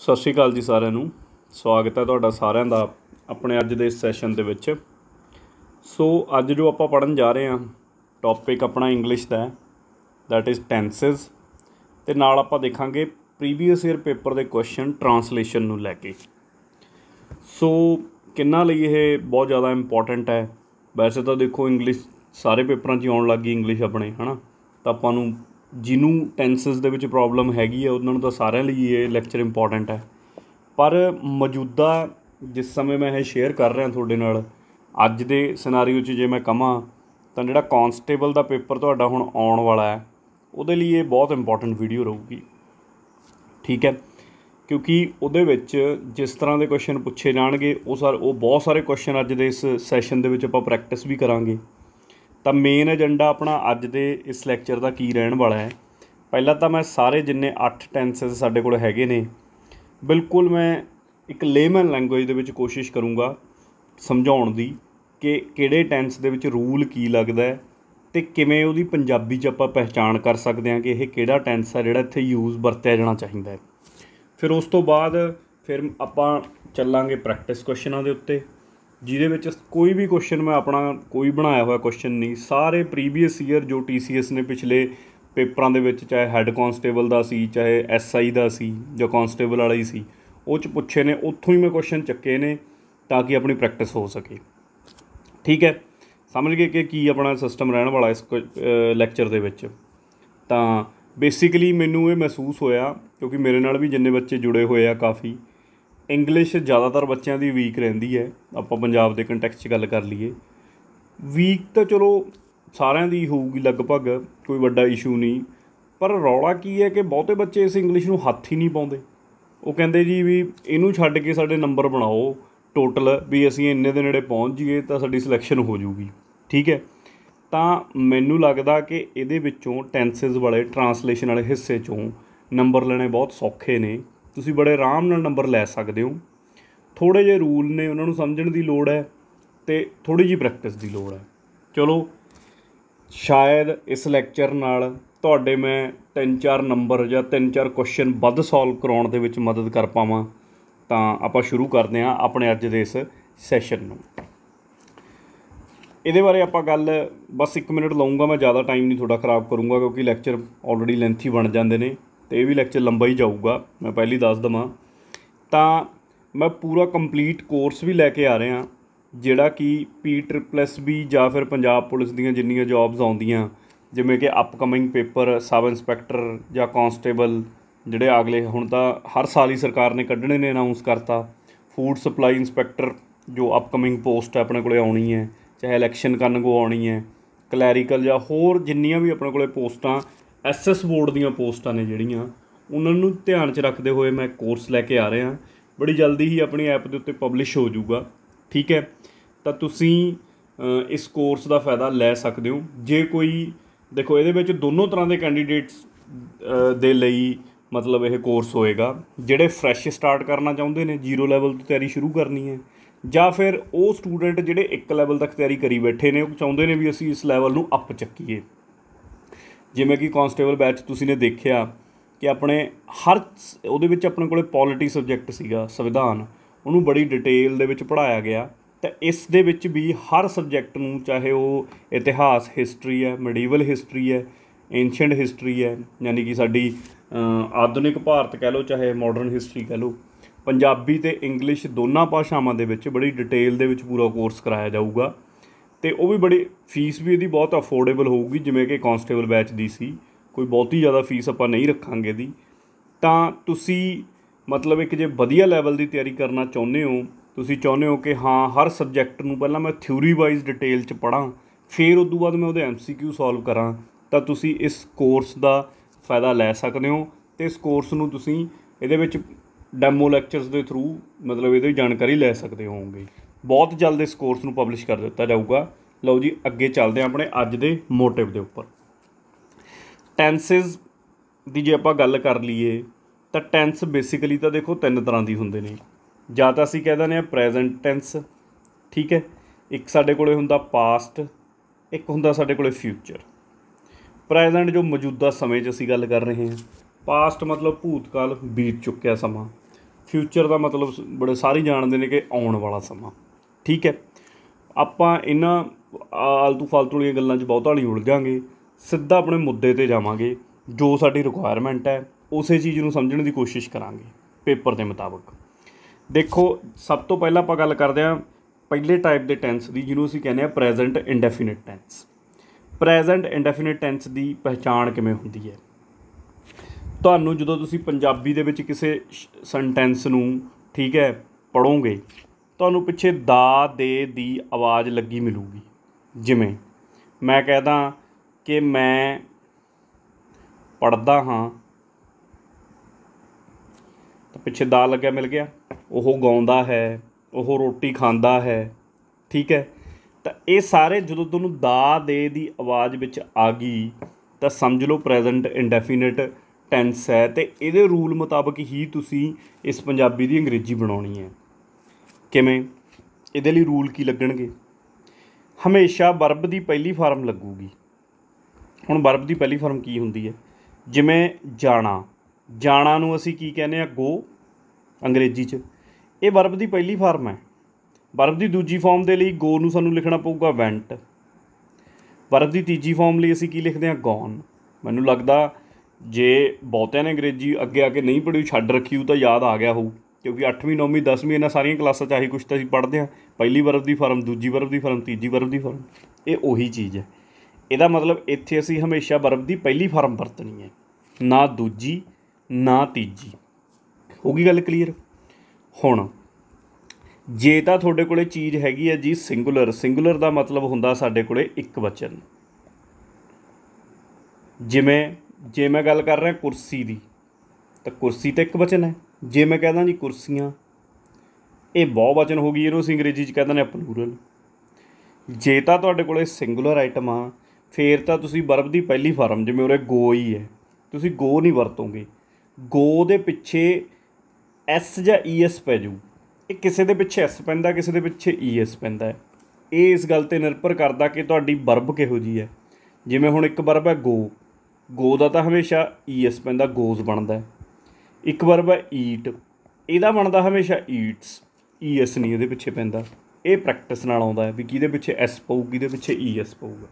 ਸਤਿ ਸ਼੍ਰੀ ਅਕਾਲ ਜੀ ਸਾਰਿਆਂ ਨੂੰ ਸਵਾਗਤ ਹੈ ਤੁਹਾਡਾ ਸਾਰਿਆਂ ਦਾ ਆਪਣੇ ਅੱਜ ਦੇ ਸੈਸ਼ਨ ਦੇ ਵਿੱਚ ਸੋ ਅੱਜ ਜੋ ਆਪਾਂ ਪੜਨ ਜਾ ਰਹੇ ਹਾਂ ਟੌਪਿਕ ਆਪਣਾ ਇੰਗਲਿਸ਼ ਦਾ ਹੈ ਥੈਟ ਇਜ਼ ਟੈਂਸਸ ਤੇ ਨਾਲ ਆਪਾਂ ਦੇਖਾਂਗੇ ਪ੍ਰੀਵੀਅਸ ਈਅਰ ਪੇਪਰ ਦੇ ਕੁਐਸਚਨ ਟਰਾਂਸਲੇਸ਼ਨ ਨੂੰ ਲੈ ਕੇ ਸੋ ਕਿੰਨਾ ਲਈ ਇਹ ਬਹੁਤ ਜ਼ਿਆਦਾ ਇੰਪੋਰਟੈਂਟ ਹੈ ਵੈਸੇ ਤਾਂ ਦੇਖੋ ਇੰਗਲਿਸ਼ ਸਾਰੇ ਪੇਪਰਾਂ 'ਚ ਆਉਣ ਲੱਗੀ ਇੰਗਲਿਸ਼ ਆਪਣੇ ਹਨਾ ਤਾਂ ਆਪਾਂ ਨੂੰ ਜਿਹਨੂੰ ਟੈਂਸਸ ਦੇ ਵਿੱਚ ਪ੍ਰੋਬਲਮ ਹੈਗੀ ਹੈ ਉਹਨਾਂ ਨੂੰ ਤਾਂ ਸਾਰਿਆਂ ਲਈ ਇਹ ਲੈਕਚਰ ਇੰਪੋਰਟੈਂਟ ਹੈ ਪਰ ਮੌਜੂਦਾ ਜਿਸ ਸਮੇਂ ਮੈਂ ਇਹ ਸ਼ੇਅਰ ਕਰ ਰਿਹਾ ਤੁਹਾਡੇ ਨਾਲ ਅੱਜ ਦੇ ਸਿਨੈਰੀਓ 'ਚ ਜੇ ਮੈਂ ਕਹਾਂ ਤਾਂ ਜਿਹੜਾ ਕਾਂਸਟੇਬਲ ਦਾ ਪੇਪਰ ਤੁਹਾਡਾ ਹੁਣ ਆਉਣ ਵਾਲਾ ਹੈ ਉਹਦੇ ਲਈ ਇਹ ਬਹੁਤ ਇੰਪੋਰਟੈਂਟ ਵੀਡੀਓ ਰਹੂਗੀ ਠੀਕ ਹੈ ਕਿਉਂਕਿ ਉਹਦੇ ਵਿੱਚ ਜਿਸ ਤਰ੍ਹਾਂ ਦੇ ਕੁਐਸਚਨ ਪੁੱਛੇ ਜਾਣਗੇ ਉਹ ਸਰ ਉਹ ਬਹੁਤ ਸਾਰੇ ਕੁਐਸਚਨ ਅੱਜ ਦੇ ਇਸ ਸੈਸ਼ਨ ਦੇ ਵਿੱਚ ਆਪਾਂ ਪ੍ਰੈਕਟਿਸ ਵੀ ਕਰਾਂਗੇ ਤਾਂ ਮੇਨ ਏਜੰਡਾ ਆਪਣਾ ਅੱਜ ਦੇ ਇਸ ਲੈਕਚਰ ਦਾ ਕੀ ਰਹਿਣ ਵਾਲਾ ਹੈ ਪਹਿਲਾਂ ਤਾਂ ਮੈਂ ਸਾਰੇ ਜਿੰਨੇ 8 ਟੈਂਸਸ ਸਾਡੇ ਕੋਲ ਹੈਗੇ ਨੇ ਬਿਲਕੁਲ ਮੈਂ ਇੱਕ ਲੇਮਨ ਲੈਂਗੁਏਜ ਦੇ ਵਿੱਚ ਕੋਸ਼ਿਸ਼ ਕਰੂੰਗਾ ਸਮਝਾਉਣ ਦੀ ਕਿ ਕਿਹੜੇ ਟੈਂਸ ਦੇ ਵਿੱਚ ਰੂਲ ਕੀ ਲੱਗਦਾ ਹੈ ਤੇ ਕਿਵੇਂ ਉਹਦੀ ਪੰਜਾਬੀ 'ਚ ਆਪਾਂ ਪਛਾਣ ਕਰ ਸਕਦੇ ਹਾਂ ਕਿ ਇਹ ਕਿਹੜਾ ਟੈਂਸ ਹੈ ਜਿਹੜਾ ਇੱਥੇ ਯੂਜ਼ ਵਰਤਿਆ ਜਾਣਾ ਚਾਹੀਦਾ ਹੈ ਫਿਰ ਉਸ ਤੋਂ ਬਾਅਦ ਫਿਰ ਆਪਾਂ ਚੱਲਾਂਗੇ ਪ੍ਰੈਕਟਿਸ ਕੁਐਸਚਨਾਂ ਦੇ ਉੱਤੇ ਜਿਹਦੇ ਵਿੱਚ ਕੋਈ ਵੀ ਕੁਐਸਚਨ ਮੈਂ ਆਪਣਾ ਕੋਈ ਬਣਾਇਆ ਹੋਇਆ ਕੁਐਸਚਨ ਨਹੀਂ ਸਾਰੇ ਪ੍ਰੀਵੀਅਸ ਈਅਰ ਜੋ ਟੀਸੀਐਸ ਨੇ ਪਿਛਲੇ ਪੇਪਰਾਂ ਦੇ ਵਿੱਚ ਚਾਹੇ ਹੈੱਡ ਕਨਸਟੇਬਲ ਦਾ ਸੀ ਚਾਹੇ ਐਸਆਈ ਦਾ ਸੀ ਜਾਂ ਕਨਸਟੇਬਲ ਵਾਲਾ ਹੀ ਸੀ ਉਹ ਚ ਪੁੱਛੇ ਨੇ ਉੱਥੋਂ ਹੀ ਮੈਂ ਕੁਐਸਚਨ ਚੱਕੇ ਨੇ ਤਾਂ ਕਿ ਆਪਣੀ ਪ੍ਰੈਕਟਿਸ ਹੋ ਸਕੇ ਠੀਕ ਹੈ ਸਮਝ ਗਏ ਕਿ ਕੀ ਆਪਣਾ ਸਿਸਟਮ ਰਹਿਣ ਵਾਲਾ ਇਸ ਲੈਕਚਰ ਦੇ ਵਿੱਚ ਤਾਂ ਬੇਸਿਕਲੀ ਮੈਨੂੰ ਇਹ ਮਹਿਸੂਸ ਹੋਇਆ ਕਿਉਂਕਿ ਮੇਰੇ ਨਾਲ ਵੀ ਜਿੰਨੇ ਬੱਚੇ ਜੁੜੇ ਹੋਏ ਆ ਕਾਫੀ ਇੰਗਲਿਸ਼ ਜ਼ਿਆਦਾਤਰ ਬੱਚਿਆਂ ਦੀ ਵੀਕ ਰਹਿੰਦੀ ਹੈ ਆਪਾਂ ਪੰਜਾਬ ਦੇ ਕੰਟੈਕਸਟ 'ਚ ਗੱਲ ਕਰ ਲਈਏ ਵੀਕ ਤਾਂ ਚਲੋ ਸਾਰਿਆਂ ਦੀ ਹੋਊਗੀ ਲਗਭਗ ਕੋਈ ਵੱਡਾ ਇਸ਼ੂ ਨਹੀਂ ਪਰ ਰੌਲਾ ਕੀ ਹੈ ਕਿ ਬਹੁਤੇ ਬੱਚੇ ਇਸ ਇੰਗਲਿਸ਼ ਨੂੰ ਹੱਥ ਹੀ ਨਹੀਂ ਪਾਉਂਦੇ ਉਹ ਕਹਿੰਦੇ ਜੀ ਵੀ ਇਹਨੂੰ ਛੱਡ ਕੇ ਸਾਡੇ ਨੰਬਰ ਬਣਾਓ ਟੋਟਲ ਵੀ ਅਸੀਂ ਇੰਨੇ ਦੇ ਨੇੜੇ ਪਹੁੰਚ ਜਾਈਏ ਤਾਂ ਸਾਡੀ ਸਿਲੈਕਸ਼ਨ ਹੋ ਜਾਊਗੀ ਠੀਕ ਹੈ ਤਾਂ ਮੈਨੂੰ ਲੱਗਦਾ ਕਿ ਇਹਦੇ ਵਿੱਚੋਂ ਟੈਂਸਸ ਵਾਲੇ ਟਰਾਂਸਲੇਸ਼ਨ ਵਾਲੇ ਹਿੱਸੇ ਚੋਂ ਨੰਬਰ ਲੈਣੇ ਬਹੁਤ ਸੌਖੇ ਨੇ ਤੁਸੀਂ ਬੜੇ ਆਰਾਮ ਨਾਲ ਨੰਬਰ ਲੈ ਸਕਦੇ ਹੋ ਥੋੜੇ ਜਿਹੇ ਰੂਲ ਨੇ ਉਹਨਾਂ ਨੂੰ ਸਮਝਣ ਦੀ ਲੋੜ ਹੈ ਤੇ ਥੋੜੀ ਜੀ ਪ੍ਰੈਕਟਿਸ ਦੀ ਲੋੜ ਹੈ ਚਲੋ ਸ਼ਾਇਦ ਇਸ ਲੈਕਚਰ ਨਾਲ ਤੁਹਾਡੇ ਮੈਂ 3-4 ਨੰਬਰ ਜਾਂ 3-4 ਕੁਐਸਚਨ ਵੱਧ ਸੋਲਵ ਕਰਾਉਣ ਦੇ ਵਿੱਚ ਮਦਦ ਕਰ ਪਾਵਾਂ ਤਾਂ ਆਪਾਂ ਸ਼ੁਰੂ ਕਰਦੇ ਹਾਂ ਆਪਣੇ ਅੱਜ ਦੇ ਇਸ ਸੈਸ਼ਨ ਨੂੰ ਇਹਦੇ ਬਾਰੇ ਆਪਾਂ ਗੱਲ ਬਸ 1 ਮਿੰਟ ਲਾਉਂਗਾ ਮੈਂ ਜ਼ਿਆਦਾ ਟਾਈਮ ਨਹੀਂ ਤੁਹਾਡਾ ਖਰਾਬ ਕਰੂੰਗਾ ਕਿਉਂਕਿ ਲੈਕਚਰ ਆਲਰੇਡੀ ਲੈਂਥੀ ਬਣ ਜਾਂਦੇ ਨੇ ਤੇ ਇਹ ਵੀ ਲੈਕਚਰ ਲੰਬਾ ਹੀ ਜਾਊਗਾ ਮੈਂ ਪਹਿਲੀ ਦੱਸ ਦਵਾਂ ਤਾਂ ਮੈਂ ਪੂਰਾ ਕੰਪਲੀਟ ਕੋਰਸ ਵੀ ਲੈ ਕੇ ਆ ਰਿਹਾ ਜਿਹੜਾ ਕਿ ਪੀ ਟ੍ਰਿਪਲ ਐਸ ਬੀ ਜਾਂ ਫਿਰ ਪੰਜਾਬ ਪੁਲਿਸ ਦੀਆਂ ਜਿੰਨੀਆਂ ਜੌਬਸ ਆਉਂਦੀਆਂ ਜਿਵੇਂ ਕਿ ਅਪਕਮਿੰਗ ਪੇਪਰ ਸਬ ਇੰਸਪੈਕਟਰ ਜਾਂ ਕਾਂਸਟੇਬਲ ਜਿਹੜੇ ਅਗਲੇ ਹੁਣ ਤਾਂ ਹਰ ਸਾਲ ਹੀ ਸਰਕਾਰ ਨੇ ਕੱਢਣੇ ਨੇ ਅਨਾਉਂਸ ਕਰਤਾ ਫੂਡ ਸਪਲਾਈ ਇੰਸਪੈਕਟਰ ਜੋ ਅਪਕਮਿੰਗ ਪੋਸਟ ਹੈ ਆਪਣੇ ਕੋਲੇ ਆਉਣੀ ਹੈ ਚਾਹੇ ਇਲੈਕਸ਼ਨ ਕਰਨ ਕੋ ਆਉਣੀ ਹੈ ਕਲੈਰੀਕਲ ਜਾਂ ਹੋਰ ਜਿੰਨੀਆਂ ਵੀ ਆਪਣੇ ਕੋਲੇ ਪੋਸਟਾਂ ਐਸਐਸ ਬੋਰਡ ਦੀਆਂ ਪੋਸਟਾਂ ਨੇ ਜਿਹੜੀਆਂ ਉਹਨਾਂ ਨੂੰ ਧਿਆਨ 'ਚ ਰੱਖਦੇ ਹੋਏ ਮੈਂ ਕੋਰਸ ਲੈ ਕੇ ਆ ਰਿਹਾ ਬੜੀ ਜਲਦੀ ਹੀ ਆਪਣੀ ਐਪ ਦੇ ਉੱਤੇ ਪਬਲਿਸ਼ ਹੋ ਜਾਊਗਾ ਠੀਕ ਹੈ ਤਾਂ ਤੁਸੀਂ ਇਸ ਕੋਰਸ ਦਾ ਫਾਇਦਾ ਲੈ ਸਕਦੇ ਹੋ ਜੇ ਕੋਈ ਦੇਖੋ ਇਹਦੇ ਵਿੱਚ ਦੋਨੋਂ ਤਰ੍ਹਾਂ ਦੇ ਕੈਂਡੀਡੇਟਸ ਦੇ ਲਈ ਮਤਲਬ ਇਹ ਕੋਰਸ ਹੋਏਗਾ ਜਿਹੜੇ ਫਰੈਸ਼ ਸਟਾਰਟ ਕਰਨਾ ਚਾਹੁੰਦੇ ਨੇ ਜ਼ੀਰੋ ਲੈਵਲ ਤੋਂ ਤਿਆਰੀ ਸ਼ੁਰੂ ਕਰਨੀ ਹੈ ਜਾਂ ਫਿਰ ਉਹ ਸਟੂਡੈਂਟ ਜਿਹੜੇ ਇੱਕ ਲੈਵਲ ਤੱਕ ਤਿਆਰੀ ਕਰੀ ਬੈਠੇ ਨੇ ਉਹ ਚਾਹੁੰਦੇ ਨੇ ਵੀ ਅਸੀਂ ਇਸ ਲੈਵਲ ਨੂੰ ਅਪ ਚੱਕੀਏ ਜਿਵੇਂ ਕਿ ਕਨਸਟੇਬਲ ਬੈਚ ਤੁਸੀਂ ਨੇ ਦੇਖਿਆ ਕਿ ਆਪਣੇ ਹਰ ਉਹਦੇ ਵਿੱਚ ਆਪਣੇ ਕੋਲੇ ਪੋਲਿਟੀ ਸਬਜੈਕਟ ਸੀਗਾ ਸੰਵਿਧਾਨ ਉਹਨੂੰ ਬੜੀ ਡਿਟੇਲ ਦੇ ਵਿੱਚ ਪੜਾਇਆ ਗਿਆ ਤਾਂ ਇਸ ਦੇ ਵਿੱਚ ਵੀ ਹਰ ਸਬਜੈਕਟ ਨੂੰ ਚਾਹੇ ਉਹ ਇਤਿਹਾਸ ਹਿਸਟਰੀ ਹੈ ਮੈਡੀਵਲ ਹਿਸਟਰੀ ਹੈ ਐਂਸ਼ੀਅੰਟ ਹਿਸਟਰੀ ਹੈ ਯਾਨੀ ਕਿ ਸਾਡੀ ਆਧੁਨਿਕ ਭਾਰਤ ਕਹਿ ਲਓ ਚਾਹੇ ਮਾਡਰਨ ਹਿਸਟਰੀ ਕਹਿ ਲਓ ਪੰਜਾਬੀ ਤੇ ਇੰਗਲਿਸ਼ ਦੋਨਾਂ ਭਾਸ਼ਾਵਾਂ ਦੇ ਵਿੱਚ ਬੜੀ ਡਿਟੇਲ ਦੇ ਵਿੱਚ ਪੂਰਾ ਕੋਰਸ ਕਰਾਇਆ ਜਾਊਗਾ ਤੇ ਉਹ ਵੀ ਬੜੀ ਫੀਸ ਵੀ ਇਹਦੀ ਬਹੁਤ ਅਫੋਰਡੇਬਲ ਹੋਊਗੀ ਜਿਵੇਂ ਕਿ ਕਨਸਟੇਬਲ ਬੈਚ ਦੀ ਸੀ ਕੋਈ ਬਹੁਤੀ ਜ਼ਿਆਦਾ ਫੀਸ ਆਪਾਂ ਨਹੀਂ ਰੱਖਾਂਗੇ ਦੀ ਤਾਂ ਤੁਸੀਂ ਮਤਲਬ ਇੱਕ ਜੇ ਵਧੀਆ ਲੈਵਲ ਦੀ ਤਿਆਰੀ ਕਰਨਾ ਚਾਹੁੰਦੇ ਹੋ ਤੁਸੀਂ ਚਾਹੁੰਦੇ ਹੋ ਕਿ ਹਾਂ ਹਰ ਸਬਜੈਕਟ ਨੂੰ ਪਹਿਲਾਂ ਮੈਂ ਥਿਊਰੀ ਵਾਈਜ਼ ਡਿਟੇਲ ਚ ਪੜਾਂ ਫਿਰ ਉਸ ਤੋਂ ਬਾਅਦ ਮੈਂ ਉਹਦੇ ਐਮਸੀਕਿਊ ਸੋਲਵ ਕਰਾਂ ਤਾਂ ਤੁਸੀਂ ਇਸ ਕੋਰਸ ਦਾ ਫਾਇਦਾ ਲੈ ਸਕਦੇ ਹੋ ਤੇ ਇਸ ਕੋਰਸ ਨੂੰ ਤੁਸੀਂ ਇਹਦੇ ਵਿੱਚ ਡੈਮੋ ਲੈਕਚਰਸ ਦੇ ਥਰੂ ਮਤਲਬ ਇਹਦੀ ਜਾਣਕਾਰੀ ਲੈ ਸਕਦੇ ਹੋਵੋਗੇ ਬਹੁਤ ਜਲਦ ਇਸ ਕੋਰਸ ਨੂੰ ਪਬਲਿਸ਼ ਕਰ ਦਿੱਤਾ ਜਾਊਗਾ ਲਓ ਜੀ ਅੱਗੇ ਚੱਲਦੇ ਆ ਆਪਣੇ ਅੱਜ ਦੇ ਮੋਟਿਵ ਦੇ ਉੱਪਰ ਟੈਂਸਸ ਦੀ ਜੇ ਆਪਾਂ ਗੱਲ ਕਰ ਲਈਏ ਤਾਂ ਟੈਂਸ ਬੇਸਿਕਲੀ ਤਾਂ ਦੇਖੋ ਤਿੰਨ ਤਰ੍ਹਾਂ ਦੀ ਹੁੰਦੇ ਨੇ ਜਾਂ ਤਾਂ ਅਸੀਂ ਕਹਿੰਦੇ ਨੇ ਆ ਪ੍ਰੈਜ਼ੈਂਟ ਟੈਂਸ ਠੀਕ ਹੈ ਇੱਕ ਸਾਡੇ ਕੋਲੇ ਹੁੰਦਾ ਪਾਸਟ ਇੱਕ ਹੁੰਦਾ ਸਾਡੇ ਕੋਲੇ ਫਿਊਚਰ ਪ੍ਰੈਜ਼ੈਂਟ ਜੋ ਮੌਜੂਦਾ ਸਮੇਂ 'ਚ ਅਸੀਂ ਗੱਲ ਕਰ ਰਹੇ ਹਾਂ ਪਾਸਟ ਮਤਲਬ ਭੂਤਕਾਲ ਬੀਤ ਚੁੱਕਿਆ ਸਮਾਂ ਫਿਊਚਰ ਦਾ ਮਤਲਬ ਬੜੇ ਸਾਰੇ ਜਾਣਦੇ ਨੇ ਕਿ ਆਉਣ ਵਾਲਾ ਸਮਾਂ ਠੀਕ ਹੈ ਆਪਾਂ ਇਹਨਾਂ ਆਲਤੂ ਫਾਲਤੂ ਵਾਲੀਆਂ ਗੱਲਾਂ 'ਚ ਬਹੁਤਾ ਨਹੀਂ ਉਲਝਾਂਗੇ ਸਿੱਧਾ ਆਪਣੇ ਮੁੱਦੇ ਤੇ ਜਾਵਾਂਗੇ ਜੋ ਸਾਡੀ ਰਿਕੁਆਇਰਮੈਂਟ ਹੈ ਉਸੇ ਚੀਜ਼ ਨੂੰ ਸਮਝਣ ਦੀ ਕੋਸ਼ਿਸ਼ ਕਰਾਂਗੇ ਪੇਪਰ ਦੇ ਮੁਤਾਬਕ ਦੇਖੋ ਸਭ ਤੋਂ ਪਹਿਲਾਂ ਆਪਾਂ ਗੱਲ ਕਰਦੇ ਹਾਂ ਪਹਿਲੇ ਟਾਈਪ ਦੇ ਟੈਂਸ ਦੀ ਜਿਹਨੂੰ ਅਸੀਂ ਕਹਿੰਦੇ ਆ present indefinite tense present indefinite tense ਦੀ ਪਛਾਣ ਕਿਵੇਂ ਹੁੰਦੀ ਹੈ ਤੁਹਾਨੂੰ ਜਦੋਂ ਤੁਸੀਂ ਪੰਜਾਬੀ ਦੇ ਵਿੱਚ ਕਿਸੇ ਸੈਂਟੈਂਸ ਨੂੰ ਠੀਕ ਹੈ ਪੜੋਗੇ ਤੁਹਾਨੂੰ ਪਿੱਛੇ ਦਾ ਦੇ ਦੀ ਆਵਾਜ਼ ਲੱਗੀ ਮਿਲੂਗੀ ਜਿਵੇਂ ਮੈਂ ਕਹਦਾ ਕਿ ਮੈਂ ਪੜਦਾ ਹਾਂ ਤਾਂ ਪਿੱਛੇ ਦਾ ਲੱਗਿਆ ਮਿਲ ਗਿਆ ਉਹ ਗਾਉਂਦਾ ਹੈ ਉਹ ਰੋਟੀ ਖਾਂਦਾ ਹੈ ਠੀਕ ਹੈ ਤਾਂ ਇਹ ਸਾਰੇ ਜਦੋਂ ਤੁਹਾਨੂੰ ਦਾ ਦੇ ਦੀ ਆਵਾਜ਼ ਵਿੱਚ ਆ ਗਈ ਤਾਂ ਸਮਝ ਲਓ ਪ੍ਰੈਜ਼ੈਂਟ ਇਨਡੈਫੀਨਿਟ ਟੈਂਸ ਹੈ ਤੇ ਇਹਦੇ ਰੂਲ ਮੁਤਾਬਕ ਹੀ ਤੁਸੀਂ ਇਸ ਪੰਜਾਬੀ ਦੀ ਅੰਗਰੇਜ਼ੀ ਬਣਾਉਣੀ ਹੈ ਕਿਵੇਂ ਇਹਦੇ ਲਈ ਰੂਲ ਕੀ ਲੱਗਣਗੇ ਹਮੇਸ਼ਾ ਵਰਬ ਦੀ ਪਹਿਲੀ ਫਾਰਮ ਲੱਗੂਗੀ ਹੁਣ ਵਰਬ ਦੀ ਪਹਿਲੀ ਫਾਰਮ ਕੀ ਹੁੰਦੀ ਹੈ ਜਿਵੇਂ ਜਾਣਾ ਜਾਣਾ ਨੂੰ ਅਸੀਂ ਕੀ ਕਹਿੰਦੇ ਆ ਗੋ ਅੰਗਰੇਜ਼ੀ 'ਚ ਇਹ ਵਰਬ ਦੀ ਪਹਿਲੀ ਫਾਰਮ ਹੈ ਵਰਬ ਦੀ ਦੂਜੀ ਫਾਰਮ ਦੇ ਲਈ ਗੋ ਨੂੰ ਸਾਨੂੰ ਲਿਖਣਾ ਪਊਗਾ ਵੈਂਟ ਵਰਬ ਦੀ ਤੀਜੀ ਫਾਰਮ ਲਈ ਅਸੀਂ ਕੀ ਲਿਖਦੇ ਆ ਗੌਨ ਮੈਨੂੰ ਲੱਗਦਾ ਜੇ ਬਹੁਤਿਆਂ ਨੇ ਅੰਗਰੇਜ਼ੀ ਅੱਗੇ ਆ ਕੇ ਨਹੀਂ ਪੜ੍ਹੀ ਛੱਡ ਰੱਖੀ ਉਹ ਤਾਂ ਯਾਦ ਆ ਗਿਆ ਹੋਊ ਕਿਉਂਕਿ 8ਵੀਂ 9ਵੀਂ 10ਵੀਂ ਇਹਨਾਂ ਸਾਰੀਆਂ ਕਲਾਸਾਂ 'ਚ ਆਹੀ ਕੁਝ ਤਾਂ ਅਸੀਂ ਪੜ੍ਹਦੇ ਆ ਪਹਿਲੀ ਵਰਬ ਦੀ ਫਾਰਮ ਦੂਜੀ ਵਰਬ ਦੀ ਫਾਰਮ ਤੀਜੀ ਵਰਬ ਦੀ ਫਾਰਮ ਇਹ ਉਹੀ ਚੀਜ਼ ਹੈ ਇਹਦਾ ਮਤਲਬ ਇੱਥੇ ਅਸੀਂ ਹਮੇਸ਼ਾ ਵਰਬ ਦੀ ਪਹਿਲੀ ਫਾਰਮ ਵਰਤਣੀ ਹੈ ਨਾ ਦੂਜੀ ਨਾ ਤੀਜੀ ਹੋ ਗਈ ਗੱਲ ਕਲੀਅਰ ਹੁਣ ਜੇ ਤਾਂ ਤੁਹਾਡੇ ਕੋਲੇ ਚੀਜ਼ ਹੈਗੀ ਹੈ ਜੀ ਸਿੰਗੂਲਰ ਸਿੰਗੂਲਰ ਦਾ ਮਤਲਬ ਹੁੰਦਾ ਸਾਡੇ ਕੋਲੇ ਇੱਕ ਵਚਨ ਜਿਵੇਂ ਜੇ ਮੈਂ ਗੱਲ ਕਰ ਰਿਹਾ ਕੁਰਸੀ ਦੀ ਤਾਂ ਕੁਰਸੀ ਤਾਂ ਇੱਕ ਵਚਨ ਹੈ ਜੇ ਮੈਂ ਕਹਿੰਦਾ ਜੀ ਕੁਰਸੀਆਂ ਇਹ ਬਹੁਵਚਨ ਹੋ ਗਈ ਇਹਨੂੰ ਅਸੀਂ ਅੰਗਰੇਜ਼ੀ 'ਚ ਕਹਿੰਦੇ ਨੇ ਪਲੂਰਲ ਜੇ ਤਾਂ ਤੁਹਾਡੇ ਕੋਲੇ ਸਿੰਗੂਲਰ ਆਈਟਮ ਆ ਫੇਰ ਤਾਂ ਤੁਸੀਂ ਵਰਬ ਦੀ ਪਹਿਲੀ ਫਾਰਮ ਜਿਵੇਂ ਉਹਰੇ ਗੋ ਹੀ ਹੈ ਤੁਸੀਂ ਗੋ ਨਹੀਂ ਵਰਤੋਗੇ ਗੋ ਦੇ ਪਿੱਛੇ ਐਸ ਜਾਂ ਈਐਸ ਪੈ ਜੂ ਇਹ ਕਿਸੇ ਦੇ ਪਿੱਛੇ ਐਸ ਪੈਂਦਾ ਕਿਸੇ ਦੇ ਪਿੱਛੇ ਈਐਸ ਪੈਂਦਾ ਇਹ ਇਸ ਗੱਲ ਤੇ ਨਿਰਭਰ ਕਰਦਾ ਕਿ ਤੁਹਾਡੀ ਵਰਬ ਕਿਹੋ ਜੀ ਹੈ ਜਿਵੇਂ ਹੁਣ ਇੱਕ ਵਰਬ ਹੈ ਗੋ ਗੋ ਦਾ ਤਾਂ ਹਮੇਸ਼ਾ ਈਐਸ ਪੈਂਦਾ ਗੋਜ਼ ਬਣਦਾ ਇੱਕ ਵਰਬ ਹੈ ਈਟ ਇਹਦਾ ਬਣਦਾ ਹਮੇਸ਼ਾ ਈਟਸ ਐਸ e ਨਹੀਂ ਇਹਦੇ ਪਿੱਛੇ ਪੈਂਦਾ ਇਹ ਪ੍ਰੈਕਟਿਸ ਨਾਲ ਆਉਂਦਾ ਹੈ ਵੀ ਕਿਹਦੇ ਪਿੱਛੇ ਐਸ ਪਊਗੀ ਕਿਹਦੇ ਪਿੱਛੇ ਐਸ e ਪਊਗਾ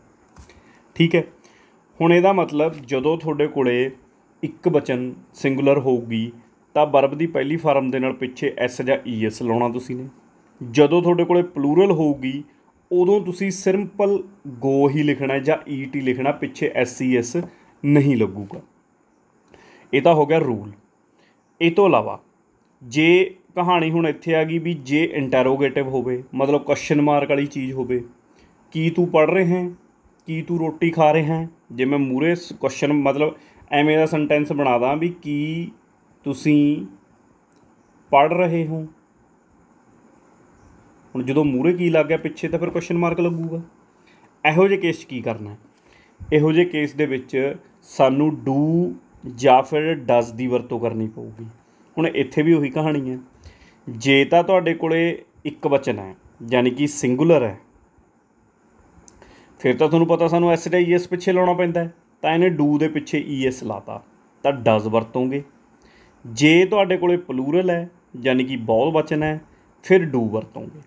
ਠੀਕ ਹੈ ਹੁਣ ਇਹਦਾ ਮਤਲਬ ਜਦੋਂ ਤੁਹਾਡੇ ਕੋਲੇ ਇੱਕ ਬਚਨ ਸਿੰਗੂਲਰ ਹੋਊਗੀ ਤਾਂ ਵਰਬ ਦੀ ਪਹਿਲੀ ਫਾਰਮ ਦੇ ਨਾਲ ਪਿੱਛੇ ਐਸ ਜਾਂ ਐਸ e ਲਾਉਣਾ ਤੁਸੀਂ ਨੇ ਜਦੋਂ ਤੁਹਾਡੇ ਕੋਲੇ ਪਲੂਰਲ ਹੋਊਗੀ ਉਦੋਂ ਤੁਸੀਂ ਸਿੰਪਲ ਗੋ ਹੀ ਲਿਖਣਾ ਜਾਂ ਈਟ ਹੀ ਲਿਖਣਾ ਪਿੱਛੇ ਐਸ ਐਸ ਨਹੀਂ ਲੱਗੂਗਾ ਇਹ ਤਾਂ ਹੋ ਗਿਆ ਰੂਲ ਇਹ ਤੋਂ ਇਲਾਵਾ ਜੇ ਕਹਾਣੀ ਹੁਣ ਇੱਥੇ ਆ ਗਈ ਵੀ ਜੇ ਇੰਟਰੋਗੇਟਿਵ ਹੋਵੇ ਮਤਲਬ ਕੁਐਸਚਨ ਮਾਰਕ ਵਾਲੀ ਚੀਜ਼ ਹੋਵੇ ਕੀ ਤੂੰ ਪੜ ਰਹੇ ਹੈ ਕੀ ਤੂੰ ਰੋਟੀ ਖਾ ਰਹੇ ਹੈ ਜੇ ਮੈਂ ਮੂਰੇ ਕੁਐਸਚਨ ਮਤਲਬ ਐਵੇਂ ਦਾ ਸੈਂਟੈਂਸ ਬਣਾਦਾ ਵੀ ਕੀ ਤੁਸੀਂ ਪੜ ਰਹੇ ਹੋ ਹੁਣ ਜਦੋਂ ਮੂਰੇ ਕੀ ਲੱਗ ਗਿਆ ਪਿੱਛੇ ਤਾਂ ਫਿਰ ਕੁਐਸਚਨ ਮਾਰਕ ਲੱਗੂਗਾ ਇਹੋ ਜਿਹੇ ਕੇਸ ਕੀ ਕਰਨਾ ਹੈ ਇਹੋ ਜਿਹੇ ਕੇਸ ਦੇ ਵਿੱਚ ਸਾਨੂੰ ਡੂ ਜਾਂ ਫਿਰ ਡਸ ਦੀ ਵਰਤੋਂ ਕਰਨੀ ਪਊਗੀ ਹੁਣ ਇੱਥੇ ਵੀ ਉਹੀ ਕਹਾਣੀ ਹੈ ਜੇ ਤਾਂ ਤੁਹਾਡੇ ਕੋਲੇ ਇੱਕ ਵਚਨ ਹੈ ਯਾਨੀ ਕਿ ਸਿੰਗੂਲਰ ਹੈ ਫਿਰ ਤਾਂ ਤੁਹਾਨੂੰ ਪਤਾ ਸਾਨੂੰ ਐਸ ਦਾ ਈਐਸ ਪਿੱਛੇ ਲਾਉਣਾ ਪੈਂਦਾ ਤਾਂ ਇਹਨੇ ਡੂ ਦੇ ਪਿੱਛੇ ਈਐਸ e ਲਾਤਾ ਤਾਂ ਡਸ ਵਰਤੋਂਗੇ ਜੇ ਤੁਹਾਡੇ ਕੋਲੇ ਪਲੂਰਲ ਹੈ ਯਾਨੀ ਕਿ ਬਹੁਲ ਵਚਨ ਹੈ ਫਿਰ ਡੂ ਵਰਤੋਂਗੇ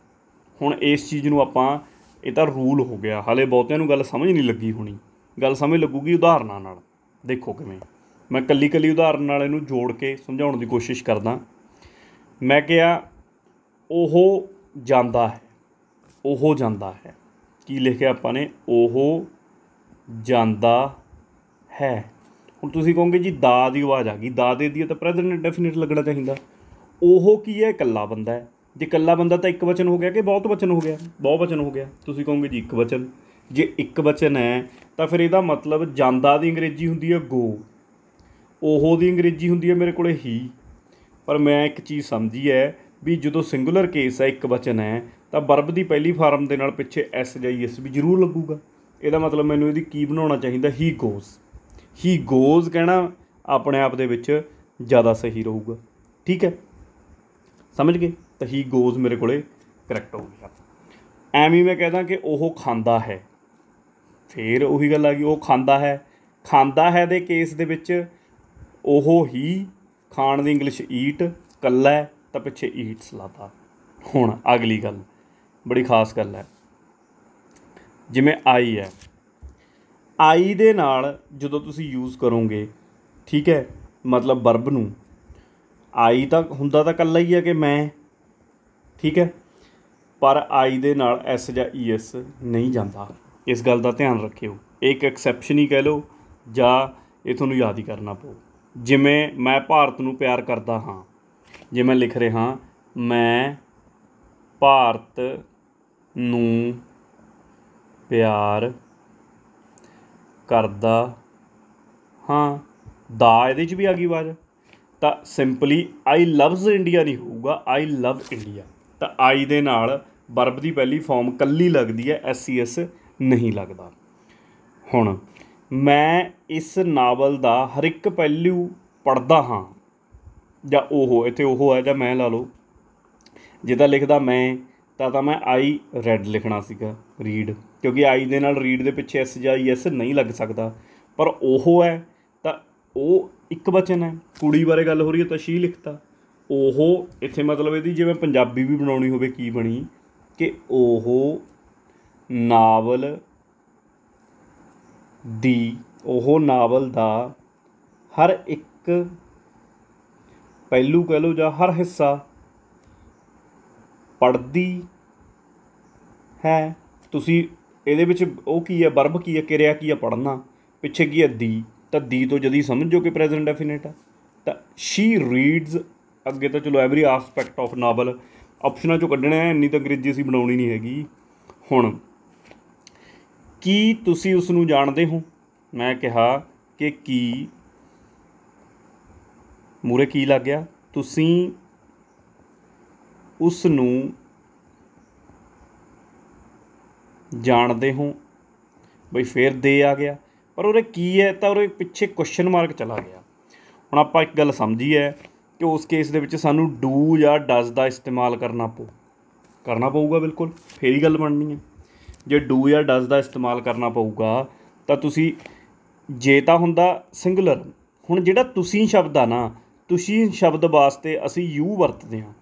ਹੁਣ ਇਸ ਚੀਜ਼ ਨੂੰ ਆਪਾਂ ਇਹ ਤਾਂ ਰੂਲ ਹੋ ਗਿਆ ਹਲੇ ਬਹੁਤਿਆਂ ਨੂੰ ਗੱਲ ਸਮਝ ਨਹੀਂ ਲੱਗੀ ਹੋਣੀ ਗੱਲ ਸਮਝ ਲੱਗੂਗੀ ਉਦਾਹਰਨਾਂ ਨਾਲ ਦੇਖੋ ਕਿਵੇਂ ਮੈਂ ਕੱਲੀ ਕੱਲੀ ਉਦਾਹਰਨ ਨਾਲ ਇਹਨੂੰ ਜੋੜ ਕੇ ਸਮਝਾਉਣ ਦੀ ਕੋਸ਼ਿਸ਼ ਕਰਦਾ ਮੈਂ ਕਿਹਾ ਉਹ ਜਾਂਦਾ ਹੈ ਉਹ ਜਾਂਦਾ ਹੈ ਕੀ ਲਿਖਿਆ ਆਪਾਂ ਨੇ ਉਹ ਜਾਂਦਾ ਹੈ ਹੁਣ ਤੁਸੀਂ ਕਹੋਗੇ ਜੀ ਦਾ ਦੀ ਆਵਾਜ਼ ਆ ਗਈ ਦਾ ਦੇ ਦੀ ਤਾਂ ਪ੍ਰੈਜ਼ੈਂਟ ਡੈਫੀਨਿਟ ਲੱਗਣਾ ਚਾਹੀਦਾ ਉਹ ਕੀ ਹੈ ਇਕੱਲਾ ਬੰਦਾ ਹੈ ਜੇ ਇਕੱਲਾ ਬੰਦਾ ਤਾਂ ਇੱਕ ਵਚਨ ਹੋ ਗਿਆ ਕਿ ਬਹੁਤ ਵਚਨ ਹੋ ਗਿਆ ਬਹੁਤ ਵਚਨ ਹੋ ਗਿਆ ਤੁਸੀਂ ਕਹੋਗੇ ਜੀ ਇੱਕ ਵਚਨ ਜੇ ਇੱਕ ਵਚਨ ਹੈ ਤਾਂ ਫਿਰ ਇਹਦਾ ਮਤਲਬ ਜਾਂਦਾ ਦੀ ਅੰਗਰੇਜ਼ੀ ਹੁੰਦੀ ਹੈ ਗੋ ਉਹ ਦੀ ਅੰਗਰੇਜ਼ੀ ਹੁੰਦੀ ਹੈ ਮੇਰੇ ਕੋਲੇ ਹੀ ਪਰ ਮੈਂ ਇੱਕ ਚੀਜ਼ ਸਮਝੀ ਹੈ ਵੀ ਜਦੋਂ ਸਿੰਗੂਲਰ ਕੇਸ ਹੈ ਇੱਕ ਵਚਨ ਹੈ ਤਾਂ ਵਰਬ ਦੀ ਪਹਿਲੀ ਫਾਰਮ ਦੇ ਨਾਲ ਪਿੱਛੇ ਐਸ ਜਾਈ ਐਸ ਵੀ ਜ਼ਰੂਰ ਲੱਗੂਗਾ ਇਹਦਾ ਮਤਲਬ ਮੈਨੂੰ ਇਹਦੀ ਕੀ ਬਣਾਉਣਾ ਚਾਹੀਦਾ ਹੀ ਗੋਜ਼ ਹੀ ਗੋਜ਼ ਕਹਿਣਾ ਆਪਣੇ ਆਪ ਦੇ ਵਿੱਚ ਜ਼ਿਆਦਾ ਸਹੀ ਰਹੂਗਾ ਠੀਕ ਹੈ ਸਮਝ ਗਏ ਤਾਂ ਹੀ ਗੋਜ਼ ਮੇਰੇ ਕੋਲੇ ਕਰੈਕਟ ਹੋ ਗਿਆ ਐਵੇਂ ਮੈਂ ਕਹਦਾ ਕਿ ਉਹ ਖਾਂਦਾ ਹੈ ਫੇਰ ਉਹੀ ਗੱਲ ਆ ਗਈ ਉਹ ਖਾਂਦਾ ਹੈ ਖਾਂਦਾ ਹੈ ਦੇ ਕੇਸ ਦੇ ਵਿੱਚ ਉਹ ਹੀ ਖਾਣ ਦੀ ਇੰਗਲਿਸ਼ ਈਟ ਕੱਲਾ ਤਾਂ ਪਿੱਛੇ ਈਟਸ ਲਾਤਾ ਹੁਣ ਅਗਲੀ ਗੱਲ ਬੜੀ ਖਾਸ ਗੱਲ ਹੈ ਜਿਵੇਂ ਆਈ ਹੈ ਆਈ ਦੇ ਨਾਲ ਜਦੋਂ ਤੁਸੀਂ ਯੂਜ਼ ਕਰੋਗੇ ਠੀਕ ਹੈ ਮਤਲਬ ਵਰਬ ਨੂੰ ਆਈ ਤਾਂ ਹੁੰਦਾ ਤਾਂ ਕੱਲਾ ਹੀ ਹੈ ਕਿ ਮੈਂ ਠੀਕ ਹੈ ਪਰ ਆਈ ਦੇ ਨਾਲ ਐਸ ਜਾਂ ਈਐਸ e ਨਹੀਂ ਜਾਂਦਾ ਇਸ ਗੱਲ ਦਾ ਧਿਆਨ ਰੱਖਿਓ ਇੱਕ ਐਕਸੈਪਸ਼ਨ ਹੀ ਕਹਿ ਲਓ ਜਾਂ ਇਹ ਤੁਹਾਨੂੰ ਯਾਦ ਹੀ ਕਰਨਾ ਪਊ ਜਿਵੇਂ ਮੈਂ ਭਾਰਤ ਨੂੰ ਪਿਆਰ ਕਰਦਾ ਹਾਂ ਜੇ ਮੈਂ ਲਿਖ ਰਿਹਾ ਮੈਂ ਭਾਰਤ ਨੂੰ ਪਿਆਰ ਕਰਦਾ ਹਾਂ ਦਾ ਇਹਦੇ 'ਚ ਵੀ ਆ ਗਈ ਆਵਾਜ਼ ਤਾਂ ਸਿੰਪਲੀ ਆਈ ਲਵਸ ਇੰਡੀਆ ਨਹੀਂ ਹੋਊਗਾ ਆਈ ਲਵ ਇੰਡੀਆ ਤਾਂ ਆਈ ਦੇ ਨਾਲ ਵਰਬ ਦੀ ਪਹਿਲੀ ਫਾਰਮ ਕੱਲੀ ਲੱਗਦੀ ਹੈ ਐਸ ਸੀ ਐਸ ਨਹੀਂ ਲੱਗਦਾ ਹੁਣ ਮੈਂ ਇਸ ਨਾਵਲ ਦਾ ਹਰ ਇੱਕ ਪਹਿਲੂ ਪੜਦਾ ਹਾਂ ਜਾਂ ਉਹ ਇੱਥੇ ਉਹ ਹੈ ਜਾਂ ਮੈਂ ਲਾ ਲਓ ਜਿੱਦਾਂ ਲਿਖਦਾ ਮੈਂ ਤਾਂ ਤਾਂ ਮੈਂ ਆਈ ਰੈਡ ਲਿਖਣਾ ਸੀਗਾ ਰੀਡ ਕਿਉਂਕਿ ਆਈ ਦੇ ਨਾਲ ਰੀਡ ਦੇ ਪਿੱਛੇ ਐਸ ਜਾਂ ਐਸ ਨਹੀਂ ਲੱਗ ਸਕਦਾ ਪਰ ਉਹ ਹੈ ਤਾਂ ਉਹ ਇੱਕ ਵਚਨ ਹੈ ਕੁੜੀ ਬਾਰੇ ਗੱਲ ਹੋ ਰਹੀ ਹੈ ਤਾਂ ਸ਼ੀ ਲਿਖਤਾ ਉਹ ਇੱਥੇ ਮਤਲਬ ਇਹਦੀ ਜਿਵੇਂ ਪੰਜਾਬੀ ਵੀ ਬਣਾਉਣੀ ਹੋਵੇ ਕੀ ਬਣੀ ਕਿ ਉਹ ਨਾਵਲ ਦੀ ਉਹ ਨਾਵਲ ਦਾ ਹਰ ਇੱਕ ਪਹਿਲੂ ਕਹ ਲਓ ਜਾਂ ਹਰ ਹਿੱਸਾ ਪੜਦੀ ਹੈ ਤੁਸੀਂ ਇਹਦੇ ਵਿੱਚ ਉਹ ਕੀ ਹੈ ਵਰਬ ਕੀ ਹੈ ਕਿਰਿਆ ਕੀ ਹੈ ਪੜਨਾ ਪਿੱਛੇ ਕੀ ਹੈ ਦੀ ਤਾਂ ਦੀ ਤੋਂ ਜਦੀ ਸਮਝੋ ਕਿ ਪ੍ਰੈਜ਼ੈਂਟ ਡੈਫੀਨਿਟ ਆ ਤਾਂ ਸ਼ੀ ਰੀਡਸ ਅੱਗੇ ਤਾਂ ਚਲੋ ਐਵਰੀ ਐਸਪੈਕਟ ਆਫ ਨਾਵਲ ਆਪਸ਼ਨਾਂ ਚੋਂ ਕੱਢਣਾ ਹੈ ਇੰਨੀ ਤਾਂ ਅੰਗਰੇਜ਼ੀ ਅਸੀਂ ਬਣਾਉਣੀ ਨਹੀਂ ਹੈਗੀ ਹੁਣ ਕੀ ਤੁਸੀਂ ਉਸ ਨੂੰ ਜਾਣਦੇ ਹੋ ਮੈਂ ਕਿਹਾ ਕਿ ਕੀ ਮੂਰੇ ਕੀ ਲੱਗ ਗਿਆ ਤੁਸੀਂ ਉਸ ਨੂੰ ਜਾਣਦੇ ਹੋ ਬਈ ਫੇਰ ਦੇ ਆ ਗਿਆ ਪਰ ਉਹਦੇ ਕੀ ਹੈ ਤਾਂ ਉਹਦੇ ਪਿੱਛੇ ਕੁਐਸਚਨ ਮਾਰਕ ਚਲਾ ਗਿਆ ਹੁਣ ਆਪਾਂ ਇੱਕ ਗੱਲ ਸਮਝੀ ਹੈ ਕਿ ਉਸ ਕੇਸ ਦੇ ਵਿੱਚ ਸਾਨੂੰ ਡੂ ਜਾਂ ਡਸ ਦਾ ਇਸਤੇਮਾਲ ਕਰਨਾ ਪਊ ਕਰਨਾ ਪਊਗਾ ਬਿਲਕੁਲ ਫੇਰ ਹੀ ਗੱਲ ਬਣਨੀ ਹੈ ਜੇ ਡੂ ਜਾਂ ਡਸ ਦਾ ਇਸਤੇਮਾਲ ਕਰਨਾ ਪਊਗਾ ਤਾਂ ਤੁਸੀਂ ਜੇ ਤਾਂ ਹੁੰਦਾ ਸਿੰਗੂਲਰ ਹੁਣ ਜਿਹੜਾ ਤੁਸੀਂ ਸ਼ਬਦ ਆ ਨਾ ਤੁਸੀਂ ਸ਼ਬਦ ਵਾਸਤੇ ਅਸੀਂ ਯੂ ਵਰਤਦੇ ਹਾਂ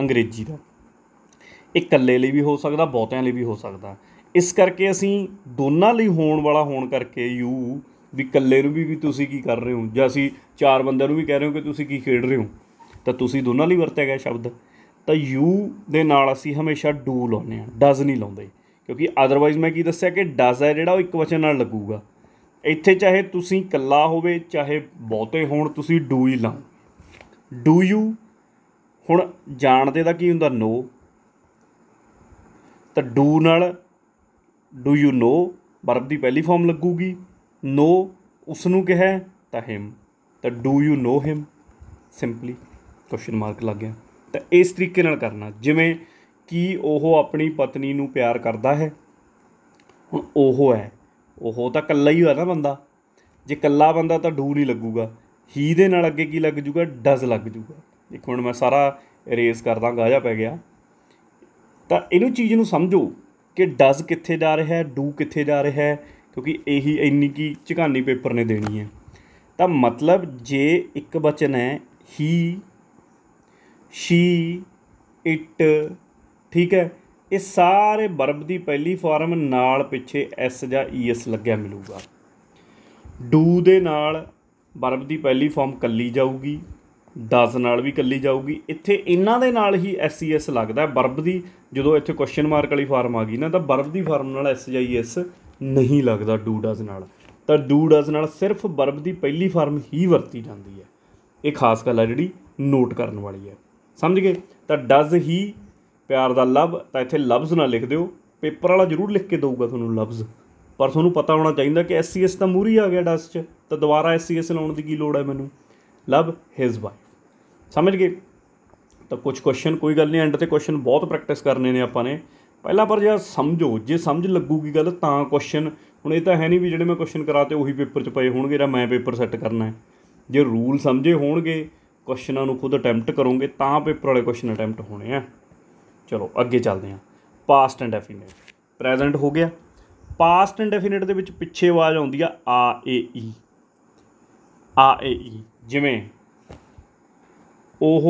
ਅੰਗਰੇਜ਼ੀ ਦਾ ਇਹ ਇਕੱਲੇ ਲਈ ਵੀ ਹੋ ਸਕਦਾ ਬਹੁਤਿਆਂ ਲਈ ਵੀ ਹੋ ਸਕਦਾ ਇਸ ਕਰਕੇ ਅਸੀਂ ਦੋਨਾਂ ਲਈ ਹੋਣ ਵਾਲਾ ਹੋਣ ਕਰਕੇ ਯੂ ਵੀ ਇਕੱਲੇ ਨੂੰ ਵੀ ਤੁਸੀਂ ਕੀ ਕਰ ਰਹੇ ਹੋ ਜਾਂ ਅਸੀਂ ਚਾਰ ਬੰਦਿਆਂ ਨੂੰ ਵੀ ਕਹਿ ਰਹੇ ਹੋ ਕਿ ਤੁਸੀਂ ਕੀ ਖੇਡ ਰਹੇ ਹੋ ਤਾਂ ਤੁਸੀਂ ਦੋਨਾਂ ਲਈ ਵਰਤਿਆ ਗਿਆ ਸ਼ਬਦ ਤਾਂ ਯੂ ਦੇ ਨਾਲ ਅਸੀਂ ਹਮੇਸ਼ਾ ਡੂ ਲਾਉਂਦੇ ਹਾਂ ਡਸ ਨਹੀਂ ਲਾਉਂਦੇ ਕਿਉਂਕਿ ਆਦਰਵਾਇਜ਼ ਮੈਂ ਕੀ ਦੱਸਿਆ ਕਿ ਡਸ ਹੈ ਜਿਹੜਾ ਉਹ ਇੱਕ ਵਚਨ ਨਾਲ ਲੱਗੂਗਾ ਇੱਥੇ ਚਾਹੇ ਤੁਸੀਂ ਇਕੱਲਾ ਹੋਵੇ ਚਾਹੇ ਬਹੁਤੇ ਹੋਣ ਤੁਸੀਂ ਡੂ ਹੀ ਲਾਓ ਡੂ ਯੂ ਹੁਣ ਜਾਣਦੇ ਦਾ ਕੀ ਹੁੰਦਾ ਨੋ ਤਾਂ ਡੂ ਨਾਲ ਡੂ ਯੂ ਨੋ ਵਰਬ ਦੀ ਪਹਿਲੀ ਫਾਰਮ ਲੱਗੂਗੀ ਨੋ ਉਸ ਨੂੰ ਕਿਹਾ ਤਾਂ ਹਿਮ ਤਾਂ do you know him simply question mark ਲੱਗ ਗਿਆ ਤਾਂ ਇਸ ਤਰੀਕੇ ਨਾਲ ਕਰਨਾ ਜਿਵੇਂ ਕੀ ਉਹ ਆਪਣੀ ਪਤਨੀ ਨੂੰ ਪਿਆਰ ਕਰਦਾ ਹੈ ਹੁਣ ਉਹ ਹੈ ਉਹ ਤਾਂ ਇਕੱਲਾ ਹੀ ਹੋਇਆ ਨਾ ਬੰਦਾ ਜੇ ਇਕੱਲਾ ਬੰਦਾ ਤਾਂ ਡੂ ਨਹੀਂ ਲੱਗੂਗਾ ਹੀ ਦੇ ਨਾਲ ਅੱਗੇ ਕੀ ਲੱਗ ਜੂਗਾ ਡਸ ਲੱਗ ਜੂਗਾ ਦੇਖੋ ਹੁਣ ਮੈਂ ਸਾਰਾ ਰੇਸ ਕਰਦਾ ਗਾਜਾ ਪੈ ਗਿਆ ਤਾਂ ਇਹਨੂੰ ਚੀਜ਼ ਨੂੰ ਸਮਝੋ ਕਿ ਡਸ ਕਿੱਥੇ ਜਾ ਰਿਹਾ ਹੈ ਡੂ ਕਿੱਥੇ ਜਾ ਰਿਹਾ ਹੈ ਕਿਉਂਕਿ ਇਹੀ ਇੰਨੀ ਕੀ ਝਕਾਨੀ ਪੇਪਰ ਨੇ ਦੇਣੀ ਹੈ ਤਾਂ ਮਤਲਬ ਜੇ ਇੱਕ ਬਚਨ ਹੈ ਹੀ ਸ਼ੀ ਇਟ ਠੀਕ ਹੈ ਇਹ ਸਾਰੇ ਵਰਬ ਦੀ ਪਹਿਲੀ ਫਾਰਮ ਨਾਲ ਪਿੱਛੇ ਐਸ ਜਾਂ ਈਐਸ e ਲੱਗਿਆ ਮਿਲੂਗਾ ਡੂ ਦੇ ਨਾਲ ਵਰਬ ਦੀ ਪਹਿਲੀ ਫਾਰਮ ਕੱਲੀ ਜਾਊਗੀ ਦਸ ਨਾਲ ਵੀ ਕੱਲੀ ਜਾਊਗੀ ਇੱਥੇ ਇਹਨਾਂ ਦੇ ਨਾਲ ਹੀ ਐਸ ਐਸ e ਲੱਗਦਾ ਵਰਬ ਦੀ ਜਦੋਂ ਇੱਥੇ ਕੁਐਸਚਨ ਮਾਰਕ ਵਾਲੀ ਫਾਰਮ ਆ ਗਈ ਨਾ ਤਾਂ ਵਰਬ ਦੀ ਫਾਰਮ ਨਾਲ ਐਸ ਜਾਂ ਈਐਸ e ਨਹੀਂ ਲੱਗਦਾ ਡੂ ਡਸ ਨਾਲ ਤਾਂ ਡੂ ਡਸ ਨਾਲ ਸਿਰਫ ਵਰਬ ਦੀ ਪਹਿਲੀ ਫਾਰਮ ਹੀ ਵਰਤੀ ਜਾਂਦੀ ਹੈ ਇਹ ਖਾਸ ਗੱਲ ਹੈ ਜਿਹੜੀ ਨੋਟ ਕਰਨ ਵਾਲੀ ਹੈ ਸਮਝ ਗਏ ਤਾਂ ਡਸ ਹੀ ਪਿਆਰ ਦਾ ਲਵ ਤਾਂ ਇੱਥੇ ਲਵਜ਼ ਨਾ ਲਿਖ ਦਿਓ ਪੇਪਰ ਵਾਲਾ ਜ਼ਰੂਰ ਲਿਖ ਕੇ ਦਊਗਾ ਤੁਹਾਨੂੰ ਲਵਜ਼ ਪਰ ਤੁਹਾਨੂੰ ਪਤਾ ਹੋਣਾ ਚਾਹੀਦਾ ਕਿ ਐਸਸੀਐਸ ਤਾਂ ਮੂਰੀ ਆ ਗਿਆ ਡਸ 'ਚ ਤਾਂ ਦੁਬਾਰਾ ਐਸਸੀਐਸ ਲਾਉਣ ਦੀ ਕੀ ਲੋੜ ਹੈ ਮੈਨੂੰ ਲਵ ਹਿਸ ਵਾਈਫ ਸਮਝ ਗਏ ਤਾਂ ਕੁਝ ਕੁਐਸਚਨ ਕੋਈ ਗੱਲ ਨਹੀਂ ਐਂਡ ਤੇ ਕੁਐਸਚਨ ਬਹੁਤ ਪ੍ਰੈਕਟਿਸ ਕਰਨੇ ਨੇ ਆਪਾਂ ਨੇ ਪਹਿਲਾਂ ਪਰ ਜੇ ਸਮਝੋ ਜੇ ਸਮਝ ਲੱਗੂਗੀ ਗੱਲ ਤਾਂ ਕੁਐਸਚਨ ਹੁਣ ਇਹ ਤਾਂ ਹੈ ਨਹੀਂ ਵੀ ਜਿਹੜੇ ਮੈਂ ਕੁਐਸਚਨ ਕਰਾਤੇ ਉਹੀ ਪੇਪਰ 'ਚ ਪਏ ਹੋਣਗੇ ਜਿਹੜਾ ਮੈਂ ਪੇਪਰ ਸੈੱਟ ਕਰਨਾ ਹੈ ਜੇ ਰੂਲ ਸਮਝੇ ਹੋਣਗੇ ਕੁਐਸਚਨਾਂ ਨੂੰ ਖੁਦ ਅਟੈਂਪਟ ਕਰੋਗੇ ਤਾਂ ਪੇਪਰ ਵਾਲੇ ਕੁਐਸਚਨ ਅਟੈਂਪਟ ਹੋਣੇ ਆ ਚਲੋ ਅੱਗੇ ਚੱਲਦੇ ਹਾਂ ਪਾਸਟ ਇੰਡੈਫੀਨਿਟ ਪ੍ਰੈਜ਼ੈਂਟ ਹੋ ਗਿਆ ਪਾਸਟ ਇੰਡੈਫੀਨਿਟ ਦੇ ਵਿੱਚ ਪਿੱਛੇ ਆਵਾਜ਼ ਆਉਂਦੀ ਆ ਆ ਏ ਈ ਆ ਏ ਈ ਜਿਵੇਂ ਉਹ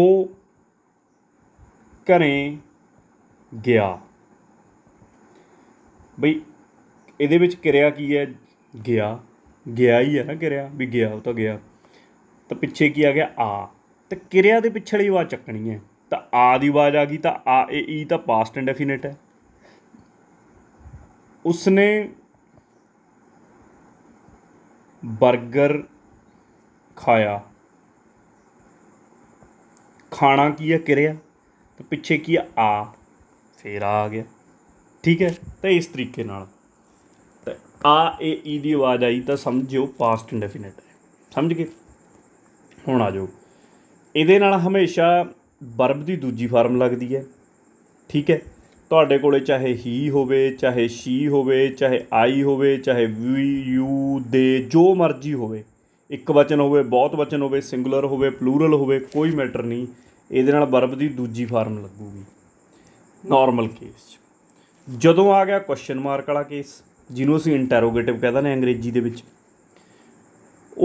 ਘਰੇ ਗਿਆ ਬਈ ਇਹਦੇ ਵਿੱਚ ਕਿਰਿਆ ਕੀ ਹੈ ਗਿਆ ਗਿਆ ਹੀ ਹੈ ਨਾ ਕਿਰਿਆ ਵੀ ਗਿਆ ਉਹ ਤਾਂ ਗਿਆ ਤਾਂ ਪਿੱਛੇ ਕੀ ਆ ਗਿਆ ਆ ਤੇ ਕਿਰਿਆ ਦੇ ਪਿੱਛੇ ਵਾਲੀ ਆਵਾਜ਼ ਚੱਕਣੀ ਹੈ ਤਾਂ ਆ ਦੀ ਆਵਾਜ਼ ਆ ਗਈ ਤਾਂ ਆ ਏ ਈ ਤਾਂ ਪਾਸਟ ਇੰਡੈਫੀਨਿਟ ਹੈ ਉਸਨੇ 버ਗਰ ਖਾਇਆ ਖਾਣਾ ਕੀ ਹੈ ਕਿਰਿਆ ਤਾਂ ਪਿੱਛੇ ਕੀ ਆ ਆ ਫੇਰ ਆ ਗਿਆ ਠੀਕ ਹੈ ਤਾਂ ਇਸ ਤਰੀਕੇ ਨਾਲ ਤਾਂ ਆ ਏ ਈ ਦੀ ਆਵਾਜ਼ ਆਈ ਤਾਂ ਸਮਝਿਓ ਪਾਸਟ ਇੰਡੈਫੀਨਿਟ ਹੈ ਸਮਝ ਗਏ ਹੁਣ ਆ ਜਾਓ ਇਹਦੇ ਨਾਲ ਹਮੇਸ਼ਾ ਬਰਬ ਦੀ ਦੂਜੀ ਫਾਰਮ ਲੱਗਦੀ ਹੈ ਠੀਕ ਹੈ ਤੁਹਾਡੇ ਕੋਲੇ ਚਾਹੇ ਹੀ ਹੋਵੇ ਚਾਹੇ ਸ਼ੀ ਹੋਵੇ ਚਾਹੇ ਆਈ ਹੋਵੇ ਚਾਹੇ ਵੀ ਯੂ ਦੇ ਜੋ ਮਰਜ਼ੀ ਹੋਵੇ ਇੱਕ ਵਚਨ ਹੋਵੇ ਬਹੁਤ ਵਚਨ ਹੋਵੇ ਸਿੰਗੂਲਰ ਹੋਵੇ ਪਲੂਰਲ ਹੋਵੇ ਕੋਈ ਮੈਟਰ ਨਹੀਂ ਇਹਦੇ ਨਾਲ ਬਰਬ ਦੀ ਦੂਜੀ ਫਾਰਮ ਲੱਗੂਗੀ ਨਾਰਮਲ ਕੇਸ ਜਦੋਂ ਆ ਗਿਆ ਕੁਐਸਚਨ ਮਾਰਕ ਵਾਲਾ ਕੇਸ ਜਿਹਨੂੰ ਅਸੀਂ ਇੰਟਰੋਗੇਟਿਵ ਕਹਿੰਦੇ ਨੇ ਅੰਗਰੇਜ਼ੀ ਦੇ ਵਿੱਚ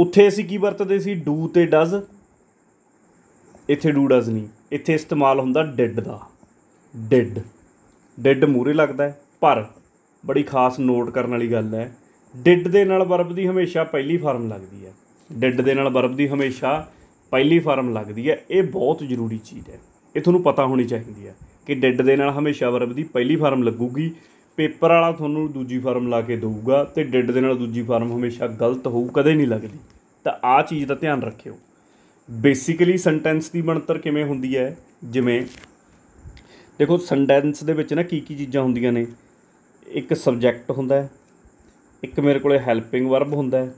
ਉੱਥੇ ਅਸੀਂ ਕੀ ਵਰਤਦੇ ਸੀ ਡੂ ਤੇ ਡਜ਼ ਇੱਥੇ ਡੂ ਡਜ਼ ਨਹੀਂ ਇੱਥੇ ਇਸਤੇਮਾਲ ਹੁੰਦਾ ਡਿਡ ਦਾ ਡਿਡ ਡਿਡ ਮੂਰੇ ਲੱਗਦਾ ਪਰ ਬੜੀ ਖਾਸ ਨੋਟ ਕਰਨ ਵਾਲੀ ਗੱਲ ਹੈ ਡਿਡ ਦੇ ਨਾਲ ਵਰਬ ਦੀ ਹਮੇਸ਼ਾ ਪਹਿਲੀ ਫਾਰਮ ਲੱਗਦੀ ਹੈ ਡਿਡ ਦੇ ਨਾਲ ਵਰਬ ਦੀ ਹਮੇਸ਼ਾ ਪਹਿਲੀ ਫਾਰਮ ਲੱਗਦੀ ਹੈ ਇਹ ਬਹੁਤ ਜ਼ਰੂਰੀ ਚੀਜ਼ ਹੈ ਇਹ ਤੁਹਾਨੂੰ ਪਤਾ ਹੋਣੀ ਚਾਹੀਦੀ ਹੈ ਕਿ ਡਿਡ ਦੇ ਨਾਲ ਹਮੇਸ਼ਾ ਵਰਬ ਦੀ ਪਹਿਲੀ ਫਾਰਮ ਲੱਗੂਗੀ ਪੇਪਰ ਵਾਲਾ ਤੁਹਾਨੂੰ ਦੂਜੀ ਫਾਰਮ ਲਾ ਕੇ ਦਊਗਾ ਤੇ ਡਿਡ ਦੇ ਨਾਲ ਦੂਜੀ ਫਾਰਮ ਹਮੇਸ਼ਾ ਗਲਤ ਹੋਊ ਕਦੇ ਨਹੀਂ ਲੱਗਦੀ ਤਾਂ ਆ ਚੀਜ਼ ਦਾ ਧਿਆਨ ਰੱਖਿਓ ਬੇਸਿਕਲੀ ਸੈਂਟੈਂਸ ਦੀ ਬਣਤਰ ਕਿਵੇਂ ਹੁੰਦੀ ਹੈ ਜਿਵੇਂ ਦੇਖੋ ਸੈਂਟੈਂਸ ਦੇ ਵਿੱਚ ਨਾ ਕੀ ਕੀ ਚੀਜ਼ਾਂ ਹੁੰਦੀਆਂ ਨੇ ਇੱਕ ਸਬਜੈਕਟ ਹੁੰਦਾ ਹੈ ਇੱਕ ਮੇਰੇ ਕੋਲੇ ਹੈਲਪਿੰਗ ਵਰਬ ਹੁੰਦਾ ਹੈ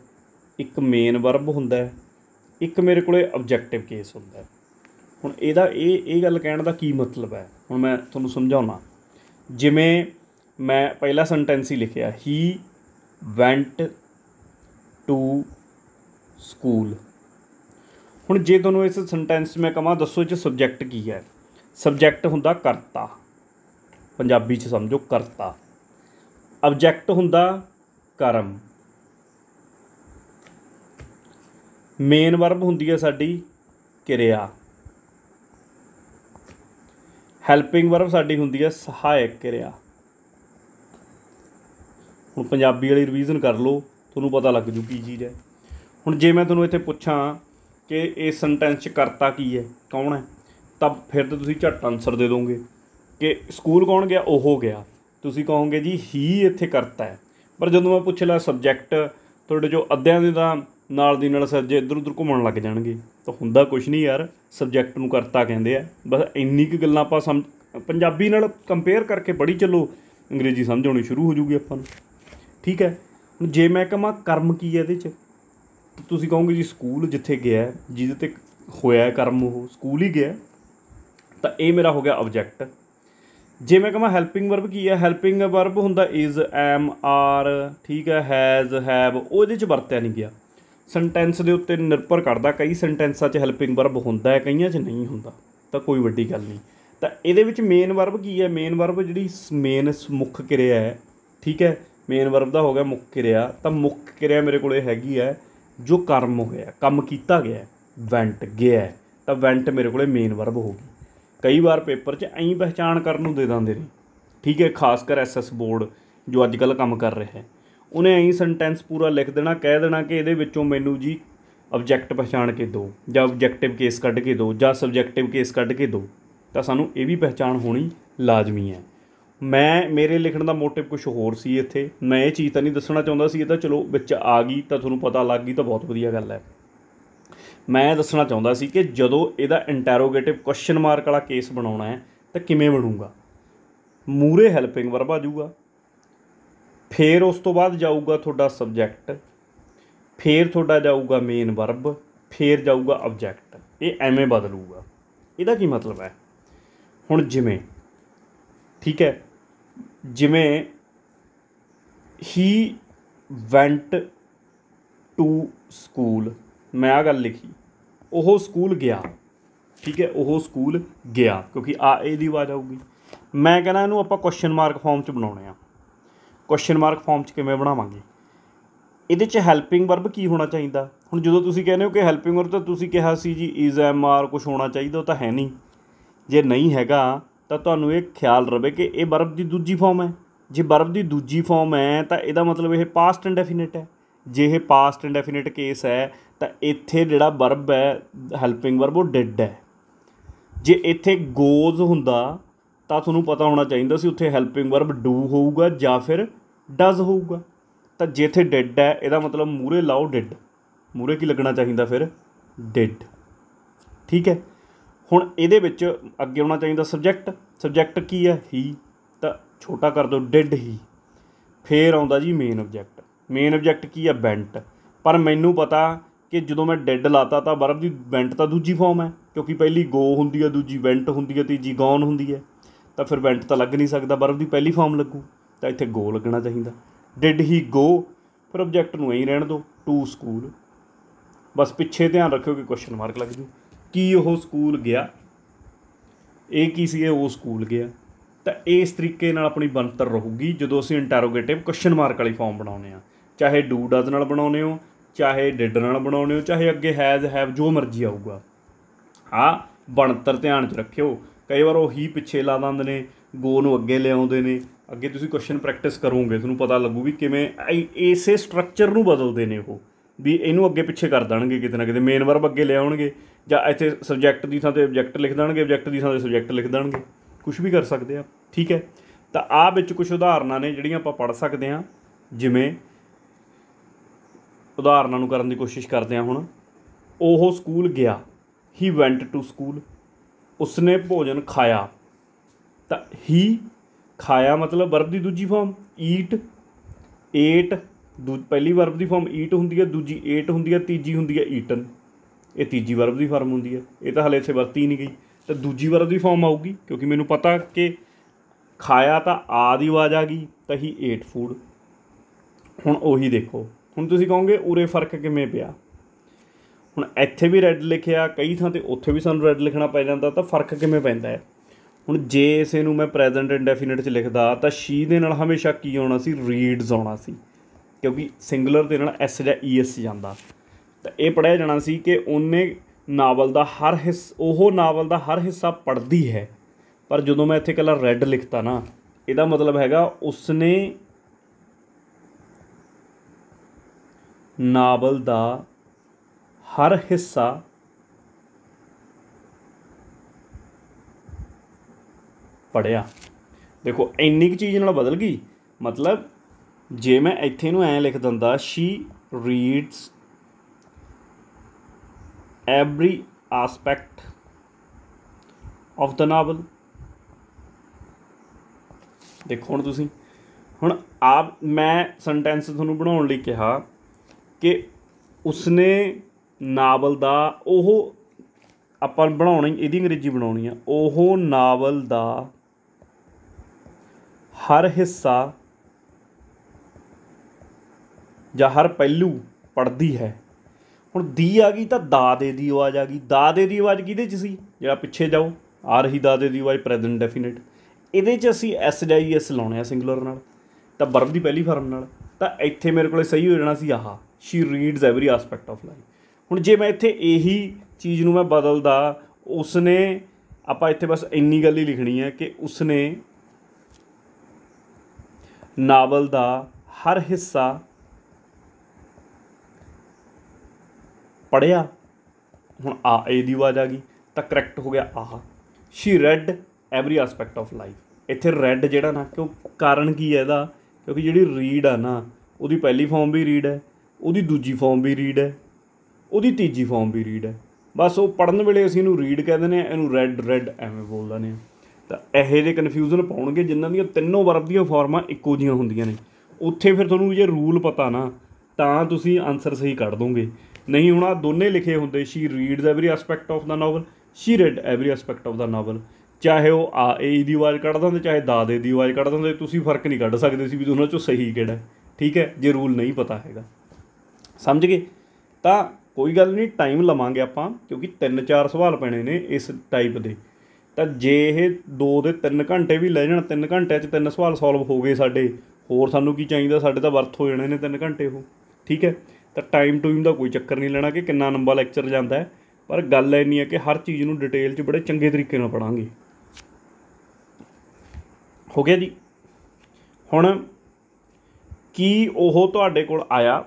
ਇੱਕ ਮੇਨ ਵਰਬ ਹੁੰਦਾ ਹੈ ਇੱਕ ਮੇਰੇ ਕੋਲੇ ਆਬਜੈਕਟਿਵ ਕੇਸ ਹੁੰਦਾ ਹੈ ਹੁਣ ਇਹਦਾ ਇਹ ਇਹ ਗੱਲ ਕਹਿਣ ਦਾ ਕੀ ਮਤਲਬ ਹੈ ਹੁਣ ਮੈਂ ਤੁਹਾਨੂੰ ਸਮਝਾਉਣਾ ਜਿਵੇਂ ਮੈਂ ਪਹਿਲਾ ਸੈਂਟੈਂਸ ਹੀ ਲਿਖਿਆ ਹੀ ਵੈਂਟ ਟੂ ਸਕੂਲ ਹੁਣ ਜੇ ਤੁਹਾਨੂੰ ਇਸ ਸੈਂਟੈਂਸ ਮੈਂ ਕਹਾਂ ਦੱਸੋ ਇਹ ਸਬਜੈਕਟ ਕੀ ਹੈ ਸਬਜੈਕਟ ਹੁੰਦਾ ਕਰਤਾ ਪੰਜਾਬੀ ਚ ਸਮਝੋ ਕਰਤਾ ਆਬਜੈਕਟ ਹੁੰਦਾ ਕਰਮ ਮੇਨ ਵਰਬ ਹੁੰਦੀ ਹੈ ਸਾਡੀ ਕਿਰਿਆ ਹੈਲਪਿੰਗ ਵਰਬ ਸਾਡੀ ਹੁੰਦੀ ਹੈ ਸਹਾਇਕ ਕਿਰਿਆ ਹੁਣ ਪੰਜਾਬੀ ਵਾਲੀ ਰਿਵੀਜ਼ਨ ਕਰ ਲਓ ਤੁਹਾਨੂੰ ਪਤਾ ਲੱਗ ਜੂ ਕੀ ਚੀਜ਼ ਹੈ ਹੁਣ ਜੇ ਮੈਂ ਤੁਹਾਨੂੰ ਇੱਥੇ ਪੁੱਛਾਂ ਕਿ ਇਹ ਸੈਂਟੈਂਸ 'ਚ ਕਰਤਾ ਕੀ ਹੈ ਕੌਣ ਹੈ ਤਾਂ ਫਿਰ ਤਾਂ ਤੁਸੀਂ ਝੱਟ ਆਨਸਰ ਦੇ ਦੋਗੇ ਕਿ ਸਕੂਲ ਕੌਣ ਗਿਆ ਉਹ ਗਿਆ ਤੁਸੀਂ ਕਹੋਗੇ ਜੀ ਹੀ ਇੱਥੇ ਕਰਤਾ ਹੈ ਪਰ ਜਦੋਂ ਮੈਂ ਪੁੱਛ ਲਿਆ ਸਬਜੈਕਟ ਤੁਹਾਡੇ ਜੋ ਅਧਿਆਨ ਦੇ ਦਾ ਨਾਲ ਦੀ ਨਾਲ ਸਰ ਜੇ ਇਧਰ ਉਧਰ ਘੁੰਮਣ ਲੱਗ ਜਾਣਗੇ ਤਾਂ ਹੁੰਦਾ ਕੁਝ ਨਹੀਂ ਯਾਰ ਸਬਜੈਕਟ ਨੂੰ ਕਰਤਾ ਕਹਿੰਦੇ ਆ ਬਸ ਇੰਨੀ ਕੁ ਗੱਲਾਂ ਆਪਾਂ ਸਮਝ ਪੰਜਾਬੀ ਨਾਲ ਕੰਪੇਅਰ ਕਰਕੇ ਪੜੀ ਚੱਲੋ ਅੰਗਰੇਜ਼ੀ ਸਮਝ ਆਉਣੀ ਸ਼ੁਰੂ ਹੋ ਜੂਗੀ ਆਪਾਂ ਨੂੰ ਠੀਕ ਹੈ ਜੇ ਮੈਂ ਕਹਾਂ ਕਰਮ ਕੀ ਹੈ ਇਹਦੇ 'ਚ ਤੁਸੀਂ ਕਹੋਗੇ ਜੀ ਸਕੂਲ ਜਿੱਥੇ ਗਿਆ ਜਿਹਦੇ ਤੇ ਹੋਇਆ ਕਰਮ ਉਹ ਸਕੂਲ ਹੀ ਗਿਆ ਤਾਂ ਇਹ ਮੇਰਾ ਹੋ ਗਿਆ ਆਬਜੈਕਟ ਜੇ ਮੈਂ ਕਹਾਂ ਹੈਲਪਿੰਗ ਵਰਬ ਕੀ ਹੈ ਹੈਲਪਿੰਗ ਵਰਬ ਹੁੰਦਾ ਇਜ਼ ਐਮ ਆਰ ਠੀਕ ਹੈ ਹੈਜ਼ ਹੈਵ ਉਹਦੇ ਚ ਵਰਤਿਆ ਨਹੀਂ ਗਿਆ ਸੈਂਟੈਂਸ ਦੇ ਉੱਤੇ ਨਿਰਭਰ ਕਰਦਾ ਕਈ ਸੈਂਟੈਂਸਾਂ 'ਚ ਹੈਲਪਿੰਗ ਵਰਬ ਹੁੰਦਾ ਹੈ ਕਈਆਂ 'ਚ ਨਹੀਂ ਹੁੰਦਾ ਤਾਂ ਕੋਈ ਵੱਡੀ ਗੱਲ ਨਹੀਂ ਤਾਂ ਇਹਦੇ ਵਿੱਚ ਮੇਨ ਵਰਬ ਕੀ ਹੈ ਮੇਨ ਵਰਬ ਜਿਹੜੀ ਮੇਨ ਮੁੱਖ ਕਿਰਿਆ ਹੈ ਠੀਕ ਹੈ ਮੇਨ ਵਰਬ ਦਾ ਹੋ ਗਿਆ ਮੁੱਖ ਕਿਰਿਆ ਤਾਂ ਮੁੱਖ ਕਿਰਿਆ ਮੇਰੇ ਕੋਲੇ ਹੈਗੀ ਹੈ ਜੋ ਕਰਮ ਹੋਇਆ ਕੰਮ ਕੀਤਾ ਗਿਆ ਵੈਂਟ ਗਿਆ ਤਾਂ ਵੈਂਟ ਮੇਰੇ ਕੋਲੇ ਮੇਨ ਵਰਬ ਹੋ ਗਈ ਕਈ ਵਾਰ ਪੇਪਰ 'ਚ ਐਂ ਪਹਿਚਾਣ ਕਰਨ ਨੂੰ ਦੇ ਦਿੰਦੇ ਨੇ ਠੀਕ ਹੈ ਖਾਸ ਕਰ ਐਸਐਸ ਬੋਰਡ ਜੋ ਅੱਜ ਕੱਲ ਕੰਮ ਕਰ ਰਿਹਾ ਹੈ ਉਹਨੇ ਐਂ ਸੈਂਟੈਂਸ ਪੂਰਾ ਲਿਖ ਦੇਣਾ ਕਹਿ ਦੇਣਾ ਕਿ ਇਹਦੇ ਵਿੱਚੋਂ ਮੈਨੂੰ ਜੀ ਆਬਜੈਕਟ ਪਛਾਣ ਕੇ ਦਿਓ ਜਾਂ ਆਬਜੈਕਟਿਵ ਕੇਸ ਕੱਢ ਕੇ ਦਿਓ ਜਾਂ ਸਬਜੈਕਟਿਵ ਕੇਸ ਕੱਢ ਕੇ ਦਿਓ ਤਾਂ ਸਾਨੂੰ ਇਹ ਵੀ ਪਛਾਣ ਹੋਣੀ ਲਾਜ਼ਮੀ ਹੈ ਮੈਂ ਮੇਰੇ ਲਿਖਣ ਦਾ ਮੋਟਿਵ ਕੁਝ ਹੋਰ ਸੀ ਇੱਥੇ ਮੈਂ ਇਹ ਚੀਜ਼ ਤਾਂ ਨਹੀਂ ਦੱਸਣਾ ਚਾਹੁੰਦਾ ਸੀ ਇਹ ਤਾਂ ਚਲੋ ਵਿੱਚ ਆ ਗਈ ਤਾਂ ਤੁਹਾਨੂੰ ਪਤਾ ਲੱਗ ਗਈ ਤਾਂ ਬਹੁਤ ਵਧੀਆ ਗੱਲ ਹੈ ਮੈਂ ਦੱਸਣਾ ਚਾਹੁੰਦਾ ਸੀ ਕਿ ਜਦੋਂ ਇਹਦਾ ਇੰਟਰੋਗੇਟਿਵ ਕੁਐਸਚਨ ਮਾਰਕ ਵਾਲਾ ਕੇਸ ਬਣਾਉਣਾ ਹੈ ਤਾਂ ਕਿਵੇਂ ਬਣੂਗਾ ਮੂਰੇ ਹੈਲਪਿੰਗ ਵਰਬ ਆ ਜਾਊਗਾ ਫੇਰ ਉਸ ਤੋਂ ਬਾਅਦ ਜਾਊਗਾ ਤੁਹਾਡਾ ਸਬਜੈਕਟ ਫੇਰ ਤੁਹਾਡਾ ਜਾਊਗਾ ਮੇਨ ਵਰਬ ਫੇਰ ਜਾਊਗਾ ਆਬਜੈਕਟ ਇਹ ਐਵੇਂ ਬਦਲੂਗਾ ਇਹਦਾ ਕੀ ਮਤਲਬ ਹੈ ਹੁਣ ਜਿਵੇਂ ਠੀਕ ਹੈ ਜਿਵੇਂ ਹੀ ਵੈਂਟ ਟੂ ਸਕੂਲ ਮੈਂ ਆ ਗੱਲ ਲਿਖੀ ਉਹ ਸਕੂਲ ਗਿਆ ਠੀਕ ਹੈ ਉਹ ਸਕੂਲ ਗਿਆ ਕਿਉਂਕਿ ਆ ਇਹ ਦੀ ਆਵਾਜ਼ ਆਊਗੀ ਮੈਂ ਕਹਿੰਦਾ ਇਹਨੂੰ ਆਪਾਂ ਕੁਐਸਚਨ ਮਾਰਕ ਫਾਰਮ 'ਚ ਬਣਾਉਣੇ ਆ ਕੁਐਸਚਨ ਮਾਰਕ ਫਾਰਮ 'ਚ ਕਿਵੇਂ ਬਣਾਵਾਂਗੇ ਇਹਦੇ 'ਚ ਹੈਲਪਿੰਗ ਵਰਬ ਕੀ ਹੋਣਾ ਚਾਹੀਦਾ ਹੁਣ ਜਦੋਂ ਤੁਸੀਂ ਕਹਿੰਦੇ ਹੋ ਕਿ ਹੈਲਪਿੰਗ ਵਰਬ ਤਾਂ ਤੁਸੀਂ ਕਿਹਾ ਸੀ ਜੀ ਇਜ਼ ਐਮ ਆਰ ਕੁਝ ਹੋਣਾ ਚਾਹੀਦਾ ਉਹ ਤਾਂ ਹੈ ਨਹੀਂ ਜੇ ਨਹੀਂ ਹੈਗਾ ਤਾਂ ਤੁਹਾਨੂੰ ਇਹ ਖਿਆਲ ਰਵੇ ਕਿ ਇਹ ਵਰਬ ਦੀ ਦੂਜੀ ਫਾਰਮ ਹੈ ਜੇ ਵਰਬ ਦੀ ਦੂਜੀ ਫਾਰਮ ਹੈ ਤਾਂ ਇਹਦਾ ਮਤਲਬ ਇਹ ਪਾਸਟ ਇਨਡੈਫੀਨਿਟ ਹੈ ਜੇ ਇਹ ਪਾਸਟ ਇਨਡੈਫੀਨਿਟ ਕੇਸ ਹੈ ਤਾਂ ਇੱਥੇ ਜਿਹੜਾ ਵਰਬ ਹੈ ਹੈਲਪਿੰਗ ਵਰਬ ਉਹ ਡਿਡ ਹੈ ਜੇ ਇੱਥੇ ਗੋਜ਼ ਹੁੰਦਾ ਤਾਂ ਤੁਹਾਨੂੰ ਪਤਾ ਹੋਣਾ ਚਾਹੀਦਾ ਸੀ ਉੱਥੇ ਹੈਲਪਿੰਗ ਵਰਬ ਡੂ ਹੋਊਗਾ ਜਾਂ ਫਿਰ ਡਜ਼ ਹੋਊਗਾ ਤਾਂ ਜੇ ਇੱਥੇ ਡਿਡ ਹੈ ਇਹਦਾ ਮਤਲਬ ਮੂਰੇ ਲਾਓ ਡਿਡ ਮੂਰੇ ਕੀ ਲੱਗਣਾ ਚਾਹੀਦਾ ਫਿਰ ਡਿਡ ਠੀਕ ਹੈ ਹੁਣ ਇਹਦੇ ਵਿੱਚ ਅੱਗੇ ਆਉਣਾ ਚਾਹੀਦਾ ਸਬਜੈਕਟ ਸਬਜੈਕਟ ਕੀ ਹੈ ਹੀ ਤਾਂ ਛੋਟਾ ਕਰ ਦਿਓ ਡਿਡ ਹੀ ਫੇਰ ਆਉਂਦਾ ਜੀ ਮੇਨ ਆਬਜੈਕਟ ਮੇਨ ਆਬਜੈਕਟ ਕੀ ਹੈ ਬੈਂਟ ਪਰ ਮੈਨੂੰ ਪਤਾ ਕਿ ਜਦੋਂ ਮੈਂ ਡਿਡ ਲਾਤਾ ਤਾਂ ਵਰਬ ਦੀ ਬੈਂਟ ਤਾਂ ਦੂਜੀ ਫਾਰਮ ਹੈ ਕਿਉਂਕਿ ਪਹਿਲੀ ਗੋ ਹੁੰਦੀ ਹੈ ਦੂਜੀ ਬੈਂਟ ਹੁੰਦੀ ਹੈ ਤੀਜੀ ਗੌਨ ਹੁੰਦੀ ਹੈ ਤਾਂ ਫਿਰ ਬੈਂਟ ਤਾਂ ਲੱਗ ਨਹੀਂ ਸਕਦਾ ਵਰਬ ਦੀ ਪਹਿਲੀ ਫਾਰਮ ਲੱਗੂ ਤਾਂ ਇੱਥੇ ਗੋ ਲੱਗਣਾ ਚਾਹੀਦਾ ਡਿਡ ਹੀ ਗੋ ਫਿਰ ਆਬਜੈਕਟ ਨੂੰ ਐਂ ਰਹਿਣ ਦਿਓ ਟੂ ਸਕੂਲ ਬਸ ਪਿੱਛੇ ਧਿਆਨ ਰੱਖਿਓ ਕਿ ਕੁਐਸਚਨ ਮਾਰਕ ਲੱਗ ਜੂ ਕੀ ਉਹ ਸਕੂਲ ਗਿਆ ਇਹ ਕੀ ਸੀ ਇਹ ਉਹ ਸਕੂਲ ਗਿਆ ਤਾਂ ਇਸ ਤਰੀਕੇ ਨਾਲ ਆਪਣੀ ਬਣਤਰ ਰਹੂਗੀ ਜਦੋਂ ਅਸੀਂ ਇੰਟਰੋਗੇਟਿਵ ਕੁਐਸਚਨ ਮਾਰਕ ਵਾਲੀ ਫਾਰਮ ਬਣਾਉਨੇ ਆ ਚਾਹੇ ਡੂ ਡਸ ਨਾਲ ਬਣਾਉਨੇ ਹੋ ਚਾਹੇ ਡਿਡ ਨਾਲ ਬਣਾਉਨੇ ਹੋ ਚਾਹੇ ਅੱਗੇ ਹੈਜ਼ ਹੈਵ ਜੋ ਮਰਜ਼ੀ ਆਊਗਾ ਆ ਬਣਤਰ ਧਿਆਨ 'ਚ ਰੱਖਿਓ ਕਈ ਵਾਰ ਉਹੀ ਪਿੱਛੇ ਲਾ ਦਿੰਦੇ ਨੇ ਗੋ ਨੂੰ ਅੱਗੇ ਲਿਆਉਂਦੇ ਨੇ ਅੱਗੇ ਤੁਸੀਂ ਕੁਐਸਚਨ ਪ੍ਰੈਕਟਿਸ ਕਰੋਗੇ ਤੁਹਾਨੂੰ ਪਤਾ ਲੱਗੂ ਵੀ ਕਿਵੇਂ ਇਸੇ ਸਟਰਕਚਰ ਨੂੰ ਬਦਲਦੇ ਨੇ ਉਹ ਵੀ ਇਹਨੂੰ ਅੱਗੇ ਪਿੱਛੇ ਕਰ ਦੇਣਗੇ ਕਿਤੇ ਨਾ ਕਿਤੇ ਮੇਨ ਵਰਬ ਅੱਗੇ ਲਿਆਉਣਗੇ ਜਾਂ ਇੱਥੇ ਸਬਜੈਕਟ ਦੀ ਥਾਂ ਤੇ ਆਬਜੈਕਟ ਲਿਖ ਦੇਣਗੇ ਆਬਜੈਕਟ ਦੀ ਥਾਂ ਤੇ ਸਬਜੈਕਟ ਲਿਖ ਦੇਣਗੇ ਕੁਝ ਵੀ ਕਰ ਸਕਦੇ ਆ ਠੀਕ ਹੈ ਤਾਂ ਆ ਵਿੱਚ ਕੁਝ ਉਦਾਹਰਨਾਂ ਨੇ ਜਿਹੜੀਆਂ ਆਪਾਂ ਪੜ ਸਕਦੇ ਆ ਜਿਵੇਂ ਉਦਾਹਰਨਾਂ ਨੂੰ ਕਰਨ ਦੀ ਕੋਸ਼ਿਸ਼ ਕਰਦੇ ਆ ਹੁਣ ਉਹ ਸਕੂਲ ਗਿਆ ਹੀ ਵੈਂਟ ਟੂ ਸਕੂਲ ਉਸਨੇ ਭੋਜਨ ਖਾਇਆ ਤਾਂ ਹੀ ਖਾਇਆ ਮਤਲਬ ਵਰਬ ਦੀ ਦੂਜੀ ਫਾਰਮ ਈਟ ਏਟ ਪਹਿਲੀ ਵਰਬ ਦੀ ਫਾਰਮ ਈਟ ਹੁੰਦੀ ਹੈ ਦੂਜੀ ਏਟ ਹੁੰਦੀ ਹੈ ਤੀਜੀ ਹੁੰਦੀ ਹੈ ਈਟਨ ਇਹ ਤੀਜੀ ਵਰਬ ਦੀ ਫਾਰਮ ਹੁੰਦੀ ਹੈ ਇਹ ਤਾਂ ਹਲੇ ਇੱਥੇ ਵਰਤੀ ਨਹੀਂ ਗਈ ਤਾਂ ਦੂਜੀ ਵਰਬ ਦੀ ਫਾਰਮ ਆਊਗੀ ਕਿਉਂਕਿ ਮੈਨੂੰ ਪਤਾ ਕਿ ਖਾਇਆ ਤਾਂ ਆ ਦੀ ਆਵਾਜ਼ ਆ ਗਈ ਤਾਂ ਹੀ ਏਟ ਫੂਡ ਹੁਣ ਉਹੀ ਦੇਖੋ ਹੁਣ ਤੁਸੀਂ ਕਹੋਗੇ ਉਰੇ ਫਰਕ ਕਿਵੇਂ ਪਿਆ ਹੁਣ ਇੱਥੇ ਵੀ ਰੈੱਡ ਲਿਖਿਆ ਕਈ ਥਾਂ ਤੇ ਉੱਥੇ ਵੀ ਸਾਨੂੰ ਰੈੱਡ ਲਿਖਣਾ ਪੈ ਜਾਂਦਾ ਤਾਂ ਫਰਕ ਕਿਵੇਂ ਪੈਂਦਾ ਹੈ ਹੁਣ ਜੇ ਇਸੇ ਨੂੰ ਮੈਂ ਪ੍ਰੈਜ਼ੈਂਟ ਇਨਡੈਫੀਨਿਟ ਚ ਲਿਖਦਾ ਤਾਂ ਸ਼ੀ ਦੇ ਨਾਲ ਹਮੇਸ਼ਾ ਕੀ ਆਉਣਾ ਸੀ ਰੀਡਸ ਆਉਣਾ ਸੀ ਕਿਉਂਕਿ ਸਿੰਗੂਲਰ ਦੇ ਨਾਲ ਐਸ ਜਾਂ ਈਐਸ ਜਾਂਦਾ ਤਾਂ ਇਹ ਪੜਿਆ ਜਾਣਾ ਸੀ ਕਿ ਉਹਨੇ ਨਾਵਲ ਦਾ ਹਰ ਹਿੱਸ ਉਹ ਨਾਵਲ ਦਾ ਹਰ ਹਿੱਸਾ ਪੜਦੀ ਹੈ ਪਰ ਜਦੋਂ ਮੈਂ ਇੱਥੇ ਕਲਰ ਰੈੱਡ ਲਿਖਤਾ ਨਾ ਇਹਦਾ ਮਤਲਬ ਹੈਗਾ ਉਸਨੇ ਨਾਵਲ ਦਾ ਹਰ ਹਿੱਸਾ ਪੜਿਆ ਦੇਖੋ ਇੰਨੀ ਕਿ ਚੀਜ਼ ਨਾਲ ਬਦਲ ਗਈ ਮਤਲਬ ਜੇ ਮੈਂ ਇੱਥੇ ਨੂੰ ਐਂ ਲਿਖ ਦਿੰਦਾ Shri ਰੀਡਸ every aspect of the novel ਦੇਖੋ ਹੁਣ ਤੁਸੀਂ ਹੁਣ ਆਪ ਮੈਂ ਸੈਂਟੈਂਸ ਤੁਹਾਨੂੰ ਬਣਾਉਣ ਲਈ ਕਿਹਾ ਕਿ ਉਸਨੇ ਨਾਵਲ ਦਾ ਉਹ ਆਪਾਂ ਬਣਾਉਣੀ ਇਹਦੀ ਅੰਗਰੇਜ਼ੀ ਬਣਾਉਣੀ ਆ ਉਹ ਨਾਵਲ ਦਾ ਹਰ ਹਿੱਸਾ ਜਾਂ ਹਰ ਪਹਿਲੂ ਪੜਦੀ ਹੈ ਹੁਣ ਦੀ ਆ ਗਈ ਤਾਂ ਦਾ ਦੇ ਦੀ ਆਵਾਜ਼ ਆ ਗਈ ਦਾ ਦੇ ਦੀ ਆਵਾਜ਼ ਕਿਹਦੇ ਚ ਸੀ ਜਿਹੜਾ ਪਿੱਛੇ ਜਾਓ ਆ ਰਹੀ ਦਾ ਦੇ ਦੀ ਆਵਾਜ਼ ਪ੍ਰੈਜ਼ੈਂਟ ਡੈਫੀਨਿਟ ਇਹਦੇ ਚ ਅਸੀਂ ਐਸ ਜਾਈ ਐਸ ਲਾਉਣੇ ਆ ਸਿੰਗੂਲਰ ਨਾਲ ਤਾਂ ਵਰਬ ਦੀ ਪਹਿਲੀ ਫਾਰਮ ਨਾਲ ਤਾਂ ਇੱਥੇ ਮੇਰੇ ਕੋਲੇ ਸਹੀ ਹੋ ਜਾਣਾ ਸੀ ਆਹ she reads every aspect of life ਹੁਣ ਜੇ ਮੈਂ ਇੱਥੇ ਇਹੀ ਚੀਜ਼ ਨੂੰ ਮੈਂ ਬਦਲਦਾ ਉਸਨੇ ਆਪਾਂ ਇੱਥੇ ਬਸ ਇੰਨੀ ਗੱਲ ਹੀ ਲਿਖਣੀ ਹੈ ਕਿ ਉਸਨੇ ਨਾਵਲ ਦਾ ਹਰ ਹਿੱਸਾ ਪੜਿਆ ਹੁਣ ਆ ਏ ਦੀ ਆਵਾਜ਼ ਆ ਗਈ ਤਾਂ ਕਰੈਕਟ ਹੋ ਗਿਆ ਆਹ she read every aspect of life ਇੱਥੇ ਰੈਡ ਜਿਹੜਾ ਨਾ ਕਿਉਂ ਕਾਰਨ ਕੀ ਹੈ ਇਹਦਾ ਕਿਉਂਕਿ ਜਿਹੜੀ ਰੀਡ ਆ ਨਾ ਉਹਦੀ ਪਹਿਲੀ ਫਾਰਮ ਵੀ ਰੀਡ ਹੈ ਉਹਦੀ ਦੂਜੀ ਫਾਰਮ ਵੀ ਰੀਡ ਹੈ ਉਹਦੀ ਤੀਜੀ ਫਾਰਮ ਵੀ ਰੀਡ ਹੈ ਬਸ ਉਹ ਪੜਨ ਵੇਲੇ ਅਸੀਂ ਇਹਨੂੰ ਰੀਡ ਕਹਿੰਦੇ ਨੇ ਇਹਨੂੰ ਰੈਡ ਰੈਡ ਐਵੇਂ ਬੋਲ ਦਿੰਦੇ ਆ ਤਾਂ ਇਹੇ ਦੇ ਕਨਫਿਊਜ਼ਨ ਪਾਉਣਗੇ ਜਿਨ੍ਹਾਂ ਦੀਆਂ ਤਿੰਨੋਂ ਵਰਬ ਦੀਆਂ ਫਾਰਮਾਂ ਇੱਕੋ ਜੀਆਂ ਹੁੰਦੀਆਂ ਨੇ ਉੱਥੇ ਫਿਰ ਤੁਹਾਨੂੰ ਜੇ ਰੂਲ ਪਤਾ ਨਾ ਤਾਂ ਤੁਸੀਂ ਆਨਸਰ ਸਹੀ ਕੱਢ ਦੋਗੇ ਨਹੀਂ ਹੋਣਾ ਦੋਨੇ ਲਿਖੇ ਹੁੰਦੇ she reads every aspect of the novel she read every aspect of the novel ਚਾਹੇ ਉਹ ਆ ਏ ਦੀ ਆਵਾਜ਼ ਕੱਢ ਦਿੰਦੇ ਚਾਹੇ ਦਾ ਦੇ ਦੀ ਆਵਾਜ਼ ਕੱਢ ਦਿੰਦੇ ਤੁਸੀਂ ਫਰਕ ਨਹੀਂ ਕੱਢ ਸਕਦੇ ਸੀ ਵੀ ਦੋਨਾਂ ਚੋਂ ਸਹੀ ਕਿਹੜਾ ਠੀਕ ਹੈ ਜੇ ਰੂਲ ਨਹੀਂ ਪਤਾ ਹੈਗਾ ਸਮਝ ਗਏ ਤਾਂ ਕੋਈ ਗੱਲ ਨਹੀਂ ਟਾਈਮ ਲਵਾਂਗੇ ਆਪਾਂ ਕਿਉਂਕਿ 3-4 ਸਵਾਲ ਪੈਣੇ ਨੇ ਇਸ ਟਾਈਪ ਦੇ ਤਾਂ ਜੇ ਇਹ 2 ਦੇ 3 ਘੰਟੇ ਵੀ ਲੈ ਜਾਣ 3 ਘੰਟਿਆਂ 'ਚ 3 ਸਵਾਲ ਸੋਲਵ ਹੋ ਗਏ ਸਾਡੇ ਹੋਰ ਸਾਨੂੰ ਕੀ ਚਾਹੀਦਾ ਸਾਡੇ ਤਾਂ ਵਰਥ ਹੋ ਜਾਣੇ ਨੇ 3 ਘੰਟੇ ਉਹ ਠੀਕ ਹੈ ਤਾਂ ਟਾਈਮ ਟੂਮ ਦਾ ਕੋਈ ਚੱਕਰ ਨਹੀਂ ਲੈਣਾ ਕਿ ਕਿੰਨਾ ਲੰਬਾ ਲੈਕਚਰ ਜਾਂਦਾ ਪਰ ਗੱਲ ਇੰਨੀ ਹੈ ਕਿ ਹਰ ਚੀਜ਼ ਨੂੰ ਡਿਟੇਲ 'ਚ ਬੜੇ ਚੰਗੇ ਤਰੀਕੇ ਨਾਲ ਪੜਾਂਗੇ ਹੋ ਗਿਆ ਜੀ ਹੁਣ ਕੀ ਉਹ ਤੁਹਾਡੇ ਕੋਲ ਆਇਆ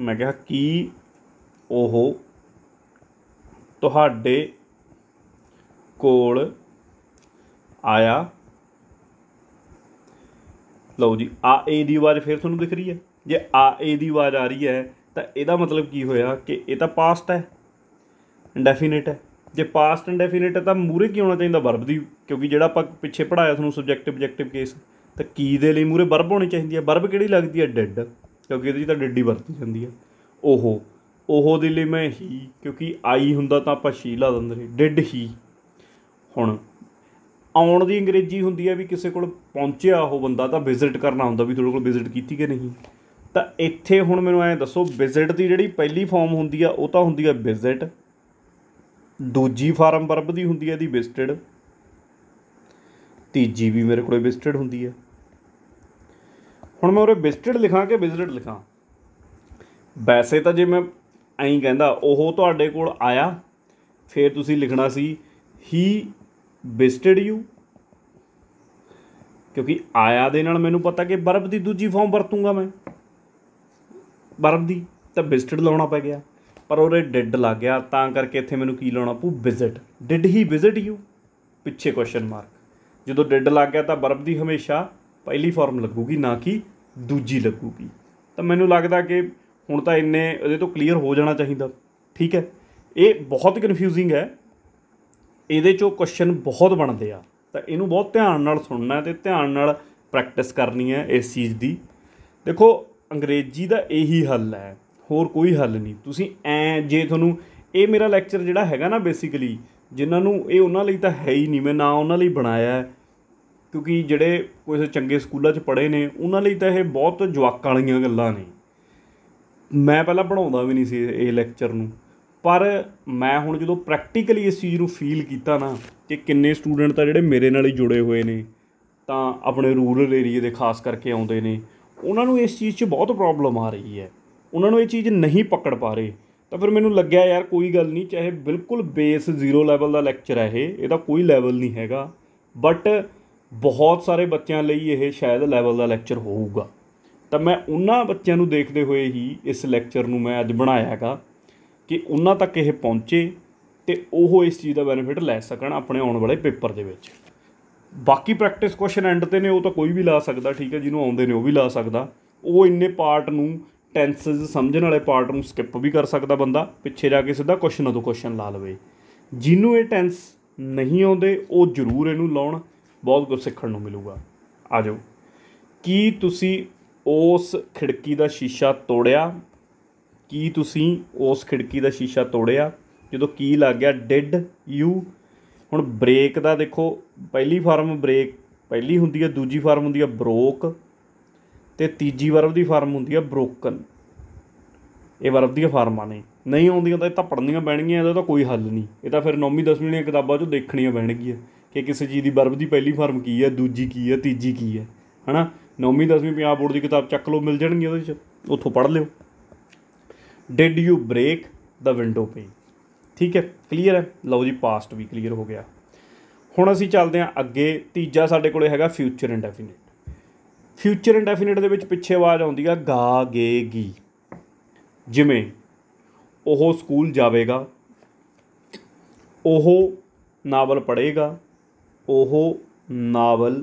ਮੈਂ ਕਿਹਾ ਕੀ ਉਹ ਤੁਹਾਡੇ ਕੋਲ ਆਇਆ ਲਓ ਜੀ ਆ ਏ ਦੀ ਆਵਾਜ਼ ਫੇਰ ਤੁਹਾਨੂੰ ਦਿਖ ਰਹੀ ਹੈ ਜੇ ਆ ਏ ਦੀ ਆਵਾਜ਼ ਆ ਰਹੀ ਹੈ ਤਾਂ ਇਹਦਾ ਮਤਲਬ ਕੀ ਹੋਇਆ ਕਿ ਇਹ ਤਾਂ ਪਾਸਟ ਹੈ ਇਨਡੈਫੀਨਿਟ ਹੈ ਜੇ ਪਾਸਟ ਇਨਡੈਫੀਨਿਟ ਹੈ ਤਾਂ ਮੂਰੇ ਕੀ ਹੋਣਾ ਚਾਹੀਦਾ ਵਰਬ ਦੀ ਕਿਉਂਕਿ ਜਿਹੜਾ ਆਪਾਂ ਪਿੱਛੇ ਪੜਾਇਆ ਤੁਹਾਨੂੰ ਸਬਜੈਕਟਿਵ ਆਬਜੈਕਟਿਵ ਕੇਸ ਤਾਂ ਕੀ ਦੇ ਲਈ ਮੂਰੇ ਵਰਬ ਹੋਣੀ ਚਾਹੀਦੀ ਹੈ ਵਰਬ ਕਿਹੜੀ ਲੱਗਦੀ ਹੈ ਡੈਡ ਕਿਉਂਕਿ ਇਹਦੇ ਜੀ ਤਾਂ ਡੈਡੀ ਵਰਤੀ ਜਾਂਦੀ ਹੈ ਉਹ ਉਹ ਦੇ ਲਈ ਮੈਂ ਹੀ ਕਿਉਂਕਿ ਆਈ ਹੁੰਦਾ ਤਾਂ ਆਪਾਂ ਸ਼ੀ ਲਾ ਦਿੰਦੇ ਸੀ ਹੀ ਹੁਣ ਆਉਣ ਦੀ ਅੰਗਰੇਜ਼ੀ ਹੁੰਦੀ ਹੈ ਵੀ ਕਿਸੇ ਕੋਲ ਪਹੁੰਚਿਆ ਉਹ ਬੰਦਾ ਤਾਂ ਵਿਜ਼ਿਟ ਕਰਨਾ ਹੁੰਦਾ ਵੀ ਤੁਹਾਡੇ ਕੋਲ ਵਿਜ਼ਿਟ ਕੀਤੀ ਕਿ ਨਹੀਂ ਤਾਂ ਇੱਥੇ ਹੁਣ ਮੈਨੂੰ ਐਂ ਦੱਸੋ ਵਿਜ਼ਿਟ ਦੀ ਜਿਹੜੀ ਪਹਿਲੀ ਫਾਰਮ ਹੁੰਦੀ ਆ ਉਹ ਤਾਂ ਹੁੰਦੀ ਆ ਵਿਜ਼ਿਟ ਦੂਜੀ ਫਾਰਮ ਵਰਬ ਦੀ ਹੁੰਦੀ ਆ ਦੀ ਵਿਜ਼ਿਟਡ ਤੀਜੀ ਵੀ ਮੇਰੇ ਕੋਲੇ ਵਿਜ਼ਿਟਡ ਹੁੰਦੀ ਆ ਹੁਣ ਮੈਂ ਉਹਰੇ ਵਿਜ਼ਿਟਡ ਲਿਖਾਂ ਕਿ ਵਿਜ਼ਿਟਡ ਲਿਖਾਂ ਵੈਸੇ ਤਾਂ ਜੇ ਮੈਂ ਐਂ ਕਹਿੰਦਾ ਉਹ ਤੁਹਾਡੇ ਕੋਲ ਆਇਆ ਫਿਰ ਤੁਸੀਂ ਲਿਖਣਾ ਸੀ ਹੀ ਵਿਜ਼ਿਟਡ ਯੂ ਕਿਉਂਕਿ ਆਇਆ ਦੇ ਨਾਲ ਮੈਨੂੰ ਪਤਾ ਕਿ ਵਰਬ ਦੀ ਦੂਜੀ ਫਾਰਮ ਵਰਤੂੰਗਾ ਮੈਂ ਬਰਫ ਦੀ ਤਾਂ ਵਿਜ਼ਿਟਡ ਲਾਉਣਾ ਪੈ ਗਿਆ ਪਰ ਉਹਰੇ ਡਿਡ ਲੱਗ ਗਿਆ ਤਾਂ ਕਰਕੇ ਇੱਥੇ ਮੈਨੂੰ ਕੀ ਲਾਉਣਾ ਪਊ visit did he visit you ਪਿੱਛੇ ਕੁਐਸਚਨ ਮਾਰਕ ਜਦੋਂ ਡਿਡ ਲੱਗ ਗਿਆ ਤਾਂ ਬਰਫ ਦੀ ਹਮੇਸ਼ਾ ਪਹਿਲੀ ਫਾਰਮ ਲੱਗੂਗੀ ਨਾ ਕਿ ਦੂਜੀ ਲੱਗੂਗੀ ਤਾਂ ਮੈਨੂੰ ਲੱਗਦਾ ਕਿ ਹੁਣ ਤਾਂ ਇੰਨੇ ਇਹਦੇ ਤੋਂ ਕਲੀਅਰ ਹੋ ਜਾਣਾ ਚਾਹੀਦਾ ਠੀਕ ਹੈ ਇਹ ਬਹੁਤ ਕਨਫਿਊਜ਼ਿੰਗ ਹੈ ਇਹਦੇ ਚੋਂ ਕੁਐਸਚਨ ਬਹੁਤ ਬਣਦੇ ਆ ਤਾਂ ਇਹਨੂੰ ਬਹੁਤ ਧਿਆਨ ਨਾਲ ਸੁਣਨਾ ਤੇ ਧਿਆਨ ਨਾਲ ਪ੍ਰੈਕਟਿਸ ਕਰਨੀ ਹੈ ਇਸ ਚੀਜ਼ ਦੀ ਦੇਖੋ ਅੰਗਰੇਜ਼ੀ ਦਾ ਇਹੀ ਹੱਲ ਹੈ ਹੋਰ ਕੋਈ ਹੱਲ ਨਹੀਂ ਤੁਸੀਂ ਐ ਜੇ ਤੁਹਾਨੂੰ ਇਹ ਮੇਰਾ ਲੈਕਚਰ ਜਿਹੜਾ ਹੈਗਾ ਨਾ ਬੇਸਿਕਲੀ ਜਿਨ੍ਹਾਂ ਨੂੰ ਇਹ ਉਹਨਾਂ ਲਈ ਤਾਂ ਹੈ ਹੀ ਨਹੀਂ ਮੈਂ ਨਾ ਉਹਨਾਂ ਲਈ ਬਣਾਇਆ ਕਿਉਂਕਿ ਜਿਹੜੇ ਕੋਈ ਚੰਗੇ ਸਕੂਲਾਂ 'ਚ ਪੜ੍ਹੇ ਨੇ ਉਹਨਾਂ ਲਈ ਤਾਂ ਇਹ ਬਹੁਤ ਜਵਾਕਾਂ ਵਾਲੀਆਂ ਗੱਲਾਂ ਨੇ ਮੈਂ ਪਹਿਲਾਂ ਬਣਾਉਂਦਾ ਵੀ ਨਹੀਂ ਸੀ ਇਹ ਲੈਕਚਰ ਨੂੰ ਪਰ ਮੈਂ ਹੁਣ ਜਦੋਂ ਪ੍ਰੈਕਟੀਕਲੀ ਇਸ ਚੀਜ਼ ਨੂੰ ਫੀਲ ਕੀਤਾ ਨਾ ਕਿ ਕਿੰਨੇ ਸਟੂਡੈਂਟ ਤਾਂ ਜਿਹੜੇ ਮੇਰੇ ਨਾਲ ਹੀ ਜੁੜੇ ਹੋਏ ਨੇ ਤਾਂ ਆਪਣੇ ਰੂਰਲ ਏਰੀਆ ਦੇ ਖਾਸ ਕਰਕੇ ਆਉਂਦੇ ਨੇ ਉਹਨਾਂ ਨੂੰ ਇਸ ਚੀਜ਼ 'ਚ ਬਹੁਤ ਪ੍ਰੋਬਲਮ ਆ ਰਹੀ ਹੈ ਉਹਨਾਂ ਨੂੰ ਇਹ ਚੀਜ਼ ਨਹੀਂ ਪਕੜ ਪਾ ਰਹੇ ਤਾਂ ਫਿਰ ਮੈਨੂੰ ਲੱਗਿਆ ਯਾਰ ਕੋਈ ਗੱਲ ਨਹੀਂ ਚਾਹੇ ਬਿਲਕੁਲ ਬੇਸ ਜ਼ੀਰੋ ਲੈਵਲ ਦਾ ਲੈਕਚਰ ਹੈ ਇਹ ਇਹਦਾ ਕੋਈ ਲੈਵਲ ਨਹੀਂ ਹੈਗਾ ਬਟ ਬਹੁਤ ਸਾਰੇ ਬੱਚਿਆਂ ਲਈ ਇਹ ਸ਼ਾਇਦ ਲੈਵਲ ਦਾ ਲੈਕਚਰ ਹੋਊਗਾ ਤਾਂ ਮੈਂ ਉਹਨਾਂ ਬੱਚਿਆਂ ਨੂੰ ਦੇਖਦੇ ਹੋਏ ਹੀ ਇਸ ਲੈਕਚਰ ਨੂੰ ਮੈਂ ਅੱਜ ਬਣਾਇਆ ਹੈਗਾ ਕਿ ਉਹਨਾਂ ਤੱਕ ਇਹ ਪਹੁੰਚੇ ਤੇ ਉਹ ਇਸ ਚੀਜ਼ ਦਾ ਬੈਨੀਫਿਟ ਲੈ ਸਕਣ ਆਪਣੇ ਆਉਣ ਵਾਲੇ ਪੇਪਰ ਦੇ ਵਿੱਚ ਬਾਕੀ ਪ੍ਰੈਕਟਿਸ ਕੁਐਸਚਨ ਐਂਡ ਤੇ ਨੇ ਉਹ ਤਾਂ ਕੋਈ ਵੀ ਲਾ ਸਕਦਾ ਠੀਕ ਹੈ ਜਿਹਨੂੰ ਆਉਂਦੇ ਨੇ ਉਹ ਵੀ ਲਾ ਸਕਦਾ ਉਹ ਇੰਨੇ ਪਾਰਟ ਨੂੰ ਟੈਂਸਸ ਸਮਝਣ ਵਾਲੇ ਪਾਰਟ ਨੂੰ ਸਕਿਪ ਵੀ ਕਰ ਸਕਦਾ ਬੰਦਾ ਪਿੱਛੇ ਜਾ ਕੇ ਸਿੱਧਾ ਕੁਐਸਚਨ ਤੋਂ ਕੁਐਸਚਨ ਲਾ ਲਵੇ ਜਿਹਨੂੰ ਇਹ ਟੈਂਸ ਨਹੀਂ ਆਉਂਦੇ ਉਹ ਜ਼ਰੂਰ ਇਹਨੂੰ ਲਾਉਣ ਬਹੁਤ ਕੁਝ ਸਿੱਖਣ ਨੂੰ ਮਿਲੂਗਾ ਆ ਜਾਓ ਕੀ ਤੁਸੀਂ ਉਸ ਖਿੜਕੀ ਦਾ ਸ਼ੀਸ਼ਾ ਤੋੜਿਆ ਕੀ ਤੁਸੀਂ ਉਸ ਖਿੜਕੀ ਦਾ ਸ਼ੀਸ਼ਾ ਤੋੜਿਆ ਜਦੋਂ ਕੀ ਲੱਗ ਗਿਆ ਡਿਡ ਯੂ ਹੁਣ ਬ੍ਰੇਕ ਦਾ ਦੇਖੋ ਪਹਿਲੀ ਫਾਰਮ ਬ੍ਰੇਕ ਪਹਿਲੀ ਹੁੰਦੀ ਹੈ ਦੂਜੀ ਫਾਰਮ ਹੁੰਦੀ ਹੈ ਬ੍ਰੋਕ ਤੇ ਤੀਜੀ ਵਰਬ ਦੀ ਫਾਰਮ ਹੁੰਦੀ ਹੈ ਬ੍ਰੋਕਨ ਇਹ ਵਰਬ ਦੀਆਂ ਫਾਰਮਾਂ ਨੇ ਨਹੀਂ ਆਉਂਦੀਆਂ ਤਾਂ ਇਹ ਤਾਂ ਪੜਨੀਆਂ ਪੈਣਗੀਆਂ ਇਹਦਾ ਤਾਂ ਕੋਈ ਹੱਲ ਨਹੀਂ ਇਹ ਤਾਂ ਫਿਰ 9ਵੀਂ 10ਵੀਂ ਦੀਆਂ ਕਿਤਾਬਾਂ ਚੋਂ ਦੇਖਣੀਆਂ ਪੈਣਗੀਆਂ ਕਿ ਕਿਸੇ ਚੀਜ਼ ਦੀ ਵਰਬ ਦੀ ਪਹਿਲੀ ਫਾਰਮ ਕੀ ਹੈ ਦੂਜੀ ਕੀ ਹੈ ਤੀਜੀ ਕੀ ਹੈ ਹਨਾ 9ਵੀਂ 10ਵੀਂ ਪੰਜਾਬ ਬੋਰਡ ਦੀ ਕਿਤਾਬ ਚੱਕ ਲਓ ਮਿਲ ਜਾਣਗੀ ਉਹਦੇ ਵਿੱਚ ਉੱਥੋਂ ਪੜ੍ਹ ਲਿਓ did you break the window pane ਠੀਕ ਹੈ ਕਲੀਅਰ ਹੈ ਲਓ ਜੀ ਪਾਸਟ ਵੀ ਕਲੀਅਰ ਹੋ ਗਿਆ ਹੁਣ ਅਸੀਂ ਚੱਲਦੇ ਹਾਂ ਅੱਗੇ ਤੀਜਾ ਸਾਡੇ ਕੋਲੇ ਹੈਗਾ ਫਿਊਚਰ ਇੰਡੈਫੀਨਿਟ ਫਿਊਚਰ ਇੰਡੈਫੀਨਿਟ ਦੇ ਵਿੱਚ ਪਿੱਛੇ ਆਵਾਜ਼ ਆਉਂਦੀ ਆ ਗਾ ਗੇ ਗੀ ਜਿਵੇਂ ਉਹ ਸਕੂਲ ਜਾਵੇਗਾ ਉਹ ਨਾਵਲ ਪੜ੍ਹੇਗਾ ਉਹ ਨਾਵਲ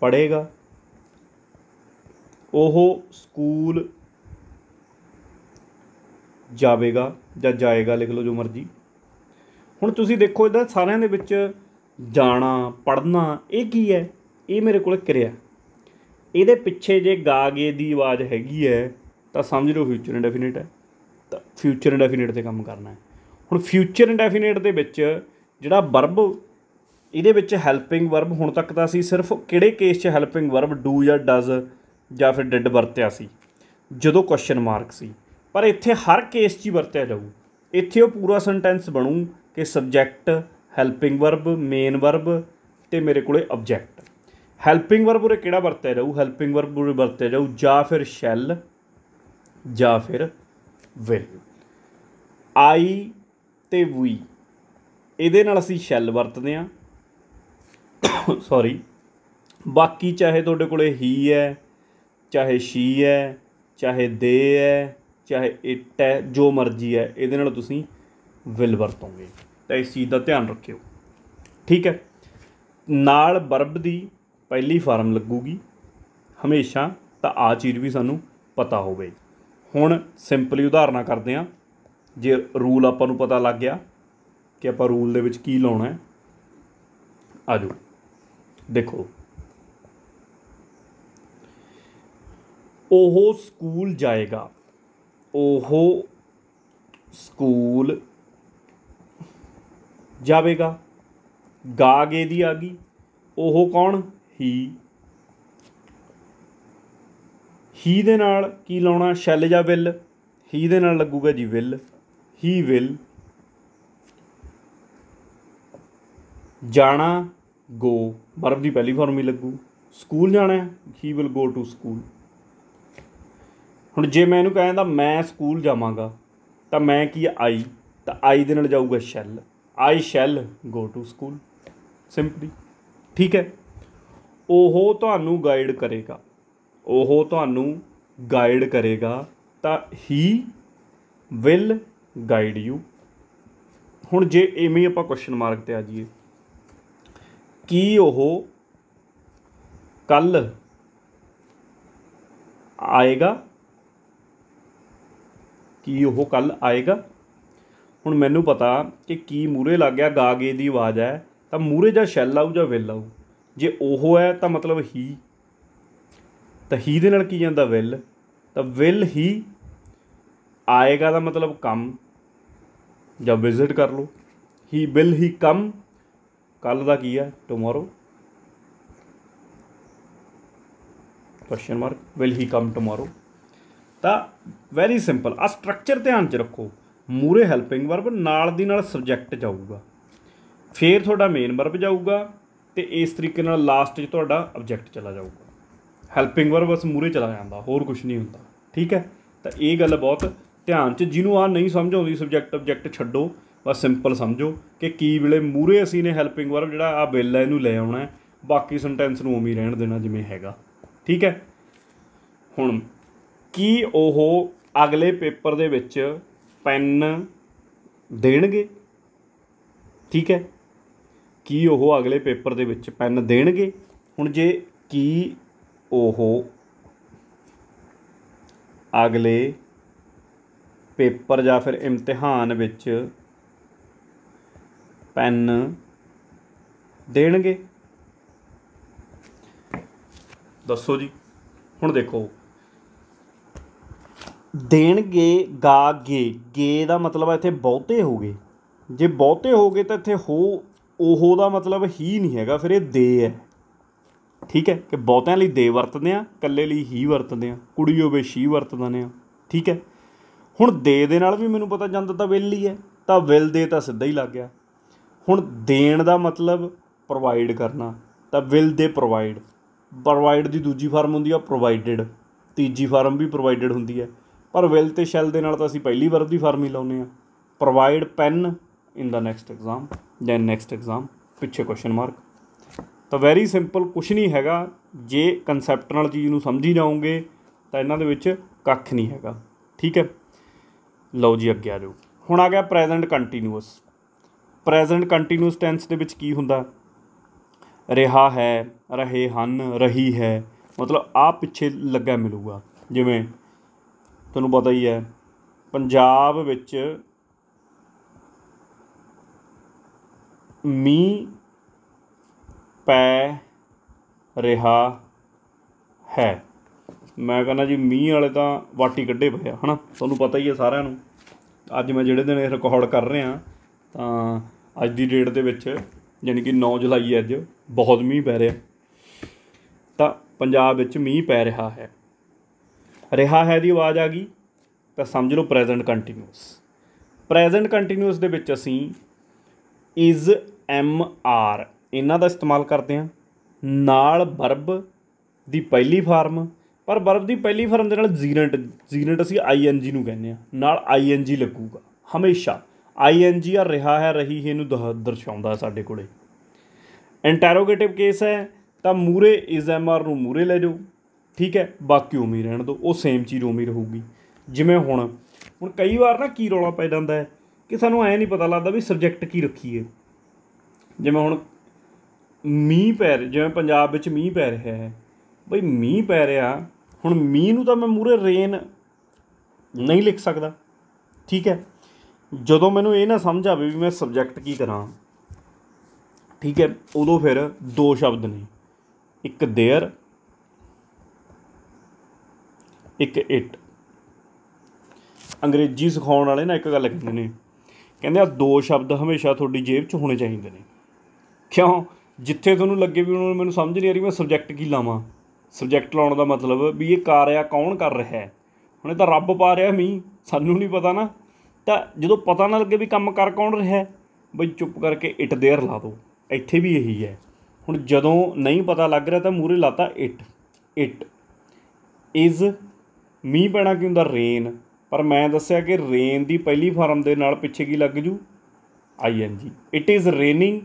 ਪੜ੍ਹੇਗਾ ਉਹ ਸਕੂਲ ਜਾਵੇਗਾ ਜਾਂ ਜਾਏਗਾ ਲਿਖ ਲਓ ਜੋ ਮਰਜ਼ੀ ਹੁਣ ਤੁਸੀਂ ਦੇਖੋ ਇਹਦਾ ਸਾਰਿਆਂ ਦੇ ਵਿੱਚ ਜਾਣਾ ਪੜਨਾ ਇਹ ਕੀ ਹੈ ਇਹ ਮੇਰੇ ਕੋਲ ਕਿਰਿਆ ਇਹਦੇ ਪਿੱਛੇ ਜੇ ਗਾਗੇ ਦੀ ਆਵਾਜ਼ ਹੈਗੀ ਹੈ ਤਾਂ ਸਮਝ ਲਓ ਫਿਊਚਰ ਇਨਡੈਫੀਨਿਟ ਹੈ ਤਾਂ ਫਿਊਚਰ ਇਨਡੈਫੀਨਿਟ ਤੇ ਕੰਮ ਕਰਨਾ ਹੈ ਹੁਣ ਫਿਊਚਰ ਇਨਡੈਫੀਨਿਟ ਦੇ ਵਿੱਚ ਜਿਹੜਾ ਵਰਬ ਇਹਦੇ ਵਿੱਚ ਹੈਲਪਿੰਗ ਵਰਬ ਹੁਣ ਤੱਕ ਤਾਂ ਅਸੀਂ ਸਿਰਫ ਕਿਹੜੇ ਕੇਸ 'ਚ ਹੈਲਪਿੰਗ ਵਰਬ ਡੂ ਜਾਂ ਡਸ ਜਾਂ ਫਿਰ ਡਿਡ ਵਰਤਿਆ ਸੀ ਜਦੋਂ ਕੁਐਸਚਨ ਮਾਰਕ ਸੀ ਪਰ ਇੱਥੇ ਹਰ ਕੇਸ 'ਚ ਹੀ ਵਰਤਿਆ ਜਾਊ ਇੱਥੇ ਉਹ ਪੂਰਾ ਸੈਂਟੈਂਸ ਬਣੂ ਕਿ subject helping verb main verb ਤੇ ਮੇਰੇ ਕੋਲੇ ਆਬਜੈਕਟ ਹੈਲਪਿੰਗ ਵਰਬ ਉਹ ਕਿਹੜਾ ਵਰਤਿਆ ਜਾਊ ਹੈਲਪਿੰਗ ਵਰਬ ਉਹ ਵਰਤਿਆ ਜਾਊ ਜਾਂ ਫਿਰ ਸ਼ੈਲ ਜਾਂ ਫਿਰ ਵਿਲ ਆਈ ਤੇ ਵੀ ਇਹਦੇ ਨਾਲ ਅਸੀਂ ਸ਼ੈਲ ਵਰਤਦੇ ਆ ਸੌਰੀ ਬਾਕੀ ਚਾਹੇ ਤੁਹਾਡੇ ਕੋਲੇ ਹੀ ਹੈ ਚਾਹੇ ਸ਼ੀ ਹੈ ਚਾਹੇ ਦੇ ਹੈ ਚਾਹੇ ਇੱਟ ਹੈ ਜੋ ਮਰਜ਼ੀ ਹੈ ਇਹਦੇ ਨਾਲ ਤੁਸੀਂ ਵਿਲ ਵਰਤੋਗੇ ਤਾਂ ਇਸ ਚੀਜ਼ ਦਾ ਧਿਆਨ ਰੱਖਿਓ ਠੀਕ ਹੈ ਨਾਲ ਵਰਬ ਦੀ ਪਹਿਲੀ ਫਾਰਮ ਲੱਗੂਗੀ ਹਮੇਸ਼ਾ ਤਾਂ ਆ ਚੀਜ਼ ਵੀ ਸਾਨੂੰ ਪਤਾ ਹੋਵੇ ਹੁਣ ਸਿੰਪਲੀ ਉਦਾਹਰਨਾ ਕਰਦੇ ਹਾਂ ਜੇ ਰੂਲ ਆਪਾਂ ਨੂੰ ਪਤਾ ਲੱਗ ਗਿਆ ਕਿ ਆਪਾਂ ਰੂਲ ਦੇ ਵਿੱਚ ਕੀ ਲਾਉਣਾ ਹੈ ਆਜੋ ਦੇਖੋ ਉਹ ਸਕੂਲ ਜਾਏਗਾ ਉਹ ਸਕੂਲ ਜਾਵੇਗਾ ਗਾਗੇ ਦੀ ਆ ਗਈ ਉਹ ਕੌਣ ਹੀ ਹੀ ਦੇ ਨਾਲ ਕੀ ਲਾਉਣਾ ਸ਼ੈਲ ਜਾਂ ਵਿਲ ਹੀ ਦੇ ਨਾਲ ਲੱਗੂਗਾ ਜੀ ਵਿਲ ਹੀ ਵਿਲ ਜਾਣਾ ਗੋ ਵਰਬ ਦੀ ਪਹਿਲੀ ਫਾਰਮ ਹੀ ਲੱਗੂ ਸਕੂਲ ਜਾਣਾ he will go to school ਹੁਣ ਜੇ ਮੈਂ ਇਹਨੂੰ ਕਹਿੰਦਾ ਮੈਂ ਸਕੂਲ ਜਾਵਾਂਗਾ ਤਾਂ ਮੈਂ ਕੀ ਆਈ ਤਾਂ ਆਈ ਦੇ ਨਾਲ ਜਾਊਗਾ shall I shall go to school simply ਠੀਕ ਹੈ ਉਹ ਤੁਹਾਨੂੰ ਗਾਈਡ ਕਰੇਗਾ ਉਹ ਤੁਹਾਨੂੰ ਗਾਈਡ ਕਰੇਗਾ ਤਾਂ ਹੀ ਵਿਲ ਗਾਈਡ ਯੂ ਹੁਣ ਜੇ ਐਵੇਂ ਆਪਾਂ ਕੁਐਸਚਨ ਮਾਰਕ ਤੇ ਆ ਜਾਈਏ ਕੀ ਉਹ ਕੱਲ ਆਏਗਾ ਕੀ ਉਹ ਕੱਲ ਆਏਗਾ ਹੁਣ ਮੈਨੂੰ ਪਤਾ ਕਿ ਕੀ ਮੂਰੇ ਲੱਗ ਗਿਆ ਗਾਗੇ ਦੀ ਆਵਾਜ਼ ਹੈ ਤਾਂ ਮੂਰੇ ਜਾਂ ਸ਼ੈਲ ਆਊ ਜਾਂ ਵਿਲ ਆਊ ਜੇ ਉਹ ਹੈ ਤਾਂ ਮਤਲਬ ਹੀ ਤਾਂ ਹੀ ਦੇ ਨਾਲ ਕੀ ਜਾਂਦਾ ਵਿਲ ਤਾਂ ਵਿਲ ਹੀ ਆਏਗਾ ਦਾ ਮਤਲਬ ਕੰਮ ਜਾਂ ਵਿਜ਼ਿਟ ਕਰ ਲੋ ਹੀ ਵਿਲ ਹੀ ਕਮ ਕੱਲ ਦਾ ਕੀ ਹੈ tomorrow question mark will he come tomorrow ਤਾਂ ਵੈਰੀ ਸਿੰਪਲ ਆ ਸਟਰਕਚਰ ਧਿਆਨ 'ਚ ਰੱਖੋ ਮੂਰੇ ਹੈਲਪਿੰਗ ਵਰਬ ਨਾਲ ਦੀ ਨਾਲ ਸਬਜੈਕਟ ਜਾਊਗਾ ਫੇਰ ਤੁਹਾਡਾ ਮੇਨ ਵਰਬ ਜਾਊਗਾ ਤੇ ਇਸ ਤਰੀਕੇ ਨਾਲ ਲਾਸਟ 'ਚ ਤੁਹਾਡਾ ਆਬਜੈਕਟ ਚਲਾ ਜਾਊਗਾ ਹੈਲਪਿੰਗ ਵਰਬ ਬਸ ਮੂਰੇ ਚਲਾ ਜਾਂਦਾ ਹੋਰ ਕੁਝ ਨਹੀਂ ਹੁੰਦਾ ਠੀਕ ਹੈ ਤਾਂ ਇਹ ਗੱਲ ਬਹੁਤ ਧਿਆਨ 'ਚ ਜਿਹਨੂੰ ਆ ਨਹੀਂ ਸਮਝ ਆਉਂਦੀ ਸਬਜੈਕਟ ਆਬਜੈਕਟ ਛੱਡੋ ਬਸ ਸਿੰਪਲ ਸਮਝੋ ਕਿ ਕੀ ਵੇਲੇ ਮੂਰੇ ਅਸੀਂ ਨੇ ਹੈਲਪਿੰਗ ਵਰਬ ਜਿਹੜਾ ਆ ਬਿੱਲ ਹੈ ਇਹਨੂੰ ਲੈ ਆਉਣਾ ਬਾਕੀ ਸੈਂਟੈਂਸ ਨੂੰ ਉਵੇਂ ਹੀ ਰਹਿਣ ਦੇਣਾ ਜਿਵੇਂ ਹੈਗਾ ਠੀਕ ਹੈ ਹੁਣ ਕੀ ਉਹ ਅਗਲੇ ਪੇਪਰ ਦੇ ਵਿੱਚ ਪੈਨ ਦੇਣਗੇ ਠੀਕ ਹੈ ਕੀ ਉਹ ਅਗਲੇ ਪੇਪਰ ਦੇ ਵਿੱਚ ਪੈਨ ਦੇਣਗੇ ਹੁਣ ਜੇ ਕੀ ਉਹ ਅਗਲੇ ਪੇਪਰ ਜਾਂ ਫਿਰ ਇਮਤਿਹਾਨ ਵਿੱਚ ਪੈਨ ਦੇਣਗੇ ਦੱਸੋ ਜੀ ਹੁਣ ਦੇਖੋ ਦੇਣਗੇ ਗਾਗੇ ਗੇ ਦਾ ਮਤਲਬ ਹੈ ਇੱਥੇ ਬਹੁਤੇ ਹੋਗੇ ਜੇ ਬਹੁਤੇ ਹੋਗੇ ਤਾਂ ਇੱਥੇ ਹੋ ਉਹ ਦਾ ਮਤਲਬ ਹੀ ਨਹੀਂ ਹੈਗਾ ਫਿਰ ਇਹ ਦੇ ਹੈ ਠੀਕ ਹੈ ਕਿ ਬਹੁਤਿਆਂ ਲਈ ਦੇ ਵਰਤਦੇ ਆ ਇਕੱਲੇ ਲਈ ਹੀ ਵਰਤਦੇ ਆ ਕੁੜੀ ਹੋਵੇ ਸ਼ੀ ਵਰਤਦੇ ਆ ਠੀਕ ਹੈ ਹੁਣ ਦੇ ਦੇ ਨਾਲ ਵੀ ਮੈਨੂੰ ਪਤਾ ਜਾਂਦਾ ਤਾਂ ਵਿਲ ਹੀ ਹੈ ਤਾਂ ਵਿਲ ਦੇ ਤਾਂ ਸਿੱਧਾ ਹੀ ਲੱਗ ਗਿਆ ਹੁਣ ਦੇਣ ਦਾ ਮਤਲਬ ਪ੍ਰੋਵਾਈਡ ਕਰਨਾ ਤਾਂ ਵਿਲ ਦੇ ਪ੍ਰੋਵਾਈਡ ਪ੍ਰੋਵਾਈਡ ਦੀ ਦੂਜੀ ਫਾਰਮ ਹੁੰਦੀ ਆ ਪ੍ਰੋਵਾਈਡਡ ਤੀਜੀ ਫਾਰਮ ਵੀ ਪ੍ਰੋਵਾਈਡਡ ਹੁੰਦੀ ਹੈ ਪਰ ਵਿਲ ਤੇ ਸ਼ੈਲ ਦੇ ਨਾਲ ਤਾਂ ਅਸੀਂ ਪਹਿਲੀ ਵਰਬ ਦੀ ਫਾਰਮ ਹੀ ਲਾਉਨੇ ਆ provide pen in the next exam then next exam ਪਿੱਛੇ ਕੁਐਸਚਨ ਮਾਰਕ ਤਾਂ ਵੈਰੀ ਸਿੰਪਲ ਕੁਝ ਨਹੀਂ ਹੈਗਾ ਜੇ ਕਨਸੈਪਟ ਨਾਲ ਚੀਜ਼ ਨੂੰ ਸਮਝੀ ਜਾਓਗੇ ਤਾਂ ਇਹਨਾਂ ਦੇ ਵਿੱਚ ਕੱਖ ਨਹੀਂ ਹੈਗਾ ਠੀਕ ਹੈ ਲਓ ਜੀ ਅੱਗੇ ਆ ਜਾਓ ਹੁਣ ਆ ਗਿਆ present continuous present continuous tense ਦੇ ਵਿੱਚ ਕੀ ਹੁੰਦਾ ਰਿਹਾ ਹੈ ਰਹੇ ਹਨ ਰਹੀ ਹੈ ਮਤਲਬ ਆ ਪਿੱਛੇ ਲੱਗਾ ਮਿਲੂਗਾ ਜਿਵੇਂ ਤੁਹਾਨੂੰ ਪਤਾ ਹੀ ਹੈ ਪੰਜਾਬ ਵਿੱਚ ਮੀ ਪੈ ਰਿਹਾ ਹੈ ਮੈਂ ਕਹਿੰਦਾ ਜੀ ਮੀਂਹ ਵਾਲੇ ਤਾਂ ਵਾਟੀ ਕੱਢੇ ਪਏ ਆ ਹਨਾ ਤੁਹਾਨੂੰ ਪਤਾ ਹੀ ਹੈ ਸਾਰਿਆਂ ਨੂੰ ਅੱਜ ਮੈਂ ਜਿਹੜੇ ਦਿਨ ਇਹ ਰਿਕਾਰਡ ਕਰ ਰਿਹਾ ਤਾਂ ਅੱਜ ਦੀ ਡੇਟ ਦੇ ਵਿੱਚ ਯਾਨੀ ਕਿ 9 ਜੁਲਾਈ ਅੱਜ ਬਹੁਤ ਮੀਂਹ ਪੈ ਰਿਹਾ ਤਾਂ ਪੰਜਾਬ ਵਿੱਚ ਮੀਂਹ ਪੈ ਰਿਹਾ ਹੈ ਰਿਹਾ ਹੈ ਦੀ ਆਵਾਜ਼ ਆ ਗਈ ਤਾਂ ਸਮਝ ਲਓ ਪ੍ਰੈਜ਼ੈਂਟ ਕੰਟੀਨਿਊਸ ਪ੍ਰੈਜ਼ੈਂਟ ਕੰਟੀਨਿਊਸ ਦੇ ਵਿੱਚ ਅਸੀਂ ਇਜ਼ ਐਮ ਆਰ ਇਹਨਾਂ ਦਾ ਇਸਤੇਮਾਲ ਕਰਦੇ ਹਾਂ ਨਾਲ ਵਰਬ ਦੀ ਪਹਿਲੀ ਫਾਰਮ ਪਰ ਵਰਬ ਦੀ ਪਹਿਲੀ ਫਾਰਮ ਦੇ ਨਾਲ ਜ਼ੀਰੈਂਟ ਜ਼ੀਰੈਂਟ ਅਸੀਂ ਆਈ ਐਨ ਜੀ ਨੂੰ ਕਹਿੰਦੇ ਆ ਨਾਲ ਆਈ ਐਨ ਜੀ ਲੱਗੂਗਾ ਹਮੇਸ਼ਾ ਆਈ ਐਨ ਜੀ ਆ ਰਿਹਾ ਹੈ ਰਹੀ ਹੈ ਇਹਨੂੰ ਦਰਸਾਉਂਦਾ ਸਾਡੇ ਕੋਲੇ ਇੰਟਰੋਗੇਟਿਵ ਕੇਸ ਹੈ ਤਾਂ ਮੂਰੇ ਇਜ਼ ਐਮ ਆਰ ਨੂੰ ਮੂਰੇ ਲੈ ਜਾਓ ਠੀਕ ਹੈ ਬਾਕੀ ਉਮੀ ਰਹਿਣ ਦੋ ਉਹ ਸੇਮ ਚੀਜ਼ ਉਮੀ ਰਹੂਗੀ ਜਿਵੇਂ ਹੁਣ ਹੁਣ ਕਈ ਵਾਰ ਨਾ ਕੀ ਰੌਲਾ ਪੈ ਜਾਂਦਾ ਹੈ ਕਿ ਸਾਨੂੰ ਐ ਨਹੀਂ ਪਤਾ ਲੱਗਦਾ ਵੀ ਸਬਜੈਕਟ ਕੀ ਰੱਖੀਏ ਜਿਵੇਂ ਹੁਣ ਮੀਂਹ ਪੈ ਰਿਹਾ ਜਿਵੇਂ ਪੰਜਾਬ ਵਿੱਚ ਮੀਂਹ ਪੈ ਰਿਹਾ ਹੈ ਬਈ ਮੀਂਹ ਪੈ ਰਿਹਾ ਹੁਣ ਮੀਂਹ ਨੂੰ ਤਾਂ ਮੈਂ ਮੂਰੇ ਰੇਨ ਨਹੀਂ ਲਿਖ ਸਕਦਾ ਠੀਕ ਹੈ ਜਦੋਂ ਮੈਨੂੰ ਇਹ ਨਾ ਸਮਝ ਆਵੇ ਵੀ ਮੈਂ ਸਬਜੈਕਟ ਕੀ ਕਰਾਂ ਠੀਕ ਹੈ ਉਦੋਂ ਫਿਰ ਦੋ ਸ਼ਬਦ ਨੇ ਇੱਕ ਦੇਅਰ ਇੱਕ ਇਟ ਅੰਗਰੇਜ਼ੀ ਸਿਖਾਉਣ ਵਾਲੇ ਨਾ ਇੱਕ ਗੱਲ ਕਹਿੰਦੇ ਨੇ ਕਹਿੰਦੇ ਆ ਦੋ ਸ਼ਬਦ ਹਮੇਸ਼ਾ ਤੁਹਾਡੀ ਜੇਬ 'ਚ ਹੋਣੇ ਚਾਹੀਦੇ ਨੇ ਕਿਉਂ ਜਿੱਥੇ ਤੁਹਾਨੂੰ ਲੱਗੇ ਵੀ ਉਹਨਾਂ ਨੂੰ ਮੈਨੂੰ ਸਮਝ ਨਹੀਂ ਆ ਰਹੀ ਮੈਂ ਸਬਜੈਕਟ ਕੀ ਲਾਵਾਂ ਸਬਜੈਕਟ ਲਾਉਣ ਦਾ ਮਤਲਬ ਵੀ ਇਹ ਕਾਰਿਆ ਕੌਣ ਕਰ ਰਿਹਾ ਹੈ ਹੁਣ ਇਹ ਤਾਂ ਰੱਬ ਪਾ ਰਿਹਾ ਮੀ ਸਾਨੂੰ ਨਹੀਂ ਪਤਾ ਨਾ ਤਾਂ ਜਦੋਂ ਪਤਾ ਨਾ ਲੱਗੇ ਵੀ ਕੰਮ ਕਰ ਕੌਣ ਰਿਹਾ ਹੈ ਬਈ ਚੁੱਪ ਕਰਕੇ ਇਟ ਦੇਰ ਲਾ ਦੋ ਇੱਥੇ ਵੀ ਇਹੀ ਹੈ ਹੁਣ ਜਦੋਂ ਨਹੀਂ ਪਤਾ ਲੱਗ ਰਿਹਾ ਤਾਂ ਮੂਰੇ ਲਾਤਾ ਇਟ ਇਟ ਇਜ਼ ਮੀਂਹ ਪੈਣਾ ਕੀ ਹੁੰਦਾ ਰੇਨ ਪਰ ਮੈਂ ਦੱਸਿਆ ਕਿ ਰੇਨ ਦੀ ਪਹਿਲੀ ਫਾਰਮ ਦੇ ਨਾਲ ਪਿੱਛੇ ਕੀ ਲੱਗ ਜੂ I N G it is raining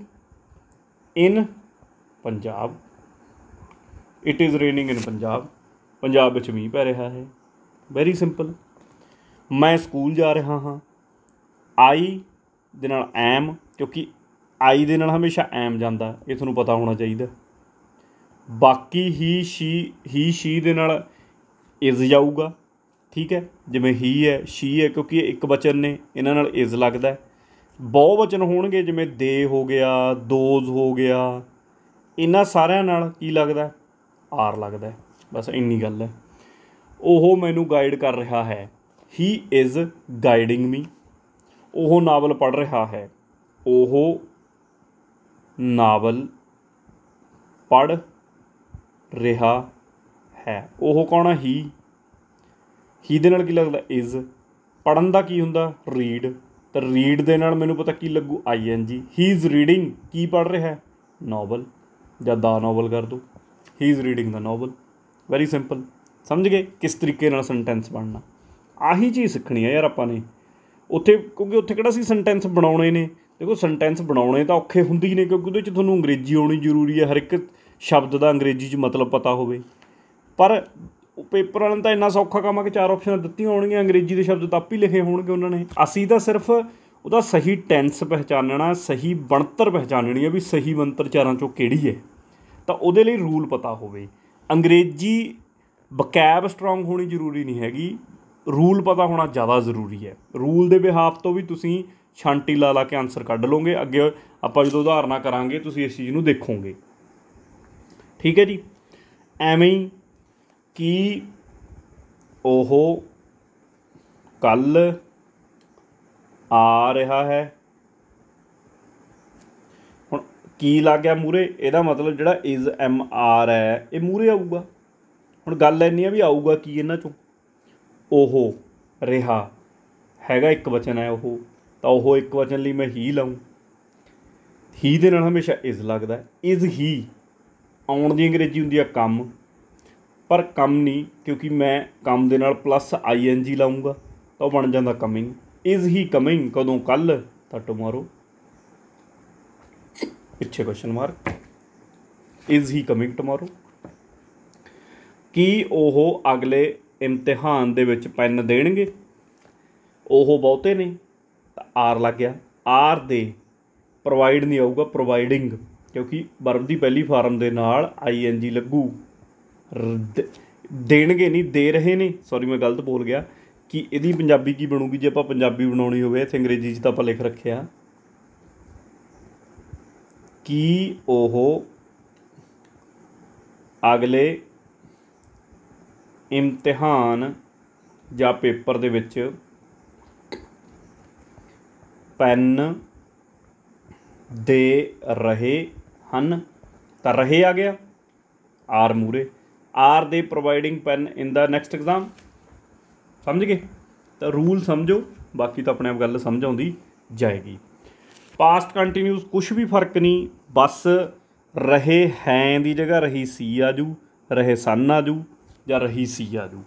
in Punjab it is raining in Punjab Punjab ਵਿੱਚ ਮੀਂਹ ਪੈ ਰਿਹਾ ਹੈ ਵੈਰੀ ਸਿੰਪਲ ਮੈਂ ਸਕੂਲ ਜਾ ਰਿਹਾ ਹਾਂ ਆਈ ਦੇ ਨਾਲ ਐਮ ਕਿਉਂਕਿ ਆਈ ਦੇ ਨਾਲ ਹਮੇਸ਼ਾ ਐਮ ਜਾਂਦਾ ਇਹ ਤੁਹਾਨੂੰ ਪਤਾ ਹੋਣਾ ਚਾਹੀਦਾ ਬਾਕੀ ਹੀ ਸ਼ੀ ਹੀ ਸ਼ੀ ਦੇ ਨਾਲ ਇਜ਼ ਜਾਊਗਾ ਠੀਕ ਹੈ ਜਿਵੇਂ ਹੀ ਹੈ ਸ਼ੀ ਹੈ ਕਿਉਂਕਿ ਇਹ ਇੱਕ ਵਚਨ ਨੇ ਇਹਨਾਂ ਨਾਲ ਇਜ਼ ਲੱਗਦਾ ਬਹੁ ਵਚਨ ਹੋਣਗੇ ਜਿਵੇਂ ਦੇ ਹੋ ਗਿਆ ਦੋਜ਼ ਹੋ ਗਿਆ ਇਹਨਾਂ ਸਾਰਿਆਂ ਨਾਲ ਕੀ ਲੱਗਦਾ ਆਰ ਲੱਗਦਾ ਬਸ ਇੰਨੀ ਗੱਲ ਹੈ ਉਹ ਮੈਨੂੰ ਗਾਈਡ ਕਰ ਰਿਹਾ ਹੈ ਹੀ ਇਜ਼ ਗਾਈਡਿੰਗ ਮੀ ਉਹ ਨਾਵਲ ਪੜ ਰਿਹਾ ਹੈ ਉਹ ਨਾਵਲ ਪੜ ਰਿਹਾ ਹੈ ਉਹ ਕੌਣ ਹੈ ਹੀ ਹੀ ਦੇ ਨਾਲ ਕੀ ਲੱਗਦਾ ਇਜ਼ ਪੜਨ ਦਾ ਕੀ ਹੁੰਦਾ ਰੀਡ ਤਾਂ ਰੀਡ ਦੇ ਨਾਲ ਮੈਨੂੰ ਪਤਾ ਕੀ ਲੱਗੂ ਆਈ ਐਨ ਜੀ ਹੀ ਇਜ਼ ਰੀਡਿੰਗ ਕੀ ਪੜ ਰਿਹਾ ਹੈ ਨੋਵਲ ਜਾਂ ਦਾ ਨੋਵਲ ਕਰ ਦੋ he is reading the novel very simple ਸਮਝ ਗਏ ਕਿਸ ਤਰੀਕੇ ਨਾਲ ਸੈਂਟੈਂਸ ਬਣਨਾ ਆਹੀ ਚੀਜ਼ ਸਿੱਖਣੀ ਹੈ ਯਾਰ ਆਪਾਂ ਨੇ ਉੱਥੇ ਕਿਉਂਕਿ ਉੱਥੇ ਕਿਹੜਾ ਸੀ ਸੈਂਟੈਂਸ ਬਣਾਉਣੇ ਨੇ ਦੇਖੋ ਸੈਂਟੈਂਸ ਬਣਾਉਣੇ ਤਾਂ ਔਖੇ ਹੁੰਦੀ ਨਹੀਂ ਨੇ ਕਿਉਂਕਿ ਉਹਦੇ ਵਿੱਚ ਤੁਹਾਨੂੰ ਅੰਗਰੇਜ਼ੀ ਆਉਣੀ ਜ਼ਰੂਰੀ ਹੈ ਹਰ ਇੱਕ ਸ਼ਬਦ ਦਾ ਅੰਗਰੇਜ਼ੀ 'ਚ ਮਤਲਬ ਪਤਾ ਹੋਵੇ ਪਰ ਪੇਪਰ ਵਾਲਿਆਂ ਤਾਂ ਇੰਨਾ ਸੌਖਾ ਕੰਮ ਆ ਕਿ ਚਾਰ ਆਪਸ਼ਨਾਂ ਦਿੱਤੀਆਂ ਹੋਣਗੀਆਂ ਅੰਗਰੇਜ਼ੀ ਦੇ ਸ਼ਬਦ ਤਾਂ ਆਪ ਹੀ ਲਿਖੇ ਹੋਣਗੇ ਉਹਨਾਂ ਨੇ ਅਸੀਂ ਤਾਂ ਸਿਰਫ ਉਹਦਾ ਸਹੀ ਟੈਂਸ ਪਹਿਚਾਨਣਾ ਸਹੀ ਬਣਤਰ ਪਹਿਚਾਨਣੀ ਹੈ ਵੀ ਸਹੀ ਬਣਤਰ ਚਾਰਾਂ ਚੋਂ ਕਿਹੜੀ ਹੈ ਤਾਂ ਉਹਦੇ ਲਈ ਰੂਲ ਪਤਾ ਹੋਵੇ ਅੰਗਰੇਜ਼ੀ ਵਕੈਬ ਸਟਰੋਂਗ ਹੋਣੀ ਜ਼ਰੂਰੀ ਨਹੀਂ ਹੈਗੀ ਰੂਲ ਪਤਾ ਹੋਣਾ ਜ਼ਿਆਦਾ ਜ਼ਰੂਰੀ ਹੈ ਰੂਲ ਦੇ ਬਿਹਾਫ ਤੋਂ ਵੀ ਤੁਸੀਂ ਛਾਂਟੀ ਲਾ ਲਾ ਕੇ ਆਨਸਰ ਕੱਢ ਲਓਗੇ ਅੱਗੇ ਆਪਾਂ ਜਦੋਂ ਉਦਾਹਰਨਾਂ ਕਰਾਂਗੇ ਤੁਸੀਂ ਇਸ ਚੀਜ਼ ਨੂੰ ਦੇਖੋਗੇ ਠੀਕ ਹੈ ਜੀ ਐਵੇਂ ਹੀ ਕੀ ਉਹ ਕੱਲ ਆ ਰਿਹਾ ਹੈ ਹੁਣ ਕੀ ਲੱਗ ਗਿਆ ਮੂਰੇ ਇਹਦਾ ਮਤਲਬ ਜਿਹੜਾ ਇਜ਼ ਐਮ ਆਰ ਹੈ ਇਹ ਮੂਰੇ ਆਊਗਾ ਹੁਣ ਗੱਲ ਇੰਨੀ ਆ ਵੀ ਆਊਗਾ ਕੀ ਇਹਨਾਂ ਚੋਂ ਉਹ ਰਿਹਾ ਹੈਗਾ ਇੱਕ ਵਚਨ ਹੈ ਉਹ ਤਾਂ ਉਹ ਇੱਕ ਵਚਨ ਲਈ ਮੈਂ ਹੀ ਲਾਉਂ ਹੀ ਦੇ ਨਾਲ ਹਮੇਸ਼ਾ ਇਜ਼ ਲੱਗਦਾ ਇਜ਼ ਹੀ ਆਉਣ ਦੀ ਅੰਗਰੇਜ਼ੀ ਹੁੰਦੀ ਆ ਕੰਮ ਪਰ ਕੰਮ ਨਹੀਂ ਕਿਉਂਕਿ ਮੈਂ ਕੰਮ ਦੇ ਨਾਲ ਪਲੱਸ ਆਈਐਨਜੀ ਲਾਉਂਗਾ ਤਾਂ ਉਹ ਬਣ ਜਾਂਦਾ ਕਮਿੰਗ ਇਜ਼ ਹੀ ਕਮਿੰਗ ਕਦੋਂ ਕੱਲ ਤਾਂ ਟੁਮਾਰੋ ਪਿੱਛੇ question mark is he coming tomorrow ਕੀ ਉਹ ਅਗਲੇ ਇਮਤਿਹਾਨ ਦੇ ਵਿੱਚ ਪੈਨ ਦੇਣਗੇ ਉਹ ਬਹੁਤੇ ਨੇ ਆਰ ਲੱਗ ਗਿਆ ਆਰ ਦੇ ਪ੍ਰੋਵਾਈਡ ਨਹੀਂ ਆਊਗਾ ਪ੍ਰੋਵਾਈਡਿੰਗ ਕਿਉਂਕਿ ਵਰਬ ਦੀ ਪਹਿਲੀ ਫਾਰਮ ਦੇ ਨਾਲ ਆਈਐਨਜੀ ਲੱਗੂ ਦੇਣਗੇ ਨਹੀਂ ਦੇ ਰਹੇ ਨੇ ਸੌਰੀ ਮੈਂ ਗਲਤ ਬੋਲ ਗਿਆ ਕਿ ਇਹਦੀ ਪੰਜਾਬੀ ਕੀ ਬਣੂਗੀ ਜੇ ਆਪਾਂ ਪੰਜਾਬੀ ਬਣਾਉਣੀ ਹੋਵੇ ਇੱਥੇ ਅੰਗਰੇਜ਼ੀ 'ਚ ਤਾਂ ਆਪਾਂ ਲਿਖ ਰੱਖਿਆ ਕਿ ਉਹ ਅਗਲੇ ਇਮਤਿਹਾਨ ਜਾਂ ਪੇਪਰ ਦੇ ਵਿੱਚ ਪੈਨ ਦੇ ਰਹੇ ਹਨ ਤਾਂ ਰਹੇ ਆ ਗਿਆ ਆਰ ਮੂਰੇ are they providing pen in the next exam ਸਮਝ ਗਏ ਤਾਂ ਰੂਲ ਸਮਝੋ ਬਾਕੀ ਤਾਂ ਆਪਣੇ ਆਪ ਗੱਲ ਸਮਝ ਆਉਂਦੀ ਜਾਏਗੀ ਪਾਸਟ ਕੰਟੀਨਿਊਸ ਕੁਝ ਵੀ ਫਰਕ ਨਹੀਂ ਬਸ ਰਹੇ ਹੈ ਦੀ ਜਗ੍ਹਾ ਰਹੀ ਸੀ ਆ ਜੂ ਰਹੇ ਸਨ ਆ ਜੂ ਜਾਂ ਰਹੀ ਸੀ ਆ ਜੂ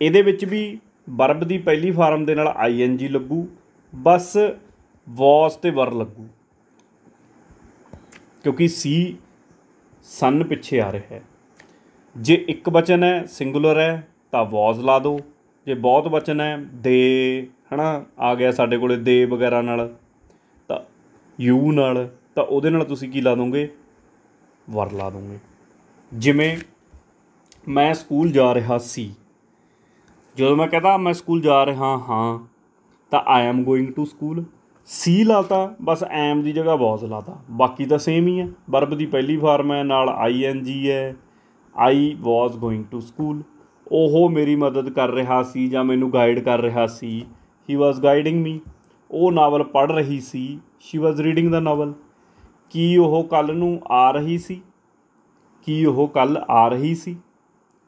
ਇਹਦੇ ਵਿੱਚ ਵੀ ਵਰਬ ਦੀ ਪਹਿਲੀ ਫਾਰਮ ਦੇ ਨਾਲ ਆਈਐਨਜੀ ਲੱਗੂ ਬਸ ਵਾਸ ਤੇ ਵਰ ਲੱਗੂ ਕਿਉਂਕਿ ਸੀ ਸਨ ਪਿੱਛੇ ਆ ਰਿਹਾ ਹੈ ਜੇ ਇੱਕ ਵਚਨ ਹੈ ਸਿੰਗੂਲਰ ਹੈ ਤਾਂ ਵਾਜ਼ ਲਾ ਦਿਓ ਜੇ ਬਹੁਤ ਵਚਨ ਹੈ ਦੇ ਹਨਾ ਆ ਗਿਆ ਸਾਡੇ ਕੋਲੇ ਦੇ ਵਗੈਰਾ ਨਾਲ ਤਾਂ ਯੂ ਨਾਲ ਤਾਂ ਉਹਦੇ ਨਾਲ ਤੁਸੀਂ ਕੀ ਲਾ ਦੋਗੇ ਵਰ ਲਾ ਦੋਗੇ ਜਿਵੇਂ ਮੈਂ ਸਕੂਲ ਜਾ ਰਿਹਾ ਸੀ ਜਦੋਂ ਮੈਂ ਕਹਦਾ ਮੈਂ ਸਕੂਲ ਜਾ ਰਿਹਾ ਹਾਂ ਤਾਂ I am going to school ਸੀ ਲਾਤਾ ਬਸ ਐਮ ਦੀ ਜਗ੍ਹਾ ਵਾਜ਼ ਲਾਤਾ ਬਾਕੀ ਤਾਂ ਸੇਮ ਹੀ ਹੈ ਵਰਬ ਦੀ ਪਹਿਲੀ ਫਾਰਮ ਹੈ ਨਾਲ ਆਈ ਐਨ ਜੀ ਹੈ I was going to school ਉਹ ਮੇਰੀ ਮਦਦ ਕਰ ਰਿਹਾ ਸੀ ਜਾਂ ਮੈਨੂੰ ਗਾਈਡ ਕਰ ਰਿਹਾ ਸੀ ਹੀ ਵਾਸ ਗਾਈਡਿੰਗ ਮੀ ਉਹ ਨਾਵਲ ਪੜ੍ਹ ਰਹੀ ਸੀ she was reading the novel ਕੀ ਉਹ ਕੱਲ ਨੂੰ ਆ ਰਹੀ ਸੀ ਕੀ ਉਹ ਕੱਲ ਆ ਰਹੀ ਸੀ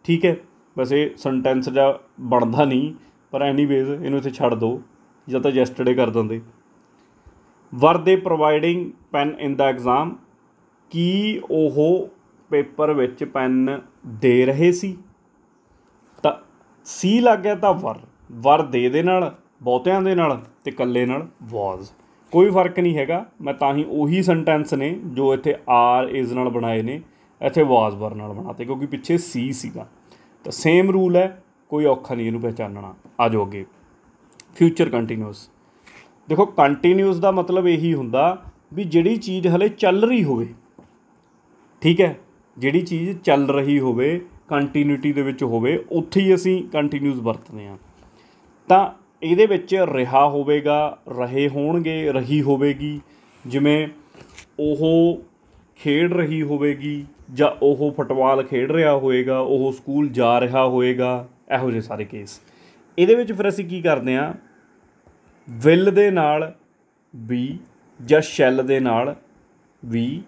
ਠੀਕ ਹੈ ਵੈਸੇ ਸੈਂਟੈਂਸ ਦਾ ਬਣਦਾ ਨਹੀਂ ਪਰ ਐਨੀਵੇਜ਼ ਇਹਨੂੰ ਇੱਥੇ ਛੱਡ ਦਿਓ ਜਾਂ ਤਾਂ ਯੈਸਟਰਡੇ ਕਰ ਦਿੰਦੇ were they providing pen in the exam ਕੀ ਉਹ ਪੇਪਰ ਵਿੱਚ ਪੈਨ ਦੇ ਰਹੇ ਸੀ ਤਾਂ ਸੀ ਲੱਗ ਗਿਆ ਤਾਂ ਵਰ ਵਰ ਦੇ ਦੇ ਨਾਲ ਬਹੁਤਿਆਂ ਦੇ ਨਾਲ ਤੇ ਇਕੱਲੇ ਨਾਲ ਵਾਸ ਕੋਈ ਫਰਕ ਨਹੀਂ ਹੈਗਾ ਮੈਂ ਤਾਂ ਹੀ ਉਹੀ ਸੈਂਟੈਂਸ ਨੇ ਜੋ ਇੱਥੇ ਆਰ ਇਜ਼ ਨਾਲ ਬਣਾਏ ਨੇ ਇੱਥੇ ਵਾਸ ਵਰ ਨਾਲ ਬਣਾਤੇ ਕਿਉਂਕਿ ਪਿੱਛੇ ਸੀ ਸੀਗਾ ਤਾਂ ਸੇਮ ਰੂਲ ਹੈ ਕੋਈ ਔਖਾ ਨਹੀਂ ਇਹਨੂੰ ਪਹਿਚਾਨਣਾ ਆ ਜਾਓ ਅੱਗੇ ਫਿਊਚਰ ਕੰਟੀਨਿਊਸ ਦੇਖੋ ਕੰਟੀਨਿਊਸ ਦਾ ਮਤਲਬ ਇਹੀ ਹੁੰਦਾ ਵੀ ਜਿਹੜੀ ਚੀਜ਼ ਹਲੇ ਚੱਲ ਰਹੀ ਹੋਵੇ ਠੀਕ ਹੈ ਜਿਹੜੀ ਚੀਜ਼ ਚੱਲ ਰਹੀ ਹੋਵੇ ਕੰਟੀਨਿਊਟੀ ਦੇ ਵਿੱਚ ਹੋਵੇ ਉੱਥੇ ਹੀ ਅਸੀਂ ਕੰਟੀਨਿਊਸ ਵਰਤਦੇ ਹਾਂ ਤਾਂ ਇਹਦੇ ਵਿੱਚ ਰਿਹਾ ਹੋਵੇਗਾ ਰਹੇ ਹੋਣਗੇ ਰਹੀ ਹੋਵੇਗੀ ਜਿਵੇਂ ਉਹ ਖੇਡ ਰਹੀ ਹੋਵੇਗੀ ਜਾਂ ਉਹ ਫੁੱਟਬਾਲ ਖੇਡ ਰਿਹਾ ਹੋਵੇਗਾ ਉਹ ਸਕੂਲ ਜਾ ਰਿਹਾ ਹੋਵੇਗਾ ਇਹੋ ਜਿਹੇ ਸਾਰੇ ਕੇਸ ਇਹਦੇ ਵਿੱਚ ਫਿਰ ਅਸੀਂ ਕੀ ਕਰਦੇ ਹਾਂ ਵਿਲ ਦੇ ਨਾਲ ਵੀ ਜਾਂ ਸ਼ੈਲ ਦੇ ਨਾਲ ਵੀ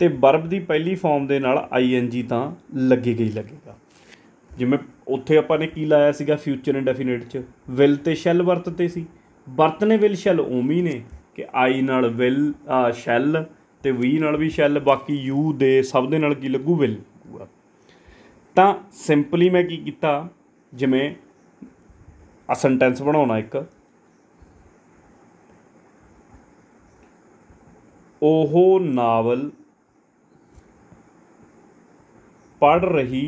ਤੇ ਵਰਬ ਦੀ ਪਹਿਲੀ ਫਾਰਮ ਦੇ ਨਾਲ ਆਈਐਨਜੀ ਤਾਂ ਲੱਗੇਗਾ ਹੀ ਲੱਗੇਗਾ ਜਿਵੇਂ ਉੱਥੇ ਆਪਾਂ ਨੇ ਕੀ ਲਾਇਆ ਸੀਗਾ ਫਿਊਚਰ ਇਨਡੈਫੀਨਿਟ ਚ ਵਿਲ ਤੇ ਸ਼ੈਲ ਵਰਤ ਤੇ ਸੀ ਵਰਤ ਨੇ ਵਿਲ ਸ਼ੈਲ ਉਮੀ ਨੇ ਕਿ ਆਈ ਨਾਲ ਵਿਲ ਸ਼ੈਲ ਤੇ ਵੀ ਨਾਲ ਵੀ ਸ਼ੈਲ ਬਾਕੀ ਯੂ ਦੇ ਸਭ ਦੇ ਨਾਲ ਕੀ ਲੱਗੂ ਵਿਲ ਤਾਂ ਸਿੰਪਲੀ ਮੈਂ ਕੀ ਕੀਤਾ ਜਿਵੇਂ ਆ ਸੈਂਟੈਂਸ ਬਣਾਉਣਾ ਇੱਕ ਉਹ ਨਾਵਲ ਪੜ ਰਹੀ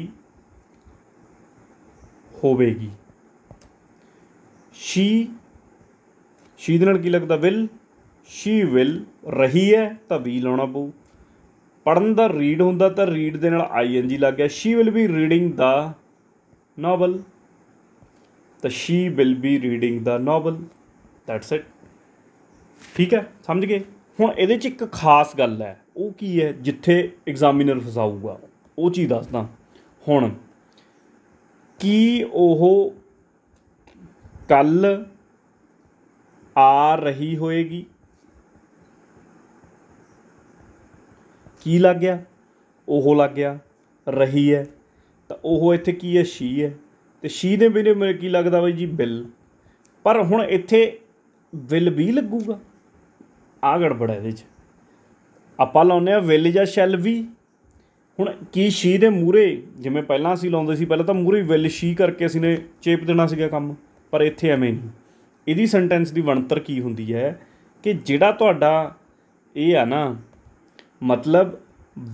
ਹੋਵੇਗੀ ਸ਼ੀ ਸ਼ੀ ਦੇ ਨਾਲ ਕੀ ਲੱਗਦਾ ਵਿਲ ਸ਼ੀ ਵਿਲ ਰਹੀ ਹੈ ਤਾਂ ਵੀ ਲਾਉਣਾ ਪਊ ਪੜਨ ਦਾ ਰੀਡ ਹੁੰਦਾ ਤਾਂ ਰੀਡ ਦੇ ਨਾਲ ਆਈਐਨਜੀ ਲੱਗ ਗਿਆ she will be reading the novel ਤਾਂ she will be reading the novel that's it ਠੀਕ ਹੈ ਸਮਝ ਗਏ ਹੁਣ ਇਹਦੇ ਚ ਇੱਕ ਖਾਸ ਗੱਲ ਹੈ ਉਹ ਕੀ ਹੈ ਜਿੱਥੇ ਐਗਜ਼ਾਮੀਨਰ ਫਸਾਊਗਾ ਉਹ ਚੀਜ਼ ਦੱਸਦਾ ਹੁਣ ਕੀ ਉਹ ਕੱਲ ਆ ਰਹੀ ਹੋਏਗੀ ਕੀ ਲੱਗ ਗਿਆ ਉਹ ਲੱਗ ਗਿਆ ਰਹੀ ਹੈ ਤਾਂ ਉਹ ਇੱਥੇ ਕੀ ਹੈ ਸ਼ੀ ਹੈ ਤੇ ਸ਼ੀ ਦੇ ਬਿਨੇ ਮੇਰੇ ਕੀ ਲੱਗਦਾ ਬਈ ਜੀ ਬਿੱਲ ਪਰ ਹੁਣ ਇੱਥੇ ਵਿਲ ਵੀ ਲੱਗੂਗਾ ਆ ਗੜਬੜ ਹੈ ਇਹਦੇ 'ਚ ਆਪਾਂ ਲਾਉਨੇ ਆ ਵਿਲ ਜਾਂ ਸ਼ੈਲ ਵੀ ਹੁਣ ਕੀ ਸ਼ੀ ਦੇ ਮੂਰੇ ਜਿਵੇਂ ਪਹਿਲਾਂ ਅਸੀਂ ਲਾਉਂਦੇ ਸੀ ਪਹਿਲਾਂ ਤਾਂ ਮੂਰੇ ਵਿਲ ਸ਼ੀ ਕਰਕੇ ਅਸੀਂ ਨੇ ਚੇਪ ਦੇਣਾ ਸੀਗਾ ਕੰਮ ਪਰ ਇੱਥੇ ਐਵੇਂ ਨਹੀਂ ਇਹਦੀ ਸੈਂਟੈਂਸ ਦੀ ਬਣਤਰ ਕੀ ਹੁੰਦੀ ਹੈ ਕਿ ਜਿਹੜਾ ਤੁਹਾਡਾ ਇਹ ਆ ਨਾ ਮਤਲਬ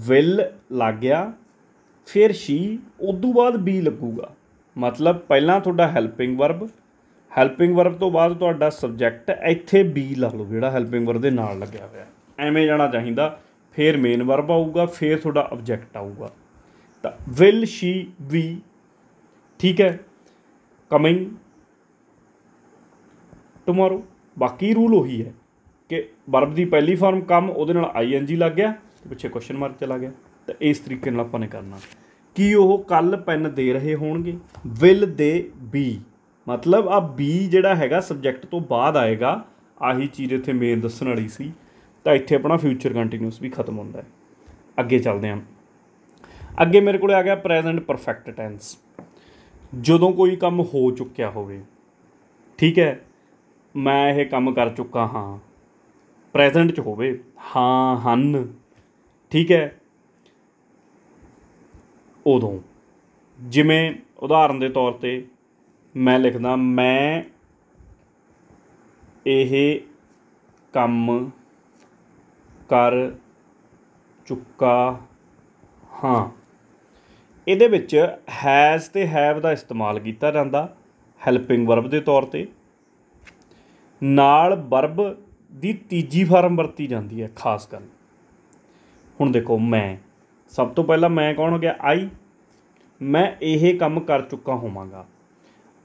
ਵਿਲ ਲੱਗ ਗਿਆ ਫਿਰ ਸ਼ੀ ਉਦੋਂ ਬਾਅਦ ਬੀ ਲੱਗੂਗਾ ਮਤਲਬ ਪਹਿਲਾਂ ਤੁਹਾਡਾ ਹੈਲਪਿੰਗ ਵਰਬ ਹੈਲਪਿੰਗ ਵਰਬ ਤੋਂ ਬਾਅਦ ਤੁਹਾਡਾ ਸਬਜੈਕਟ ਇੱਥੇ ਬੀ ਲਾ ਲਓ ਜਿਹੜਾ ਹੈਲਪਿੰਗ ਵਰਬ ਦੇ ਨਾਲ ਲੱਗਿਆ ਹੋਇਆ ਐਵੇਂ ਜਾਣਾ ਚਾਹੀਦਾ ਫੇਰ ਮੇਨ ਵਰਬ ਆਊਗਾ ਫੇਰ ਤੁਹਾਡਾ ਆਬਜੈਕਟ ਆਊਗਾ ਤਾਂ ਵਿਲ ਸ਼ੀ ਵੀ ਠੀਕ ਹੈ ਕਮਿੰਗ ਟੁਮਾਰੋ ਬਾਕੀ ਰੂਲ ਉਹੀ ਹੈ ਕਿ ਵਰਬ ਦੀ ਪਹਿਲੀ ਫਾਰਮ ਕਮ ਉਹਦੇ ਨਾਲ ਆਈਐਨਜੀ ਲੱਗ ਗਿਆ ਤੇ ਪਿੱਛੇ ਕੁਐਸਚਨ ਮਾਰਕ ਚਲਾ ਗਿਆ ਤਾਂ ਇਸ ਤਰੀਕੇ ਨਾਲ ਆਪਾਂ ਨੇ ਕਰਨਾ ਕੀ ਉਹ ਕੱਲ ਪੈਨ ਦੇ ਰਹੇ ਹੋਣਗੇ ਵਿਲ ਦੇ ਬੀ ਮਤਲਬ ਆ ਬੀ ਜਿਹੜਾ ਹੈਗਾ ਸਬਜੈਕਟ ਤੋਂ ਬਾਅਦ ਆਏਗਾ ਆਹੀ ਚੀਜ਼ ਇੱਥੇ ਮੇਨ ਦੱਸਣ ਵਾਲੀ ਸੀ ਤਾਂ ਇੱਥੇ ਆਪਣਾ ਫਿਊਚਰ ਕੰਟੀਨਿਊਸ ਵੀ ਖਤਮ ਹੁੰਦਾ ਹੈ ਅੱਗੇ ਚੱਲਦੇ ਹਾਂ ਅੱਗੇ ਮੇਰੇ ਕੋਲੇ ਆ ਗਿਆ ਪ੍ਰੈਜ਼ੈਂਟ ਪਰਫੈਕਟ ਟੈਂਸ ਜਦੋਂ ਕੋਈ ਕੰਮ ਹੋ ਚੁੱਕਿਆ ਹੋਵੇ ਠੀਕ ਹੈ ਮੈਂ ਇਹ ਕੰਮ ਕਰ ਚੁੱਕਾ ਹਾਂ ਪ੍ਰੈਜ਼ੈਂਟ ਚ ਹੋਵੇ ਹਾਂ ਹਨ ਠੀਕ ਹੈ ਉਦੋਂ ਜਿਵੇਂ ਉਦਾਹਰਨ ਦੇ ਤੌਰ ਤੇ ਮੈਂ ਲਿਖਦਾ ਮੈਂ ਇਹ ਕੰਮ ਕਰ ਚੁੱਕਾ ਹਾਂ ਇਹਦੇ ਵਿੱਚ ਹੈਜ਼ ਤੇ ਹੈਵ ਦਾ ਇਸਤੇਮਾਲ ਕੀਤਾ ਜਾਂਦਾ ਹੈਲਪਿੰਗ ਵਰਬ ਦੇ ਤੌਰ ਤੇ ਨਾਲ ਵਰਬ ਦੀ ਤੀਜੀ ਫਾਰਮ ਵਰਤੀ ਜਾਂਦੀ ਹੈ ਖਾਸ ਕਰ ਹੁਣ ਦੇਖੋ ਮੈਂ ਸਭ ਤੋਂ ਪਹਿਲਾਂ ਮੈਂ ਕੌਣ ਹੋ ਗਿਆ ਆਈ ਮੈਂ ਇਹ ਕੰਮ ਕਰ ਚੁੱਕਾ ਹੋਵਾਂਗਾ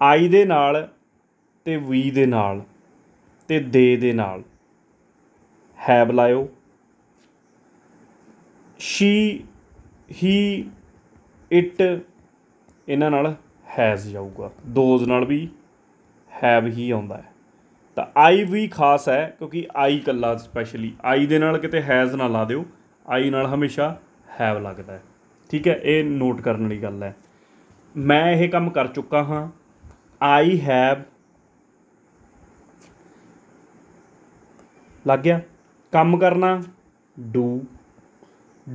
ਆਈ ਦੇ ਨਾਲ ਤੇ ਵੀ ਦੇ ਨਾਲ ਤੇ ਦੇ ਦੇ ਨਾਲ ਹੈਵ ਲਾਇਓ ਸ਼ੀ ਹੀ ਇਟ ਇਹਨਾਂ ਨਾਲ ਹੈਜ਼ ਜਾਊਗਾ ਦੋਜ਼ ਨਾਲ ਵੀ ਹੈਵ ਹੀ ਆਉਂਦਾ ਹੈ ਤਾਂ ਆਈ ਵੀ ਖਾਸ ਹੈ ਕਿਉਂਕਿ ਆਈ ਕੱਲਾ ਸਪੈਸ਼ਲੀ ਆਈ ਦੇ ਨਾਲ ਕਿਤੇ ਹੈਜ਼ ਨਾ ਲਾ ਦਿਓ ਆਈ ਨਾਲ ਹਮੇਸ਼ਾ ਹੈਵ ਲੱਗਦਾ ਹੈ ਠੀਕ ਹੈ ਇਹ ਨੋਟ ਕਰਨ ਵਾਲੀ ਗੱਲ ਹੈ ਮੈਂ ਇਹ ਕੰਮ ਕਰ ਚੁੱਕਾ ਹਾਂ ਆਈ ਹੈਵ ਲੱਗ ਗਿਆ ਕੰਮ ਕਰਨਾ do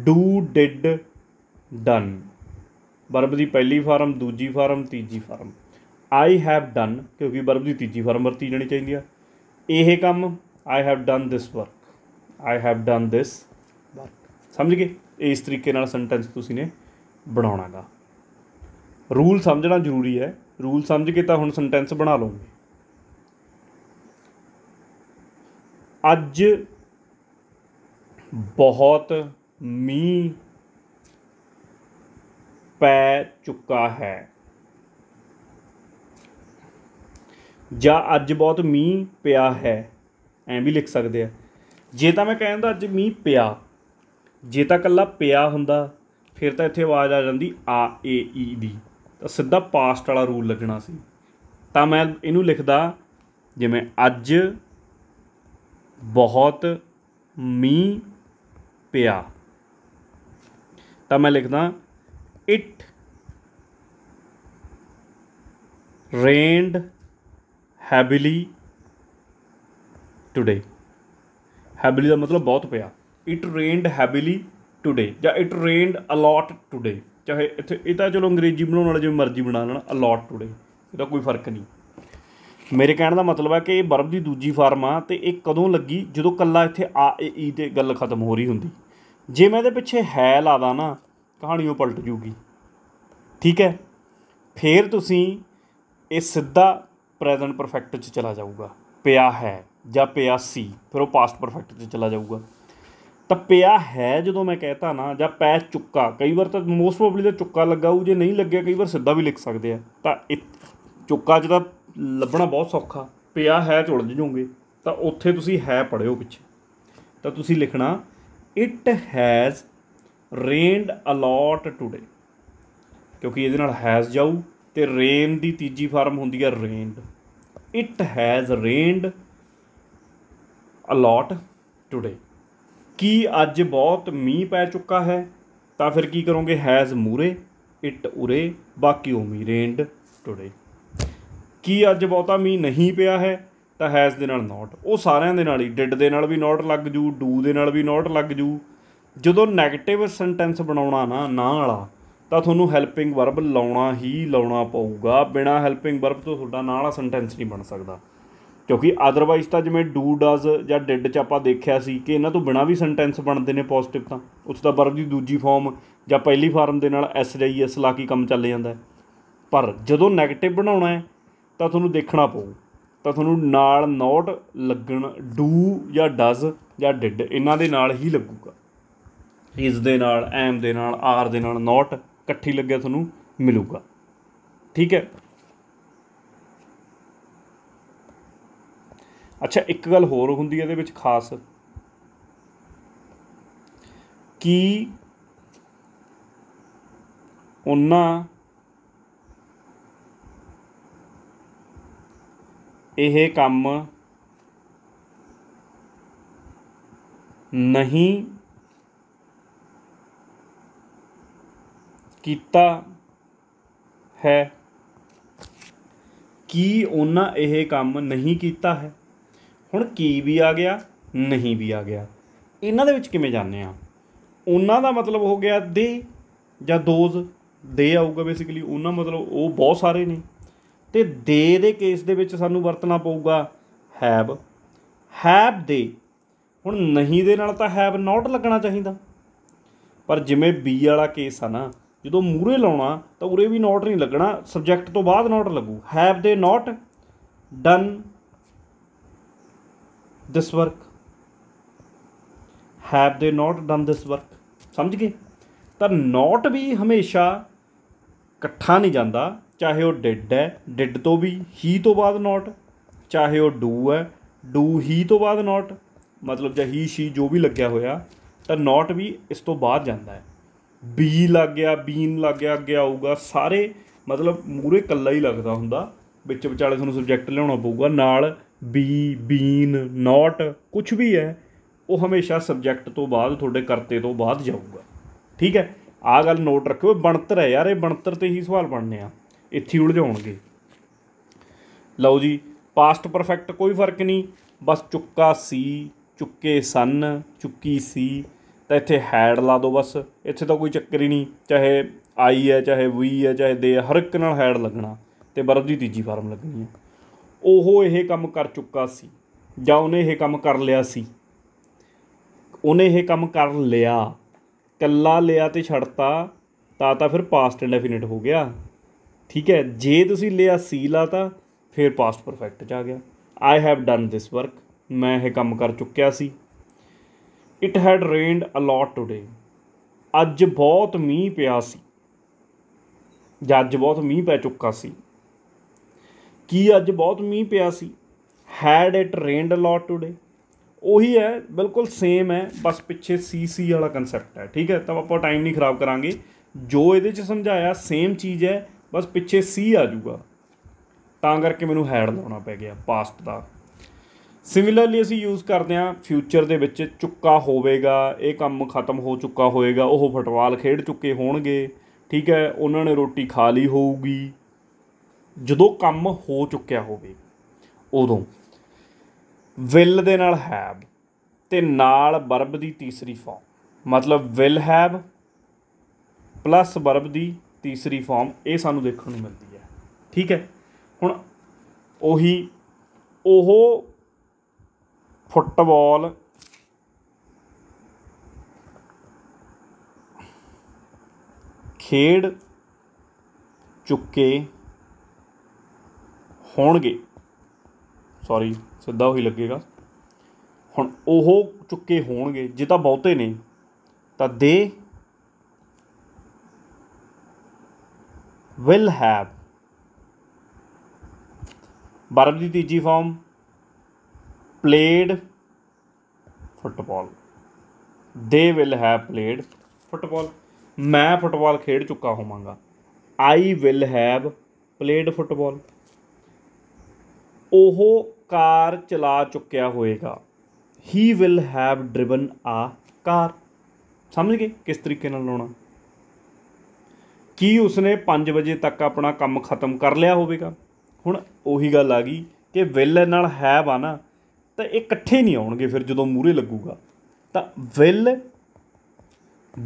do did done verb ਦੀ ਪਹਿਲੀ ਫਾਰਮ ਦੂਜੀ ਫਾਰਮ ਤੀਜੀ ਫਾਰਮ ਆਈ ਹੈਵ ਡਨ ਕਿਉਂਕਿ ਵਰਬ ਦੀ ਤੀਜੀ ਫਾਰਮ ਵਰਤੀ ਜਾਣੀ ਚਾਹੀਦੀ ਆ ਇਹ ਕੰਮ I have done this work I have done this work ਸਮਝ ਗਏ ਇਸ ਤਰੀਕੇ ਨਾਲ ਸੈਂਟੈਂਸ ਤੁਸੀਂ ਨੇ ਬਣਾਉਣਾਗਾ ਰੂਲ ਸਮਝਣਾ ਜ਼ਰੂਰੀ ਹੈ ਰੂਲ ਸਮਝ ਕੇ ਤਾਂ ਹੁਣ ਸੈਂਟੈਂਸ ਬਣਾ ਲਓਗੇ ਅੱਜ ਬਹੁਤ ਮੀਂਹ ਪੈ ਚੁੱਕਾ ਹੈ ਜਾਂ ਅੱਜ ਬਹੁਤ ਮੀਂਹ ਪਿਆ ਹੈ ਐਂ ਵੀ ਲਿਖ ਸਕਦੇ ਆ ਜੇ ਤਾਂ ਮੈਂ ਕਹਿੰਦਾ ਅੱਜ ਮੀਂਹ ਪਿਆ ਜੇ ਤਾਂ ਕੱਲਾ ਪਿਆ ਹੁੰਦਾ ਫਿਰ ਤਾਂ ਇੱਥੇ ਆਵਾਜ਼ ਆ ਜਾਂਦੀ ਆ ਏ ਈ ਦੀ ਤਾਂ ਸਿੱਧਾ ਪਾਸਟ ਵਾਲਾ ਰੂਲ ਲੱਗਣਾ ਸੀ ਤਾਂ ਮੈਂ ਇਹਨੂੰ ਲਿਖਦਾ ਜਿਵੇਂ ਅੱਜ ਬਹੁਤ ਮੀਂਹ ਪਿਆ ਤਾਂ ਮੈਂ ਲਿਖਦਾ ਇਟ ਰੇਨਡ ਹੈਵਿਲੀ ਟੁਡੇ ਹੈਵਿਲੀ ਦਾ ਮਤਲਬ ਬਹੁਤ ਪਿਆ ਇਟ ਰੇਨਡ ਹੈਵਿਲੀ ਟੁਡੇ ਜਾਂ ਇਟ ਰੇਨਡ ਅਲੋਟ ਟੁਡੇ ਚਾਹੇ ਇੱਥੇ ਇਹ ਤਾਂ ਚਲੋ ਅੰਗਰੇਜ਼ੀ ਬਣਾਉਣ ਵਾਲੇ ਜਿਵੇਂ ਮਰਜ਼ੀ ਬਣਾ ਲੈਣ ਅਲੋਟ ਟੁਡੇ ਇਹਦਾ ਕੋਈ ਫਰਕ ਨਹੀਂ ਮੇਰੇ ਕਹਿਣ ਦਾ ਮਤਲਬ ਹੈ ਕਿ ਇਹ ਵਰਬ ਦੀ ਦੂਜੀ ਫਾਰਮ ਆ ਤੇ ਇਹ ਕਦੋਂ ਲੱਗੀ ਜਦੋਂ ਕੱਲਾ ਇੱਥੇ ਆ ਈ ਤੇ ਗੱਲ ਖਤਮ ਹੋ ਰਹੀ ਹੁੰਦੀ ਜੇ ਮੈਂ ਇਹਦੇ ਪਿੱਛੇ ਹੈ ਲਾਦਾ ਨਾ ਕਹਾਣੀ ਉਹ ਪਲਟ ਜੂਗੀ ਠੀਕ ਹੈ ਫੇਰ ਤੁਸੀਂ ਇਹ ਸਿੱਧਾ ਪ੍ਰੈਜ਼ੈਂਟ ਪਰਫੈਕਟ 'ਚ ਚਲਾ ਜਾਊਗਾ ਪਿਆ ਹੈ ਜਾਂ ਪਿਆ ਸੀ ਫਿਰ ਉਹ ਪਾਸਟ ਪਰਫੈਕਟ 'ਚ ਚਲਾ ਜਾਊਗਾ ਤਾਂ ਪਿਆ ਹੈ ਜਦੋਂ ਮੈਂ ਕਹਤਾ ਨਾ ਜਾਂ ਪੈ ਚੁੱਕਾ ਕਈ ਵਾਰ ਤਾਂ ਮੋਸਟ ਪ੍ਰੋਬਬਲੀ ਤਾਂ ਚੁੱਕਾ ਲੱਗਾ ਉਹ ਜੇ ਨਹੀਂ ਲੱਗਿਆ ਕਈ ਵਾਰ ਸਿੱਧਾ ਵੀ ਲਿਖ ਸਕਦੇ ਆ ਤਾਂ ਚੁੱਕਾ ਜਿਹਦਾ ਲੱਭਣਾ ਬਹੁਤ ਸੌਖਾ ਪਿਆ ਹੈ ਚੁੜ ਜੂਗੇ ਤਾਂ ਉੱਥੇ ਤੁਸੀਂ ਹੈ ਪੜਿਓ ਪਿੱਛੇ ਤਾਂ ਤੁਸੀਂ ਲਿਖਣਾ it has rained a lot today ਕਿਉਂਕਿ ਇਹਦੇ ਨਾਲ ਹੈਜ਼ ਜਾਊ ਤੇ ਰੇਨ ਦੀ ਤੀਜੀ ਫਾਰਮ ਹੁੰਦੀ ਹੈ rained it has rained a lot today ਕੀ ਅੱਜ ਬਹੁਤ ਮੀਂਹ ਪੈ ਚੁੱਕਾ ਹੈ ਤਾਂ ਫਿਰ ਕੀ ਕਰੋਗੇ ਹੈਜ਼ ਮੂਰੇ ਇਟ ਉਰੇ ਬਾਕੀ ਉਮੀ ਰੇਨਡ ਟੂਡੇ ਕੀ ਅੱਜ ਬਹੁਤਾ ਮੀਂਹ ਨਹੀਂ ਪਿਆ ਹੈ ਤਾਂ ਹੈਸ ਦੇ ਨਾਲ ਨਾਟ ਉਹ ਸਾਰਿਆਂ ਦੇ ਨਾਲ ਹੀ ਡਿਡ ਦੇ ਨਾਲ ਵੀ ਨਾਟ ਲੱਗ ਜੂ ਡੂ ਦੇ ਨਾਲ ਵੀ ਨਾਟ ਲੱਗ ਜੂ ਜਦੋਂ 네ਗੇਟਿਵ ਸੈਂਟੈਂਸ ਬਣਾਉਣਾ ਨਾ ਨਾ ਵਾਲਾ ਤਾਂ ਤੁਹਾਨੂੰ ਹੈਲਪਿੰਗ ਵਰਬ ਲਾਉਣਾ ਹੀ ਲਾਉਣਾ ਪਊਗਾ ਬਿਨਾ ਹੈਲਪਿੰਗ ਵਰਬ ਤੋਂ ਤੁਹਾਡਾ ਨਾ ਵਾਲਾ ਸੈਂਟੈਂਸ ਨਹੀਂ ਬਣ ਸਕਦਾ ਕਿਉਂਕਿ ਆਦਰਵਾਈਜ਼ ਤਾਂ ਜਿਵੇਂ ਡੂ ਡਸ ਜਾਂ ਡਿਡ ਚ ਆਪਾਂ ਦੇਖਿਆ ਸੀ ਕਿ ਇਹਨਾਂ ਤੋਂ ਬਿਨਾ ਵੀ ਸੈਂਟੈਂਸ ਬਣਦੇ ਨੇ ਪੋਜ਼ਿਟਿਵ ਤਾਂ ਉਸ ਦਾ ਵਰਬ ਦੀ ਦੂਜੀ ਫਾਰਮ ਜਾਂ ਪਹਿਲੀ ਫਾਰਮ ਦੇ ਨਾਲ ਐਸ ਜਾਈ ਐਸ ਲਾ ਕੇ ਕੰਮ ਚੱਲ ਜਾਂਦਾ ਪਰ ਜਦੋਂ 네ਗੇਟਿਵ ਬਣਾਉਣਾ ਹੈ ਤਾਂ ਤੁਹਾਨੂੰ ਦੇਖਣਾ ਪਊ ਤਾਂ ਤੁਹਾਨੂੰ ਨਾਲ ਨੋਟ ਲੱਗਣ ਡੂ ਜਾਂ ਡਸ ਜਾਂ ਡਿਡ ਇਹਨਾਂ ਦੇ ਨਾਲ ਹੀ ਲੱਗੂਗਾ ਇਸ ਦੇ ਨਾਲ ਐਮ ਦੇ ਨਾਲ ਆਰ ਦੇ ਨਾਲ ਨੋਟ ਇਕੱਠੀ ਲੱਗਿਆ ਤੁਹਾਨੂੰ ਮਿਲੂਗਾ ਠੀਕ ਹੈ ਅੱਛਾ ਇੱਕ ਗੱਲ ਹੋਰ ਹੁੰਦੀ ਹੈ ਇਹਦੇ ਵਿੱਚ ਖਾਸ ਕੀ ਉਹਨਾਂ ਇਹ ਕੰਮ ਨਹੀਂ ਕੀਤਾ ਹੈ ਕੀ ਉਹਨਾਂ ਇਹ ਕੰਮ ਨਹੀਂ ਕੀਤਾ ਹੈ ਹੁਣ ਕੀ ਵੀ ਆ ਗਿਆ ਨਹੀਂ ਵੀ ਆ ਗਿਆ ਇਹਨਾਂ ਦੇ ਵਿੱਚ ਕਿਵੇਂ ਜਾਣਦੇ ਆ ਉਹਨਾਂ ਦਾ ਮਤਲਬ ਹੋ ਗਿਆ ਦੇ ਜਾਂ ਦੋਜ਼ ਦੇ ਆਊਗਾ ਬੇਸਿਕਲੀ ਉਹਨਾਂ ਮਤਲਬ ਉਹ ਬਹੁਤ ਸਾਰੇ ਨੇ ਤੇ ਦੇ ਦੇ ਕੇਸ ਦੇ ਵਿੱਚ ਸਾਨੂੰ ਵਰਤਣਾ ਪਊਗਾ ਹੈਵ ਹੈਵ ਦੇ ਹੁਣ ਨਹੀਂ ਦੇ ਨਾਲ ਤਾਂ ਹੈਵ ਨਾਟ ਲੱਗਣਾ ਚਾਹੀਦਾ ਪਰ ਜਿਵੇਂ ਬੀ ਵਾਲਾ ਕੇਸ ਆ ਨਾ ਜਦੋਂ ਮੂਰੇ ਲਾਉਣਾ ਤਾਂ ਉਰੇ ਵੀ ਨਾਟ ਨਹੀਂ ਲੱਗਣਾ ਸਬਜੈਕਟ ਤੋਂ ਬਾਅਦ ਨਾਟ ਲੱਗੂ have they not done this work have they not done this work ਸਮਝ ਗਏ ਤਾਂ ਨਾਟ ਵੀ ਹਮੇਸ਼ਾ ਇਕੱਠਾ ਨਹੀਂ ਜਾਂਦਾ ਚਾਹੇ ਉਹ ਡਿਡ ਹੈ ਡਿਡ ਤੋਂ ਵੀ ਹੀ ਤੋਂ ਬਾਅਦ ਨਾਟ ਚਾਹੇ ਉਹ ਡੂ ਹੈ ਡੂ ਹੀ ਤੋਂ ਬਾਅਦ ਨਾਟ ਮਤਲਬ ਜੇ ਹੀ ਸ਼ੀ ਜੋ ਵੀ ਲੱਗਿਆ ਹੋਇਆ ਤਾਂ ਨਾਟ ਵੀ ਇਸ ਤੋਂ ਬਾਅਦ ਜਾਂਦਾ ਹੈ ਬੀ ਲੱਗ ਗਿਆ ਬੀਨ ਲੱਗ ਗਿਆ ਅੱਗੇ ਆਊਗਾ ਸਾਰੇ ਮਤਲਬ ਮੂਰੇ ਕੱਲਾ ਹੀ ਲੱਗਦਾ ਹੁੰਦਾ ਵਿੱਚ ਵਿਚਾਲੇ ਤੁਹਾਨੂੰ ਸਬਜੈਕਟ ਲਿਆਉਣਾ ਪਊਗਾ ਨਾਲ ਬੀ ਬੀਨ ਨਾਟ ਕੁਝ ਵੀ ਹੈ ਉਹ ਹਮੇਸ਼ਾ ਸਬਜੈਕਟ ਤੋਂ ਬਾਅਦ ਤੁਹਾਡੇ ਕਰਤੇ ਤੋਂ ਬਾਅਦ ਜਾਊਗਾ ਠੀਕ ਹੈ ਆਹ ਗੱਲ ਨੋਟ ਰੱਖਿਓ ਬਣਤਰ ਹੈ ਯਾਰ ਇਹ ਬਣਤਰ ਤੇ ਹੀ ਸਵਾਲ ਬਣਨੇ ਆ ਇੱਥੇ ਉਲਝਾਉਣਗੇ ਲਓ ਜੀ ਪਾਸਟ ਪਰਫੈਕਟ ਕੋਈ ਫਰਕ ਨਹੀਂ ਬਸ ਚੁੱਕਾ ਸੀ ਚੁੱਕੇ ਸਨ ਚੁੱਕੀ ਸੀ ਤਾਂ ਇੱਥੇ ਹੈਡ ਲਾ ਦਿਓ ਬਸ ਇੱਥੇ ਤਾਂ ਕੋਈ ਚੱਕਰ ਹੀ ਨਹੀਂ ਚਾਹੇ ਆਈ ਹੈ ਚਾਹੇ ਵੀ ਹੈ ਚਾਹੇ ਦੇ ਹਰ ਇੱਕ ਨਾਲ ਹੈਡ ਲੱਗਣਾ ਤੇ ਵਰਬ ਦੀ ਤੀਜੀ ਫਾਰਮ ਲੱਗਣੀ ਹੈ ਉਹ ਇਹ ਕੰਮ ਕਰ ਚੁੱਕਾ ਸੀ ਜਾਂ ਉਹਨੇ ਇਹ ਕੰਮ ਕਰ ਲਿਆ ਸੀ ਉਹਨੇ ਇਹ ਕੰਮ ਕਰ ਲਿਆ ਕੱਲਾ ਲਿਆ ਤੇ ਛੱਡਤਾ ਤਾਂ ਤਾਂ ਫਿਰ ਪਾਸਟ ਇੰਡੈਫੀਨਿਟ ਹੋ ਗਿਆ ਠੀਕ ਹੈ ਜੇ ਤੁਸੀਂ ਲਿਆ ਸੀ ਲਾਤਾ ਫਿਰ ਪਾਸਟ ਪਰਫੈਕਟ ਚ ਆ ਗਿਆ I have done this work ਮੈਂ ਇਹ ਕੰਮ ਕਰ ਚੁੱਕਿਆ ਸੀ it had rained a lot today ਅੱਜ ਬਹੁਤ ਮੀਂਹ ਪਿਆ ਸੀ ਅੱਜ ਬਹੁਤ ਮੀਂਹ ਪੈ ਚੁੱਕਾ ਸੀ ਕੀ ਅੱਜ ਬਹੁਤ ਮੀਂਹ ਪਿਆ ਸੀ had it rained a lot today ਉਹੀ ਹੈ ਬਿਲਕੁਲ ਸੇਮ ਹੈ ਬਸ ਪਿੱਛੇ ਸੀਸੀ ਵਾਲਾ ਕਨਸੈਪਟ ਹੈ ਠੀਕ ਹੈ ਤਾਂ ਆਪਾਂ ਟਾਈਮ ਨਹੀਂ ਖਰਾਬ ਕਰਾਂਗੇ ਜੋ ਇਹਦੇ ਚ ਸਮਝਾਇਆ ਸੇਮ ਚੀਜ਼ ਹੈ ਬਸ ਪਿੱਛੇ ਸੀ ਆ ਜਾਊਗਾ ਤਾਂ ਕਰਕੇ ਮੈਨੂੰ ਹੈਡ ਲਾਉਣਾ ਪੈ ਗਿਆ ਪਾਸਟ ਦਾ ਸਿਮਿਲਰਲੀ ਅਸੀਂ ਯੂਜ਼ ਕਰਦੇ ਹਾਂ ਫਿਊਚਰ ਦੇ ਵਿੱਚ ਚੁੱਕਾ ਹੋਵੇਗਾ ਇਹ ਕੰਮ ਖਤਮ ਹੋ ਚੁੱਕਾ ਹੋਵੇਗਾ ਉਹ ਫੁੱਟਬਾਲ ਖੇਡ ਚੁੱਕੇ ਹੋਣਗੇ ਠੀਕ ਹੈ ਉਹਨਾਂ ਨੇ ਰੋਟੀ ਖਾ ਲਈ ਹੋਊਗੀ ਜਦੋਂ ਕੰਮ ਹੋ ਚੁੱਕਿਆ ਹੋਵੇ ਉਦੋਂ ਵਿਲ ਦੇ ਨਾਲ ਹੈਵ ਤੇ ਨਾਲ ਵਰਬ ਦੀ ਤੀਸਰੀ ਫਾਰਮ ਮਤਲਬ ਵਿਲ ਹੈਵ ਪਲੱਸ ਵਰਬ ਦੀ ਤੀਸਰੀ ਫਾਰਮ ਇਹ ਸਾਨੂੰ ਦੇਖਣ ਨੂੰ ਮਿਲਦੀ ਹੈ ਠੀਕ ਹੈ ਹੁਣ ਉਹੀ ਉਹ ਫੁੱਟਬਾਲ ਖੇਡ ਚੁੱਕੇ ਹੋਣਗੇ ਸੌਰੀ ਸਿੱਧਾ ਉਹੀ ਲੱਗੇਗਾ ਹੁਣ ਉਹ ਚੁੱਕੇ ਹੋਣਗੇ ਜੇ ਤਾਂ ਬਹੁਤੇ ਨੇ ਤਾਂ ਦੇ ਵਿਲ ਹੈਵ ਬਰਬ ਦੀ ਤੀਜੀ form played football they will have played football ਮੈਂ ਫੁੱਟਬਾਲ ਖੇਡ ਚੁੱਕਾ ਹੋਵਾਂਗਾ I will have played football ਉਹ ਕਾਰ ਚਲਾ ਚੁੱਕਿਆ ਹੋਵੇਗਾ ਹੀ ਵਿਲ ਹੈਵ ਡ੍ਰਿਵਨ ਆ ਕਾਰ ਸਮਝ ਗਏ ਕਿਸ ਤਰੀਕੇ ਨਾਲ ਲਾਉਣਾ ਕੀ ਉਸਨੇ 5 ਵਜੇ ਤੱਕ ਆਪਣਾ ਕੰਮ ਖਤਮ ਕਰ ਲਿਆ ਹੋਵੇਗਾ ਹੁਣ ਉਹੀ ਗੱਲ ਆ ਗਈ ਕਿ ਵਿਲ ਨਾਲ ਹੈਵ ਆ ਨਾ ਤਾਂ ਇਹ ਇਕੱਠੇ ਨਹੀਂ ਆਉਣਗੇ ਫਿਰ ਜਦੋਂ ਮੂਰੇ ਲੱਗੂਗਾ ਤਾਂ will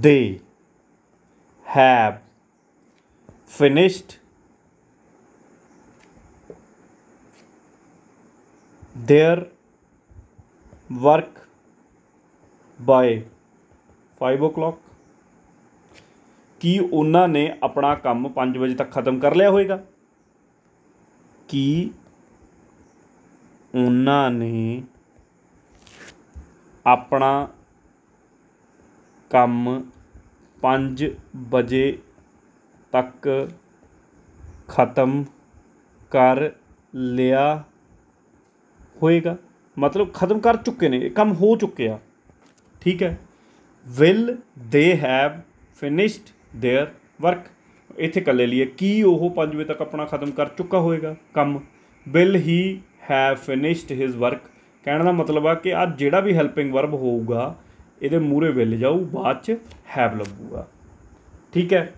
they have finished their work by 5 o'clock ਕੀ ਉਹਨਾਂ ਨੇ ਆਪਣਾ ਕੰਮ 5 ਵਜੇ ਤੱਕ ਖਤਮ ਕਰ ਲਿਆ ਹੋਵੇਗਾ ਕੀ ਉਹਨਾਂ ਨੇ ਆਪਣਾ ਕੰਮ 5 ਵਜੇ ਤੱਕ ਖਤਮ ਕਰ ਲਿਆ ਹੋਏਗਾ ਮਤਲਬ ਖਤਮ ਕਰ ਚੁੱਕੇ ਨੇ ਇਹ ਕੰਮ ਹੋ ਚੁੱਕਿਆ ਠੀਕ ਹੈ will they have finished there work ਇੱਥੇ ਕੱਲੇ ਲਈ ਕੀ ਉਹ 5 ਵਜੇ ਤੱਕ ਆਪਣਾ ਖਤਮ ਕਰ ਚੁੱਕਾ ਹੋਏਗਾ ਕੰਮ will he have finished his work ਕਹਿਣ ਦਾ ਮਤਲਬ ਆ ਕਿ ਆ ਜਿਹੜਾ ਵੀ ਹੈਲਪਿੰਗ ਵਰਬ ਹੋਊਗਾ ਇਹਦੇ ਮੂਰੇ ਵਿਲ ਜਾਊ ਬਾਅਦ ਚ ਹੈਵ ਲੱਗੂਗਾ ਠੀਕ ਹੈ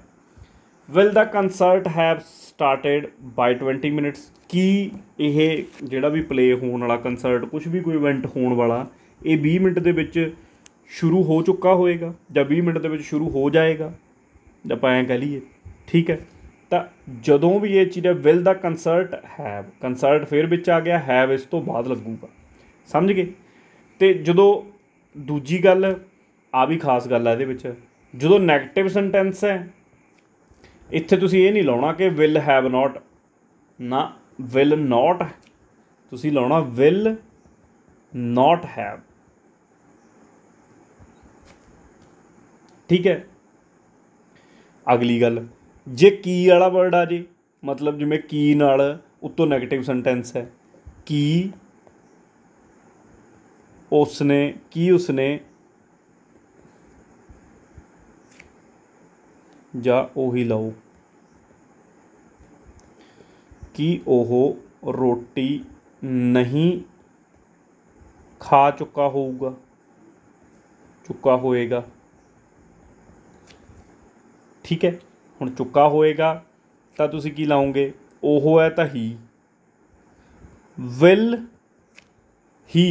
will the concert have started by 20 minutes ਕੀ ਇਹ ਜਿਹੜਾ ਵੀ ਪਲੇ ਹੋਣ ਵਾਲਾ ਕਨਸਰਟ ਕੁਝ ਵੀ ਕੋਈ ਇਵੈਂਟ ਹੋਣ ਵਾਲਾ ਇਹ 20 ਮਿੰਟ ਦੇ ਵਿੱਚ ਸ਼ੁਰੂ ਹੋ ਚੁੱਕਾ ਹੋਏਗਾ ਜਾਂ 20 ਮਿੰਟ ਦੇ ਵਿੱਚ ਸ਼ੁਰੂ ਹੋ ਜਾਏਗਾ ਜਾਂ ਪਾਇਆ ਕਹ ਲਈਏ ਠੀਕ ਹੈ ਤਾਂ ਜਦੋਂ ਵੀ ਇਹ ਚੀਜ਼ ਹੈ will the concert have concert ਫੇਰ ਵਿੱਚ ਆ ਗਿਆ ਹੈਵ ਇਸ ਤੋਂ ਬਾਅਦ ਲੱਗੂਗਾ ਸਮਝ ਗਏ ਤੇ ਜਦੋਂ ਦੂਜੀ ਗੱਲ ਆ ਵੀ ਖਾਸ ਗੱਲ ਆ ਇਹਦੇ ਵਿੱਚ ਜਦੋਂ 네ਗੇਟਿਵ ਸੈਂਟੈਂਸ ਹੈ ਇੱਥੇ ਤੁਸੀਂ ਇਹ ਨਹੀਂ ਲਾਉਣਾ ਕਿ ਵਿਲ ਹੈਵ ਨਾਟ ਨਾ ਵਿਲ ਨਾਟ ਤੁਸੀਂ ਲਾਉਣਾ ਵਿਲ ਨਾਟ ਹੈਵ ਠੀਕ ਹੈ ਅਗਲੀ ਗੱਲ ਜੇ ਕੀ ਵਾਲਾ ਵਰਡ ਆ ਜੇ ਮਤਲਬ ਜਿਵੇਂ ਕੀ ਨਾਲ ਉੱਤੋਂ 네ਗੇਟਿਵ ਸੈਂਟੈਂਸ ਹੈ ਕੀ ਉਸਨੇ ਕੀ ਉਸਨੇ ਜਾਂ ਉਹੀ ਲਾਓ ਕੀ ਉਹ ਰੋਟੀ ਨਹੀਂ ਖਾ ਚੁੱਕਾ ਹੋਊਗਾ ਚੁੱਕਾ ਹੋਏਗਾ ਠੀਕ ਹੈ ਹੁਣ ਚੁੱਕਾ ਹੋਏਗਾ ਤਾਂ ਤੁਸੀਂ ਕੀ ਲਾਉਂਗੇ ਉਹ ਹੈ ਤਾਂ ਹੀ will he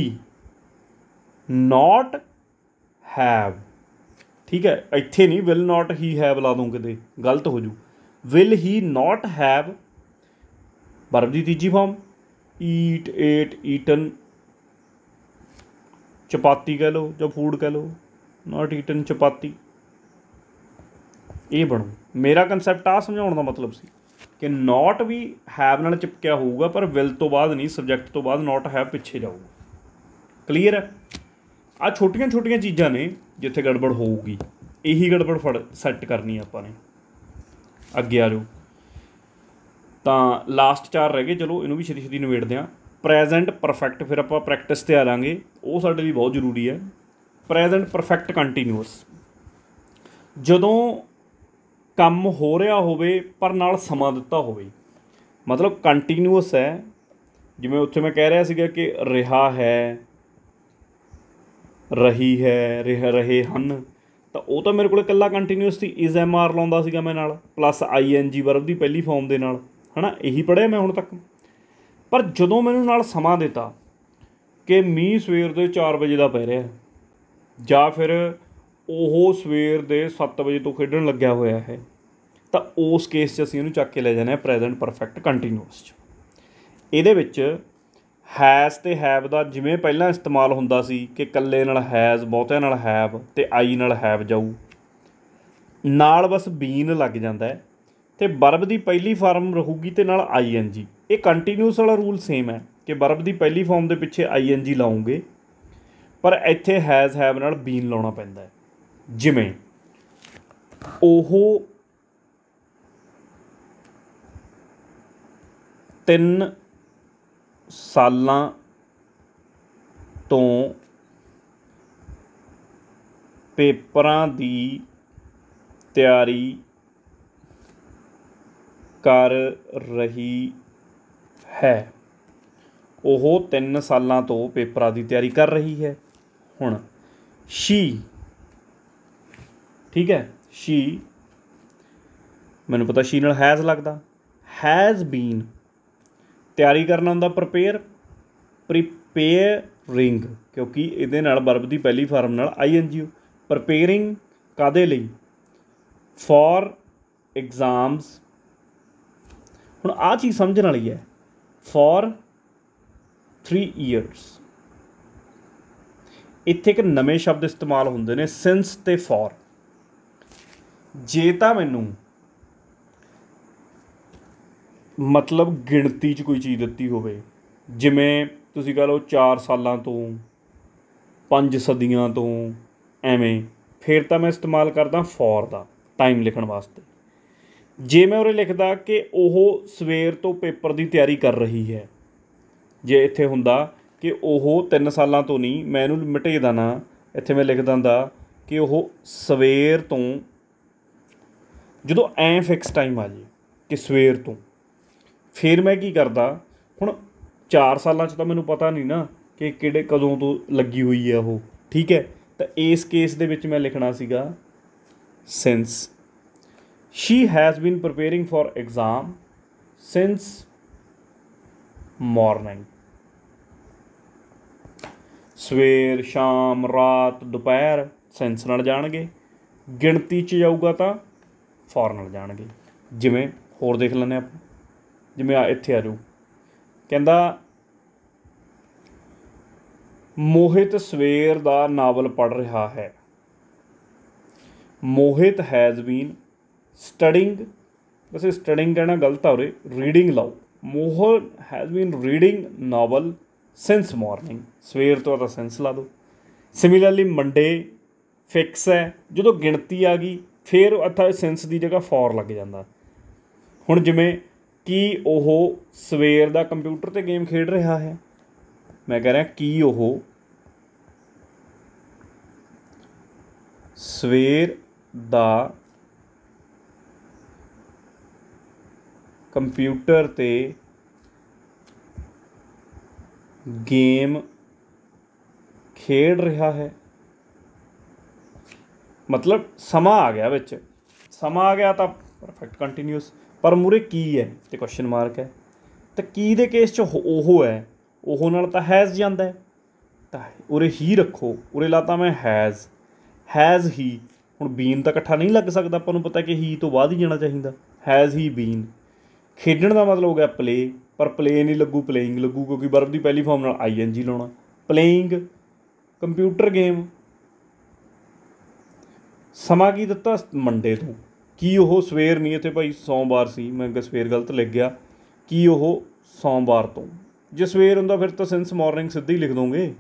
not have ਠੀਕ ਹੈ ਇੱਥੇ ਨਹੀਂ will not he have ਲਾ ਦੂੰ ਕਿਤੇ ਗਲਤ ਹੋ ਜੂ will he not have verb ਦੀ ਤੀਜੀ ਫਾਰਮ ਈਟ ਏਟ ਈਟਨ ਚਪਾਤੀ ਕਹਿ ਲਓ ਜਾਂ ਫੂਡ ਕਹਿ ਲਓ ਨਾਟ ਈਟਨ ਚਪਾਤੀ ਇਹ ਬਣੂ ਮੇਰਾ ਕਨਸੈਪਟ ਆ ਸਮਝਾਉਣ ਦਾ ਮਤਲਬ ਸੀ ਕਿ ਨਾਟ ਵੀ ਹੈਵ ਨਾਲ ਚਿਪਕਿਆ ਹੋਊਗਾ ਪਰ ਵਿਲ ਤੋਂ ਬਾਅਦ ਨਹੀਂ ਸਬਜੈਕਟ ਤੋਂ ਬਾਅਦ ਨਾਟ ਹੈਵ ਪਿੱਛੇ ਜਾਊਗਾ ਕਲੀਅਰ ਹੈ ਆ ਛੋਟੀਆਂ ਛੋਟੀਆਂ ਚੀਜ਼ਾਂ ਨੇ ਜਿੱਥੇ ਗੜਬੜ ਹੋਊਗੀ ਇਹੀ ਗੜਬੜ ਫੜ ਸੈੱਟ ਕਰਨੀ ਆਪਾਂ ਨੇ ਅੱਗੇ ਆ ਜਾਓ ਤਾਂ ਲਾਸਟ ਚਾਰ ਰਹਿ ਗਏ ਚਲੋ ਇਹਨੂੰ ਵੀ ਛੇਤੀ ਛੇਤੀ ਨਿਬੇੜਦੇ ਆ ਪ੍ਰੈਜ਼ੈਂਟ ਪਰਫੈਕਟ ਫਿਰ ਆਪਾਂ ਪ੍ਰੈਕਟਿਸ ਤੇ ਆ ਲਾਂਗੇ ਉਹ ਸਾਡੇ ਲਈ ਬਹੁਤ ਜ਼ਰੂਰੀ ਹੈ ਪ੍ਰੈਜ਼ੈਂਟ ਪਰਫੈਕਟ ਕੰਟੀਨਿਊਸ ਜਦੋਂ ਕੰਮ ਹੋ ਰਿਹਾ ਹੋਵੇ ਪਰ ਨਾਲ ਸਮਾਂ ਦਿੱਤਾ ਹੋਵੇ ਮਤਲਬ ਕੰਟੀਨਿਊਸ ਹੈ ਜਿਵੇਂ ਉੱਥੇ ਮੈਂ ਕਹਿ ਰਿਹਾ ਸੀਗਾ ਕਿ ਰਿਹਾ ਹੈ ਰਹੀ ਹੈ ਰਹਿ ਰਹੇ ਹਨ ਤਾਂ ਉਹ ਤਾਂ ਮੇਰੇ ਕੋਲ ਇਕੱਲਾ ਕੰਟੀਨਿਊਸ ਸੀ ਇਜ਼ ਐਮ ਆਰ ਲਾਉਂਦਾ ਸੀਗਾ ਮੈਂ ਨਾਲ ਪਲੱਸ ਆਈ ਐਨ ਜੀ ਵਰਬ ਦੀ ਪਹਿਲੀ ਫਾਰਮ ਦੇ ਨਾਲ ਹਨਾ ਇਹੀ ਪੜਿਆ ਮੈਂ ਹੁਣ ਤੱਕ ਪਰ ਜਦੋਂ ਮੈਨੂੰ ਨਾਲ ਸਮਾਂ ਦਿੱਤਾ ਕਿ ਮੀਂਹ ਸਵੇਰ ਦੇ 4 ਵਜੇ ਦਾ ਪੈ ਰਿਹਾ ਜਾਂ ਫਿਰ ਉਹ ਸਵੇਰ ਦੇ 7 ਵਜੇ ਤੋਂ ਖੇਡਣ ਲੱਗਿਆ ਹੋਇਆ ਹੈ ਤਾਂ ਉਸ ਕੇਸ 'ਚ ਅਸੀਂ ਇਹਨੂੰ ਚੱਕ ਕੇ ਲੈ ਜਾਣਾ ਹੈ ਪ੍ਰੈਜ਼ੈਂਟ ਪਰਫੈਕਟ ਕੰਟੀਨਿਊਸ 'ਚ ਇਹਦੇ ਵਿੱਚ ਹੈਸ ਤੇ ਹੈਵ ਦਾ ਜਿਵੇਂ ਪਹਿਲਾਂ ਇਸਤੇਮਾਲ ਹੁੰਦਾ ਸੀ ਕਿ ਕੱਲੇ ਨਾਲ ਹੈਜ਼ ਬਹੁਤਿਆਂ ਨਾਲ ਹੈਵ ਤੇ ਆਈ ਨਾਲ ਹੈਵ ਜਾਊ ਨਾਲ ਬਸ ਬੀਨ ਲੱਗ ਜਾਂਦਾ ਹੈ ਤੇ ਵਰਬ ਦੀ ਪਹਿਲੀ ਫਾਰਮ ਰਹੂਗੀ ਤੇ ਨਾਲ ਆਈਐਨਜੀ ਇਹ ਕੰਟੀਨਿਊਸ ਵਾਲਾ ਰੂਲ ਸੇਮ ਹੈ ਕਿ ਵਰਬ ਦੀ ਪਹਿਲੀ ਫਾਰਮ ਦੇ ਪਿੱਛੇ ਆਈਐਨਜੀ ਲਾਉਂਗੇ ਪਰ ਇੱਥੇ ਹੈਜ਼ ਹੈਵ ਨਾਲ ਬੀਨ ਲਾਉਣਾ ਪੈਂਦਾ ਹੈ ਜਿਵੇਂ ਉਹ ਤਿੰਨ ਸਾਲਾਂ ਤੋਂ ਪੇਪਰਾਂ ਦੀ ਤਿਆਰੀ ਕਰ ਰਹੀ ਹੈ ਉਹ 3 ਸਾਲਾਂ ਤੋਂ ਪੇਪਰਾਂ ਦੀ ਤਿਆਰੀ ਕਰ ਰਹੀ ਹੈ ਹੁਣ ਸ਼ੀ ਠੀਕ ਹੈ ਸ਼ੀ ਮੈਨੂੰ ਪਤਾ ਸ਼ੀ ਨਾਲ ਹੈਜ਼ ਲੱਗਦਾ ਹੈਜ਼ ਬੀਨ ਤਿਆਰੀ ਕਰਨਾ ਹੁੰਦਾ ਪ੍ਰਪੇਅਰ ਪ੍ਰੀਪੇਅਰਿੰਗ ਕਿਉਂਕਿ ਇਹਦੇ ਨਾਲ ਵਰਬ ਦੀ ਪਹਿਲੀ ਫਾਰਮ ਨਾਲ ਆਈਐਨਜੀਓ ਪ੍ਰਪੇਅਰਿੰਗ ਕਾਦੇ ਲਈ ਫਾਰ ਐਗਜ਼ਾਮਸ ਹੁਣ ਆ ਚੀਜ਼ ਸਮਝਣ ਵਾਲੀ ਹੈ ਫੋਰ 3 ਇਅਰਸ ਇੱਥੇ ਇੱਕ ਨਵੇਂ ਸ਼ਬਦ ਇਸਤੇਮਾਲ ਹੁੰਦੇ ਨੇ ਸਿੰਸ ਤੇ ਫੋਰ ਜੇ ਤਾਂ ਮੈਨੂੰ ਮਤਲਬ ਗਿਣਤੀ 'ਚ ਕੋਈ ਚੀਜ਼ ਦਿੱਤੀ ਹੋਵੇ ਜਿਵੇਂ ਤੁਸੀਂ ਕਹ ਲਓ 4 ਸਾਲਾਂ ਤੋਂ 5 ਸਦੀਆਂ ਤੋਂ ਐਵੇਂ ਫਿਰ ਤਾਂ ਮੈਂ ਇਸਤੇਮਾਲ ਕਰਦਾ ਫੋਰ ਦਾ ਟਾਈਮ ਲਿਖਣ ਵਾਸਤੇ ਜੇ ਮੈਂ ਉਰੇ ਲਿਖਦਾ ਕਿ ਉਹ ਸਵੇਰ ਤੋਂ ਪੇਪਰ ਦੀ ਤਿਆਰੀ ਕਰ ਰਹੀ ਹੈ ਜੇ ਇੱਥੇ ਹੁੰਦਾ ਕਿ ਉਹ 3 ਸਾਲਾਂ ਤੋਂ ਨਹੀਂ ਮੈਂ ਇਹਨੂੰ ਮਿਟੇ ਨਾ ਇੱਥੇ ਮੈਂ ਲਿਖ ਦਿੰਦਾ ਕਿ ਉਹ ਸਵੇਰ ਤੋਂ ਜਦੋਂ ਐ ਫਿਕਸ ਟਾਈਮ ਆ ਜੇ ਕਿ ਸਵੇਰ ਤੋਂ ਫਿਰ ਮੈਂ ਕੀ ਕਰਦਾ ਹੁਣ 4 ਸਾਲਾਂ 'ਚ ਤਾਂ ਮੈਨੂੰ ਪਤਾ ਨਹੀਂ ਨਾ ਕਿ ਕਿਹੜੇ ਕਦੋਂ ਤੋਂ ਲੱਗੀ ਹੋਈ ਹੈ ਉਹ ਠੀਕ ਹੈ ਤਾਂ ਇਸ ਕੇਸ ਦੇ ਵਿੱਚ ਮੈਂ ਲਿਖਣਾ ਸੀਗਾ since she has been preparing for exam since morning ਸਵੇਰ ਸ਼ਾਮ ਰਾਤ ਦੁਪਹਿਰ ਸੈਂਸ ਨਾਲ ਜਾਣਗੇ ਗਿਣਤੀ 'ਚ ਜਾਊਗਾ ਤਾਂ ਫੋਰ ਨਾਲ ਜਾਣਗੇ ਜਿਵੇਂ ਹੋਰ ਦੇਖ ਲੈਣੇ ਆਪਾਂ ਜਿਵੇਂ ਆ ਇੱਥੇ ਆ ਜੂ ਕਹਿੰਦਾ ਮੋਹਿਤ ਸਵੇਰ ਦਾ ਨਾਵਲ ਪੜ ਰਿਹਾ ਹੈ ਮੋਹਿਤ ਹੈਜ਼ ਬੀਨ ਸਟੱਡਿੰਗ ਵੈਸੇ ਸਟੱਡਿੰਗ ਕਹਿਣਾ ਗਲਤ ਆ ਰੀਡਿੰਗ ਲਾਓ Mohan has been reading novel ਸਿንስ ਮਾਰਨਿੰਗ ਸਵੇਰ ਤੋਂ ਤਾਂ ਸੈਂਸ ਲਾ ਦੋ ਸਿਮਿਲਰਲੀ ਮੰਡੇ ਫਿਕਸ ਹੈ ਜਦੋਂ ਗਿਣਤੀ ਆ ਗਈ ਫਿਰ ਅਥਾ ਸਿੰਸ ਦੀ ਜਗ੍ਹਾ ਫੋਰ ਲੱਗ ਜਾਂਦਾ ਹੁਣ ਜਿਵੇਂ ਕੀ ਉਹ ਸਵੇਰ ਦਾ ਕੰਪਿਊਟਰ ਤੇ ਗੇਮ ਖੇਡ ਰਿਹਾ ਹੈ ਮੈਂ ਕਹ ਰਿਹਾ ਕੀ ਉਹ ਸਵੇਰ ਦਾ ਕੰਪਿਊਟਰ ਤੇ ਗੇਮ ਖੇਡ ਰਿਹਾ ਹੈ ਮਤਲਬ ਸਮਾਂ ਆ ਗਿਆ ਵਿੱਚ ਸਮਾਂ ਆ ਗਿਆ ਤਾਂ ਪਰਫੈਕਟ ਕੰਟੀਨਿਊਸ ਪਰ ਮੂਰੇ ਕੀ ਹੈ ਤੇ ਕੁਐਸਚਨ ਮਾਰਕ ਹੈ ਤਾਂ ਕੀ ਦੇ ਕੇਸ 'ਚ ਉਹ ਹੈ ਉਹ ਨਾਲ ਤਾਂ ਹੈਜ਼ ਜਾਂਦਾ ਹੈ ਤਾਂ ਉਰੇ ਹੀ ਰੱਖੋ ਉਰੇ ਲਾਤਾ ਮੈਂ ਹੈਜ਼ ਹੈਜ਼ ਹੀ ਹੁਣ ਬੀਨ ਤਾਂ ਇਕੱਠਾ ਨਹੀਂ ਲੱਗ ਸਕਦਾ ਆਪਾਂ ਨੂੰ ਪਤਾ ਕਿ ਹੀ ਤੋਂ ਬਾਅਦ ਹੀ ਜਾਣਾ ਚਾਹੀਦਾ ਹੈਜ਼ ਹੀ ਬੀਨ ਖੇਡਣ ਦਾ ਮਤਲਬ ਹੋ ਗਿਆ ਪਲੇ ਪਰ ਪਲੇ ਨਹੀਂ ਲੱਗੂ ਪਲੇਇੰਗ ਲੱਗੂ ਕਿਉਂਕਿ ਵਰਬ ਦੀ ਪਹਿਲੀ ਫਾਰਮ ਨਾਲ ਆਈਐਨਜੀ ਲਾਉਣਾ ਪਲੇਇੰਗ ਕੰਪਿਊਟਰ ਗੇਮ ਸਮਾਂ ਕੀ ਦਿੱਤਾ ਮੰਡੇ ਤੋਂ ਕੀ ਉਹ ਸਵੇਰ ਨਹੀਂ ਇੱਥੇ ਭਾਈ ਸੋਮਵਾਰ ਸੀ ਮੈਂ ਅੱਗੇ ਸਵੇਰ ਗਲਤ ਲਿਖ ਗਿਆ ਕੀ ਉਹ ਸੋਮਵਾਰ ਤੋਂ ਜੇ ਸਵੇਰ ਹੁੰਦਾ ਫਿਰ ਤਾਂ ਸੈਂਸ ਮਾਰਨਿੰਗ ਸਿੱਧੀ ਲਿਖ ਦੋਗੇ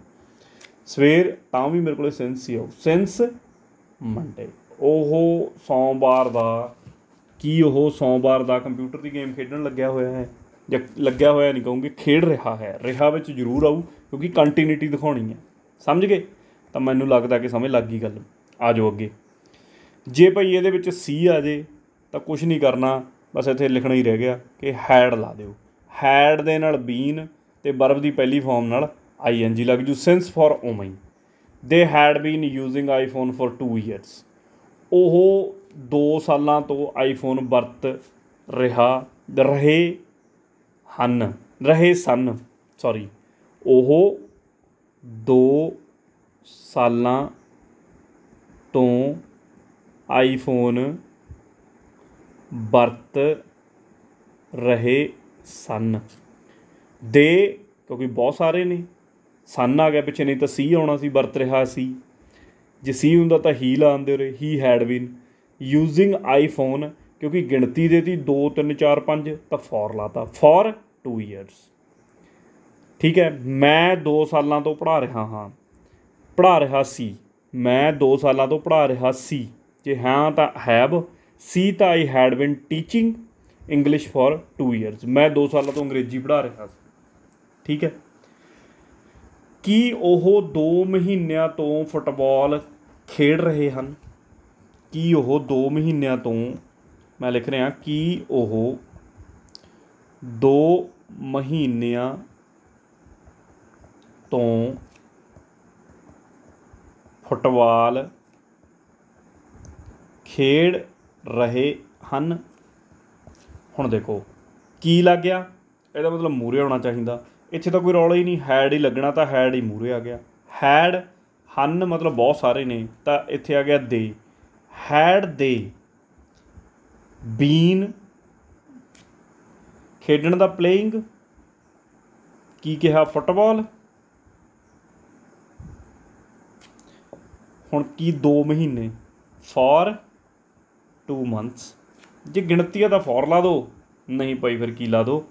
ਸਵੇਰ ਤਾਂ ਵੀ ਮੇਰੇ ਕੋਲੇ ਸੈਂਸ ਹੀ ਆਉ ਸੈਂਸ ਮੰਡੇ ਉਹ ਸੋਮਵਾਰ ਦਾ ਕੀ ਉਹ ਸੋਮਵਾਰ ਦਾ ਕੰਪਿਊਟਰ ਦੀ ਗੇਮ ਖੇਡਣ ਲੱਗਿਆ ਹੋਇਆ ਹੈ ਜਾਂ ਲੱਗਿਆ ਹੋਇਆ ਨਹੀਂ ਕਹੂੰਗੇ ਖੇਡ ਰਿਹਾ ਹੈ ਰਿਹਾ ਵਿੱਚ ਜ਼ਰੂਰ ਆਊ ਕਿਉਂਕਿ ਕੰਟੀਨਿਊਟੀ ਦਿਖਾਉਣੀ ਹੈ ਸਮਝ ਗਏ ਤਾਂ ਮੈਨੂੰ ਲੱਗਦਾ ਕਿ ਸਮਝ ਲੱਗ ਗਈ ਗੱਲ ਆ ਜਾਓ ਅੱਗੇ ਜੇ ਭਈ ਇਹਦੇ ਵਿੱਚ ਸੀ ਆ ਜੇ ਤਾਂ ਕੁਝ ਨਹੀਂ ਕਰਨਾ ਬਸ ਇੱਥੇ ਲਿਖਣਾ ਹੀ ਰਹਿ ਗਿਆ ਕਿ ਹੈਡ ਲਾ ਦਿਓ ਹੈਡ ਦੇ ਨਾਲ ਬੀਨ ਤੇ ਵਰਬ ਦੀ ਪਹਿਲੀ ਫਾਰਮ ਨਾਲ ਆਈਐਨਜੀ ਲੱਗ ਜੂ ਸਿੰਸ ਫॉर ਓਮਿੰਗ they had been using iPhone for 2 years ਉਹ 2 ਸਾਲਾਂ ਤੋਂ ਆਈਫੋਨ ਵਰਤ ਰਿਹਾ ਰਹੇ ਹਨ ਰਹੇ ਸਨ ਸੌਰੀ ਉਹ 2 ਸਾਲਾਂ ਤੋਂ ਆਈਫੋਨ ਵਰਤ ਰਹੇ ਸਨ ਦੇ ਕਿਉਂਕਿ ਬਹੁਤ ਸਾਰੇ ਨੇ ਸਨ ਆ ਗਿਆ ਪਿੱਛੇ ਨਹੀਂ ਤਾਂ ਸੀ ਆਉਣਾ ਸੀ ਵਰਤ ਰਿਹਾ ਸੀ ਜੇ ਸੀ ਹੁੰਦਾ ਤਾਂ ਹੀ ਲਾਉਂਦੇ ਉਰੇ ਹੀ ਹੈਡ ਬੀਨ ਯੂਜ਼ਿੰਗ ਆਈਫੋਨ ਕਿਉਂਕਿ ਗਿਣਤੀ ਦੇਤੀ 2 3 4 5 ਤਾਂ ਫੋਰ ਲਾਤਾ ਫੋਰ 2 ਇਅਰਸ ਠੀਕ ਹੈ ਮੈਂ 2 ਸਾਲਾਂ ਤੋਂ ਪੜ੍ਹਾ ਰਿਹਾ ਹਾਂ ਪੜ੍ਹਾ ਰਿਹਾ ਸੀ ਮੈਂ 2 ਸਾਲਾਂ ਤੋਂ ਪੜ੍ਹਾ ਰਿਹਾ ਸੀ ਜੇ ਹਾਂ ਤਾਂ ਹੈਵ ਸੀ ਤਾਂ I had been teaching English for 2 years ਮੈਂ 2 ਸਾਲਾਂ ਤੋਂ ਅੰਗਰੇਜ਼ੀ ਪੜ੍ਹਾ ਰਿਹਾ ਸੀ ਠੀਕ ਹੈ ਕੀ ਉਹ 2 ਮਹੀਨਿਆਂ ਤੋਂ ਫੁੱਟਬਾਲ ਖੇਡ ਰਹੇ ਹਨ ਕੀ ਉਹ 2 ਮਹੀਨਿਆਂ ਤੋਂ ਮੈਂ ਲਿਖ ਰਿਹਾ ਕਿ ਉਹ 2 ਮਹੀਨਿਆਂ ਤੋਂ ਫੁੱਟਬਾਲ ਖੇਡ ਰਹੇ ਹਨ ਹੁਣ ਦੇਖੋ ਕੀ ਲੱਗ ਗਿਆ ਇਹਦਾ ਮਤਲਬ ਮੂਰੇ ਆਉਣਾ ਚਾਹੀਦਾ ਇੱਥੇ ਤਾਂ ਕੋਈ ਰੌਲਾ ਹੀ ਨਹੀਂ ਹੈਡ ਹੀ ਲੱਗਣਾ ਤਾਂ ਹੈਡ ਹੀ ਮੂਰੇ ਆ ਗਿਆ ਹੈਡ ਹਨ ਮਤਲਬ ਬਹੁਤ ਸਾਰੇ ਨੇ ਤਾਂ ਇੱਥੇ ਆ ਗਿਆ ਦੇ ਹੈਡ ਦੇ ਬੀਨ ਖੇਡਣ ਦਾ ਪਲੇਇੰਗ ਕੀ ਕਿਹਾ ਫੁੱਟਬਾਲ ਹੁਣ ਕੀ 2 ਮਹੀਨੇ ਫੋਰ 2 ਮੰਥਸ ਜੇ ਗਿਣਤੀ ਦਾ ਫੋਰ ਲਾ ਦੋ ਨਹੀਂ ਭਾਈ ਫਿਰ ਕੀ ਲਾ ਦੋ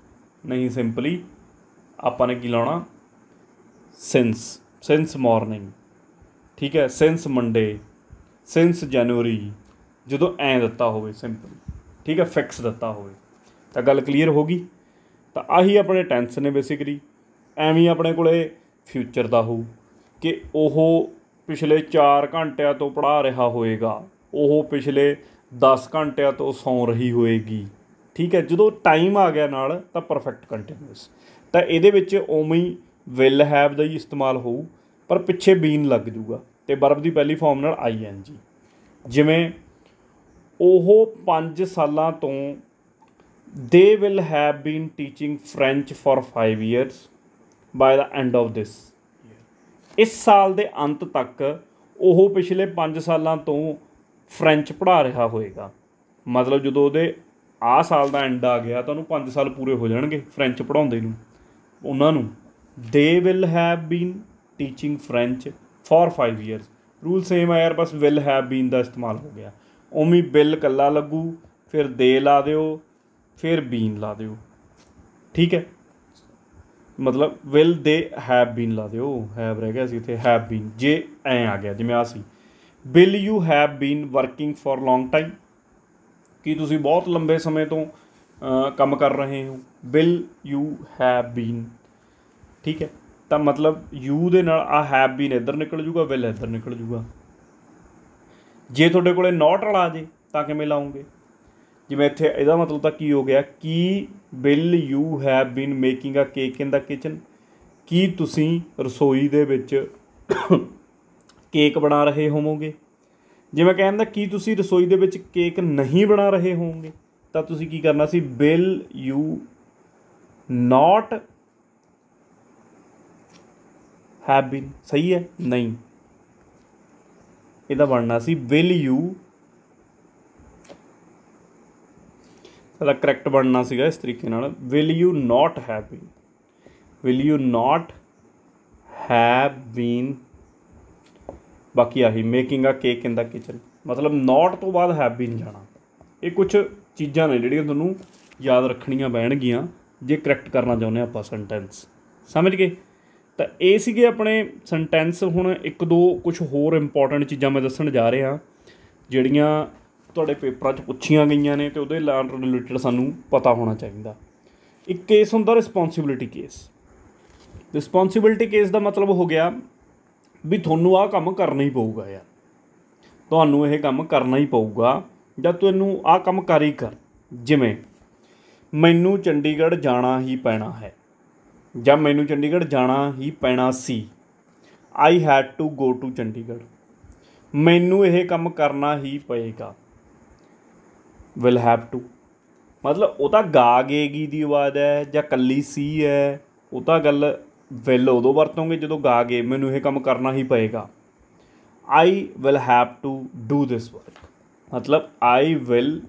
ਨਹੀਂ ਸਿੰਪਲੀ ਆਪਾਂ ਨੇ ਕੀ ਲਾਉਣਾ ਸਿੰਸ ਸਿੰਸ ਮਾਰਨਿੰਗ ਠੀਕ ਹੈ ਸਿੰਸ ਮੰਡੇ ਸਿੰਸ ਜਨਵਰੀ ਜਦੋਂ ਐ ਦਿੱਤਾ ਹੋਵੇ ਸਿੰਪਲ ਠੀਕ ਹੈ ਫਿਕਸ ਦਿੱਤਾ ਹੋਵੇ ਤਾਂ ਗੱਲ ਕਲੀਅਰ ਹੋ ਗਈ ਤਾਂ ਆਹੀ ਆਪਣੇ ਟੈਂਸ ਨੇ ਬੇਸਿਕਲੀ ਐਵੇਂ ਆਪਣੇ ਕੋਲੇ ਫਿਊਚਰ ਦਾ ਹੋ ਕਿ ਉਹ ਪਿਛਲੇ 4 ਘੰਟਿਆਂ ਤੋਂ ਪੜਾ ਰਿਹਾ ਹੋਵੇਗਾ ਉਹ ਪਿਛਲੇ 10 ਘੰਟਿਆਂ ਤੋਂ ਸੌਂ ਰਹੀ ਹੋਵੇਗੀ ਠੀਕ ਹੈ ਜਦੋਂ ਟਾਈਮ ਆ ਗਿਆ ਨਾਲ ਤਾਂ ਪਰਫੈਕਟ ਕੰਟੀਨਿਊਸ ਤਾਂ ਇਹਦੇ ਵਿੱਚ ਉਵੇਂ ਹੀ ਵਿਲ ਹੈਵ ਦਾ ਹੀ ਇਸਤੇਮਾਲ ਹੋਊ ਪਰ ਪਿੱਛੇ ਬੀਨ ਲੱਗ ਜੂਗਾ ਤੇ ਵਰਬ ਦੀ ਪਹਿਲੀ ਫਾਰਮ ਨਾਲ ਆਈਐਨਜੀ ਜਿਵੇਂ ਉਹ 5 ਸਾਲਾਂ ਤੋਂ they will have been teaching French for 5 years by the end of this ਇਸ ਸਾਲ ਦੇ ਅੰਤ ਤੱਕ ਉਹ ਪਿਛਲੇ 5 ਸਾਲਾਂ ਤੋਂ ਫ੍ਰੈਂਚ ਪੜਾ ਰਿਹਾ ਹੋਵੇਗਾ ਮਤਲਬ ਜਦੋਂ ਉਹਦੇ ਆ ਸਾਲ ਦਾ ਐਂਡ ਆ ਗਿਆ ਤਾਂ ਉਹਨੂੰ 5 ਸਾਲ ਪੂਰੇ ਹੋ ਜਾਣਗੇ ਫ੍ਰੈਂਚ ਪੜਾਉਂਦੇ ਨੂੰ ਉਹਨਾਂ ਨੂੰ they will have been teaching French for 5 years rule same ਆ ਯਾਰ ਬਸ ਵਿਲ ਹੈਵ ਬੀਨ ਦਾ ਇਸਤੇਮਾਲ ਹੋ ਗਿਆ ਉਮੀ ਬਿੱਲ ਕੱਲਾ ਲੱਗੂ ਫਿਰ ਦੇ ਲਾ ਦਿਓ ਫਿਰ ਬੀਨ ਲਾ ਦਿਓ ਠੀਕ ਹੈ ਮਤਲਬ ਵਿਲ ਦੇ ਹੈਵ ਬੀਨ ਲਾ ਦਿਓ ਹੈਵ ਰਹਿ ਗਿਆ ਸੀ ਇੱਥੇ ਹੈਵ ਬੀਨ ਜੇ ਐ ਆ ਗਿਆ ਜਿਵੇਂ ਆ ਸੀ will you have been working for long time ਕੀ ਤੁਸੀਂ ਬਹੁਤ ਲੰਬੇ ਸਮੇਂ ਤੋਂ ਕੰਮ ਕਰ ਰਹੇ ਹੋ ਬਿਲ ਯੂ ਹੈਵ ਬੀਨ ਠੀਕ ਹੈ ਤਾਂ ਮਤਲਬ ਯੂ ਦੇ ਨਾਲ ਆ ਹੈਵ ਬੀਨ ਇੱਧਰ ਨਿਕਲ ਜੂਗਾ ਵਿਲ ਇੱਧਰ ਨਿਕਲ ਜੂਗਾ ਜੇ ਤੁਹਾਡੇ ਕੋਲੇ ਨਾਟ ਵਾਲਾ ਆ ਜੇ ਤਾਂ ਕਿਵੇਂ ਲਾਉਂਗੇ ਜਿਵੇਂ ਇੱਥੇ ਇਹਦਾ ਮਤਲਬ ਤਾਂ ਕੀ ਹੋ ਗਿਆ ਕੀ will you have been making a cake in the kitchen ਕੀ ਤੁਸੀਂ ਰਸੋਈ ਦੇ ਵਿੱਚ ਕੇਕ ਬਣਾ ਰਹੇ ਹੋਵੋਗੇ ਜਿਵੇਂ ਕਹਿੰਦਾ ਕੀ ਤੁਸੀਂ ਰਸੋਈ ਦੇ ਵਿੱਚ ਕੇਕ ਨਹੀਂ ਬਣਾ ਰਹੇ ਹੋਵੋਗੇ ਤਾਂ ਤੁਸੀਂ ਕੀ ਕਰਨਾ ਸੀ will you not have been ਸਹੀ ਹੈ ਨਹੀਂ ਇਹਦਾ ਬਣਨਾ ਸੀ ਵਿਲ ਯੂ ਸਾਡਾ ਕਰੈਕਟ ਬਣਨਾ ਸੀਗਾ ਇਸ ਤਰੀਕੇ ਨਾਲ will you not have been will you not have been ਬਾਕੀ ਆਹੀ making a cake in the kitchen ਮਤਲਬ ਨਾਟ ਤੋਂ ਬਾਅਦ ਹੈਵ ਬੀਨ ਜਾਣਾ ਇਹ ਕੁਝ ਚੀਜ਼ਾਂ ਨੇ ਜਿਹੜੀਆਂ ਤੁਹਾਨੂੰ ਯਾਦ ਰੱਖਣੀਆਂ ਪੈਣਗੀਆਂ ਜੇ ਕਰੈਕਟ ਕਰਨਾ ਚਾਹੁੰਦੇ ਆਪਾਂ ਸੈਂਟੈਂਸ ਸਮਝ ਗਏ ਤਾਂ ਇਹ ਸੀਗੇ ਆਪਣੇ ਸੈਂਟੈਂਸ ਹੁਣ ਇੱਕ ਦੋ ਕੁਝ ਹੋਰ ਇੰਪੋਰਟੈਂਟ ਚੀਜ਼ਾਂ ਮੈਂ ਦੱਸਣ ਜਾ ਰਿਹਾ ਜਿਹੜੀਆਂ ਤੁਹਾਡੇ ਪੇਪਰਾਂ 'ਚ ਪੁੱਛੀਆਂ ਗਈਆਂ ਨੇ ਤੇ ਉਹਦੇ ਨਾਲ ਰਿਲੇਟਡ ਸਾਨੂੰ ਪਤਾ ਹੋਣਾ ਚਾਹੀਦਾ ਇੱਕ ਕੇਸ ਹੁੰਦਾ ਰਿਸਪੌਂਸਿਬਿਲਟੀ ਕੇਸ ਰਿਸਪੌਂਸਿਬਿਲਟੀ ਕੇਸ ਦਾ ਮਤਲਬ ਹੋ ਗਿਆ ਵੀ ਤੁਹਾਨੂੰ ਆਹ ਕੰਮ ਕਰਨਾ ਹੀ ਪਊਗਾ ਯਾਰ ਤੁਹਾਨੂੰ ਇਹ ਕੰਮ ਕਰਨਾ ਹੀ ਪਊਗਾ ਜਾਂ ਤੁਹਾਨੂੰ ਆਹ ਕੰਮ ਕਰ ਹੀ ਕਰ ਜਿਵੇਂ ਮੈਨੂੰ ਚੰਡੀਗੜ੍ਹ ਜਾਣਾ ਹੀ ਪੈਣਾ ਹੈ ਜਦ ਮੈਨੂੰ ਚੰਡੀਗੜ੍ਹ ਜਾਣਾ ਹੀ ਪੈਣਾ ਸੀ I had to go to Chandigarh ਮੈਨੂੰ ਇਹ ਕੰਮ ਕਰਨਾ ਹੀ ਪਏਗਾ ਵਿਲ ਹੈਵ ਟੂ ਮਤਲਬ ਉਹ ਤਾਂ ਗਾ ਗੇਗੀ ਦੀ ਆਵਾਜ਼ ਹੈ ਜਾਂ ਕੱਲੀ ਸੀ ਹੈ ਉਹ ਤਾਂ ਗੱਲ ਵਿਲ ਉਦੋਂ ਵਰਤੋਂਗੇ ਜਦੋਂ ਗਾ ਗੇ ਮੈਨੂੰ ਇਹ ਕੰਮ ਕਰਨਾ ਹੀ ਪਏਗਾ I will have to do this work ਮਤਲਬ I will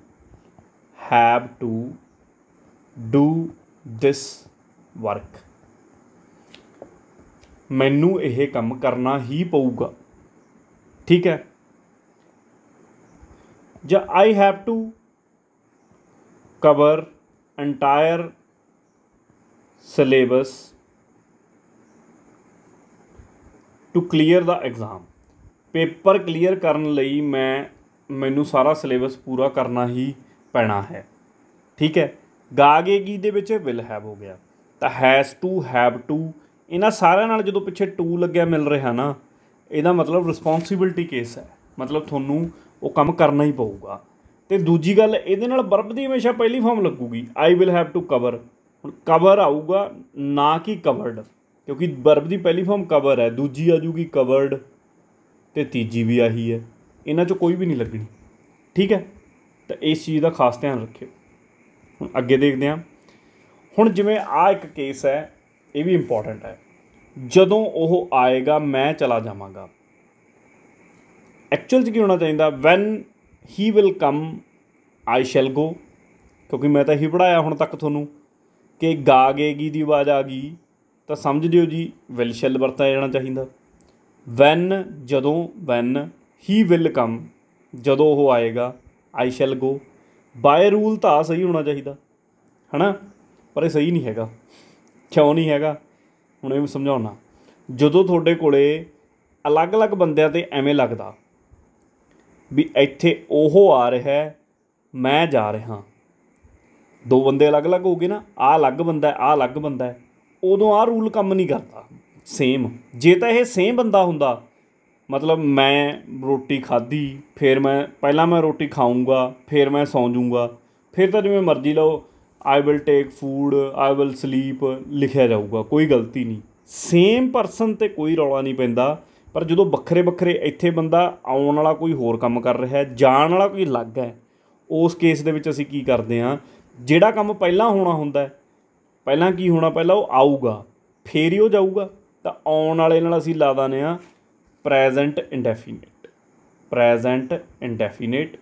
have to do this work ਮੈਨੂੰ ਇਹ ਕੰਮ ਕਰਨਾ ਹੀ ਪਊਗਾ ਠੀਕ ਹੈ ਜਾਂ I have to cover entire syllabus to clear the exam paper clear ਕਰਨ ਲਈ ਮੈਂ ਮੈਨੂੰ ਸਾਰਾ ਸਿਲੇਬਸ ਪੂਰਾ ਕਰਨਾ ਹੀ ਪੈਣਾ ਹੈ ਠੀਕ ਹੈ ਗਾਗੇਗੀ ਦੇ ਵਿੱਚ ਵਿਲ ਹੈਵ ਹੋ ਗਿਆ ਤਾਂ ਹੈਜ਼ ਟੂ ਹੈਵ ਟੂ ਇਹਨਾਂ ਸਾਰਿਆਂ ਨਾਲ ਜਦੋਂ ਪਿੱਛੇ 2 ਲੱਗਿਆ ਮਿਲ ਰਿਹਾ ਨਾ ਇਹਦਾ ਮਤਲਬ ਰਿਸਪੌਂਸਿਬਿਲਟੀ ਕੇਸ ਹੈ ਮਤਲਬ ਤੁਹਾਨੂੰ ਉਹ ਕੰਮ ਕਰਨਾ ਹੀ ਪਊਗਾ ਤੇ ਦੂਜੀ ਗੱਲ ਇਹਦੇ ਨਾਲ ਵਰਬ ਦੀ ਹਮੇਸ਼ਾ ਪਹਿਲੀ ਫਾਰਮ ਲੱਗੂਗੀ I will have to cover ਹੁਣ ਕਵਰ ਆਊਗਾ ਨਾ ਕਿ ਕਵਰਡ ਕਿਉਂਕਿ ਵਰਬ ਦੀ ਪਹਿਲੀ ਫਾਰਮ ਕਵਰ ਹੈ ਦੂਜੀ ਆ ਜੂਗੀ ਕਵਰਡ ਤੇ ਤੀਜੀ ਵੀ ਆਹੀ ਹੈ ਇਹਨਾਂ ਚੋਂ ਕੋਈ ਵੀ ਨਹੀਂ ਲੱਗਣੀ ਠੀਕ ਹੈ ਤਾਂ ਇਸ ਚੀਜ਼ ਦਾ ਖਾਸ ਧਿਆਨ ਰੱਖਿਓ ਹੁਣ ਅੱਗੇ ਦੇਖਦੇ ਹਾਂ ਹੁਣ ਜਿਵੇਂ ਆ ਇੱਕ ਕੇਸ ਹੈ ਇਹ ਵੀ ਇੰਪੋਰਟੈਂਟ ਹੈ ਜਦੋਂ ਉਹ ਆਏਗਾ ਮੈਂ ਚਲਾ ਜਾਵਾਂਗਾ ਐਕਚੁਅਲ 'ਚ ਕੀ ਹੋਣਾ ਚਾਹੀਦਾ when he will come I shall go ਕਿਉਂਕਿ ਮੈਂ ਤਾਂ ਹੀ ਪੜਾਇਆ ਹੁਣ ਤੱਕ ਤੁਹਾਨੂੰ ਕਿ ਗਾ ਗੇਗੀ ਦੀ ਆਵਾਜ਼ ਆ ਗਈ ਤਾਂ ਸਮਝ ਲਿਓ ਜੀ ਵਿਲ ਸ਼ੈਲ ਵਰਤਿਆ ਜਾਣਾ ਚਾਹੀਦਾ ਵੈਨ ਜਦੋਂ ਵੈਨ ਹੀ ਵਿਲ ਕਮ ਜਦੋਂ ਉਹ ਆਏਗਾ I shall go by rule ਤਾਂ ਸਹੀ ਹੋਣਾ ਚਾਹੀਦਾ ਹਨਾ ਪਰ ਇਹ ਸਹੀ ਨਹੀਂ ਹੈਗਾ ਕਿਉਂ ਨਹੀਂ ਹੈਗਾ ਹੁਣ ਇਹ ਸਮਝਾਉਣਾ ਜਦੋਂ ਤੁਹਾਡੇ ਕੋਲੇ ਅਲੱਗ-ਅਲੱਗ ਬੰਦਿਆਂ ਤੇ ਐਵੇਂ ਲੱਗਦਾ ਵੀ ਇੱਥੇ ਉਹ ਆ ਰਿਹਾ ਮੈਂ ਜਾ ਰਿਹਾ ਦੋ ਬੰਦੇ ਅਲੱਗ-ਅਲੱਗ ਹੋਗੇ ਨਾ ਆ ਅਲੱਗ ਬੰਦਾ ਹੈ ਆ ਅਲੱਗ ਬੰਦਾ ਹੈ ਉਦੋਂ ਆ ਰੂਲ ਕੰਮ ਨਹੀਂ ਕਰਦਾ ਸੇਮ ਜੇ ਤਾਂ ਇਹ ਸੇਮ ਬੰਦਾ ਹੁੰਦਾ ਮਤਲਬ ਮੈਂ ਰੋਟੀ ਖਾਧੀ ਫਿਰ ਮੈਂ ਪਹਿਲਾਂ ਮੈਂ ਰੋਟੀ ਖਾਊਂਗਾ ਫਿਰ ਮੈਂ ਸੌਂ ਜਾਊਂਗਾ ਫਿਰ ਤਾਂ ਜਿਵੇਂ ਮਰਜ਼ੀ ਲਓ I will take food I will sleep ਲਿਖਿਆ ਜਾਊਗਾ ਕੋਈ ਗਲਤੀ ਨਹੀਂ ਸੇਮ ਪਰਸਨ ਤੇ ਕੋਈ ਰੌਲਾ ਨਹੀਂ ਪੈਂਦਾ ਪਰ ਜਦੋਂ ਵੱਖਰੇ ਵੱਖਰੇ ਇੱਥੇ ਬੰਦਾ ਆਉਣ ਵਾਲਾ ਕੋਈ ਹੋਰ ਕੰਮ ਕਰ ਰਿਹਾ ਹੈ ਜਾਣ ਵਾਲਾ ਕੋਈ ਅਲੱਗ ਹੈ ਉਸ ਕੇਸ ਦੇ ਵਿੱਚ ਅਸੀਂ ਕੀ ਕਰਦੇ ਹਾਂ ਜਿਹੜਾ ਕੰਮ ਪਹਿਲਾਂ ਹੋਣਾ ਹੁੰਦਾ ਪਹਿਲਾਂ ਕੀ ਹੋਣਾ ਪਹਿਲਾਂ ਉਹ ਆਊਗਾ ਫੇਰ ਹੀ ਉਹ ਜਾਊਗਾ ਤਾਂ ਆਉਣ ਵਾਲੇ ਨਾਲ ਅਸੀਂ ਲਾ ਆ ਪ੍ਰੈਜ਼ੈਂਟ ਇਨਡੈਫੀਨਿਟ ਪ੍ਰੈਜ਼ੈਂਟ ਇਨਡੈਫੀਨਿਟ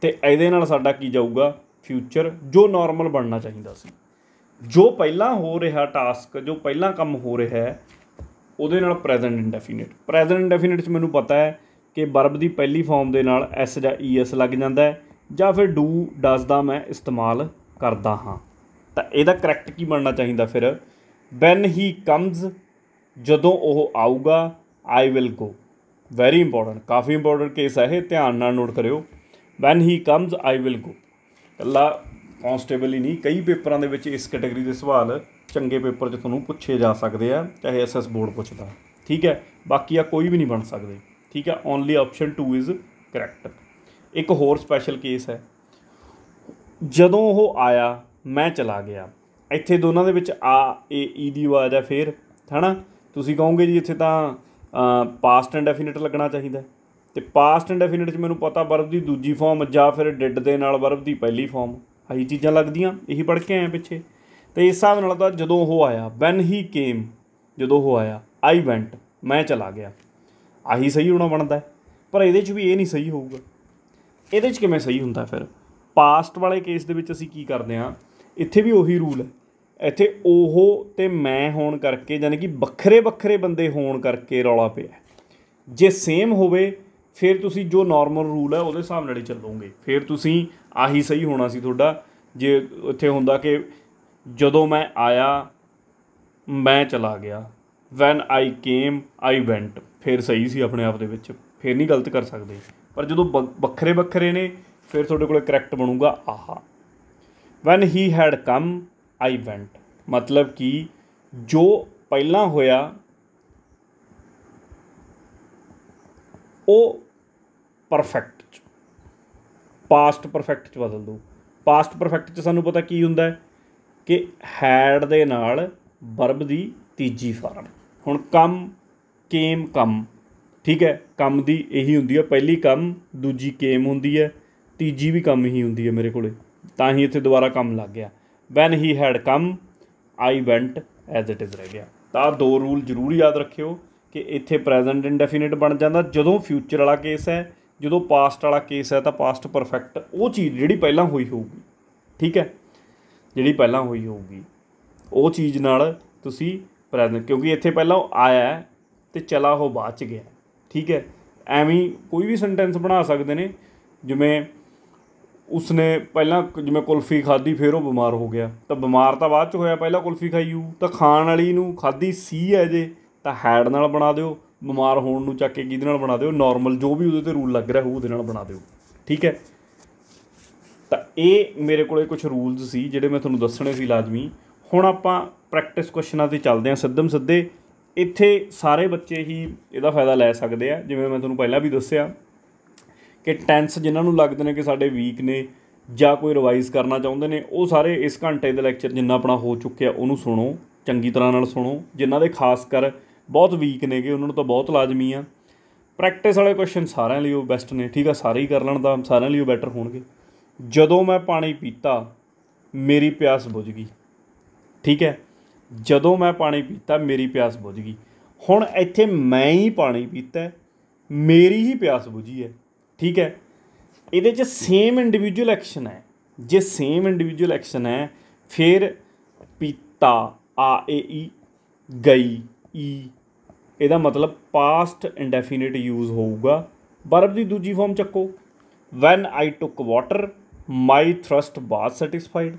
ਤੇ ਇਹਦੇ ਨਾਲ ਸਾਡਾ ਕੀ ਜਾਊਗਾ ਫਿਊਚਰ ਜੋ ਨਾਰਮਲ ਬਣਨਾ ਚਾਹੀਦਾ ਸੀ ਜੋ ਪਹਿਲਾਂ ਹੋ ਰਿਹਾ ਟਾਸਕ ਜੋ ਪਹਿਲਾਂ ਕੰਮ ਹੋ ਰਿਹਾ ਹੈ ਉਹਦੇ ਨਾਲ ਪ੍ਰੈਜ਼ੈਂਟ ਇਨਡੈਫੀਨਿਟ ਪ੍ਰੈਜ਼ੈਂਟ ਇਨਡੈਫੀਨਿਟ 'ਚ ਮੈਨੂੰ ਪਤਾ ਹੈ ਕਿ ਵਰਬ ਦੀ ਪਹਿਲੀ ਫਾਰਮ ਦੇ ਨਾਲ ਐਸ ਜਾਂ ਈਐਸ e ਲੱਗ ਜਾਂਦਾ ਹੈ ਜਾਂ ਫਿਰ ਡੂ ਡਸ ਦਾ ਮੈਂ ਇਸਤੇਮਾਲ ਕਰਦਾ ਹਾਂ ਤਾਂ ਇਹਦਾ ਕਰੈਕਟ ਕੀ ਬਣਨਾ ਚਾਹੀਦਾ ਫਿਰ ਵੈਨ ਹੀ ਕਮਸ ਜਦੋਂ ਉਹ ਆਊਗਾ I will go very important ਕਾਫੀ ਇੰਪੋਰਟੈਂਟ ਕੇਸ ਹੈ ਇਹ ਧਿਆਨ ਨਾਲ ਨੋਟ ਕਰਿਓ when he comes I will go ਕੱਲਾ ਕਨਸਟੇਬਲ ਹੀ ਨਹੀਂ ਕਈ ਪੇਪਰਾਂ ਦੇ ਵਿੱਚ ਇਸ ਕੈਟਾਗਰੀ ਦੇ ਸਵਾਲ ਚੰਗੇ ਪੇਪਰ 'ਚ ਤੁਹਾਨੂੰ ਪੁੱਛੇ ਜਾ ਸਕਦੇ ਆ ਚਾਹੇ ਐਸਐਸ ਬੋਰਡ ਪੁੱਛਦਾ ਠੀਕ ਹੈ ਬਾਕੀ ਆ ਕੋਈ ਵੀ ਨਹੀਂ ਬਣ ਸਕਦੇ ਠੀਕ ਹੈ ਓਨਲੀ ਆਪਸ਼ਨ 2 ਇਜ਼ ਕਰੈਕਟ ਇੱਕ ਹੋਰ ਸਪੈਸ਼ਲ ਕੇਸ ਹੈ ਜਦੋਂ ਉਹ ਆਇਆ ਮੈਂ ਚਲਾ ਗਿਆ ਇੱਥੇ ਦੋਨਾਂ ਦੇ ਵਿੱਚ ਆ ਏ ਈ e ਦੀ ਆਵਾਜ਼ ਆ ਫੇਰ ਹਨਾ ਤੁਸੀਂ ਕਹੋਗੇ ਜੀ ਇੱਥੇ ਤਾਂ ਪਾਸਟ ਐਂਡ ਡੈਫੀਨਿਟ ਲੱਗਣਾ ਚਾਹੀਦਾ ਤੇ ਪਾਸਟ ਇੰਡੈਫੀਨਿਟ ਚ ਮੈਨੂੰ ਪਤਾ ਵਰਬ ਦੀ ਦੂਜੀ ਫਾਰਮ ਜਾਂ ਫਿਰ ਡਿਡ ਦੇ ਨਾਲ ਵਰਬ ਦੀ ਪਹਿਲੀ ਫਾਰਮ ਆਹੀ ਚੀਜ਼ਾਂ ਲੱਗਦੀਆਂ ਇਹੀ ਪੜ੍ਹ ਕੇ ਆਏ ਪਿੱਛੇ ਤੇ ਇਸ ਹਿਸਾਬ ਨਾਲ ਤਾਂ ਜਦੋਂ ਉਹ ਆਇਆ ਵੈਨ ਹੀ ਕੇਮ ਜਦੋਂ ਉਹ ਆਇਆ ਆਈ ਵੈਂਟ ਮੈਂ ਚਲਾ ਗਿਆ ਆਹੀ ਸਹੀ ਹੋਣਾ ਬਣਦਾ ਪਰ ਇਹਦੇ 'ਚ ਵੀ ਇਹ ਨਹੀਂ ਸਹੀ ਹੋਊਗਾ ਇਹਦੇ 'ਚ ਕਿਵੇਂ ਸਹੀ ਹੁੰਦਾ ਫਿਰ ਪਾਸਟ ਵਾਲੇ ਕੇਸ ਦੇ ਵਿੱਚ ਅਸੀਂ ਕੀ ਕਰਦੇ ਆ ਇੱਥੇ ਵੀ ਉਹੀ ਰੂਲ ਹੈ ਇੱਥੇ ਉਹ ਤੇ ਮੈਂ ਹੋਣ ਕਰਕੇ ਯਾਨੀ ਕਿ ਵੱਖਰੇ ਵੱਖਰੇ ਬੰਦੇ ਹੋਣ ਕਰਕੇ ਰੌਲਾ ਪਿਆ ਜੇ ਸੇਮ ਹੋਵੇ ਫਿਰ ਤੁਸੀਂ ਜੋ ਨਾਰਮਲ ਰੂਲ ਹੈ ਉਹਦੇ ਹਿਸਾਬ ਨਾਲ ਹੀ ਚੱਲੋਗੇ ਫਿਰ ਤੁਸੀਂ ਆਹੀ ਸਹੀ ਹੋਣਾ ਸੀ ਤੁਹਾਡਾ ਜੇ ਉੱਥੇ ਹੁੰਦਾ ਕਿ ਜਦੋਂ ਮੈਂ ਆਇਆ ਮੈਂ ਚਲਾ ਗਿਆ ਵੈਨ ਆਈ ਕੇਮ ਆਈ ਵੈਂਟ ਫਿਰ ਸਹੀ ਸੀ ਆਪਣੇ ਆਪ ਦੇ ਵਿੱਚ ਫਿਰ ਨਹੀਂ ਗਲਤ ਕਰ ਸਕਦੇ ਪਰ ਜਦੋਂ ਵੱਖਰੇ ਵੱਖਰੇ ਨੇ ਫਿਰ ਤੁਹਾਡੇ ਕੋਲੇ ਕਰੈਕਟ ਬਣੂਗਾ ਆਹਾ van he had come I ਵੈਂਟ ਮਤਲਬ ਕਿ ਜੋ ਪਹਿਲਾਂ ਹੋਇਆ ਉਹ ਪਰਫੈਕਟ ਚ ਪਾਸਟ ਪਰਫੈਕਟ ਚ ਬਦਲ ਦੋ ਪਾਸਟ ਪਰਫੈਕਟ ਚ ਸਾਨੂੰ ਪਤਾ ਕੀ ਹੁੰਦਾ ਹੈ ਕਿ ਹੈਡ ਦੇ ਨਾਲ ਵਰਬ ਦੀ ਤੀਜੀ ਫਾਰਮ ਹੁਣ ਕੰਮ ਕੇਮ ਕੰਮ ਠੀਕ ਹੈ ਕੰਮ ਦੀ ਇਹੀ ਹੁੰਦੀ ਹੈ ਪਹਿਲੀ ਕੰਮ ਦੂਜੀ ਕੇਮ ਹੁੰਦੀ ਹੈ ਤੀਜੀ ਵੀ ਕੰਮ ਹੀ ਹੁੰਦੀ ਹੈ ਮੇਰੇ ਕੋਲੇ ਤਾਂ ਹੀ ਇੱਥੇ ਦੁਬਾਰਾ ਕੰਮ ਲੱਗ ਗਿਆ when he had come I went as it is ਰਹਿ ਗਿਆ ਤਾਂ ਦੋ ਰੂਲ ਜ਼ਰੂਰ ਯਾਦ ਰੱਖਿਓ ਕਿ ਇੱਥੇ ਪ੍ਰੈਜ਼ੈਂਟ ਇਨਡੈਫੀਨਿਟ ਬਣ ਜਾਂਦਾ ਜਦੋਂ ਫਿਊਚਰ ਵਾਲਾ ਕੇਸ ਹੈ ਜਦੋਂ ਪਾਸਟ ਵਾਲਾ ਕੇਸ ਹੈ ਤਾਂ ਪਾਸਟ ਪਰਫੈਕਟ ਉਹ ਚੀਜ਼ ਜਿਹੜੀ ਪਹਿਲਾਂ ਹੋਈ ਹੋਊਗੀ ਠੀਕ ਹੈ ਜਿਹੜੀ ਪਹਿਲਾਂ ਹੋਈ ਹੋਊਗੀ ਉਹ ਚੀਜ਼ ਨਾਲ ਤੁਸੀਂ ਪ੍ਰੈਜ਼ੈਂਟ ਕਿਉਂਕਿ ਇੱਥੇ ਪਹਿਲਾਂ ਉਹ ਆਇਆ ਤੇ ਚਲਾ ਉਹ ਬਾਅਦ ਚ ਗਿਆ ਠੀਕ ਹੈ ਐਵੇਂ ਕੋਈ ਵੀ ਸੈਂਟੈਂਸ ਬਣਾ ਸਕਦੇ ਨੇ ਜਿਵੇਂ ਉਸਨੇ ਪਹਿਲਾਂ ਜਿਵੇਂ ਕੁਲਫੀ ਖਾਧੀ ਫਿਰ ਉਹ ਬਿਮਾਰ ਹੋ ਗਿਆ ਤਾਂ ਬਿਮਾਰ ਤਾਂ ਬਾਅਦ ਚ ਹੋਇਆ ਪਹਿਲਾਂ ਕੁਲਫੀ ਖਾਈ ਯੂ ਤਾਂ ਖਾਣ ਵਾਲੀ ਨੂੰ ਖਾਧੀ ਸੀ ਹੈ ਜੇ ਤਾਂ ਹੈਡ ਨਾਲ ਬਣਾ ਦਿਓ ਬਿਮਾਰ ਹੋਣ ਨੂੰ ਚੱਕ ਕੇ ਕਿਹਦੇ ਨਾਲ ਬਣਾ ਦਿਓ ਨਾਰਮਲ ਜੋ ਵੀ ਉਹਦੇ ਤੇ ਰੂਲ ਲੱਗ ਰਿਹਾ ਹੋ ਉਹਦੇ ਨਾਲ ਬਣਾ ਦਿਓ ਠੀਕ ਹੈ ਤਾਂ ਇਹ ਮੇਰੇ ਕੋਲੇ ਕੁਝ ਰੂਲਸ ਸੀ ਜਿਹੜੇ ਮੈਂ ਤੁਹਾਨੂੰ ਦੱਸਣੇ ਸੀ ਲਾਜ਼ਮੀ ਹੁਣ ਆਪਾਂ ਪ੍ਰੈਕਟਿਸ ਕੁਐਸਚਨਾਂ ਤੇ ਚੱਲਦੇ ਹਾਂ ਸਿੱਧਮ ਸਿੱਧੇ ਇੱਥੇ ਸਾਰੇ ਬੱਚੇ ਹੀ ਇਹਦਾ ਫਾਇਦਾ ਲੈ ਸਕਦੇ ਆ ਜਿਵੇਂ ਮੈਂ ਤੁਹਾਨੂੰ ਪਹਿਲਾਂ ਵੀ ਦੱਸਿਆ ਕਿ ਟੈਂਸ ਜਿਨ੍ਹਾਂ ਨੂੰ ਲੱਗਦੇ ਨੇ ਕਿ ਸਾਡੇ ਵੀਕ ਨੇ ਜਾਂ ਕੋਈ ਰਿਵਾਈਜ਼ ਕਰਨਾ ਚਾਹੁੰਦੇ ਨੇ ਉਹ ਸਾਰੇ ਇਸ ਘੰਟੇ ਦੇ ਲੈਕਚਰ ਜਿੰਨਾ ਆਪਣਾ ਹੋ ਚੁੱਕਿਆ ਉਹਨੂੰ ਸੁਣੋ ਚੰਗੀ ਤਰ੍ਹਾਂ ਨਾਲ ਸੁਣੋ ਜਿਨ੍ਹਾਂ ਦੇ ਖਾਸ ਕਰ ਬਹੁਤ ਵੀਕ ਨੇਗੇ ਉਹਨਾਂ ਨੂੰ ਤਾਂ ਬਹੁਤ ਲਾਜ਼ਮੀ ਆ ਪ੍ਰੈਕਟਿਸ ਵਾਲੇ ਕੁਐਸਚਨ ਸਾਰਿਆਂ ਲਈ ਉਹ ਬੈਸਟ ਨੇ ਠੀਕ ਆ ਸਾਰੇ ਹੀ ਕਰ ਲੈਣ ਦਾ ਸਾਰਿਆਂ ਲਈ ਉਹ ਬੈਟਰ ਹੋਣਗੇ ਜਦੋਂ ਮੈਂ ਪਾਣੀ ਪੀਤਾ ਮੇਰੀ ਪਿਆਸ ਬੁਝ ਗਈ ਠੀਕ ਹੈ ਜਦੋਂ ਮੈਂ ਪਾਣੀ ਪੀਤਾ ਮੇਰੀ ਪਿਆਸ ਬੁਝ ਗਈ ਹੁਣ ਇੱਥੇ ਮੈਂ ਹੀ ਪਾਣੀ ਪੀਤਾ ਮੇਰੀ ਹੀ ਪਿਆਸ ਬੁਝੀ ਹੈ ਠੀਕ ਹੈ ਇਹਦੇ 'ਚ ਸੇਮ ਇੰਡੀਵਿਜੂਅਲ ਐਕਸ਼ਨ ਹੈ ਜੇ ਸੇਮ ਇੰਡੀਵਿਜੂਅਲ ਐਕਸ਼ਨ ਹੈ ਫਿਰ ਪੀਤਾ ਆ ਏ ਈ ਗਈ ਈ ਇਹਦਾ ਮਤਲਬ ਪਾਸਟ ਇਨਡੈਫੀਨਿਟ ਯੂਜ਼ ਹੋਊਗਾ ਵਰਬ ਦੀ ਦੂਜੀ ਫਾਰਮ ਚੱਕੋ when I took water my thirst was satisfied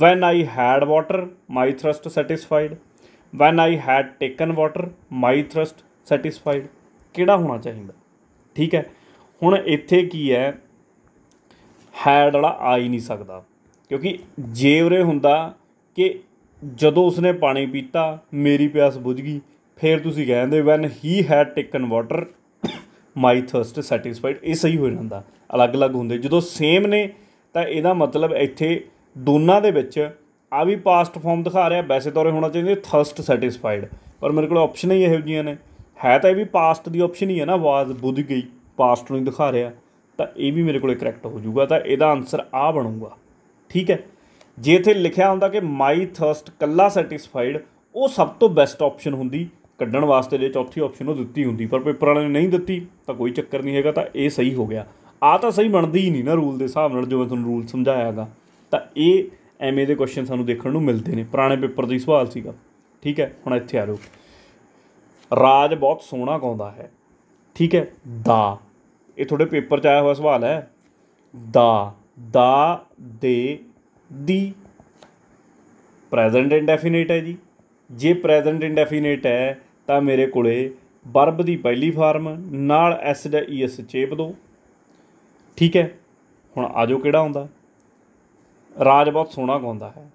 when I had water my thirst satisfied when I had taken water my thirst satisfied ਕਿਹੜਾ ਹੋਣਾ ਚਾਹੀਦਾ ਠੀਕ ਹੈ ਹੁਣ ਇੱਥੇ ਕੀ ਹੈ ਹੈਡ ਵਾਲਾ ਆ ਹੀ ਨਹੀਂ ਸਕਦਾ ਕਿਉਂਕਿ ਜੇ ਉਰੇ ਹੁੰਦਾ ਕਿ ਜਦੋਂ ਉਸਨੇ ਪਾਣੀ ਪੀਤਾ ਮੇਰੀ ਪਿਆਸ ਬੁਝ ਗਈ ਫੇਰ ਤੁਸੀਂ ਕਹਿੰਦੇ when he had taken water my thirst satisfied ਇਹ ਸਹੀ ਹੋ ਜਾਂਦਾ ਅਲੱਗ-ਅਲੱਗ ਹੁੰਦੇ ਜਦੋਂ ਸੇਮ ਨੇ ਤਾਂ ਇਹਦਾ ਮਤਲਬ ਇੱਥੇ ਦੋਨਾਂ ਦੇ ਵਿੱਚ ਆ ਵੀ ਪਾਸਟ ਫਾਰਮ ਦਿਖਾ ਰਿਹਾ ਵੈਸੇ ਤੌਰੇ ਹੋਣਾ ਚਾਹੀਦਾ ਥਰਸਟ ਸੈਟੀਸਫਾਈਡ ਪਰ ਮੇਰੇ ਕੋਲ ਆਪਸ਼ਨ ਹੀ ਇਹੋ ਜੀਆਂ ਨੇ ਹੈ ਤਾਂ ਇਹ ਵੀ ਪਾਸਟ ਦੀ ਆਪਸ਼ਨ ਹੀ ਹੈ ਨਾ ਆਵਾਜ਼ ਬੁੱਧ ਗਈ ਪਾਸਟ ਨੂੰ ਦਿਖਾ ਰਿਹਾ ਤਾਂ ਇਹ ਵੀ ਮੇਰੇ ਕੋਲੇ ਕਰੈਕਟ ਹੋ ਜਾਊਗਾ ਤਾਂ ਇਹਦਾ ਆਨਸਰ ਆ ਬਣੂਗਾ ਠੀਕ ਹੈ ਜੇ ਇਥੇ ਲਿਖਿਆ ਹੁੰਦਾ ਕਿ ਮਾਈ ਥਰਸਟ ਕੱਲਾ ਸੈਟੀਸਫਾਈਡ ਉਹ ਸਭ ਤੋਂ ਬੈਸਟ ਆਪਸ਼ਨ ਹੁੰਦੀ ਕੱਢਣ ਵਾਸਤੇ ਜੇ ਚੌਥੀ ਆਪਸ਼ਨ ਉਹ ਦਿੱਤੀ ਹੁੰਦੀ ਪਰ ਪੇਪਰ ਵਾਲੇ ਨੇ ਨਹੀਂ ਦਿੱਤੀ ਤਾਂ ਕੋਈ ਚੱਕਰ ਨਹੀਂ ਹੈਗਾ ਤਾਂ ਇਹ ਸਹੀ ਹੋ ਗਿਆ ਆ ਤਾਂ ਸਹੀ ਬਣਦੀ ਹੀ ਨਹੀਂ ਨਾ ਰੂਲ ਦੇ ਹਿਸਾਬ ਨਾਲ ਜਿਵੇਂ ਤੁਹਾਨੂੰ ਰੂਲ ਸਮਝਾਇਆਗਾ ਤਾਂ ਇਹ ਐਵੇਂ ਦੇ ਕੁਐਸਚਨ ਸਾਨੂੰ ਦੇਖਣ ਨੂੰ ਮਿਲਦੇ ਨੇ ਪੁਰਾਣੇ ਪੇਪਰ ਦੇ ਹੀ ਸਵਾਲ ਸੀਗਾ ਠੀਕ ਹੈ ਹੁਣ ਇੱਥੇ ਆ ਲਓ ਰਾਜ ਬਹੁਤ ਸੋਹਣਾ ਗਾਉਂਦਾ ਹੈ ਠੀਕ ਹੈ ਦਾ ਇਹ ਤੁਹਾਡੇ ਪੇਪਰ 'ਚ ਆਇਆ ਹੋਇਆ ਸਵਾਲ ਹੈ ਦਾ ਦਾ ਦੇ ਦੀ ਪ੍ਰੈਜ਼ੈਂਟ ਇਨਡੈਫੀਨਿਟ ਹੈ ਜੀ ਜੇ ਪ੍ਰੈਜ਼ੈਂਟ ਇਨਡੈਫੀਨਿਟ ਹੈ ਤਾਂ ਮੇਰੇ ਕੋਲੇ ਵਰਬ ਦੀ ਪਹਿਲੀ ਫਾਰਮ ਨਾਲ ਐਸ ਦਾ ਈਐਸ ਚੇਪ ਦੋ ਠੀਕ ਹੈ ਹੁਣ ਆਜੋ ਕਿਹੜਾ ਹੁੰਦਾ ਰਾਜ ਬਹੁਤ ਸੋਹਣਾ ਗਾਉਂਦਾ ਹੈ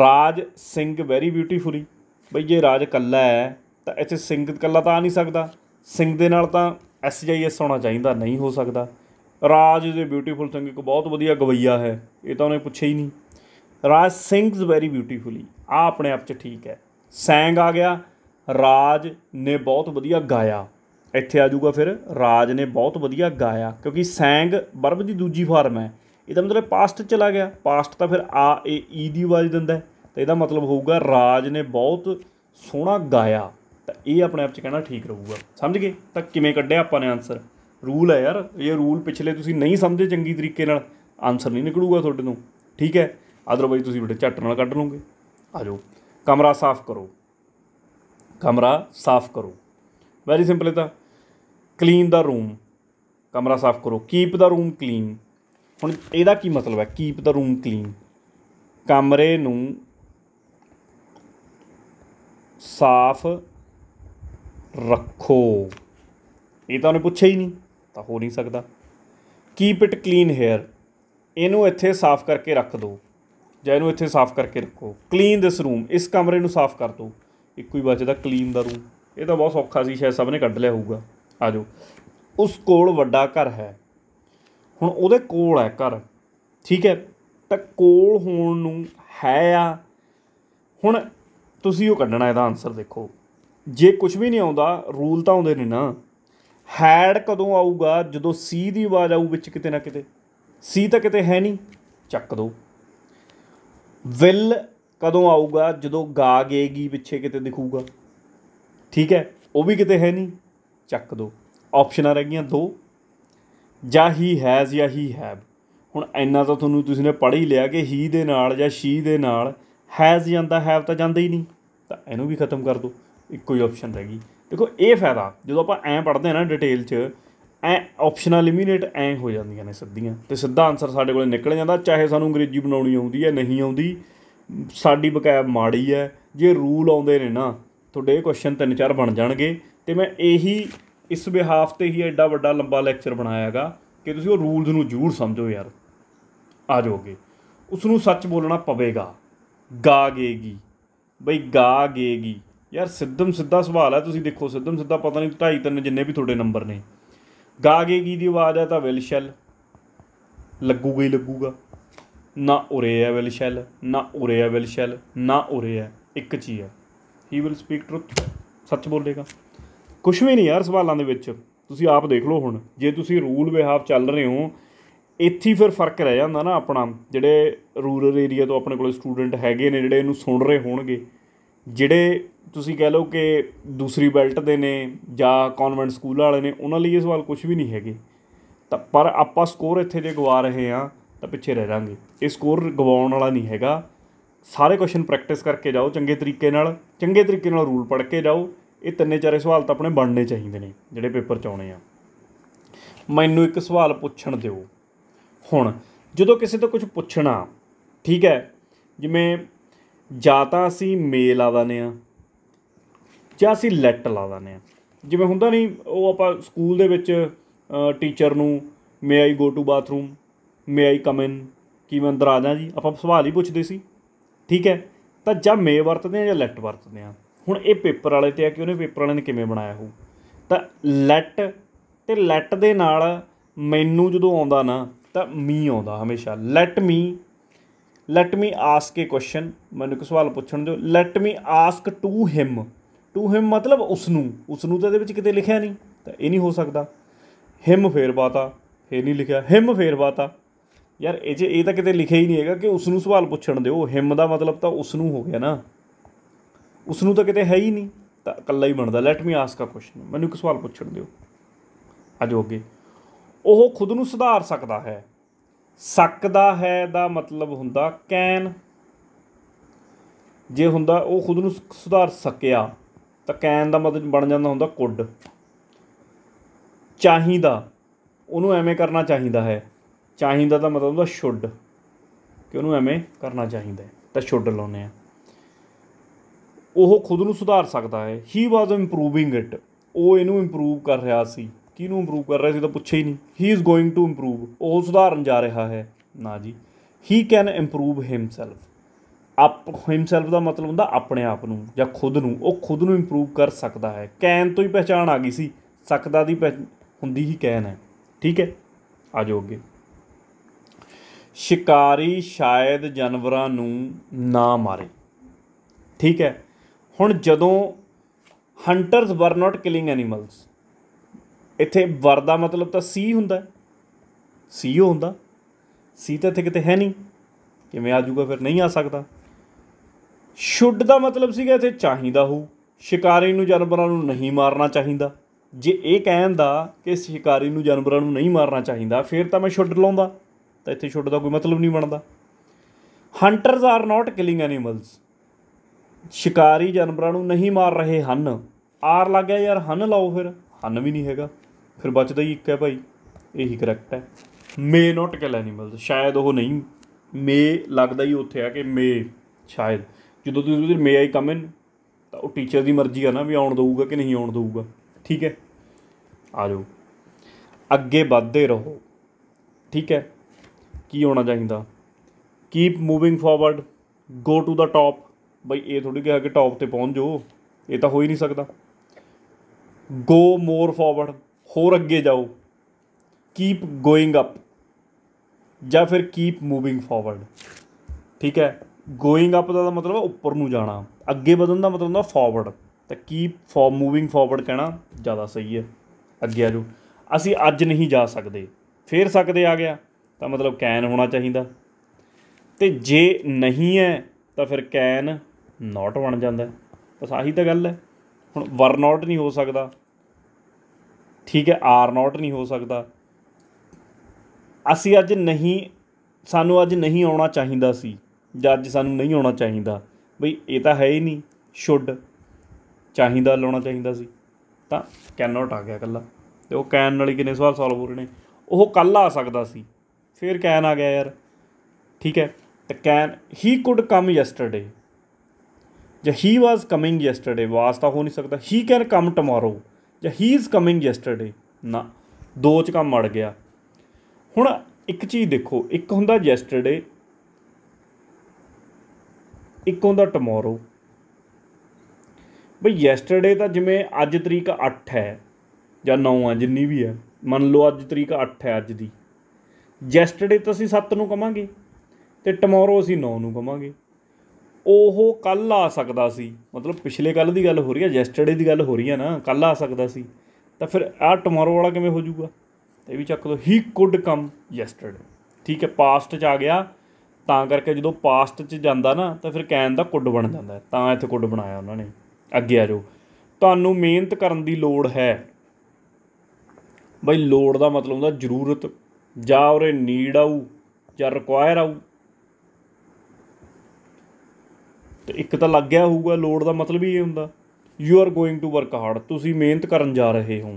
ਰਾਜ ਸਿੰਘ ਵੈਰੀ ਬਿਊਟੀਫੁਲੀ ਬਈ ਜੇ ਰਾਜ ਕੱਲਾ ਹੈ ਤਾਂ ਇੱਥੇ ਸਿੰਘ ਕੱਲਾ ਤਾਂ ਆ ਨਹੀਂ ਸਕਦਾ ਸਿੰਘ ਦੇ ਨਾਲ ਤਾਂ ਐਸ ਜੀ ਐਸ ਹੋਣਾ ਚਾਹੀਦਾ ਨਹੀਂ ਹੋ ਸਕਦਾ ਰਾਜ ਦੇ ਬਿਊਟੀਫੁਲ ਸਿੰਘ ਇੱਕ ਬਹੁਤ ਵਧੀਆ ਗਵਈਆ ਹੈ ਇਹ ਤਾਂ ਉਹਨੇ ਪੁੱਛਿਆ ਹੀ ਨਹੀਂ ਰਾਜ ਸਿੰਗਸ ਵੈਰੀ ਬਿਊਟੀਫੁਲੀ ਆ ਆਪਣੇ ਆਪ 'ਚ ਠੀਕ ਹੈ ਸੈਂਗ ਆ ਗਿਆ ਰਾਜ ਨੇ ਬਹੁਤ ਵਧੀਆ ਗਾਇਆ ਇੱਥੇ ਆ ਜਾਊਗਾ ਫਿਰ ਰਾਜ ਨੇ ਬਹੁਤ ਵਧੀਆ ਗਾਇਆ ਕਿਉਂਕਿ ਸੈਂਗ ਵਰਬ ਦੀ ਦੂਜੀ ਫਾਰਮ ਹੈ ਇਹਦਾ ਮਤਲਬ ਪਾਸਟ ਚਲਾ ਗਿਆ ਪਾਸਟ ਤਾਂ ਫਿਰ ਆ ਏ ਈ e ਦੀ ਆਵਾਜ਼ ਦਿੰਦਾ ਤਾਂ ਇਹਦਾ ਮਤਲਬ ਹੋਊਗਾ ਰਾਜ ਨੇ ਬਹੁਤ ਸੋਹਣਾ ਗਾਇਆ ਤਾਂ ਇਹ ਆਪਣੇ ਆਪ 'ਚ ਕਹਿਣਾ ਠੀਕ ਰਹੂਗਾ ਸਮਝ ਗਏ ਤਾਂ ਕਿਵੇਂ ਕੱਢਿਆ ਆਪਾਂ ਨੇ ਆਨਸਰ ਰੂਲ ਹੈ ਯਾਰ ਇਹ ਰੂਲ ਪਿਛਲੇ ਤੁਸੀਂ ਨਹੀਂ ਸਮਝੇ ਚੰਗੀ ਤਰੀਕੇ ਨਾਲ ਆਨਸਰ ਨਹੀਂ ਨਿਕਲੂਗਾ ਤੁਹਾਡੇ ਨੂੰ ਠੀਕ ਹੈ ਅਦਰਵਾਈਜ਼ ਤੁਸੀਂ ਬਿਟੇ ਝੱਟ ਨਾਲ ਕੱਢ ਲਓਗੇ ਆ ਜਾਓ ਕਮਰਾ ਸਾਫ਼ ਕਰੋ ਕਮਰਾ ਸਾਫ਼ ਕਰੋ ਵੈਰੀ ਸਿੰਪਲ ਹੈ ਤਾਂ ਕਲੀਨ ਦਾ ਰੂਮ ਕਮਰਾ ਸਾਫ਼ ਕਰੋ ਕੀਪ ਦਾ ਰੂਮ ਕਲੀਨ ਹੁਣ ਇਹਦਾ ਕੀ ਮਤਲਬ ਹੈ ਕੀਪ ਦਾ ਰੂਮ ਕਲੀਨ ਕਮਰੇ ਨੂੰ ਸਾਫ਼ ਰੱਖੋ ਇਹ ਤਾਂ ਉਹਨੇ ਪੁੱਛਿਆ ਹੀ ਨਹੀਂ ਤਾਂ ਹੋ ਨਹੀਂ ਸਕਦਾ ਕੀਪ ਇਟ ਕਲੀਨ ਹੇਅਰ ਇਹਨੂੰ ਇੱਥੇ ਸਾਫ਼ ਕਰਕੇ ਰੱਖ ਦਿਓ ਜਾਂ ਇਹਨੂੰ ਇੱਥੇ ਸਾਫ਼ ਕਰਕੇ ਰੱਖੋ ਕਲੀਨ ਦਿਸ ਰੂਮ ਇਸ ਕਮਰੇ ਨੂੰ ਸਾਫ਼ ਕਰ ਦਿਓ ਇੱਕੋ ਹੀ ਬਚਦਾ ਕਲੀਨ ਦਾ ਰੂਮ ਇਹ ਤਾਂ ਬਹੁਤ ਸੌਖਾ ਸੀ ਸ਼ਾਇਦ ਸਭ ਨੇ ਕੱਢ ਲਿਆ ਹੋਊਗਾ ਆ ਜਾਓ ਉਸ ਕੋਲ ਵੱਡਾ ਘਰ ਹੈ ਹੁਣ ਉਹਦੇ ਕੋਲ ਹੈ ਘਰ ਠੀਕ ਹੈ ਤਾਂ ਕੋਲ ਹੋਣ ਨੂੰ ਹੈ ਆ ਹੁਣ ਤੁਸੀਂ ਉਹ ਕੱਢਣਾ ਇਹਦਾ ਆਨਸਰ ਦੇਖੋ ਜੇ ਕੁਝ ਵੀ ਨਹੀਂ ਆਉਂਦਾ ਰੂਲ ਤਾਂ ਆਉਂਦੇ ਨੇ ਨਾ ਹੈਡ ਕਦੋਂ ਆਊਗਾ ਜਦੋਂ ਸੀ ਦੀ ਆਵਾਜ਼ ਆਊ ਵਿੱਚ ਕਿਤੇ ਨਾ ਕਿਤੇ ਸੀ ਤਾਂ ਕਿਤੇ ਹੈ ਨਹੀਂ ਚੱਕ ਦੋ ਵਿਲ ਕਦੋਂ ਆਊਗਾ ਜਦੋਂ ਗਾ ਗੇਗੀ ਪਿੱਛੇ ਕਿਤੇ ਦਿਖੂਗਾ ਠੀਕ ਹੈ ਉਹ ਵੀ ਕਿਤੇ ਹੈ ਨਹੀਂ ਚੱਕ ਦੋ ਆਪਸ਼ਨਾਂ ਰਹਿ ਗਈਆਂ ਦੋ ਜਾਂ ਹੀ ਹੈਜ਼ ਜਾਂ ਹੀ ਹੈਵ ਹੁਣ ਇੰਨਾ ਤਾਂ ਤੁਹਾਨੂੰ ਤੁਸੀਂ ਨੇ ਪੜ੍ਹ ਹੀ ਲਿਆ ਕਿ ਹੀ ਦੇ ਨਾਲ ਜਾਂ ਸ਼ੀ ਦੇ ਨਾਲ ਹੈਜ਼ ਜਾਂਦਾ ਹੈਵ ਤਾਂ ਜਾਂਦਾ ਹੀ ਨਹੀਂ ਤਾਂ ਇਹਨੂੰ ਵੀ ਖਤਮ ਕਰ ਦੋ ਇੱਕੋ ਹੀ ਆਪਸ਼ਨ ਰਹਿ ਗਈ ਦੇਖੋ ਇਹ ਫਾਇਦਾ ਜਦੋਂ ਆਪਾਂ ਐਂ ਪੜ੍ਹਦੇ ਆ ਨਾ ਡਿਟੇਲ 'ਚ ਐ ਆਪਸ਼ਨਲ ਇਮੀਡੀਏਟ ਐ ਹੋ ਜਾਂਦੀਆਂ ਨੇ ਸਿੱਧੀਆਂ ਤੇ ਸਿੱਧਾ ਆਨਸਰ ਸਾਡੇ ਕੋਲੇ ਨਿਕਲ ਜਾਂਦਾ ਚਾਹੇ ਸਾਨੂੰ ਅੰਗਰੇਜ਼ੀ ਬਣਾਉਣੀ ਆਉਂਦੀ ਹੈ ਨਹੀਂ ਆਉਂਦੀ ਸਾਡੀ ਬਕਾਇਬ ਮਾੜੀ ਹੈ ਜੇ ਰੂਲ ਆਉਂਦੇ ਨੇ ਨਾ ਤੁਹਾਡੇ ਕੁਐਸਚਨ ਤਿੰਨ ਚਾਰ ਬਣ ਜਾਣਗੇ ਤੇ ਮੈਂ ਇਹੀ ਇਸ ਬਿਹਾਫ ਤੇ ਹੀ ਐਡਾ ਵੱਡਾ ਲੰਬਾ ਲੈਕਚਰ ਬਣਾਇਆਗਾ ਕਿ ਤੁਸੀਂ ਉਹ ਰੂਲਸ ਨੂੰ ਜ਼ਰੂਰ ਸਮਝੋ ਯਾਰ ਆ ਜਾਓਗੇ ਉਸ ਨੂੰ ਸੱਚ ਬੋਲਣਾ ਪਵੇਗਾ ਗਾ ਗੇਗੀ ਬਈ ਗਾ ਗੇਗੀ ਯਾਰ ਸਿੱਧਮ ਸਿੱਧਾ ਸਵਾਲ ਹੈ ਤੁਸੀਂ ਦੇਖੋ ਸਿੱਧਮ ਸਿੱਧਾ ਪਤਾ ਨਹੀਂ 2.5 3 ਜਿੰਨੇ ਵੀ ਤੁਹਾਡੇ ਨੰਬਰ ਨੇ ਗਾਗੇਗੀ ਦੀ ਆਵਾਜ਼ ਆ ਤਾਂ ਵੈਲ ਸ਼ੈਲ ਲੱਗੂਗਾ ਹੀ ਲੱਗੂਗਾ ਨਾ ਉਰੇ ਆ ਵੈਲ ਸ਼ੈਲ ਨਾ ਉਰੇ ਆ ਵੈਲ ਸ਼ੈਲ ਨਾ ਉਰੇ ਆ ਇੱਕ ਚੀਜ਼ ਹੈ ਆ ਹੀ ਵਿਲ ਸਪੀਕ ਟਰੁਥ ਸੱਚ ਬੋਲੇਗਾ ਕੁਝ ਵੀ ਨਹੀਂ ਯਾਰ ਸਵਾਲਾਂ ਦੇ ਵਿੱਚ ਤੁਸੀਂ ਆਪ ਦੇਖ ਲਓ ਹੁਣ ਜੇ ਤੁਸੀਂ ਰੂਲ ਵਿਹਾਵ ਚੱਲ ਰਹੇ ਹੋ ਇੱਥੇ ਫਿਰ ਫਰਕ ਰਹਿ ਜਾਂਦਾ ਨਾ ਆਪਣਾ ਜਿਹੜੇ ਰੂਰਲ ਏਰੀਆ ਤੋਂ ਆਪਣੇ ਕੋਲ ਸਟੂਡੈਂਟ ਹੈਗੇ ਨੇ ਜਿਹੜੇ ਇਹਨੂੰ ਸੁਣ ਰਹੇ ਹੋਣਗੇ ਜਿਹੜੇ ਤੁਸੀਂ ਕਹਿ ਲਓ ਕਿ ਦੂਸਰੀ ਬੈਲਟ ਦੇ ਨੇ ਜਾਂ ਕਨਵੈਂਟ ਸਕੂਲ ਵਾਲੇ ਨੇ ਉਹਨਾਂ ਲਈ ਇਹ ਸਵਾਲ ਕੁਝ ਵੀ ਨਹੀਂ ਹੈਗੇ ਤਾਂ ਪਰ ਆਪਾਂ ਸਕੋਰ ਇੱਥੇ ਜੇ ਗਵਾ ਰਹੇ ਆ ਤਾਂ ਪਿੱਛੇ ਰਹਿ ਜਾਾਂਗੇ ਇਹ ਸਕੋਰ ਗਵਾਉਣ ਵਾਲਾ ਨਹੀਂ ਹੈਗਾ ਸਾਰੇ ਕੁਐਸਚਨ ਪ੍ਰੈਕਟਿਸ ਕਰਕੇ ਜਾਓ ਚੰਗੇ ਤਰੀਕੇ ਨਾਲ ਚੰਗੇ ਤਰੀਕੇ ਨਾਲ ਰੂਲ ਪੜ੍ਹ ਕੇ ਜਾਓ ਇਹ ਤਿੰਨੇ ਚਾਰੇ ਸਵਾਲ ਤਾਂ ਆਪਣੇ ਬਣਨੇ ਚਾਹੀਦੇ ਨੇ ਜਿਹੜੇ ਪੇਪਰ 'ਚ ਆਉਣੇ ਆ ਮੈਨੂੰ ਇੱਕ ਸਵਾਲ ਪੁੱਛਣ ਦਿਓ ਹੁਣ ਜਦੋਂ ਕਿਸੇ ਤੋਂ ਕੁਝ ਪੁੱਛਣਾ ਠੀਕ ਹੈ ਜਿਵੇਂ ਜਾਂ ਤਾਂ ਅਸੀਂ ਮੇਲ ਆਵਾਨੇ ਆ ਜਾਂ ਅਸੀਂ ਲੈਟ ਲਾ ਦਿੰਦੇ ਆ ਜਿਵੇਂ ਹੁੰਦਾ ਨਹੀਂ ਉਹ ਆਪਾਂ ਸਕੂਲ ਦੇ ਵਿੱਚ ਟੀਚਰ ਨੂੰ ਮੇ ਆਈ ਗੋ ਟੂ ਬਾਥਰੂਮ ਮੇ ਆਈ ਕਮ ਇਨ ਕੀ ਮੈਂ ਅੰਦਰ ਆ ਜਾ ਜੀ ਆਪਾਂ ਸਵਾਲ ਹੀ ਪੁੱਛਦੇ ਸੀ ਠੀਕ ਹੈ ਤਾਂ ਜਾਂ ਮੇ ਵਰਤਦੇ ਆ ਜਾਂ ਲੈਟ ਵਰਤਦੇ ਆ ਹੁਣ ਇਹ ਪੇਪਰ ਵਾਲੇ ਤੇ ਆ ਕਿ ਉਹਨੇ ਪੇਪਰ ਵਾਲੇ ਨੇ ਕਿਵੇਂ ਬਣਾਇਆ ਹੋਊ ਤਾਂ ਲੈਟ ਤੇ ਲੈਟ ਦੇ ਨਾਲ ਮੈਨੂੰ ਜਦੋਂ ਆਉਂਦਾ ਨਾ ਤਾਂ ਮੀ ਆਉਂਦਾ ਹਮੇਸ਼ਾ let me let me ask a question ਮੈਨੂੰ ਕੋਈ ਸਵਾਲ ਪੁੱਛਣ ਦਿਓ let me ask to him to him ਮਤਲਬ ਉਸ ਨੂੰ ਉਸ ਨੂੰ ਤਾਂ ਇਹਦੇ ਵਿੱਚ ਕਿਤੇ ਲਿਖਿਆ ਨਹੀਂ ਤਾਂ ਇਹ ਨਹੀਂ ਹੋ ਸਕਦਾ ਹਿਮ ਫੇਰ ਬਾਤਾ ਇਹ ਨਹੀਂ ਲਿਖਿਆ ਹਿਮ ਫੇਰ ਬਾਤਾ ਯਾਰ ਇਹ ਜੇ ਇਹ ਤਾਂ ਕਿਤੇ ਲਿਖਿਆ ਹੀ ਨਹੀਂ ਹੈਗਾ ਕਿ ਉਸ ਨੂੰ ਸਵਾਲ ਪੁੱਛਣ ਦਿਓ ਹਿਮ ਦਾ ਮਤਲਬ ਤਾਂ ਉਸ ਨੂੰ ਹੋ ਗਿਆ ਨਾ ਉਸ ਨੂੰ ਤਾਂ ਕਿਤੇ ਹੈ ਹੀ ਨਹੀਂ ਤਾਂ ਇਕੱਲਾ ਹੀ ਬਣਦਾ let me ask a question ਮੈਨੂੰ ਇੱਕ ਸਵਾਲ ਪੁੱਛਣ ਦਿਓ ਅਜੋ ਅੱਗੇ ਉਹ ਖੁਦ ਨੂੰ ਸੁਧਾਰ ਸਕਦਾ ਹੈ ਸਕਦਾ ਹੈ ਦਾ ਮਤਲਬ ਹੁੰਦਾ ਕੈਨ ਜੇ ਹੁੰਦਾ ਉਹ ਖੁਦ ਨੂੰ ਸੁਧਾਰ ਸਕਿਆ ਤਾਂ ਕੈਨ ਦਾ ਮਤਲਬ ਬਣ ਜਾਂਦਾ ਹੁੰਦਾ ਕੁੱਡ ਚਾਹੀਦਾ ਉਹਨੂੰ ਐਵੇਂ ਕਰਨਾ ਚਾਹੀਦਾ ਹੈ ਚਾਹੀਦਾ ਦਾ ਮਤਲਬ ਹੁੰਦਾ ਸ਼ੁੱਡ ਕਿ ਉਹਨੂੰ ਐਵੇਂ ਕਰਨਾ ਚਾਹੀਦਾ ਤਾਂ ਸ਼ੁੱਡ ਲਾਉਨੇ ਆ ਉਹ ਖੁਦ ਨੂੰ ਸੁਧਾਰ ਸਕਦਾ ਹੈ ਹੀ ਵਾਸ ਇੰਪਰੂਵਿੰਗ ਇਟ ਉਹ ਇਹਨੂੰ ਇੰਪਰੂਵ ਕਰ ਰਿਹਾ ਸੀ ਕਿਹਨੂੰ ਇੰਪਰੂਵ ਕਰ ਰਿਹਾ ਸੀ ਤਾਂ ਪੁੱਛਿਆ ਹੀ ਨਹੀਂ he is going to improve ਉਹ ਸੁਧਾਰਨ ਜਾ ਰਿਹਾ ਹੈ ਨਾ ਜੀ ਹੀ ਕੈਨ ਇੰਪਰੂਵ ਹਿਮਸੈਲਫ ਆਪ ਹਿਮਸੈਲਫ ਦਾ ਮਤਲਬ ਹੁੰਦਾ ਆਪਣੇ ਆਪ ਨੂੰ ਜਾਂ ਖੁਦ ਨੂੰ ਉਹ ਖੁਦ ਨੂੰ ਇੰਪਰੂਵ ਕਰ ਸਕਦਾ ਹੈ ਕੈਨ ਤੋਂ ਹੀ ਪਹਿਚਾਣ ਆ ਗਈ ਸੀ ਸਕਦਾ ਦੀ ਹੁੰਦੀ ਹੀ ਕੈਨ ਹੈ ਠੀਕ ਹੈ ਆ ਜਾਓ ਅੱਗੇ ਸ਼ਿਕਾਰੀ ਸ਼ਾਇਦ ਜਾਨਵਰਾਂ ਨੂੰ ਨਾ ਮਾਰੇ ਠੀਕ ਹੈ ਹੁਣ ਜਦੋਂ ਹੰਟਰਸ ਵਰ ਨਾਟ ਕਿਲਿੰਗ ਐਨੀਮਲਸ ਇੱਥੇ ਵਰ ਦਾ ਮਤਲਬ ਤਾਂ ਸੀ ਹੁੰਦਾ ਸੀ ਹੁੰਦਾ ਸੀ ਤਾਂ ਇੱਥੇ ਕਿਤੇ ਹੈ ਨਹੀਂ ਕਿਵੇਂ ਆ ਜੂਗਾ ਫਿਰ ਨਹੀਂ ਆ ਸਕਦਾ ਸ਼ੁੱਡ ਦਾ ਮਤਲਬ ਸੀਗਾ ਇੱਥੇ ਚਾਹੀਦਾ ਹੋ ਸ਼ਿਕਾਰੀ ਨੂੰ ਜਾਨਵਰਾਂ ਨੂੰ ਨਹੀਂ ਮਾਰਨਾ ਚਾਹੀਦਾ ਜੇ ਇਹ ਕਹਿਣ ਦਾ ਕਿ ਸ਼ਿਕਾਰੀ ਨੂੰ ਜਾਨਵਰਾਂ ਨੂੰ ਨਹੀਂ ਮਾਰਨਾ ਚਾਹੀਦਾ ਫਿਰ ਤਾਂ ਮੈਂ ਸ਼ੁੱਡ ਲਾਉਂਦਾ ਤਾਂ ਇੱਥੇ ਸ਼ੁੱਡ ਦਾ ਕੋਈ ਮਤਲਬ ਨਹੀਂ ਬਣਦਾ hunters are not killing animals ਸ਼ਿਕਾਰੀ ਜਾਨਵਰਾਂ ਨੂੰ ਨਹੀਂ ਮਾਰ ਰਹੇ ਹਨ ਆਰ ਲੱਗ ਗਿਆ ਯਾਰ ਹਨ ਲਾਓ ਫਿਰ ਹਨ ਵੀ ਨਹੀਂ ਹੈਗਾ ਫਿਰ ਬਚਦਾ ਹੀ ਇੱਕ ਹੈ ਭਾਈ ਇਹੀ ਕਰੈਕਟ ਹੈ ਮੇ ਨਾਟ ਕਿਲ ਐਨੀਮਲਸ ਸ਼ਾਇਦ ਉਹ ਨਹੀਂ ਮੇ ਲੱਗਦਾ ਹੀ ਉੱਥੇ ਆ ਕਿ ਮੇ ਸ਼ਾਇਦ ਜਦੋਂ ਤੁਸੀਂ ਉਹਦੇ ਮੇ ਆਈ ਕਮ ਇਨ ਤਾਂ ਉਹ ਟੀਚਰ ਦੀ ਮਰਜ਼ੀ ਆ ਨਾ ਵੀ ਆਉਣ ਦਊਗਾ ਕਿ ਨਹੀਂ ਆਉਣ ਦਊਗਾ ਠੀਕ ਹੈ ਆ ਜਾਓ ਅੱਗੇ ਵਧਦੇ ਰਹੋ ਠੀਕ ਹੈ ਕੀ ਹੋਣਾ ਚਾਹੀਦਾ keep moving forward go to the top ਬਈ ਇਹ ਥੋੜੀ ਕਿਹਾ ਕਿ ਟਾਪ ਤੇ ਪਹੁੰਚ ਜਾਓ ਇਹ ਤਾਂ ਹੋ ਹੀ ਨਹੀਂ ਸਕਦਾ ਗੋ ਮੋਰ ਫਾਰਵਰਡ ਹੋਰ ਅੱਗੇ ਜਾਓ ਕੀਪ ਗੋਇੰਗ ਅਪ ਜਾਂ ਫਿਰ ਕੀਪ ਮੂਵਿੰਗ ਫਾਰਵਰਡ ਠੀਕ ਹੈ ਗੋਇੰਗ ਅਪ ਦਾ ਮਤਲਬ ਉੱਪਰ ਨੂੰ ਜਾਣਾ ਅੱਗੇ ਵਧਣ ਦਾ ਮਤਲਬ ਹੁੰਦਾ ਫਾਰਵਰਡ ਤਾਂ ਕੀਪ ਫਾਰ ਮੂਵਿੰਗ ਫਾਰਵਰਡ ਕਹਿਣਾ ਜ਼ਿਆਦਾ ਸਹੀ ਹੈ ਅੱਗੇ ਆ ਜੋ ਅਸੀਂ ਅੱਜ ਨਹੀਂ ਜਾ ਸਕਦੇ ਫੇਰ ਸਕਦੇ ਆ ਗਿਆ ਤਾਂ ਮਤਲਬ ਕੈਨ ਹੋਣਾ ਚਾਹੀਦਾ ਤੇ ਜੇ ਨਹੀਂ ਹੈ ਤਾਂ ਫਿਰ ਕੈਨ ਨਾਟ ਬਣ ਜਾਂਦਾ ਬਸ ਆਹੀ ਤਾਂ ਗੱਲ ਹੈ ਹੁਣ ਵਰ ਨਾਟ ਨਹੀਂ ਹੋ ਸਕਦਾ ਠੀਕ ਹੈ ਆਰ ਨਾਟ ਨਹੀਂ ਹੋ ਸਕਦਾ ਅਸੀਂ ਅੱਜ ਨਹੀਂ ਸਾਨੂੰ ਅੱਜ ਨਹੀਂ ਆਉਣਾ ਚਾਹੀਦਾ ਸੀ ਜੱਜ ਸਾਨੂੰ ਨਹੀਂ ਆਉਣਾ ਚਾਹੀਦਾ ਬਈ ਇਹ ਤਾਂ ਹੈ ਹੀ ਨਹੀਂ ਸ਼ੁੱਡ ਚਾਹੀਦਾ ਲਾਉਣਾ ਚਾਹੀਦਾ ਸੀ ਤਾਂ ਕੈਨ ਨਾਟ ਆ ਗਿਆ ਕੱਲਾ ਤੇ ਉਹ ਕੈਨ ਨਾਲ ਹੀ ਕਿੰਨੇ ਸਵਾਲ ਸੋਲਵ ਹੋ ਰਹੇ ਨੇ ਉਹ ਕੱਲ ਆ ਸਕਦਾ ਸੀ ਫਿਰ ਕੈਨ ਆ ਗਿਆ ਯਾਰ ਠੀਕ ਹੈ ਤੇ can he could come yesterday ਜਾਂ ਹੀ ਵਾਸ ਕਮਿੰਗ ਯੈਸਟਰਡੇ ਵਾਸ ਤਾਂ ਹੋ ਨਹੀਂ ਸਕਦਾ ਹੀ ਕੈਨ ਕਮ ਟਮਾਰੋ ਜਾਂ ਹੀ ਇਜ਼ ਕਮਿੰਗ ਯੈਸਟਰਡੇ ਨਾ ਦੋ ਚ ਕੰਮ ਮੜ ਗਿਆ ਹੁਣ ਇੱਕ ਚੀਜ਼ ਦੇਖੋ ਇੱਕ ਹੁੰਦਾ ਯੈਸਟਰਡੇ ਇੱਕੋਂ ਦਾ ਟਮੋਰੋ ਬਈ ਯੈਸਟਰਡੇ ਤਾਂ ਜਿਵੇਂ ਅੱਜ ਤਰੀਕ 8 ਹੈ ਜਾਂ 9 ਆ ਜਿੰਨੀ ਵੀ ਹੈ ਮੰਨ ਲਓ ਅੱਜ ਤਰੀਕ 8 ਹੈ ਅੱਜ ਦੀ ਯੈਸਟਰਡੇ ਤਾਂ ਅਸੀਂ 7 ਨੂੰ ਕਵਾਂਗੇ ਤੇ ਟਮੋਰੋ ਅਸੀਂ 9 ਨੂੰ ਕਵਾਂਗੇ ਉਹ ਕੱਲ ਆ ਸਕਦਾ ਸੀ ਮਤਲਬ ਪਿਛਲੇ ਕੱਲ ਦੀ ਗੱਲ ਹੋ ਰਹੀ ਹੈ ਯੈਸਟਰਡੇ ਦੀ ਗੱਲ ਹੋ ਰਹੀ ਹੈ ਨਾ ਕੱਲ ਆ ਸਕਦਾ ਸੀ ਤਾਂ ਫਿਰ ਆ ਟਮੋਰੋ ਵਾਲਾ ਕਿਵੇਂ ਹੋ ਜਾਊਗਾ ਇਹ ਵੀ ਚੱਕ ਲਓ ਹੀ ਕੁਡ ਕਮ ਯੈਸਟਰਡੇ ਠੀਕ ਹੈ ਪਾਸਟ ਚ ਆ ਗਿਆ ਤਾਂ ਕਰਕੇ ਜਦੋਂ ਪਾਸਟ 'ਚ ਜਾਂਦਾ ਨਾ ਤਾਂ ਫਿਰ ਕੈਨ ਦਾ ਕੁੱਡ ਬਣ ਜਾਂਦਾ ਤਾਂ ਇੱਥੇ ਕੁੱਡ ਬਣਾਇਆ ਉਹਨਾਂ ਨੇ ਅੱਗੇ ਆ ਜਾਓ ਤੁਹਾਨੂੰ ਮਿਹਨਤ ਕਰਨ ਦੀ ਲੋੜ ਹੈ ਬਈ ਲੋੜ ਦਾ ਮਤਲਬ ਹੁੰਦਾ ਜ਼ਰੂਰਤ ਜਾਂ ਉਹਰੇ ਨੀਡ ਆਊ ਜਾਂ ਰਿਕੁਆਇਰ ਆਊ ਤੇ ਇੱਕ ਤਾਂ ਲੱਗ ਗਿਆ ਹੋਊਗਾ ਲੋੜ ਦਾ ਮਤਲਬ ਹੀ ਇਹ ਹੁੰਦਾ you are going to work hard ਤੁਸੀਂ ਮਿਹਨਤ ਕਰਨ ਜਾ ਰਹੇ ਹੋ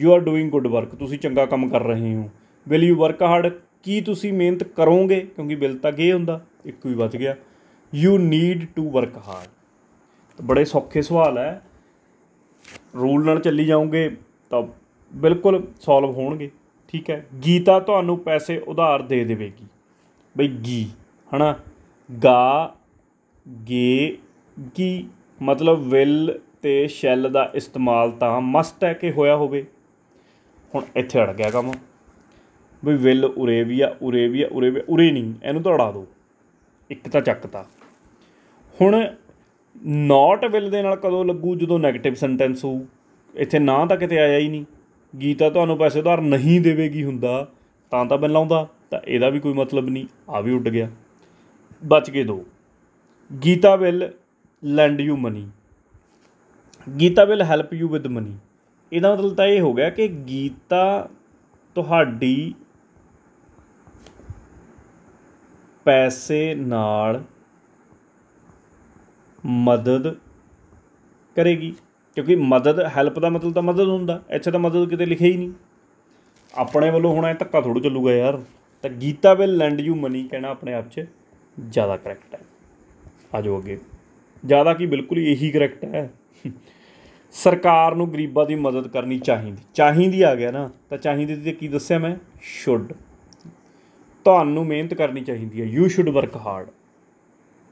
you are doing good work ਤੁਸੀਂ ਚੰਗਾ ਕੰਮ ਕਰ ਰਹੇ ਹੋ ਵਿਲ ਯੂ ਵਰਕ ਹਾਰਡ ਕੀ ਤੁਸੀਂ ਮਿਹਨਤ ਕਰੋਗੇ ਕਿਉਂਕਿ ਬਿੱਲ ਤਾਂ ਇਹ ਹੁੰਦਾ ਇੱਕ ਵੀ ਬਚ ਗਿਆ you need to work hard ਬੜੇ ਸੌਖੇ ਸਵਾਲ ਹੈ ਰੂਲ ਨਾਲ ਚੱਲੀ ਜਾਓਗੇ ਤਾਂ ਬਿਲਕੁਲ ਸੋਲਵ ਹੋਣਗੇ ਠੀਕ ਹੈ ਗੀਤਾ ਤੁਹਾਨੂੰ ਪੈਸੇ ਉਧਾਰ ਦੇ ਦੇਵੇਗੀ ਬਈ ਗੀ ਹਨਾ ਗਾ ਗੇ ਕੀ ਮਤਲਬ ਵਿਲ ਤੇ ਸ਼ੈਲ ਦਾ ਇਸਤੇਮਾਲ ਤਾਂ ਮਸਟ ਹੈ ਕਿ ਹੋਇਆ ਹੋਵੇ ਹੁਣ ਇੱਥੇ ਅੜ ਗਿਆ ਕੰਮ ਵੀ ਵਿਲ ਉਰੇ ਵੀ ਆ ਉਰੇ ਵੀ ਆ ਉਰੇ ਵੀ ਉਰੇ ਨਹੀਂ ਇਹਨੂੰ ਤੜਾ ਦਿਓ ਇੱਕ ਤਾਂ ਚੱਕਤਾ ਹੁਣ ਨਾਟ ਵਿਲ ਦੇ ਨਾਲ ਕਦੋਂ ਲੱਗੂ ਜਦੋਂ 네ਗੇਟਿਵ ਸੈਂਟੈਂਸ ਹੋ ਇੱਥੇ ਨਾ ਤਾਂ ਕਿਤੇ ਆਇਆ ਹੀ ਨਹੀਂ ਗੀਤਾ ਤੁਹਾਨੂੰ ਪੈਸੇ ਉਧਾਰ ਨਹੀਂ ਦੇਵੇਗੀ ਹੁੰਦਾ ਤਾਂ ਤਾਂ ਬਿੱਲ ਲਾਉਂਦਾ ਤਾਂ ਇਹਦਾ ਵੀ ਕੋਈ ਮਤਲਬ ਨਹੀਂ ਆ ਵੀ ਉੱਡ ਗਿਆ ਬਚ ਕੇ ਦੋ Geeta will lend you money Geeta will help you with money ਇਹਦਾ ਮਤਲਬ ਤਾਂ ਇਹ ਹੋ ਗਿਆ ਕਿ ਗੀਤਾ ਤੁਹਾਡੀ ਪੈਸੇ ਨਾਲ ਮਦਦ ਕਰੇਗੀ ਕਿਉਂਕਿ ਮਦਦ ਹੈਲਪ ਦਾ ਮਤਲਬ ਤਾਂ ਮਦਦ ਹੁੰਦਾ ਇੱਥੇ ਤਾਂ ਮਦਦ ਕਿਤੇ ਲਿਖਿਆ ਹੀ ਨਹੀਂ ਆਪਣੇ ਵੱਲੋਂ ਹੁਣ ਇਹ ਧੱਕਾ ਥੋੜਾ ਚੱਲੂਗਾ ਯਾਰ ਤਾਂ Geeta will lend you money ਕਹਿਣਾ ਆਪਣੇ ਆਪ 'ਚ ਜ਼ਿਆਦਾ ਕਰੈਕਟ ਹੈ ਆਜੋ ਅੱਗੇ ਜ਼ਿਆਦਾ ਕੀ ਬਿਲਕੁਲ ਇਹੀ ਕਰੈਕਟ ਹੈ ਸਰਕਾਰ ਨੂੰ ਗਰੀਬਾਂ ਦੀ ਮਦਦ ਕਰਨੀ ਚਾਹੀਦੀ ਚਾਹੀਦੀ ਆ ਗਿਆ ਨਾ ਤਾਂ ਚਾਹੀਦੀ ਦੀ ਕੀ ਦੱਸਿਆ ਮੈਂ ਸ਼ੁੱਡ ਤੁਹਾਨੂੰ ਮਿਹਨਤ ਕਰਨੀ ਚਾਹੀਦੀ ਹੈ ਯੂ ਸ਼ੁੱਡ ਵਰਕ ਹਾਰਡ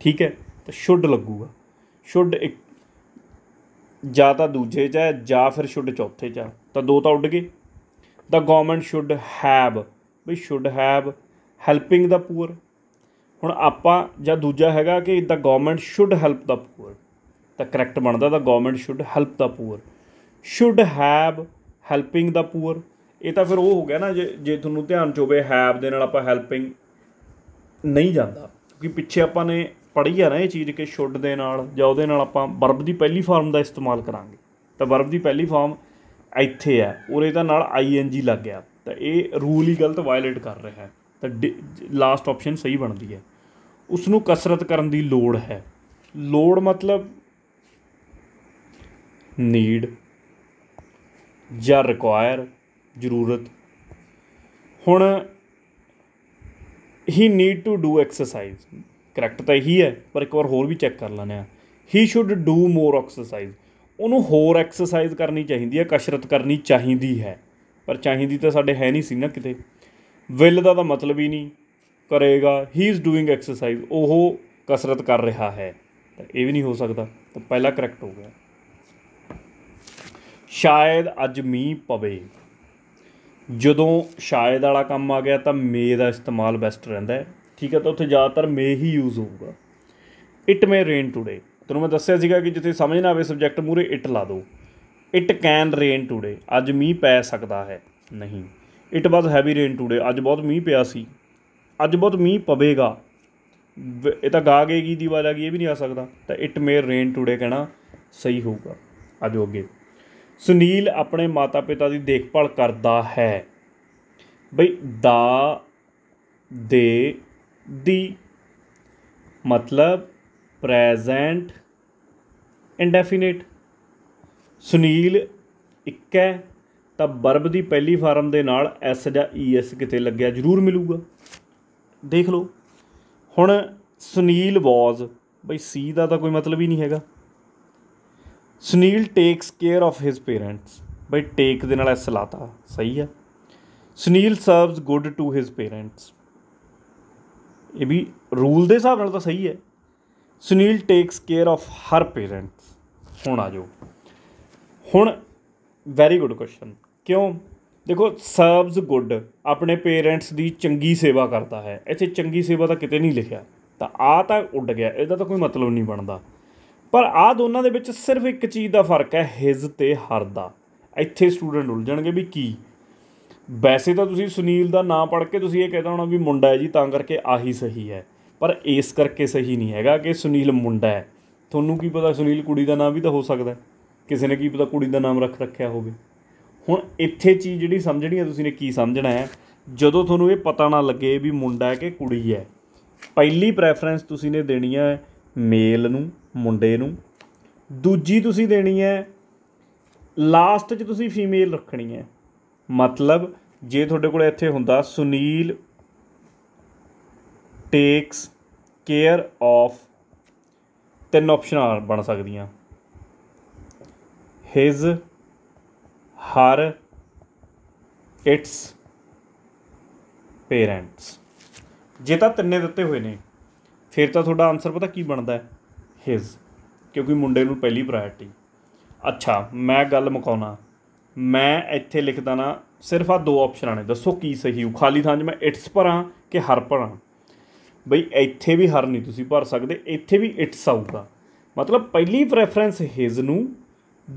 ਠੀਕ ਹੈ ਤਾਂ ਸ਼ੁੱਡ ਲੱਗੂਗਾ ਸ਼ੁੱਡ ਇੱਕ ਜਾਂ ਤਾਂ ਦੂਜੇ 'ਚ ਹੈ ਜਾਂ ਫਿਰ ਸ਼ੁੱਡ ਚੌਥੇ 'ਚ ਤਾਂ ਦੋ ਤਾਂ ਉੱਡ ਗਏ the government should have we should have helping the poor ਹੁਣ ਆਪਾਂ ਜਾਂ ਦੂਜਾ ਹੈਗਾ ਕਿ the government should help the poor ਤਾਂ ਕਰੈਕਟ ਬਣਦਾ the government should help the poor should have helping the ਪੂਰ ਇਹ ਤਾਂ ਫਿਰ ਉਹ ਹੋ ਗਿਆ ਨਾ ਜੇ ਜੇ ਤੁਹਾਨੂੰ ਧਿਆਨ ਚ ਹੋਵੇ ਹੈਵ ਦੇ ਨਾਲ ਆਪਾਂ ਹੈਲਪਿੰਗ ਨਹੀਂ ਜਾਂਦਾ ਕਿਉਂਕਿ ਪਿੱਛੇ ਆਪਾਂ ਨੇ ਪੜ੍ਹੀ ਆ ਨਾ ਇਹ ਚੀਜ਼ ਕਿ ਸ਼ੁੱਡ ਦੇ ਨਾਲ ਜਾਂ ਉਹਦੇ ਨਾਲ ਆਪਾਂ ਵਰਬ ਦੀ ਪਹਿਲੀ ਫਾਰਮ ਦਾ ਇਸਤੇਮਾਲ ਕਰਾਂਗੇ ਤਾਂ ਵਰਬ ਦੀ ਪਹਿਲੀ ਫਾਰਮ ਇੱਥੇ ਆ ਉਰੇ ਤਾਂ ਨਾਲ ਜੀ ਲੱਗ ਗਿਆ ਤਾਂ ਇਹ ਰੂਲ ਹੀ ਗਲਤ ਵਾਇਲੇਟ ਕਰ ਰਿਹਾ ਹੈ ਤਾਂ ਲਾਸਟ ਆਪਸ਼ਨ ਸਹੀ ਬਣਦੀ ਹੈ ਉਸ ਨੂੰ ਕਸਰਤ ਕਰਨ ਦੀ ਲੋੜ ਹੈ ਲੋੜ ਮਤਲਬ ਨੀਡ ਜਾਂ ਰਿਕੁਆਇਰ ਜ਼ਰੂਰਤ ਹੁਣ he need to do exercise correct ਤਾਂ ਇਹੀ ਹੈ ਪਰ ਇੱਕ ਵਾਰ ਹੋਰ ਵੀ ਚੈੱਕ ਕਰ ਲੈਣੇ ਆ he should do more exercise ਉਹਨੂੰ ਹੋਰ ਐਕਸਰਸਾਈਜ਼ ਕਰਨੀ ਚਾਹੀਦੀ ਹੈ ਕਸਰਤ ਕਰਨੀ ਚਾਹੀਦੀ ਹੈ ਪਰ ਚਾਹੀਦੀ ਤਾਂ ਸਾਡੇ ਹੈ ਨਹੀਂ ਸੀ ਨਾ ਕਿਤੇ ਵਿਲ ਦਾ ਤਾਂ ਮਤਲਬ ਹੀ ਨਹੀਂ ਕਰੇਗਾ ਹੀ ਇਜ਼ ਡੂਇੰਗ ਐਕਸਰਸਾਈਜ਼ ਉਹ ਕਸਰਤ ਕਰ ਰਿਹਾ ਹੈ ਤਾਂ ਇਹ ਵੀ ਨਹੀਂ ਹੋ ਸਕਦਾ ਤਾਂ ਪਹਿਲਾ ਕਰੈਕਟ ਹੋ ਗਿਆ ਸ਼ਾਇਦ ਅੱਜ ਮੀਂਹ ਪਵੇ ਜਦੋਂ ਸ਼ਾਇਦ ਵਾਲਾ ਕੰਮ ਆ ਗਿਆ ਤਾਂ ਮੇ ਦਾ ਇਸਤੇਮਾਲ ਬੈਸਟ ਰਹਿੰਦਾ ਠੀਕ ਹੈ ਤਾਂ ਉੱਥੇ ਜ਼ਿਆਦਾਤਰ ਮੇ ਹੀ ਯੂਜ਼ ਹੋਊਗਾ ਇਟ ਮੇ ਰੇਨ ਟੂਡੇ ਤੁਹਾਨੂੰ ਮੈਂ ਦੱਸਿਆ ਸੀਗਾ ਕਿ ਜਿੱਥੇ ਸਮਝ ਨਾ ਆਵੇ ਸਬਜੈਕਟ ਮੂਰੇ ਇਟ ਲਾ ਦਿਓ ਇਟ ਕੈਨ ਰੇਨ ਟੂਡੇ ਅੱਜ ਮੀਂਹ ਪੈ ਸਕਦਾ ਹੈ ਨਹੀਂ it was heavy rain today ਅੱਜ ਬਹੁਤ ਮੀਂਹ ਪਿਆ ਸੀ ਅੱਜ ਬਹੁਤ ਮੀਂਹ ਪਵੇਗਾ ਇਹ ਤਾਂ ਗਾ ਗਏਗੀ ਦੀ ਆਵਾਜ਼ ਗਈ ਇਹ ਵੀ ਨਹੀਂ ਆ ਸਕਦਾ ਤਾਂ ਇਟ ਮੇ ਰੇਨ ਟੂਡੇ ਕਹਿਣਾ ਸਹੀ ਹੋਊਗਾ ਆਜੋ ਅੱਗੇ ਸੁਨੀਲ ਆਪਣੇ ਮਾਤਾ-ਪਿਤਾ ਦੀ ਦੇਖਭਾਲ ਕਰਦਾ ਹੈ ਬਈ ਦਾ ਦੇ ਦੀ ਮਤਲਬ ਪ੍ਰੈਜ਼ੈਂਟ ਇਨਡੈਫੀਨਿਟ ਸੁਨੀਲ ਇੱਕ ਹੈ ਤਾਂ ਬਰਬ ਦੀ ਪਹਿਲੀ ਫਾਰਮ ਦੇ ਨਾਲ ਐਸ ਜਾਂ ਈਐਸ e ਕਿਤੇ ਲੱਗਿਆ ਜ਼ਰੂਰ ਮਿਲੂਗਾ ਦੇਖ ਲਓ ਹੁਣ ਸੁਨੀਲ ਵਾਜ਼ ਬਈ ਸੀ ਦਾ ਤਾਂ ਕੋਈ ਮਤਲਬ ਹੀ ਨਹੀਂ ਹੈਗਾ Sunil takes care of his parents ਬਈ ਟੇਕ ਦੇ ਨਾਲ ਐਸ ਲਾਤਾ ਸਹੀ ਆ Sunil serves good to his parents ਇਹ ਵੀ ਰੂਲ ਦੇ ਹਿਸਾਬ ਨਾਲ ਤਾਂ ਸਹੀ ਹੈ Sunil takes care of her parents ਹੁਣ ਆ ਜਾਓ ਹੁਣ ਵੈਰੀ ਗੁੱਡ ਕੁਐਸਚਨ ਕਿਉਂ ਦੇਖੋ ਸਰਵਸ ਗੁੱਡ ਆਪਣੇ ਪੇਰੈਂਟਸ ਦੀ ਚੰਗੀ ਸੇਵਾ ਕਰਦਾ ਹੈ ਇੱਥੇ ਚੰਗੀ ਸੇਵਾ ਤਾਂ ਕਿਤੇ ਨਹੀਂ ਲਿਖਿਆ ਤਾਂ ਆ ਤਾਂ ਉੱਡ ਗਿਆ ਇਹਦਾ ਤਾਂ ਕੋਈ ਮਤਲਬ ਨਹੀਂ ਬਣਦਾ ਪਰ ਆ ਦੋਨਾਂ ਦੇ ਵਿੱਚ ਸਿਰਫ ਇੱਕ ਚੀਜ਼ ਦਾ ਫਰਕ ਹੈ ਹਿਜ ਤੇ ਹਰ ਦਾ ਇੱਥੇ ਸਟੂਡੈਂਟ ਉਲਝਣਗੇ ਵੀ ਕੀ ਵੈਸੇ ਤਾਂ ਤੁਸੀਂ ਸੁਨੀਲ ਦਾ ਨਾਮ ਪੜ੍ਹ ਕੇ ਤੁਸੀਂ ਇਹ ਕਹਿ ਹੋਣਾ ਵੀ ਮੁੰਡਾ ਹੈ ਜੀ ਤਾਂ ਕਰਕੇ ਆਹੀ ਸਹੀ ਹੈ ਪਰ ਇਸ ਕਰਕੇ ਸਹੀ ਨਹੀਂ ਹੈਗਾ ਕਿ ਸੁਨੀਲ ਮੁੰਡਾ ਹੈ ਤੁਹਾਨੂੰ ਕੀ ਪਤਾ ਸੁਨੀਲ ਕੁੜੀ ਦਾ ਨਾਮ ਵੀ ਤਾਂ ਹੋ ਸਕਦਾ ਕਿਸੇ ਨੇ ਕੀ ਪਤਾ ਕੁੜੀ ਦਾ ਨਾਮ ਰੱਖ ਰੱਖਿਆ ਹੋਵੇ ਹੁਣ ਇੱਥੇ ਚੀਜ਼ ਜਿਹੜੀ ਸਮਝਣੀ ਹੈ ਤੁਸੀਂ ਨੇ ਕੀ ਸਮਝਣਾ ਹੈ ਜਦੋਂ ਤੁਹਾਨੂੰ ਇਹ ਪਤਾ ਨਾ ਲੱਗੇ ਵੀ ਮੁੰਡਾ ਹੈ ਕਿ ਕੁੜੀ ਹੈ ਪਹਿਲੀ ਪ੍ਰੈਫਰੈਂਸ ਤੁਸੀਂ ਨੇ ਦੇਣੀ ਹੈ ਮੇਲ ਨੂੰ ਮੁੰਡੇ ਨੂੰ ਦੂਜੀ ਤੁਸੀਂ ਦੇਣੀ ਹੈ ਲਾਸਟ 'ਚ ਤੁਸੀਂ ਫੀਮੇਲ ਰੱਖਣੀ ਹੈ ਮਤਲਬ ਜੇ ਤੁਹਾਡੇ ਕੋਲ ਇੱਥੇ ਹੁੰਦਾ ਸੁਨੀਲ ਟੇਕਸ ਕੇਅਰ ਆਫ ਤਿੰਨ ਆਪਸ਼ਨਾਂ ਬਣ ਸਕਦੀਆਂ ਹਿਸ ਹਰ ਇਟਸ ਪੇਰੈਂਟਸ ਜੇ ਤਾਂ ਤਿੰਨੇ ਦਿੱਤੇ ਹੋਏ ਨੇ ਫਿਰ ਤਾਂ ਤੁਹਾਡਾ ਆਨਸਰ ਪਤਾ ਕੀ ਬਣਦਾ ਹੈ ਹਿਸ ਕਿਉਂਕਿ ਮੁੰਡੇ ਨੂੰ ਪਹਿਲੀ ਪ੍ਰਾਇੋਰਟੀ ਅੱਛਾ ਮੈਂ ਗੱਲ ਮੁਕਾਉਣਾ ਮੈਂ ਇੱਥੇ ਲਿਖਦਾ ਨਾ ਸਿਰਫ ਆ ਦੋ ਆਪਸ਼ਨਾਂ ਨੇ ਦੱਸੋ ਕੀ ਸਹੀ ਹੋ ਖਾਲੀ ਥਾਂ 'ਚ ਮੈਂ ਇਟਸ ਭਰਾਂ ਕਿ ਹਰ ਭਰਾਂ ਬਈ ਇੱਥੇ ਵੀ ਹਰ ਨਹੀਂ ਤੁਸੀਂ ਭਰ ਸਕਦੇ ਇੱਥੇ ਵੀ ਇਟਸ ਆਊਗਾ ਮਤਲਬ ਪਹਿਲੀ ਪ੍ਰੈਫਰੈਂਸ ਹਿਸ ਨੂੰ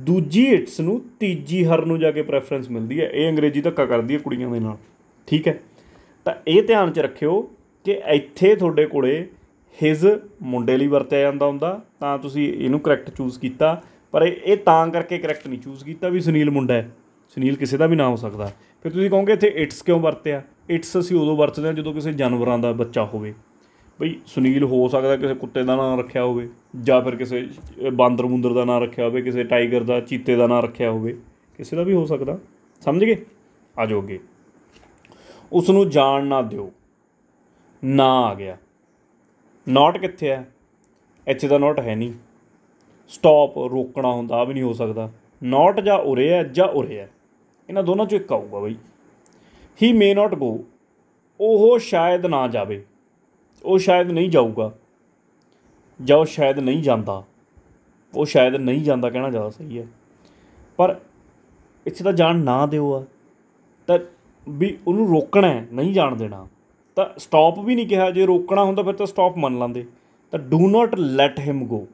ਦੂਜੀ ਇਟਸ ਨੂੰ ਤੀਜੀ ਹਰ ਨੂੰ ਜਾ ਕੇ ਪ੍ਰੈਫਰੈਂਸ ਮਿਲਦੀ ਹੈ ਇਹ ਅੰਗਰੇਜ਼ੀ ਧੱਕਾ ਕਰਦੀ ਹੈ ਕੁੜੀਆਂ ਦੇ ਨਾਲ ਠੀਕ ਹੈ ਤਾਂ ਇਹ ਧਿਆਨ 'ਚ ਰੱਖਿਓ ਕਿ ਇੱਥੇ ਤੁਹਾਡੇ ਕੋਲੇ ਹਿਸ ਮੁੰਡੇ ਲਈ ਵਰਤਿਆ ਜਾਂਦਾ ਹੁੰਦਾ ਤਾਂ ਤੁਸੀਂ ਇਹਨੂੰ ਕਰੈਕਟ ਚੂਜ਼ ਕੀਤਾ ਪਰ ਇਹ ਤਾਂ ਕਰਕੇ ਕਰੈਕਟ ਨਹੀਂ ਚੂਜ਼ ਕੀਤਾ ਵੀ ਸੁਨੀਲ ਮੁੰਡਾ ਹੈ ਸੁਨੀਲ ਕਿਸੇ ਦਾ ਵੀ ਨਾਮ ਹੋ ਸਕਦਾ ਫਿਰ ਤੁਸੀਂ ਕਹੋਗੇ ਇੱਥੇ ਇਟਸ ਕਿਉਂ ਵਰਤਿਆ ਇਟਸ ਅਸੀਂ ਉਦੋਂ ਵਰਤਦੇ ਹਾਂ ਜਦੋਂ ਕਿਸੇ ਜਾਨਵਰਾਂ ਦਾ ਬੱਚਾ ਹੋਵੇ ਬਈ ਸੁਨੀਲ ਹੋ ਸਕਦਾ ਕਿਸੇ ਕੁੱਤੇ ਦਾ ਨਾਮ ਰੱਖਿਆ ਹੋਵੇ ਜਾਂ ਫਿਰ ਕਿਸੇ ਬਾਂਦਰ ਬੁੰਦਰ ਦਾ ਨਾਮ ਰੱਖਿਆ ਹੋਵੇ ਕਿਸੇ ਟਾਈਗਰ ਦਾ ਚੀਤੇ ਦਾ ਨਾਮ ਰੱਖਿਆ ਹੋਵੇ ਕਿਸੇ ਦਾ ਵੀ ਹੋ ਸਕਦਾ ਸਮਝ ਗਏ ਆ ਜਾਓਗੇ ਉਸ ਨੂੰ ਜਾਣ ਨਾ ਦਿਓ ਨਾ ਆ ਗਿਆ ਨੋਟ ਕਿੱਥੇ ਹੈ ਇੱਥੇ ਦਾ ਨੋਟ ਹੈ ਨਹੀਂ ਸਟਾਪ ਰੋਕਣਾ ਹੁੰਦਾ ਆ ਵੀ ਨਹੀਂ ਹੋ ਸਕਦਾ ਨੋਟ ਜਾਂ ਉਰੇ ਹੈ ਜਾਂ ਉਰੇ ਹੈ ਇਹਨਾਂ ਦੋਨਾਂ ਚੋਂ ਇੱਕ ਆਊਗਾ ਬਈ ਹੀ ਮੇ ਨਾਟ ਗੋ ਉਹ ਸ਼ਾਇਦ ਨਾ ਜਾਵੇ ਉਹ ਸ਼ਾਇਦ ਨਹੀਂ ਜਾਊਗਾ ਜਾਂ ਉਹ ਸ਼ਾਇਦ ਨਹੀਂ ਜਾਂਦਾ ਉਹ ਸ਼ਾਇਦ ਨਹੀਂ ਜਾਂਦਾ ਕਹਿਣਾ ਜ਼ਿਆਦਾ ਸਹੀ ਹੈ ਪਰ ਇੱਥੇ ਤਾਂ ਜਾਣ ਨਾ ਦਿਓ ਆ ਤਾਂ ਵੀ ਉਹਨੂੰ ਰੋਕਣਾ ਨਹੀਂ ਜਾਣ ਦੇਣਾ ਤਾਂ ਸਟਾਪ ਵੀ ਨਹੀਂ ਕਿਹਾ ਜੇ ਰੋਕਣਾ ਹੁੰਦਾ ਫਿਰ ਤਾਂ ਸਟਾਪ ਮੰਨ ਲਾਂਦੇ ਤਾਂ do not let him go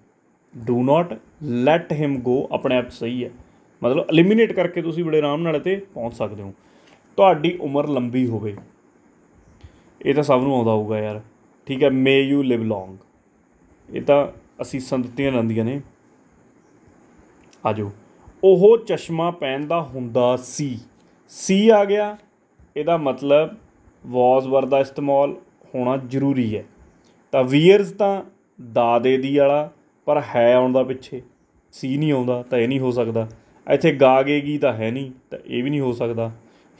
do not let him go ਆਪਣੇ ਆਪ ਸਹੀ ਹੈ ਮਤਲਬ ਐਲੀਮੀਨੇਟ ਕਰਕੇ ਤੁਸੀਂ ਬੜੇ ਆਰਾਮ ਨਾਲ ਤੇ ਪਹੁੰਚ ਸਕਦੇ ਹੋ ਤੁਹਾਡੀ ਉਮਰ ਲੰਬੀ ਹੋਵੇ ਇਹ ਤਾਂ ਸਭ ਨੂੰ ਆਉਂਦਾ ਹੋਊਗਾ ਯਾਰ ਠੀਕ ਹੈ ਮੇ ਯੂ ਲਿਵ ਲੌਂਗ ਇਹ ਤਾਂ ਅਸੀਸਾਂ ਦਿੱਤੀਆਂ ਜਾਂਦੀਆਂ ਨੇ ਆਜੋ ਉਹ ਚਸ਼ਮਾ ਪਹਿਨਦਾ ਹੁੰਦਾ ਸੀ ਸੀ ਆ ਗਿਆ ਇਹਦਾ ਮਤਲਬ ਵਾਜ਼ ਵਰ ਦਾ ਇਸਤੇਮਾਲ ਹੋਣਾ ਜ਼ਰੂਰੀ ਹੈ ਤਾਂ ਵੀਅਰਸ ਤਾਂ ਦਾ ਦੇ ਦੀ ਵਾਲਾ ਪਰ ਹੈ ਆਉਣ ਦਾ ਪਿੱਛੇ ਸੀ ਨਹੀਂ ਆਉਂਦਾ ਤਾਂ ਇਹ ਨਹੀਂ ਹੋ ਸਕਦਾ ਇੱਥੇ ਗਾ ਗੇਗੀ ਤਾਂ ਹੈ ਨਹੀਂ ਤਾਂ ਇਹ ਵੀ ਨਹੀਂ ਹੋ ਸਕਦਾ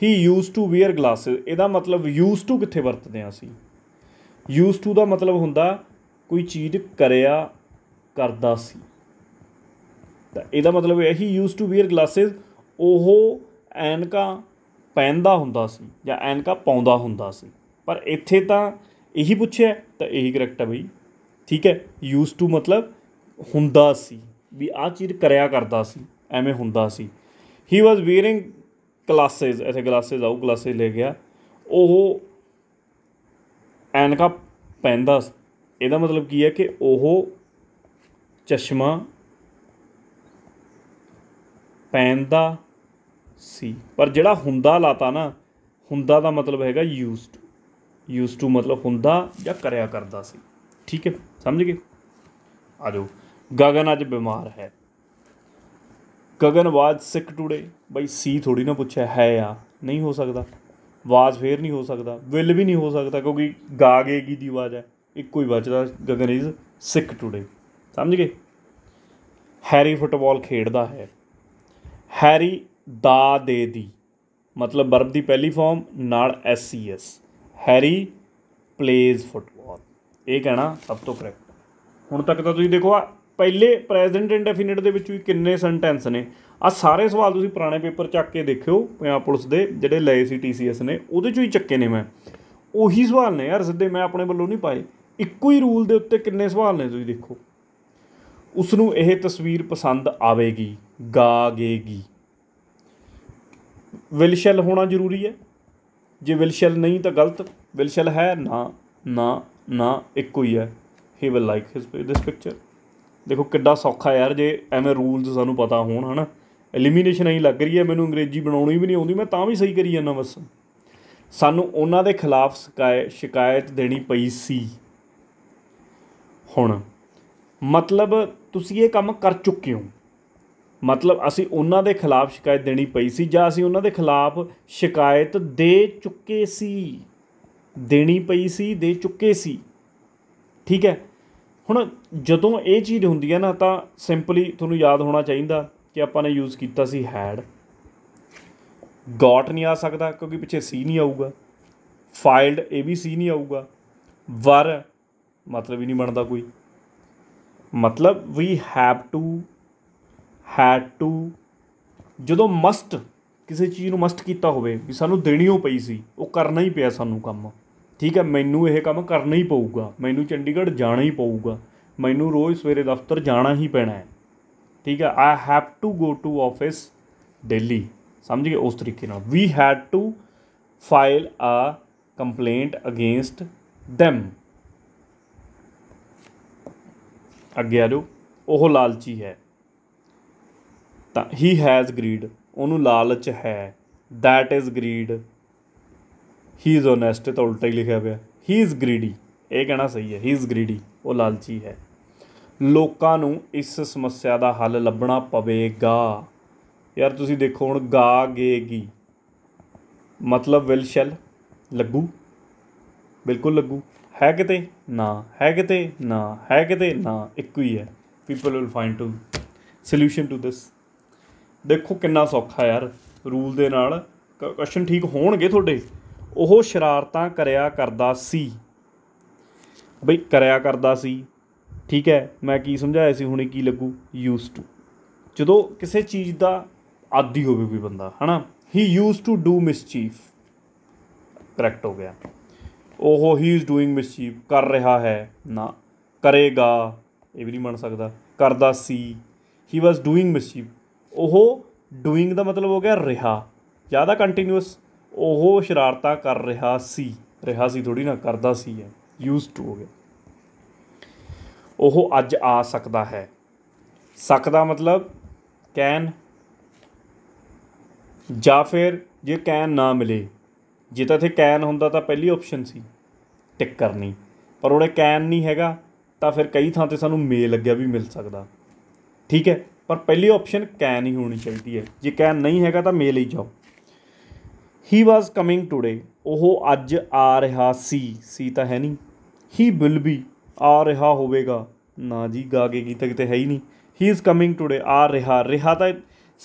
he use to wear glasses ਇਹਦਾ ਮਤਲਬ ਯੂਜ਼ ਟੂ ਕਿੱਥੇ ਵਰਤਦੇ ਆ ਅਸੀਂ ਯੂਜ਼ ਟੂ ਦਾ ਮਤਲਬ ਹੁੰਦਾ ਕੋਈ ਚੀਜ਼ ਕਰਿਆ ਕਰਦਾ ਸੀ ਤਾਂ ਇਹਦਾ ਮਤਲਬ ਇਹ he use to wear glasses ਉਹ ਐਨਕਾ ਪਹਿਨਦਾ ਹੁੰਦਾ ਸੀ ਜਾਂ ਐਨਕਾ ਪਾਉਂਦਾ ਹੁੰਦਾ ਸੀ ਪਰ ਇੱਥੇ ਤਾਂ ਇਹੀ ਪੁੱਛਿਆ ਤਾਂ ਇਹੀ ਕਰੈਕਟ ਹੈ ਬਈ ਠੀਕ ਹੈ ਯੂਜ਼ ਟੂ ਮਤਲਬ ਹੁੰਦਾ ਸੀ ਵੀ ਆ ਚੀਜ਼ ਕਰਿਆ ਕਰਦਾ ਸੀ ਐਵੇਂ ਹੁੰਦਾ ਸੀ ਹੀ ਵਾਸ ਵੇਅਰਿੰਗ ਗਲਾਸਸ ਇੱਥੇ ਗਲਾਸਸ ਆਉ ਗਲਾਸਸ ਲੈ ਗਿਆ ਉਹ ਐਨਕਾ ਪਹਿਨਦਾ ਇਹਦਾ ਮਤਲਬ ਕੀ ਹੈ ਕਿ ਉਹ ਚਸ਼ਮਾ ਪਹਿਨਦਾ ਸੀ ਪਰ ਜਿਹੜਾ ਹੁੰਦਾ ਲਾਤਾ ਨਾ ਹੁੰਦਾ ਦਾ ਮਤਲਬ ਹੈਗਾ ਯੂਸਡ ਯੂਸਡ ਯੂਜ਼ ਟੂ ਮਤਲਬ ਹੁੰਦਾ ਜਾਂ ਕਰਿਆ ਕਰਦਾ ਸੀ ਠੀਕ ਹੈ ਸਮਝ ਗਏ ਆ ਜਾਓ ਗਗਨ ਅੱਜ ਬਿਮਾਰ ਹੈ ਗਗਨ ਵਾਜ ਸਿਕ ਟੂਡੇ ਬਈ ਸੀ ਥੋੜੀ ਨਾ ਪੁੱਛਿਆ ਹੈ ਆ ਨਹੀਂ ਹੋ ਸਕਦਾ ਵਾਜ ਫੇਰ ਨਹੀਂ ਹੋ ਸਕਦਾ ਵਿਲ ਵੀ ਨਹੀਂ ਹੋ ਸਕਦਾ ਕਿਉਂਕਿ ਗਾ ਕੀ ਦੀ ਆਵਾਜ਼ ਹੈ ਇੱਕੋ ਹੀ ਬਚਦਾ ਗਗਨ ਇਜ਼ ਸਿਕ ਟੂਡੇ ਸਮਝ ਗਏ ਹੈਰੀ ਫੁੱਟਬਾਲ ਖੇਡਦਾ ਹੈ ਹੈਰੀ ਦਾ ਦੇ ਦੀ ਮਤਲਬ ਵਰਬ ਦੀ ਪਹਿਲੀ ਫਾਰਮ ਨਾਲ S C S Harry plays football ਇਹ ਕਹਿਣਾ ਸਭ ਤੋਂ ਕਰੈਕਟ ਹੁਣ ਤੱਕ ਤਾਂ ਤੁਸੀਂ ਦੇਖੋ ਆ ਪਹਿਲੇ ਪ੍ਰੈਜ਼ੈਂਟ ਇਨਡੈਫੀਨਿਟ ਦੇ ਵਿੱਚ ਵੀ ਕਿੰਨੇ ਸੈਂਟੈਂਸ ਨੇ ਆ ਸਾਰੇ ਸਵਾਲ ਤੁਸੀਂ ਪੁਰਾਣੇ ਪੇਪਰ ਚੱਕ ਕੇ ਦੇਖਿਓ ਪੰਜਾਬ ਪੁਲਿਸ ਦੇ ਜਿਹੜੇ ਲਏ ਸੀ ਟੀਸੀਐਸ ਨੇ ਉਹਦੇ ਚੋਂ ਹੀ ਚੱਕੇ ਨੇ ਮੈਂ ਉਹੀ ਸਵਾਲ ਨੇ ਯਾਰ ਸਿੱਧੇ ਮੈਂ ਆਪਣੇ ਵੱਲੋਂ ਨਹੀਂ ਪਾਏ ਇੱਕੋ ਹੀ ਰੂਲ ਦੇ ਉੱਤੇ ਕਿੰਨੇ ਸਵਾਲ ਨੇ ਤੁਸੀਂ ਦੇਖੋ ਉਸ ਨੂੰ ਇਹ ਤਸਵੀਰ ਪਸੰਦ ਆਵੇਗੀ ਗਾਗੇਗੀ ਵਿਲਸ਼ਲ ਹੋਣਾ ਜ਼ਰੂਰੀ ਹੈ ਜੇ ਵਿਲਸ਼ਲ ਨਹੀਂ ਤਾਂ ਗਲਤ ਵਿਲਸ਼ਲ ਹੈ ਨਾ ਨਾ ਨਾ ਇੱਕੋ ਹੀ ਹੈ he will like his this picture ਦੇਖੋ ਕਿੱਡਾ ਸੌਖਾ ਯਾਰ ਜੇ ਐਵੇਂ ਰੂਲਸ ਸਾਨੂੰ ਪਤਾ ਹੋਣ ਹਨ ਐਲੀਮੀਨੇਸ਼ਨ ਐਂ ਲੱਗ ਰਹੀ ਹੈ ਮੈਨੂੰ ਅੰਗਰੇਜ਼ੀ ਬਣਾਉਣੀ ਵੀ ਨਹੀਂ ਆਉਂਦੀ ਮੈਂ ਤਾਂ ਵੀ ਸਹੀ ਕਰੀ ਜਾਂਦਾ ਬਸ ਸਾਨੂੰ ਉਹਨਾਂ ਦੇ ਖਿਲਾਫ ਸ਼ਿਕਾਇਤ ਦੇਣੀ ਪਈ ਸੀ ਹੁਣ ਮਤਲਬ ਤੁਸੀਂ ਇਹ ਕੰਮ ਕਰ ਚੁੱਕੇ ਹੋ ਮਤਲਬ ਅਸੀਂ ਉਹਨਾਂ ਦੇ ਖਿਲਾਫ ਸ਼ਿਕਾਇਤ ਦੇਣੀ ਪਈ ਸੀ ਜਾਂ ਅਸੀਂ ਉਹਨਾਂ ਦੇ ਖਿਲਾਫ ਸ਼ਿਕਾਇਤ ਦੇ ਚੁੱਕੇ ਸੀ ਦੇਣੀ ਪਈ ਸੀ ਦੇ ਚੁੱਕੇ ਸੀ ਠੀਕ ਹੈ ਹੁਣ ਜਦੋਂ ਇਹ ਚੀਜ਼ ਹੁੰਦੀ ਹੈ ਨਾ ਤਾਂ ਸਿੰਪਲੀ ਤੁਹਾਨੂੰ ਯਾਦ ਹੋਣਾ ਚਾਹੀਦਾ ਕਿ ਆਪਾਂ ਨੇ ਯੂਜ਼ ਕੀਤਾ ਸੀ ਹੈਡ ਗਾਟ ਨਹੀਂ ਆ ਸਕਦਾ ਕਿਉਂਕਿ ਪਿੱਛੇ ਸੀ ਨਹੀਂ ਆਊਗਾ ਫਾਈਲਡ ਇਹ ਵੀ ਸੀ ਨਹੀਂ ਆਊਗਾ ਵਰ ਮਤਲਬ ਹੀ ਨਹੀਂ ਬਣਦਾ ਕੋਈ ਮਤਲਬ we have to had to ਜਦੋਂ ਮਸਟ ਕਿਸੇ ਚੀਜ਼ ਨੂੰ ਮਸਟ ਕੀਤਾ ਹੋਵੇ ਵੀ ਸਾਨੂੰ ਦੇਣੀ ਹੋ ਪਈ ਸੀ ਉਹ ਕਰਨਾ ਹੀ ਪਿਆ ਸਾਨੂੰ ਕੰਮ ਠੀਕ ਹੈ ਮੈਨੂੰ ਇਹ ਕੰਮ ਕਰਨਾ ਹੀ ਪਊਗਾ ਮੈਨੂੰ ਚੰਡੀਗੜ੍ਹ ਜਾਣਾ ਹੀ ਪਊਗਾ ਮੈਨੂੰ ਰੋਜ਼ ਸਵੇਰੇ ਦਫ਼ਤਰ ਜਾਣਾ ਹੀ ਪੈਣਾ ਹੈ ਠੀਕ ਹੈ I have to go to office Delhi ਸਮਝ ਗਏ ਉਸ ਤਰੀਕੇ ਨਾਲ we had to file a complaint against them ਅੱਗੇ ਆ ਜਾਓ ਉਹ ਲਾਲਚੀ ਹੈ ਤਾਂ ਹੀ ਹੈਜ਼ ਗਰੀਡ ਉਹਨੂੰ ਲਾਲਚ ਹੈ that is greed he is honest ਤਾਂ ਉਲਟਾ ਹੀ ਲਿਖਿਆ ਪਿਆ ਹੀ ਇਜ਼ ਗਰੀਡੀ ਇਹ ਕਹਿਣਾ ਸਹੀ ਹੈ ਹੀ ਇਜ਼ ਗਰੀਡੀ ਉਹ ਲਾਲਚੀ ਹੈ ਲੋਕਾਂ ਨੂੰ ਇਸ ਸਮੱਸਿਆ ਦਾ ਹੱਲ ਲੱਭਣਾ ਪਵੇਗਾ ਯਾਰ ਤੁਸੀਂ ਦੇਖੋ ਹੁਣ ਗਾ ਗੇਗੀ ਮਤਲਬ ਵਿਲ ਸ਼ੈਲ ਲੱਗੂ ਬਿਲਕੁਲ ਲੱਗੂ ਹੈ ਕਿਤੇ ਨਾ ਹੈ ਕਿਤੇ ਨਾ ਹੈ ਕਿਤੇ ਨਾ ਇੱਕੋ ਹੀ ਹੈ people will find to solution to this ਦੇਖੋ ਕਿੰਨਾ ਸੌਖਾ ਯਾਰ ਰੂਲ ਦੇ ਨਾਲ ਕੁਐਸਚਨ ਠੀਕ ਹੋਣਗੇ ਤੁਹਾਡੇ ਉਹ ਸ਼ਰਾਰਤਾਂ ਕਰਿਆ ਕਰਦਾ ਸੀ ਬਈ ਕਰਿਆ ਕਰਦਾ ਸੀ ਠੀਕ ਹੈ ਮੈਂ ਕੀ ਸਮਝਾਇਆ ਸੀ ਹੁਣੇ ਕੀ ਲੱਗੂ ਯੂਜ਼ ਟੂ ਜਦੋਂ ਕਿਸੇ ਚੀਜ਼ ਦਾ ਆਦੀ ਹੋਵੇ ਕੋਈ ਬੰਦਾ ਹਨਾ he use to do mischief correct ਹੋ ਗਿਆ ਉਹ ਹੀ ਇਜ਼ ਡੂਇੰਗ ਮਿਸਚੀਫ ਕਰ ਰਿਹਾ ਹੈ ਨਾ ਕਰੇਗਾ ਇਹ ਵੀ ਨਹੀਂ ਬਣ ਸਕਦਾ ਕਰਦਾ ਸੀ ਹੀ ਵਾਸ ਡੂਇੰਗ ਮਿਸਚੀਫ ਉਹ ਡੂਇੰਗ ਦਾ ਮਤਲਬ ਹੋ ਗਿਆ ਰਿਹਾ ਜ਼ਿਆਦਾ ਕੰਟੀਨਿਊਸ ਉਹ ਸ਼ਰਾਰਤਾਂ ਕਰ ਰਿਹਾ ਸੀ ਰਿਹਾ ਸੀ ਥੋੜੀ ਨਾ ਕਰਦਾ ਸੀ ਹੈ ਯੂਜ਼ਡ ਟੂ ਹੋ ਗਿਆ ਉਹ ਅੱਜ ਆ ਸਕਦਾ ਹੈ ਸਕਦਾ ਮਤਲਬ ਕੈਨ ਜਾਂ ਫਿਰ ਜੇ ਕੈਨ ਨਾ ਮਿਲੇ ਜੇ ਤਾਂ ਇਥੇ ਕੈਨ ਹੁੰਦਾ ਤਾਂ ਪਹਿਲੀ ਆਪਸ਼ਨ ਸੀ ਟਿਕ ਕਰਨੀ ਪਰ ਉਹਨੇ ਕੈਨ ਨਹੀਂ ਹੈਗਾ ਤਾਂ ਫਿਰ ਕਈ ਥਾਂ ਤੇ ਸਾਨੂੰ ਮੇ ਲੱਗਿਆ ਵੀ ਮਿਲ ਸਕਦਾ ਠੀਕ ਹੈ ਪਰ ਪਹਿਲੀ ਆਪਸ਼ਨ ਕੈਨ ਹੀ ਹੋਣੀ ਚਾਹੀਦੀ ਹੈ ਜੇ ਕੈਨ ਨਹੀਂ ਹੈਗਾ ਤਾਂ ਮੇ ਹੀ ਜਾਓ ਹੀ ਵਾਸ ਕਮਿੰਗ ਟੂਡੇ ਉਹ ਅੱਜ ਆ ਰਿਹਾ ਸੀ ਸੀ ਤਾਂ ਹੈ ਨਹੀਂ ਹੀ ਵਿਲ ਬੀ ਆ ਰਿਹਾ ਹੋਵੇਗਾ ਨਾ ਜੀ ਗਾਗੇ ਗੀਤ ਕਿਤੇ ਹੈ ਹੀ ਨਹੀਂ ਹੀ ਇਜ਼ ਕਮਿੰਗ ਟੂਡੇ ਆ ਰਿਹਾ ਰਿਹਾ ਤਾਂ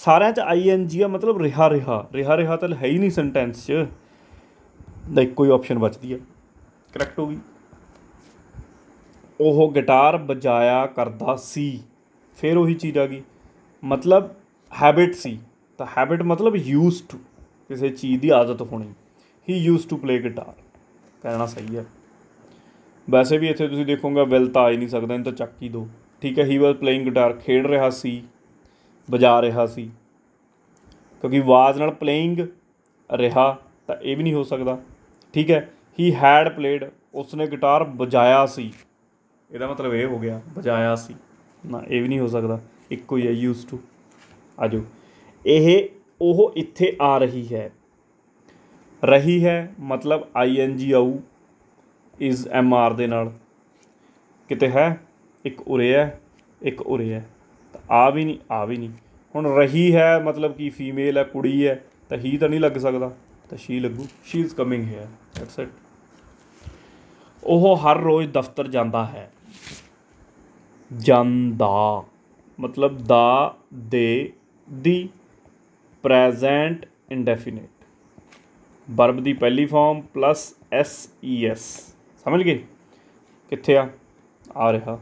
ਸਾਰਿਆਂ ਚ ਆਈ ਐਨ ਜੀ ਆ ਮਤਲਬ ਰਿਹਾ ਰਿਹਾ ਰਿਹਾ ਰਿਹਾ ਤਾਂ ਹੈ ਹੀ ਨਹੀਂ ਸੈਂਟੈਂਸ ਚ ਦਾ ਇੱਕੋ ਹੀ ਆਪਸ਼ਨ ਬਚਦੀ ਹੈ ਕਰੈਕਟ ਹੋ ਗਈ ਉਹ ਗਿਟਾਰ ਵਜਾਇਆ ਕਰਦਾ ਸੀ ਫਿਰ ਉਹੀ ਚੀਜ਼ ਆ ਗਈ ਮਤਲਬ ਹੈਬਿਟ ਸੀ ਤਾਂ ਹੈਬਿਟ ਮਤਲਬ ਯੂਜ਼ਡ ਟੂ ਕਿਸੇ ਚੀਜ਼ ਦੀ ਆਦਤ ਹੋਣੀ he used to play guitar ਕਹਿਣਾ ਸਹੀ ਹੈ ਵੈਸੇ ਵੀ ਇੱਥੇ ਤੁਸੀਂ ਦੇਖੋਗੇ ਵਿਲ ਤਾਂ ਆ ਹੀ ਨਹੀਂ ਸਕਦਾ ਇਹ ਤਾਂ ਚੱਕ ਹੀ ਦੋ ਠੀਕ ਹੈ ਹੀ ਵਾਸ ਪਲੇਇੰਗ ਗਿਟਾਰ ਖੇਡ ਰਿਹਾ ਸੀ ਵਜਾ ਰਿਹਾ ਸੀ ਕਿਉਂਕਿ ਆਵਾਜ਼ ਨਾਲ ਪਲੇਇੰਗ ਰਿਹਾ ਤਾਂ ਇਹ ਵੀ ਨਹੀਂ ਹੋ ਸਕਦਾ ਠੀਕ ਹੈ ਹੀ ਹੈਡ ਪਲੇਡ ਉਸਨੇ ਗਿਟਾਰ ਵਜਾਇਆ ਸੀ ਇਹਦਾ ਮਤਲਬ ਇਹ ਹੋ ਗਿਆ ਵਜਾਇਆ ਸੀ ਨਾ ਇਹ ਵੀ ਨਹੀਂ ਹੋ ਸਕਦਾ ਇੱਕੋ ਹੀ ਹੈ ਯੂਜ਼ ਟੂ ਆਜੋ ਇਹ ਉਹ ਇੱਥੇ ਆ ਰਹੀ ਹੈ ਰਹੀ ਹੈ ਮਤਲਬ ਆਈ ਐਨ ਜੀ ਆਊ ਇਜ਼ ਆਰ ਦੇ ਨਾਲ ਕਿਤੇ ਹੈ ਇੱਕ ਉਰੇ ਹੈ ਇੱਕ ਉਰੇ ਹੈ ਤਾਂ ਆ ਵੀ ਨਹੀਂ ਆ ਵੀ ਨਹੀਂ ਹੁਣ ਰਹੀ ਹੈ ਮਤਲਬ ਕਿ ਫੀਮੇਲ ਹੈ ਕੁੜੀ ਹੈ ਤਾਂ ਹੀ ਤਾਂ ਨਹੀਂ ਲੱਗ ਸਕਦਾ ਤਾਂ ਸ਼ੀ ਲੱਗੂ she is coming here that's it ਉਹ ਹਰ ਰੋਜ਼ ਦਫ਼ਤਰ ਜਾਂਦਾ ਹੈ ਜਾਂਦਾ ਮਤਲਬ ਦਾ ਦੇ ਦੀ ਪ੍ਰੈਜ਼ੈਂਟ ਇਨਡੈਫੀਨਿਟ ਵਰਬ ਦੀ ਪਹਿਲੀ form plus S E S ਸਮਝ ਗਏ ਕਿੱਥੇ ਆ ਆ ਰਿਹਾ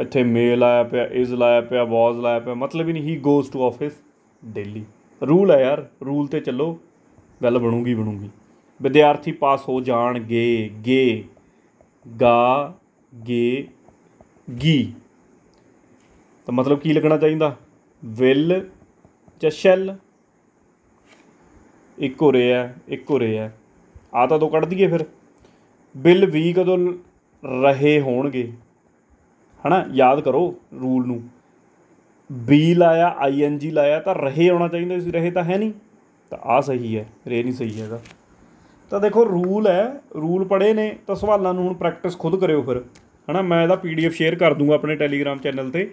ਇੱਥੇ ਮੇਲ ਆਇਆ ਪਿਆ ਇਜ਼ ਲਾਇਆ ਪਿਆ ਵਾਜ਼ ਲਾਇਆ ਪਿਆ ਮਤਲਬ ਹੀ ਨਹੀਂ he goes to office daily rule ਹੈ ਯਾਰ ਰੂਲ ਤੇ ਚੱਲੋ ਗੱਲ ਬਣੂਗੀ ਬਣੂਗੀ ਵਿਦਿਆਰਥੀ ਪਾਸ ਹੋ ਜਾਣਗੇ ਗੇ ਗਾ ਗੇ ਗੀ ਤਾਂ ਮਤਲਬ ਕੀ ਲੱਗਣਾ ਚਾਹੀਦਾ ਵਿਲ ਜਾਂ ਸ਼ੈਲ ਇੱਕ ਹੋ ਰਿਹਾ ਇੱਕ ਹੋ ਰਿਹਾ ਆ ਤਾਂ ਦੋ ਕੱਢ ਦਈਏ ਫਿਰ ਬਿਲ ਵੀ ਕਦੋਂ ਰਹੇ ਹੋਣਗੇ ਹਨਾ ਯਾਦ ਕਰੋ ਰੂਲ ਨੂੰ ਬੀ ਲਾਇਆ ਆਈਐਨਜੀ ਲਾਇਆ ਤਾਂ ਰਹੇ ਆਉਣਾ ਚਾਹੀਦਾ ਸੀ ਰਹੇ ਤਾਂ ਹੈ ਨਹੀਂ ਤਾਂ ਆ ਸਹੀ ਹੈ ਰੇ ਨਹੀਂ ਸਹੀ ਹੈਗਾ ਤਾਂ ਦੇਖੋ ਰੂਲ ਹੈ ਰੂਲ ਪੜੇ ਨੇ ਤਾਂ ਸਵਾਲਾਂ ਨੂੰ ਹੁਣ ਪ੍ਰੈਕਟਿਸ ਖੁਦ ਕਰਿਓ ਫਿਰ ਹਨਾ ਮੈਂ ਇਹਦਾ ਪੀਡੀਐਫ ਸ਼ੇਅਰ ਕਰ ਦੂੰਗਾ ਆਪਣੇ ਟੈਲੀਗ੍ਰam ਚੈਨਲ ਤੇ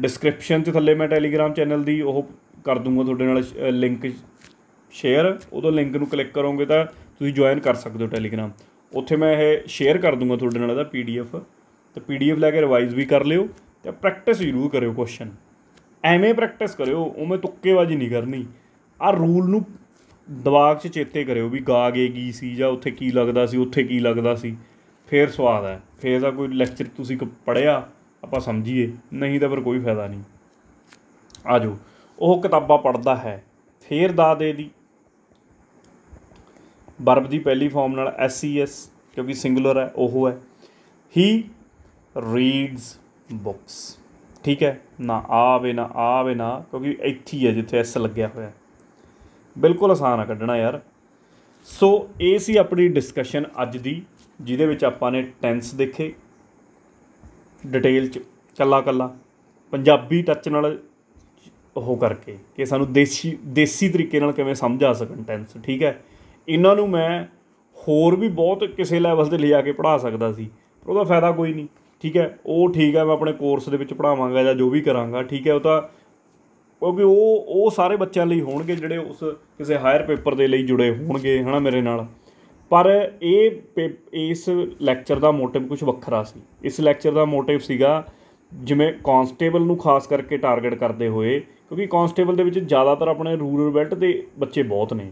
ਡਿਸਕ੍ਰਿਪਸ਼ਨ ਤੇ ਥੱਲੇ ਮੈਂ ਟੈਲੀਗ੍ਰam ਚੈਨਲ ਦੀ ਉਹ ਕਰ ਦੂੰਗਾ ਤੁਹਾਡੇ ਨਾਲ ਲਿੰਕ ਸ਼ੇਅਰ ਉਦੋਂ ਲਿੰਕ ਨੂੰ ਕਲਿੱਕ ਕਰੋਗੇ ਤਾਂ ਤੁਸੀਂ ਜੁਆਇਨ ਕਰ ਸਕਦੇ ਹੋ ਟੈਲੀਗ੍ਰam ਉੱਥੇ ਮੈਂ ਇਹ ਸ਼ੇਅਰ ਕਰ ਦੂੰਗਾ ਤੁਹਾਡੇ ਨਾਲ ਇਹਦਾ ਪੀਡੀਐਫ ਤੇ ਪੀਡੀਐਫ ਲੈ ਕੇ ਰਿਵਾਈਜ਼ ਵੀ ਕਰ ਲਿਓ ਤੇ ਪ੍ਰੈਕਟਿਸ ਜ਼ਰੂਰ ਕਰਿਓ ਕੁਐਸਚਨ ਐਵੇਂ ਪ੍ਰੈਕਟਿਸ ਕਰਿਓ ਉਵੇਂ ਤੁੱਕੇਬਾਜ਼ੀ ਨਹੀਂ ਕਰਨੀ ਆ ਰੂਲ ਨੂੰ ਦਿਮਾਗ 'ਚ ਚੇਤੇ ਕਰਿਓ ਵੀ ਗਾ ਗਏ ਕੀ ਸੀ ਜਾਂ ਉੱਥੇ ਕੀ ਲੱਗਦਾ ਸੀ ਉੱਥੇ ਕੀ ਲੱਗਦਾ ਸੀ ਫੇਰ ਸਵਾਦ ਹੈ ਫੇਰ ਦਾ ਕੋਈ ਲੈਕਚਰ ਤੁਸੀਂ ਪੜਿਆ ਆਪਾਂ ਸਮਝੀਏ ਨਹੀਂ ਤਾਂ ਫਿਰ ਕੋਈ ਫਾਇਦਾ ਨਹੀਂ ਆਜੋ ਉਹ ਕਿਤਾਬਾਂ ਪੜ੍ਹਦਾ ਹੈ ਫੇਰ ਦਾ ਦੇ ਦੀ ਵਰਬ ਦੀ ਪਹਿਲੀ ਫਾਰਮ ਨਾਲ ਐਸਸੀਐਸ e ਕਿਉਂਕਿ ਸਿੰਗੂਲਰ ਹੈ ਉਹ ਹੈ ਹੀ ਰੀਡਸ ਬੁక్స్ ਠੀਕ ਹੈ ਨਾ ਆਵੇ ਨਾ ਆਵੇ ਨਾ ਕਿਉਂਕਿ ਇੱਥੇ ਹੀ ਹੈ ਜਿੱਥੇ ਐਸ ਲੱਗਿਆ ਹੋਇਆ ਬਿਲਕੁਲ ਆਸਾਨ ਆ ਕੱਢਣਾ ਯਾਰ ਸੋ ਇਹ ਸੀ ਆਪਣੀ ਡਿਸਕਸ਼ਨ ਅੱਜ ਦੀ ਜਿਹਦੇ ਵਿੱਚ ਆਪਾਂ ਨੇ ਟੈਂਸ ਦੇਖੇ ਡਿਟੇਲ ਚ ਕੱਲਾ ਕੱਲਾ ਪੰਜਾਬੀ ਟੱਚ ਨਾਲ ਉਹ ਕਰਕੇ ਕਿ ਸਾਨੂੰ ਦੇਸੀ ਦੇਸੀ ਤਰੀਕੇ ਨਾਲ ਕਿਵੇਂ ਸਮਝ ਆ ਸਕਣ ਟੈਂਸ ਠੀਕ ਹੈ ਇਹਨਾਂ ਨੂੰ ਮੈਂ ਹੋਰ ਵੀ ਬਹੁਤ ਕਿਸੇ ਲੈਵਲ ਤੇ ਲੈ ਜਾ ਕੇ ਪੜ੍ਹਾ ਸਕਦਾ ਸੀ ਪਰ ਉਹਦਾ ਫਾਇਦਾ ਕੋਈ ਨਹੀਂ ਠੀਕ ਹੈ ਉਹ ਠੀਕ ਹੈ ਮੈਂ ਆਪਣੇ ਕੋਰਸ ਦੇ ਵਿੱਚ ਪੜਾਵਾਂਗਾ ਜਾਂ ਜੋ ਵੀ ਕਰਾਂਗਾ ਠੀਕ ਹੈ ਉਹ ਤਾਂ ਕਿਉਂਕਿ ਉਹ ਉਹ ਸਾਰੇ ਬੱਚਿਆਂ ਲਈ ਹੋਣਗੇ ਜਿਹੜੇ ਉਸ ਕਿਸੇ ਹਾਇਰ ਪੇਪਰ ਦੇ ਲਈ ਜੁੜੇ ਹੋਣਗੇ ਹਨਾ ਮੇਰੇ ਨਾਲ ਪਰ ਇਹ ਇਸ ਲੈਕਚਰ ਦਾ ਮੋਟਿਵ ਕੁਝ ਵੱਖਰਾ ਸੀ ਇਸ ਲੈਕਚਰ ਦਾ ਮੋਟਿਵ ਸੀਗਾ ਜਿਵੇਂ ਕਾਂਸਟੇਬਲ ਨੂੰ ਖਾਸ ਕਰਕੇ ਟਾਰਗੇਟ ਕਰਦੇ ਹੋਏ ਕਿਉਂਕਿ ਕਾਂਸਟੇਬਲ ਦੇ ਵਿੱਚ ਜ਼ਿਆਦਾਤਰ ਆਪਣੇ ਰੂਰਲ ਬੈਲਟ ਦੇ ਬੱਚੇ ਬਹੁਤ ਨੇ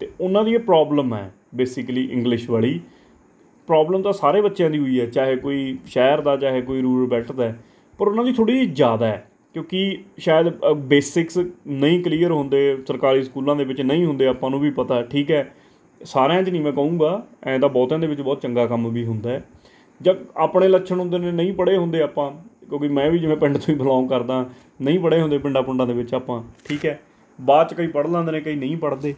ਤੇ ਉਹਨਾਂ ਦੀ ਇਹ ਪ੍ਰੋਬਲਮ ਹੈ ਬੇਸਿਕਲੀ ਇੰਗਲਿਸ਼ ਵਾਲੀ ਪ੍ਰੋਬਲਮ ਤਾਂ ਸਾਰੇ ਬੱਚਿਆਂ ਦੀ ਹੋਈ ਹੈ ਚਾਹੇ ਕੋਈ ਸ਼ਹਿਰ ਦਾ ਚਾਹੇ ਕੋਈ ਰੂਰਲ ਬੈਲਟ ਦਾ ਪਰ ਉਹਨਾਂ ਦੀ ਥੋੜੀ ਜ਼ਿਆਦਾ ਹੈ ਕਿਉਂਕਿ ਸ਼ਾਇਦ ਬੇਸਿਕਸ ਨਹੀਂ ਕਲੀਅਰ ਹੁੰਦੇ ਸਰਕਾਰੀ ਸਕੂਲਾਂ ਦੇ ਵਿੱਚ ਨਹੀਂ ਹੁੰਦੇ ਆਪਾਂ ਨੂੰ ਵੀ ਪਤਾ ਠੀਕ ਹੈ ਸਾਰਿਆਂ 'ਚ ਨਹੀਂ ਮੈਂ ਕਹੂੰਗਾ ਐਂ ਤਾਂ ਬਹੁਤਿਆਂ ਦੇ ਵਿੱਚ ਬਹੁਤ ਚੰਗਾ ਕੰਮ ਵੀ ਹੁੰਦਾ ਹੈ ਜਦ ਆਪਣੇ ਲੱਛਣ ਹੁੰਦੇ ਨੇ ਨਹੀਂ ਪੜੇ ਹੁੰਦੇ ਆਪਾਂ ਕਿਉਂਕਿ ਮੈਂ ਵੀ ਜਿਵੇਂ ਪਿੰਡ ਤੋਂ ਹੀ ਬਿਲੋਂਗ ਕਰਦਾ ਨਹੀਂ ਪੜੇ ਹੁੰਦੇ ਪਿੰਡਾਂ ਪੁੰਡਾਂ ਦੇ ਵਿੱਚ ਆਪਾਂ ਠੀਕ ਹੈ ਬਾਅਦ 'ਚ ਕਈ ਪੜ ਲੈਂਦੇ ਨੇ ਕਈ ਨਹੀਂ ਪੜਦੇ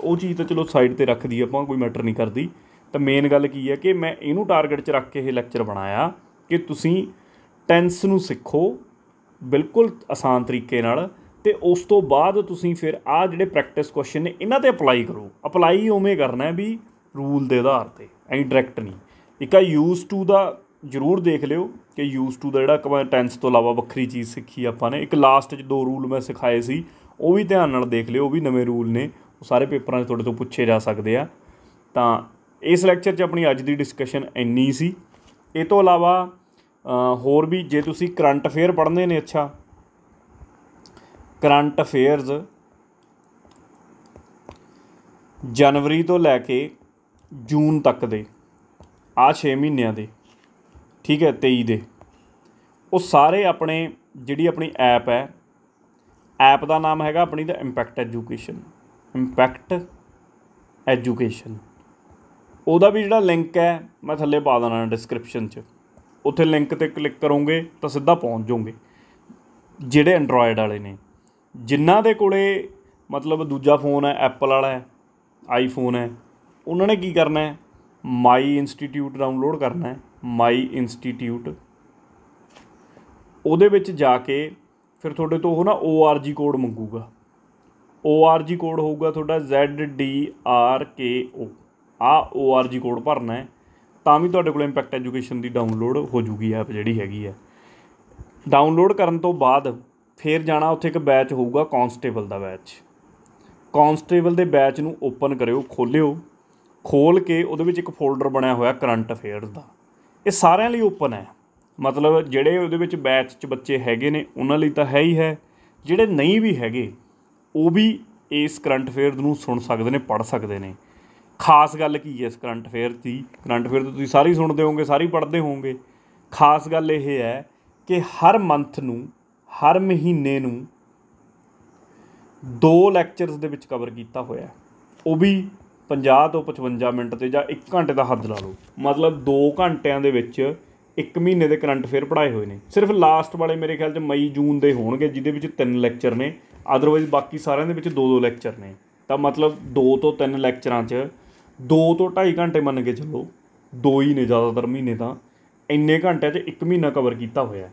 ਉਹ ਚੀਜ਼ ਤਾਂ ਚਲੋ ਸਾਈਡ ਤੇ ਰੱਖਦੀ ਆਪਾਂ ਕੋਈ ਮੈਟਰ ਨਹੀਂ ਕਰਦੀ ਤਾਂ ਮੇਨ ਗੱਲ ਕੀ ਹੈ ਕਿ ਮੈਂ ਇਹਨੂੰ ਟਾਰਗੇਟ 'ਚ ਰੱਖ ਕੇ ਇਹ ਲੈਕਚਰ ਬਣਾਇਆ ਕਿ ਤੁਸੀਂ ਟੈਂਸ ਨੂੰ ਸਿੱਖੋ ਬਿਲਕੁਲ ਆਸਾਨ ਤਰੀਕੇ ਨਾਲ ਤੇ ਉਸ ਤੋਂ ਬਾਅਦ ਤੁਸੀਂ ਫਿਰ ਆ ਜਿਹੜੇ ਪ੍ਰੈਕਟਿਸ ਕੁਐਸਚਨ ਨੇ ਇਹਨਾਂ ਤੇ ਅਪਲਾਈ ਕਰੋ ਅਪਲਾਈ ਉਵੇਂ ਕਰਨਾ ਹੈ ਵੀ ਰੂਲ ਦੇ ਆਧਾਰ ਤੇ ਐਂ ਡਾਇਰੈਕਟ ਨਹੀਂ ਇੱਕ ਆ ਯੂਜ਼ ਟੂ ਦਾ ਜ਼ਰੂਰ ਦੇਖ ਲਿਓ ਕਿ ਯੂਜ਼ ਟੂ ਦਾ ਜਿਹੜਾ ਟੈਂਸ ਤੋਂ ਇਲਾਵਾ ਵੱਖਰੀ ਚੀਜ਼ ਸਿੱਖੀ ਆਪਾਂ ਨੇ ਇੱਕ ਲਾਸਟ 'ਚ ਦੋ ਰੂਲ ਮੈਂ ਸਿਖਾਏ ਸੀ ਉਹ ਵੀ ਧਿਆਨ ਨਾਲ ਦੇਖ ਲਿਓ ਉਹ ਵੀ ਨਵੇਂ ਰੂਲ ਨੇ ਉਹ ਸਾਰੇ ਪੇਪਰਾਂ 'ਚ ਤੁਹਾਡੇ ਤੋਂ ਪੁੱਛੇ ਜਾ ਸਕਦੇ ਆ ਤਾਂ ਇਸ ਲੈਕਚਰ 'ਚ ਆਪਣੀ ਅੱਜ ਦੀ ਡਿਸਕਸ਼ਨ ਇੰਨੀ ਸੀ ਇਹ ਤੋਂ ਇਲਾਵਾ ਹੋਰ ਵੀ ਜੇ ਤੁਸੀਂ ਕਰੰਟ ਅਫੇਅਰ ਪੜ੍ਹਨੇ ਨੇ ਅੱਛਾ ਕਰੰਟ ਅਫੇਅਰਸ ਜਨਵਰੀ ਤੋਂ ਲੈ ਕੇ ਜੂਨ ਤੱਕ ਦੇ ਆ 6 ਮਹੀਨਿਆਂ ਦੇ ਠੀਕ ਹੈ 23 ਦੇ ਉਹ ਸਾਰੇ ਆਪਣੇ ਜਿਹੜੀ ਆਪਣੀ ਐਪ ਹੈ ਐਪ ਦਾ ਨਾਮ ਹੈਗਾ ਆਪਣੀ ਦਾ ਇੰਪੈਕਟ ਐਜੂਕੇਸ਼ਨ ਇੰਪੈਕਟ ਐਜੂਕੇਸ਼ਨ ਉਹਦਾ ਵੀ ਜਿਹੜਾ ਲਿੰਕ ਹੈ ਮੈਂ ਥੱਲੇ ਪਾ ਦੇਣਾ ਡਿਸਕ੍ਰਿਪਸ਼ਨ 'ਚ ਉੱਥੇ ਲਿੰਕ ਤੇ ਕਲਿੱਕ ਕਰੋਗੇ ਤਾਂ ਸਿੱਧਾ ਪਹੁੰਚ ਜਾਓਗੇ ਜਿਹੜੇ ਐਂਡਰੋਇਡ ਵਾਲੇ ਨੇ ਜਿਨ੍ਹਾਂ ਦੇ ਕੋਲੇ ਮਤਲਬ ਦੂਜਾ ਫੋਨ ਹੈ ਐਪਲ ਵਾਲਾ ਆਈਫੋਨ ਹੈ ਉਹਨਾਂ ਨੇ ਕੀ ਕਰਨਾ ਹੈ ਮਾਈ ਇੰਸਟੀਟਿਊਟ ਡਾਊਨਲੋਡ ਕਰਨਾ ਹੈ ਮਾਈ ਇੰਸਟੀਟਿਊਟ ਉਹਦੇ ਵਿੱਚ ਜਾ ਕੇ ਫਿਰ ਤੁਹਾਡੇ ਤੋਂ ਉਹ ਨਾ ORG ਕੋਡ ਮੰਗੂਗਾ ORG ਕੋਡ ਹੋਊਗਾ ਤੁਹਾਡਾ ZDRKO ਆ ORG ਕੋਡ ਭਰਨਾ ਹੈ ਤਾਂ ਵੀ ਤੁਹਾਡੇ ਕੋਲ ਇੰਪੈਕਟ ਐਜੂਕੇਸ਼ਨ ਦੀ ਡਾਊਨਲੋਡ ਹੋ ਜੂਗੀ ਐਪ ਜਿਹੜੀ ਹੈਗੀ ਹੈ ਡਾਊਨਲੋਡ ਕਰਨ ਤੋਂ ਬਾਅਦ ਫੇਰ ਜਾਣਾ ਉੱਥੇ ਇੱਕ ਬੈਚ ਹੋਊਗਾ ਕਾਂਸਟੇਬਲ ਦਾ ਬੈਚ ਕਾਂਸਟੇਬਲ ਦੇ ਬੈਚ ਨੂੰ ਓਪਨ ਕਰਿਓ ਖੋਲਿਓ ਖੋਲ ਕੇ ਉਹਦੇ ਵਿੱਚ ਇੱਕ ਫੋਲਡਰ ਬਣਿਆ ਹੋਇਆ ਕਰੰਟ ਅਫੇਅਰਸ ਦਾ ਇਹ ਸਾਰਿਆਂ ਲਈ ਓਪਨ ਹੈ ਮਤਲਬ ਜਿਹੜੇ ਉਹਦੇ ਵਿੱਚ ਬੈਚ 'ਚ ਬੱਚੇ ਹੈਗੇ ਨੇ ਉਹਨਾਂ ਲਈ ਤਾਂ ਹੈ ਹੀ ਹੈ ਜਿਹੜੇ ਨਹੀਂ ਵੀ ਹੈਗੇ ਉਹ ਵੀ ਇਸ ਕਰੰਟ ਅਫੇਅਰ ਨੂੰ ਸੁਣ ਸਕਦੇ ਨੇ ਪੜ੍ਹ ਸਕਦੇ ਨੇ ਖਾਸ ਗੱਲ ਕੀ ਹੈ ਇਸ ਕਰੰਟ ਅਫੇਅਰ ਦੀ ਕਰੰਟ ਅਫੇਅਰ ਤੁਸੀਂ ਸਾਰੀ ਸੁਣਦੇ ਹੋਵੋਗੇ ਸਾਰੀ ਪੜ੍ਹਦੇ ਹੋਵੋਗੇ ਖਾਸ ਗੱਲ ਇਹ ਹੈ ਕਿ ਹਰ ਮੰਥ ਨੂੰ ਹਰ ਮਹੀਨੇ ਨੂੰ ਦੋ ਲੈਕਚਰਸ ਦੇ ਵਿੱਚ ਕਵਰ ਕੀਤਾ ਹੋਇਆ ਉਹ ਵੀ 50 ਤੋਂ 55 ਮਿੰਟ ਤੇ ਜਾਂ 1 ਘੰਟੇ ਦਾ ਹੱਦ ਲਾ ਲਓ ਮਤਲਬ 2 ਘੰਟਿਆਂ ਦੇ ਵਿੱਚ 1 ਮਹੀਨੇ ਦੇ ਕਰੰਟ ਫੇਰ ਪੜਾਏ ਹੋਏ ਨੇ ਸਿਰਫ ਲਾਸਟ ਵਾਲੇ ਮੇਰੇ ਖਿਆਲ 'ਚ ਮਈ ਜੂਨ ਦੇ ਹੋਣਗੇ ਜਿਹਦੇ ਵਿੱਚ ਤਿੰਨ ਲੈਕਚਰ ਨੇ ਆਦਰਵਾਇਜ਼ ਬਾਕੀ ਸਾਰਿਆਂ ਦੇ ਵਿੱਚ ਦੋ ਦੋ ਲੈਕਚਰ ਨੇ ਤਾਂ ਮਤਲਬ 2 ਤੋਂ 3 ਲੈਕਚਰਾਂ 'ਚ 2 ਤੋਂ 2.5 ਘੰਟੇ ਮੰਨ ਕੇ ਚੱਲੋ ਦੋ ਹੀ ਨੇ ਜ਼ਿਆਦਾਤਰ ਮਹੀਨੇ ਤਾਂ ਇੰਨੇ ਘੰਟਿਆਂ 'ਚ 1 ਮਹੀਨਾ ਕਵਰ ਕੀਤਾ ਹੋਇਆ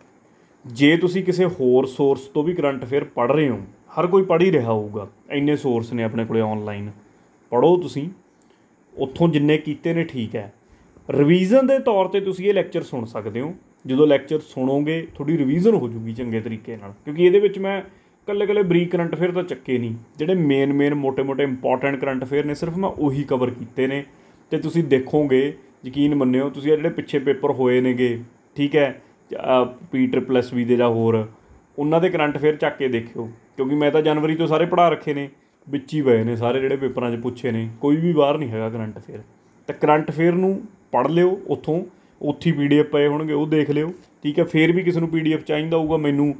ਜੇ ਤੁਸੀਂ ਕਿਸੇ ਹੋਰ ਸੋਰਸ ਤੋਂ ਵੀ ਕਰੰਟ ਅਫੇਅਰ ਪੜ੍ਹ ਰਹੇ ਹੋ ਹਰ ਕੋਈ ਪੜ੍ਹ ਹੀ ਰਿਹਾ ਹੋਊਗਾ ਇੰਨੇ ਸੋਰਸ ਨੇ ਆਪਣੇ ਕੋਲੇ ਆਨਲਾਈਨ ਪੜੋ ਤੁਸੀਂ ਉੱਥੋਂ ਜਿੰਨੇ ਕੀਤੇ ਨੇ ਠੀਕ ਹੈ ਰਿਵੀਜ਼ਨ ਦੇ ਤੌਰ ਤੇ ਤੁਸੀਂ ਇਹ ਲੈਕਚਰ ਸੁਣ ਸਕਦੇ ਹੋ ਜਦੋਂ ਲੈਕਚਰ ਸੁਣੋਗੇ ਤੁਹਾਡੀ ਰਿਵੀਜ਼ਨ ਹੋ ਜੂਗੀ ਚੰਗੇ ਤਰੀਕੇ ਨਾਲ ਕਿਉਂਕਿ ਇਹਦੇ ਵਿੱਚ ਮੈਂ ਕੱਲੇ ਕੱਲੇ ਬਰੀਕ ਕਰੰਟ ਅਫੇਅਰ ਤਾਂ ਚੱਕੇ ਨਹੀਂ ਜਿਹੜੇ ਮੇਨ ਮੇਨ ਮੋٹے-ਮੋٹے ਇੰਪੋਰਟੈਂਟ ਕਰੰਟ ਅਫੇਅਰ ਨੇ ਸਿਰਫ ਮੈਂ ਉਹੀ ਕਵਰ ਕੀਤੇ ਨੇ ਤੇ ਤੁਸੀਂ ਦੇਖੋਗੇ ਯਕੀਨ ਮੰਨਿਓ ਤੁਸੀਂ ਇਹ ਜਿਹੜੇ ਪਿੱਛੇ ਪੇਪਰ ਹੋਏ ਨੇਗੇ ਠੀਕ ਹੈ ਪੀ ਟ੍ਰਿਪਲ ਐਸ ਵੀ ਦੇ ਜਾਂ ਹੋਰ ਉਹਨਾਂ ਦੇ ਕਰੰਟ ਫੇਰ ਚੱਕ ਕੇ ਦੇਖਿਓ ਕਿਉਂਕਿ ਮੈਂ ਤਾਂ ਜਨਵਰੀ ਤੋਂ ਸਾਰੇ ਪੜਾ ਰੱਖੇ ਨੇ ਵਿੱਚ ਹੀ ਵਏ ਨੇ ਸਾਰੇ ਜਿਹੜੇ ਪੇਪਰਾਂ 'ਚ ਪੁੱਛੇ ਨੇ ਕੋਈ ਵੀ ਬਾਹਰ ਨਹੀਂ ਹੈਗਾ ਕਰੰਟ ਫੇਰ ਤਾਂ ਕਰੰਟ ਫੇਰ ਨੂੰ ਪੜ ਲਿਓ ਉੱਥੋਂ ਉੱਥੀ ਪੀਡੀਐਫ ਪਏ ਹੋਣਗੇ ਉਹ ਦੇਖ ਲਿਓ ਠੀਕ ਹੈ ਫੇਰ ਵੀ ਕਿਸੇ ਨੂੰ ਪੀਡੀਐਫ ਚਾਹੀਦਾ ਹੋਊਗਾ ਮੈਨੂੰ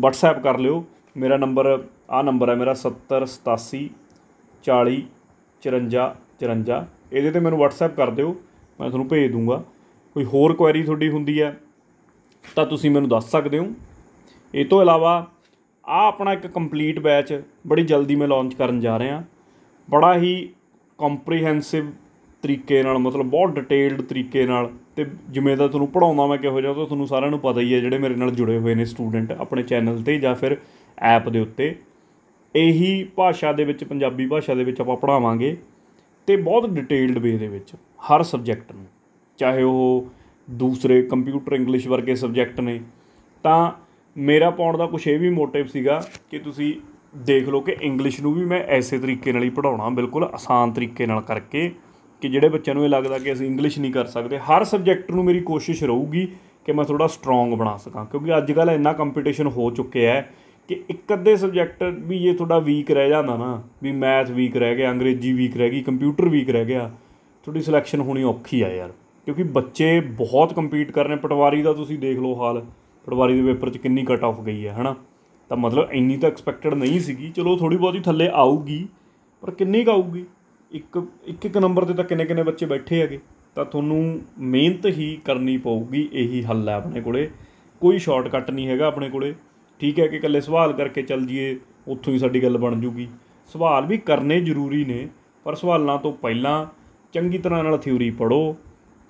ਵਟਸਐਪ ਕਰ ਲਿਓ ਮੇਰਾ ਨੰਬਰ ਆ ਨੰਬਰ ਹੈ ਮੇਰਾ 7087 40 54 54 ਇਹਦੇ ਤੇ ਮੈਨੂੰ ਵਟਸਐਪ ਕਰ ਦਿਓ ਮੈਂ ਤੁਹਾਨੂੰ ਭੇਜ ਦੂੰਗਾ ਕੋਈ ਹੋਰ ਕੁਐਰੀ ਤੁਹਾਡੀ ਹੁੰਦੀ ਹੈ ਤਾਂ ਤੁਸੀਂ ਮੈਨੂੰ ਦੱਸ ਸਕਦੇ ਹੋ ਇਹ ਤੋਂ ਇਲਾਵਾ ਆ ਆਪਣਾ ਇੱਕ ਕੰਪਲੀਟ ਬੈਚ ਬੜੀ ਜਲਦੀ ਮੈਂ ਲਾਂਚ ਕਰਨ ਜਾ ਰਿਹਾ ਬੜਾ ਹੀ ਕੰਪਰੀਹੈਂਸਿਵ ਤਰੀਕੇ ਨਾਲ ਮਤਲਬ ਬਹੁਤ ਡਿਟੇਲਡ ਤਰੀਕੇ ਨਾਲ ਤੇ ਜਿਵੇਂ ਦਾ ਤੁਹਾਨੂੰ ਪੜਾਉਂਦਾ ਮੈਂ ਕਿਹੋ ਜਿਹਾ ਤਾਂ ਤੁਹਾਨੂੰ ਸਾਰਿਆਂ ਨੂੰ ਪਤਾ ਹੀ ਹੈ ਜਿਹੜੇ ਮੇਰੇ ਨਾਲ ਜੁੜੇ ਹੋਏ ਨੇ ਸਟੂਡੈਂਟ ਆਪਣੇ ਚੈਨਲ ਤੇ ਜਾਂ ਫਿਰ ਐਪ ਦੇ ਉੱਤੇ ਇਹੀ ਭਾਸ਼ਾ ਦੇ ਵਿੱਚ ਪੰਜਾਬੀ ਭਾਸ਼ਾ ਦੇ ਵਿੱਚ ਆਪਾਂ ਪੜਾਵਾਂਗੇ ਤੇ ਬਹੁਤ ਡਿਟੇਲਡ ਵੇ ਦੇ ਵਿੱਚ ਹਰ ਸਬਜੈਕਟ ਨੂੰ ਚਾਹੇ ਉਹ ਦੂਸਰੇ ਕੰਪਿਊਟਰ ਇੰਗਲਿਸ਼ ਵਰਗੇ ਸਬਜੈਕਟ ਨੇ ਤਾਂ ਮੇਰਾ ਪਾਉਣ ਦਾ ਕੁਝ ਇਹ ਵੀ ਮੋਟਿਵ ਸੀਗਾ ਕਿ ਤੁਸੀਂ ਦੇਖ ਲਓ ਕਿ ਇੰਗਲਿਸ਼ ਨੂੰ ਵੀ ਮੈਂ ਐਸੇ ਤਰੀਕੇ ਨਾਲ ਹੀ ਪੜਾਉਣਾ ਬਿਲਕੁਲ ਆਸਾਨ ਤਰੀਕੇ ਨਾਲ ਕਰਕੇ ਕਿ ਜਿਹੜੇ ਬੱਚਿਆਂ ਨੂੰ ਇਹ ਲੱਗਦਾ ਕਿ ਅਸੀਂ ਇੰਗਲਿਸ਼ ਨਹੀਂ ਕਰ ਸਕਦੇ ਹਰ ਸਬਜੈਕਟ ਨੂੰ ਮੇਰੀ ਕੋਸ਼ਿਸ਼ ਰਹੂਗੀ ਕਿ ਮੈਂ ਥੋੜਾ ਸਟਰੋਂਗ ਬਣਾ ਸਕਾਂ ਕਿਉਂਕਿ ਅੱਜ ਕੱਲ ਇੰਨਾ ਕੰਪੀਟੀਸ਼ਨ ਹੋ ਚੁੱਕਿਆ ਹੈ ਕਿ ਇੱਕ ਅੱਧੇ ਸਬਜੈਕਟ ਵੀ ਇਹ ਤੁਹਾਡਾ ਵੀਕ ਰਹਿ ਜਾਂਦਾ ਨਾ ਵੀ ਮੈਥ ਵੀਕ ਰਹਿ ਗਿਆ ਅੰਗਰੇਜ਼ੀ ਵੀਕ ਰਹਿ ਗਈ ਕੰਪਿਊਟਰ ਵੀਕ ਰਹਿ ਗਿਆ ਤੁਹਾਡੀ ਸਿਲੈਕਸ਼ਨ ਹੋਣੀ ਔਖੀ ਆ ਯਾਰ ਕਿਉਂਕਿ ਬੱਚੇ ਬਹੁਤ ਕੰਪੀਟ ਕਰ ਰਹੇ ਪਟਵਾਰੀ ਦਾ ਤੁਸੀਂ ਦੇਖ ਲਓ ਹਾਲ ਪਟਵਾਰੀ ਦੇ ਪੇਪਰ 'ਚ ਕਿੰਨੀ ਕਟ ਆਫ ਗਈ ਹੈ ਹਨਾ ਤਾਂ ਮਤਲਬ ਇੰਨੀ ਤਾਂ ਐਕਸਪੈਕਟਡ ਨਹੀਂ ਸੀਗੀ ਚਲੋ ਥੋੜੀ ਬਹੁਤੀ ਥੱਲੇ ਆਊਗੀ ਪਰ ਕਿੰਨੀ ਕ ਆਊਗੀ ਇੱਕ ਇੱਕ ਇੱਕ ਨੰਬਰ ਤੇ ਤਾਂ ਕਿੰਨੇ ਕਿੰਨੇ ਬੱਚੇ ਬੈਠੇ ਹੈਗੇ ਤਾਂ ਤੁਹਾਨੂੰ ਮਿਹਨਤ ਹੀ ਕਰਨੀ ਪਊਗੀ ਇਹੀ ਹੱਲ ਹੈ ਆਪਣੇ ਕੋਲੇ ਕੋਈ ਸ਼ਾਰਟਕਟ ਨਹੀਂ ਹੈਗਾ ਆਪਣੇ ਕੋਲੇ ਠੀਕ ਹੈ ਕਿ ਇਕੱਲੇ ਸਵਾਲ ਕਰਕੇ ਚੱਲ ਜੀਏ ਉੱਥੋਂ ਹੀ ਸਾਡੀ ਗੱਲ ਬਣ ਜੂਗੀ ਸਵਾਲ ਵੀ ਕਰਨੇ ਜ਼ਰੂਰੀ ਨੇ ਪਰ ਸਵਾਲਾਂ ਤੋਂ ਪਹਿਲਾਂ ਚੰਗੀ ਤਰ੍ਹਾਂ ਨਾਲ ਥਿਊਰੀ ਪੜੋ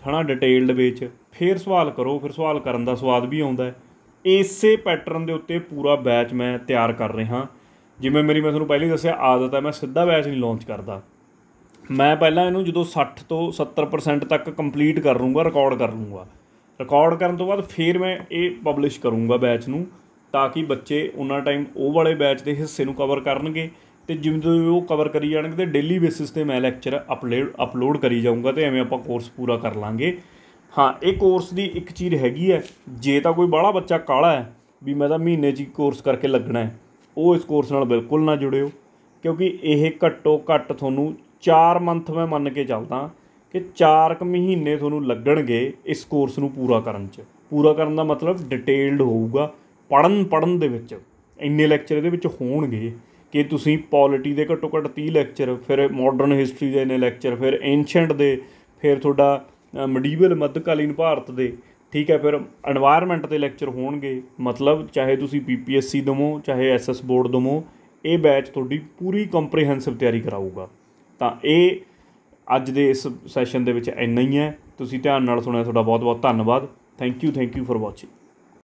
ਹਨਾ ਡਿਟੇਲਡ ਵਿੱਚ ਫੇਰ ਸਵਾਲ ਕਰੋ ਫਿਰ ਸਵਾਲ ਕਰਨ ਦਾ ਸਵਾਦ ਵੀ ਆਉਂਦਾ ਇਸੇ ਪੈਟਰਨ ਦੇ ਉੱਤੇ ਪੂਰਾ ਬੈਚ ਮੈਂ ਤਿਆਰ ਕਰ ਰਿਹਾ ਜਿਵੇਂ ਮੇਰੀ ਮੈਂ ਤੁਹਾਨੂੰ ਪਹਿਲਾਂ ਦੱਸਿਆ ਆਦਤ ਹੈ ਮੈਂ ਸਿੱਧਾ ਬੈਚ ਨਹੀਂ ਲਾਂਚ ਕਰਦਾ ਮੈਂ ਪਹਿਲਾਂ ਇਹਨੂੰ ਜਦੋਂ 60 ਤੋਂ 70% ਤੱਕ ਕੰਪਲੀਟ ਕਰ ਲੂੰਗਾ ਰਿਕਾਰਡ ਕਰ ਲੂੰਗਾ ਰਿਕਾਰਡ ਕਰਨ ਤੋਂ ਬਾਅਦ ਫੇਰ ਮੈਂ ਇਹ ਪਬਲਿਸ਼ ਕਰੂੰਗਾ ਬੈਚ ਨੂੰ ਤਾਂ ਕਿ ਬੱਚੇ ਉਹਨਾਂ ਟਾਈਮ ਉਹ ਵਾਲੇ ਬੈਚ ਦੇ ਹਿੱਸੇ ਨੂੰ ਕਵਰ ਕਰਨਗੇ ਤੇ ਜਿਵੇਂ ਜਿਵੇਂ ਉਹ ਕਵਰ ਕਰੀ ਜਾਣਗੇ ਤੇ ਡੇਲੀ ਬੇਸਿਸ ਤੇ ਮੈਂ ਲੈਕਚਰ ਅਪਲੋਡ ਅਪਲੋਡ ਕਰੀ ਜਾਊਂਗਾ ਤੇ ਐਵੇਂ ਆਪਾਂ ਕੋਰਸ ਪੂਰਾ ਕਰ ਲਾਂਗੇ ਹਾਂ ਇਹ ਕੋਰਸ ਦੀ ਇੱਕ ਚੀਜ਼ ਹੈਗੀ ਹੈ ਜੇ ਤਾਂ ਕੋਈ ਬਾਹਲਾ ਬੱਚਾ ਕਾਲਾ ਹੈ ਵੀ ਮੈਂ ਤਾਂ ਮਹੀਨੇ 'ਚ ਹੀ ਕੋਰਸ ਕਰਕੇ ਲੱਗਣਾ ਹੈ ਉਹ ਇਸ ਕੋਰਸ ਨਾਲ ਬਿਲਕੁਲ ਨਾ ਜੁੜਿਓ ਕਿਉਂਕਿ ਇਹ ਘੱਟੋ ਘੱਟ ਤੁਹਾਨੂੰ 4 ਮੰਥ ਮੈਂ ਮੰਨ ਕੇ ਚੱਲਦਾ ਕਿ 4 ਕੁ ਮਹੀਨੇ ਤੁਹਾਨੂੰ ਲੱਗਣਗੇ ਇਸ ਕੋਰਸ ਨੂੰ ਪੂਰਾ ਕਰਨ 'ਚ ਪੂਰਾ ਕਰਨ ਦਾ ਮਤਲਬ ਡਿਟੇਲਡ ਹੋਊਗਾ ਪੜਨ ਪੜਨ ਦੇ ਵਿੱਚ ਇੰਨੇ ਲੈਕਚਰ ਇਹਦੇ ਵਿੱਚ ਹੋਣਗੇ ਕਿ ਤੁਸੀਂ ਪੋਲਿਟੀ ਦੇ ਘੱਟੋ ਘੱਟ 30 ਲੈਕਚਰ ਫਿਰ ਮਾਡਰਨ ਹਿਸਟਰੀ ਦੇ ਨੇ ਲੈਕਚਰ ਫਿਰ ਐਂਸ਼ੀਐਂਟ ਦੇ ਫਿਰ ਤੁਹਾਡਾ ਮੀਡੀਵਲ ਮੱਧਕਾਲੀਨ ਭਾਰਤ ਦੇ ਠੀਕ ਹੈ ਫਿਰ এনवायरमेंट ਦੇ ਲੈਕਚਰ ਹੋਣਗੇ ਮਤਲਬ ਚਾਹੇ ਤੁਸੀਂ ਪੀਪੀਐਸਸੀ ਦਮੋ ਚਾਹੇ ਐਸਐਸ ਬੋਰਡ ਦਮੋ ਇਹ ਬੈਚ ਤੁਹਾਡੀ ਪੂਰੀ ਕੰਪਰੀਹੈਂਸਿਵ ਤਿਆਰੀ ਕਰਾਊਗਾ ਤਾਂ ਇਹ ਅੱਜ ਦੇ ਇਸ ਸੈਸ਼ਨ ਦੇ ਵਿੱਚ ਇੰਨਾ ਹੀ ਹੈ ਤੁਸੀਂ ਧਿਆਨ ਨਾਲ ਸੁਣਿਆ ਤੁਹਾਡਾ ਬਹੁਤ ਬਹੁਤ ਧੰਨਵਾਦ thank you thank you for watching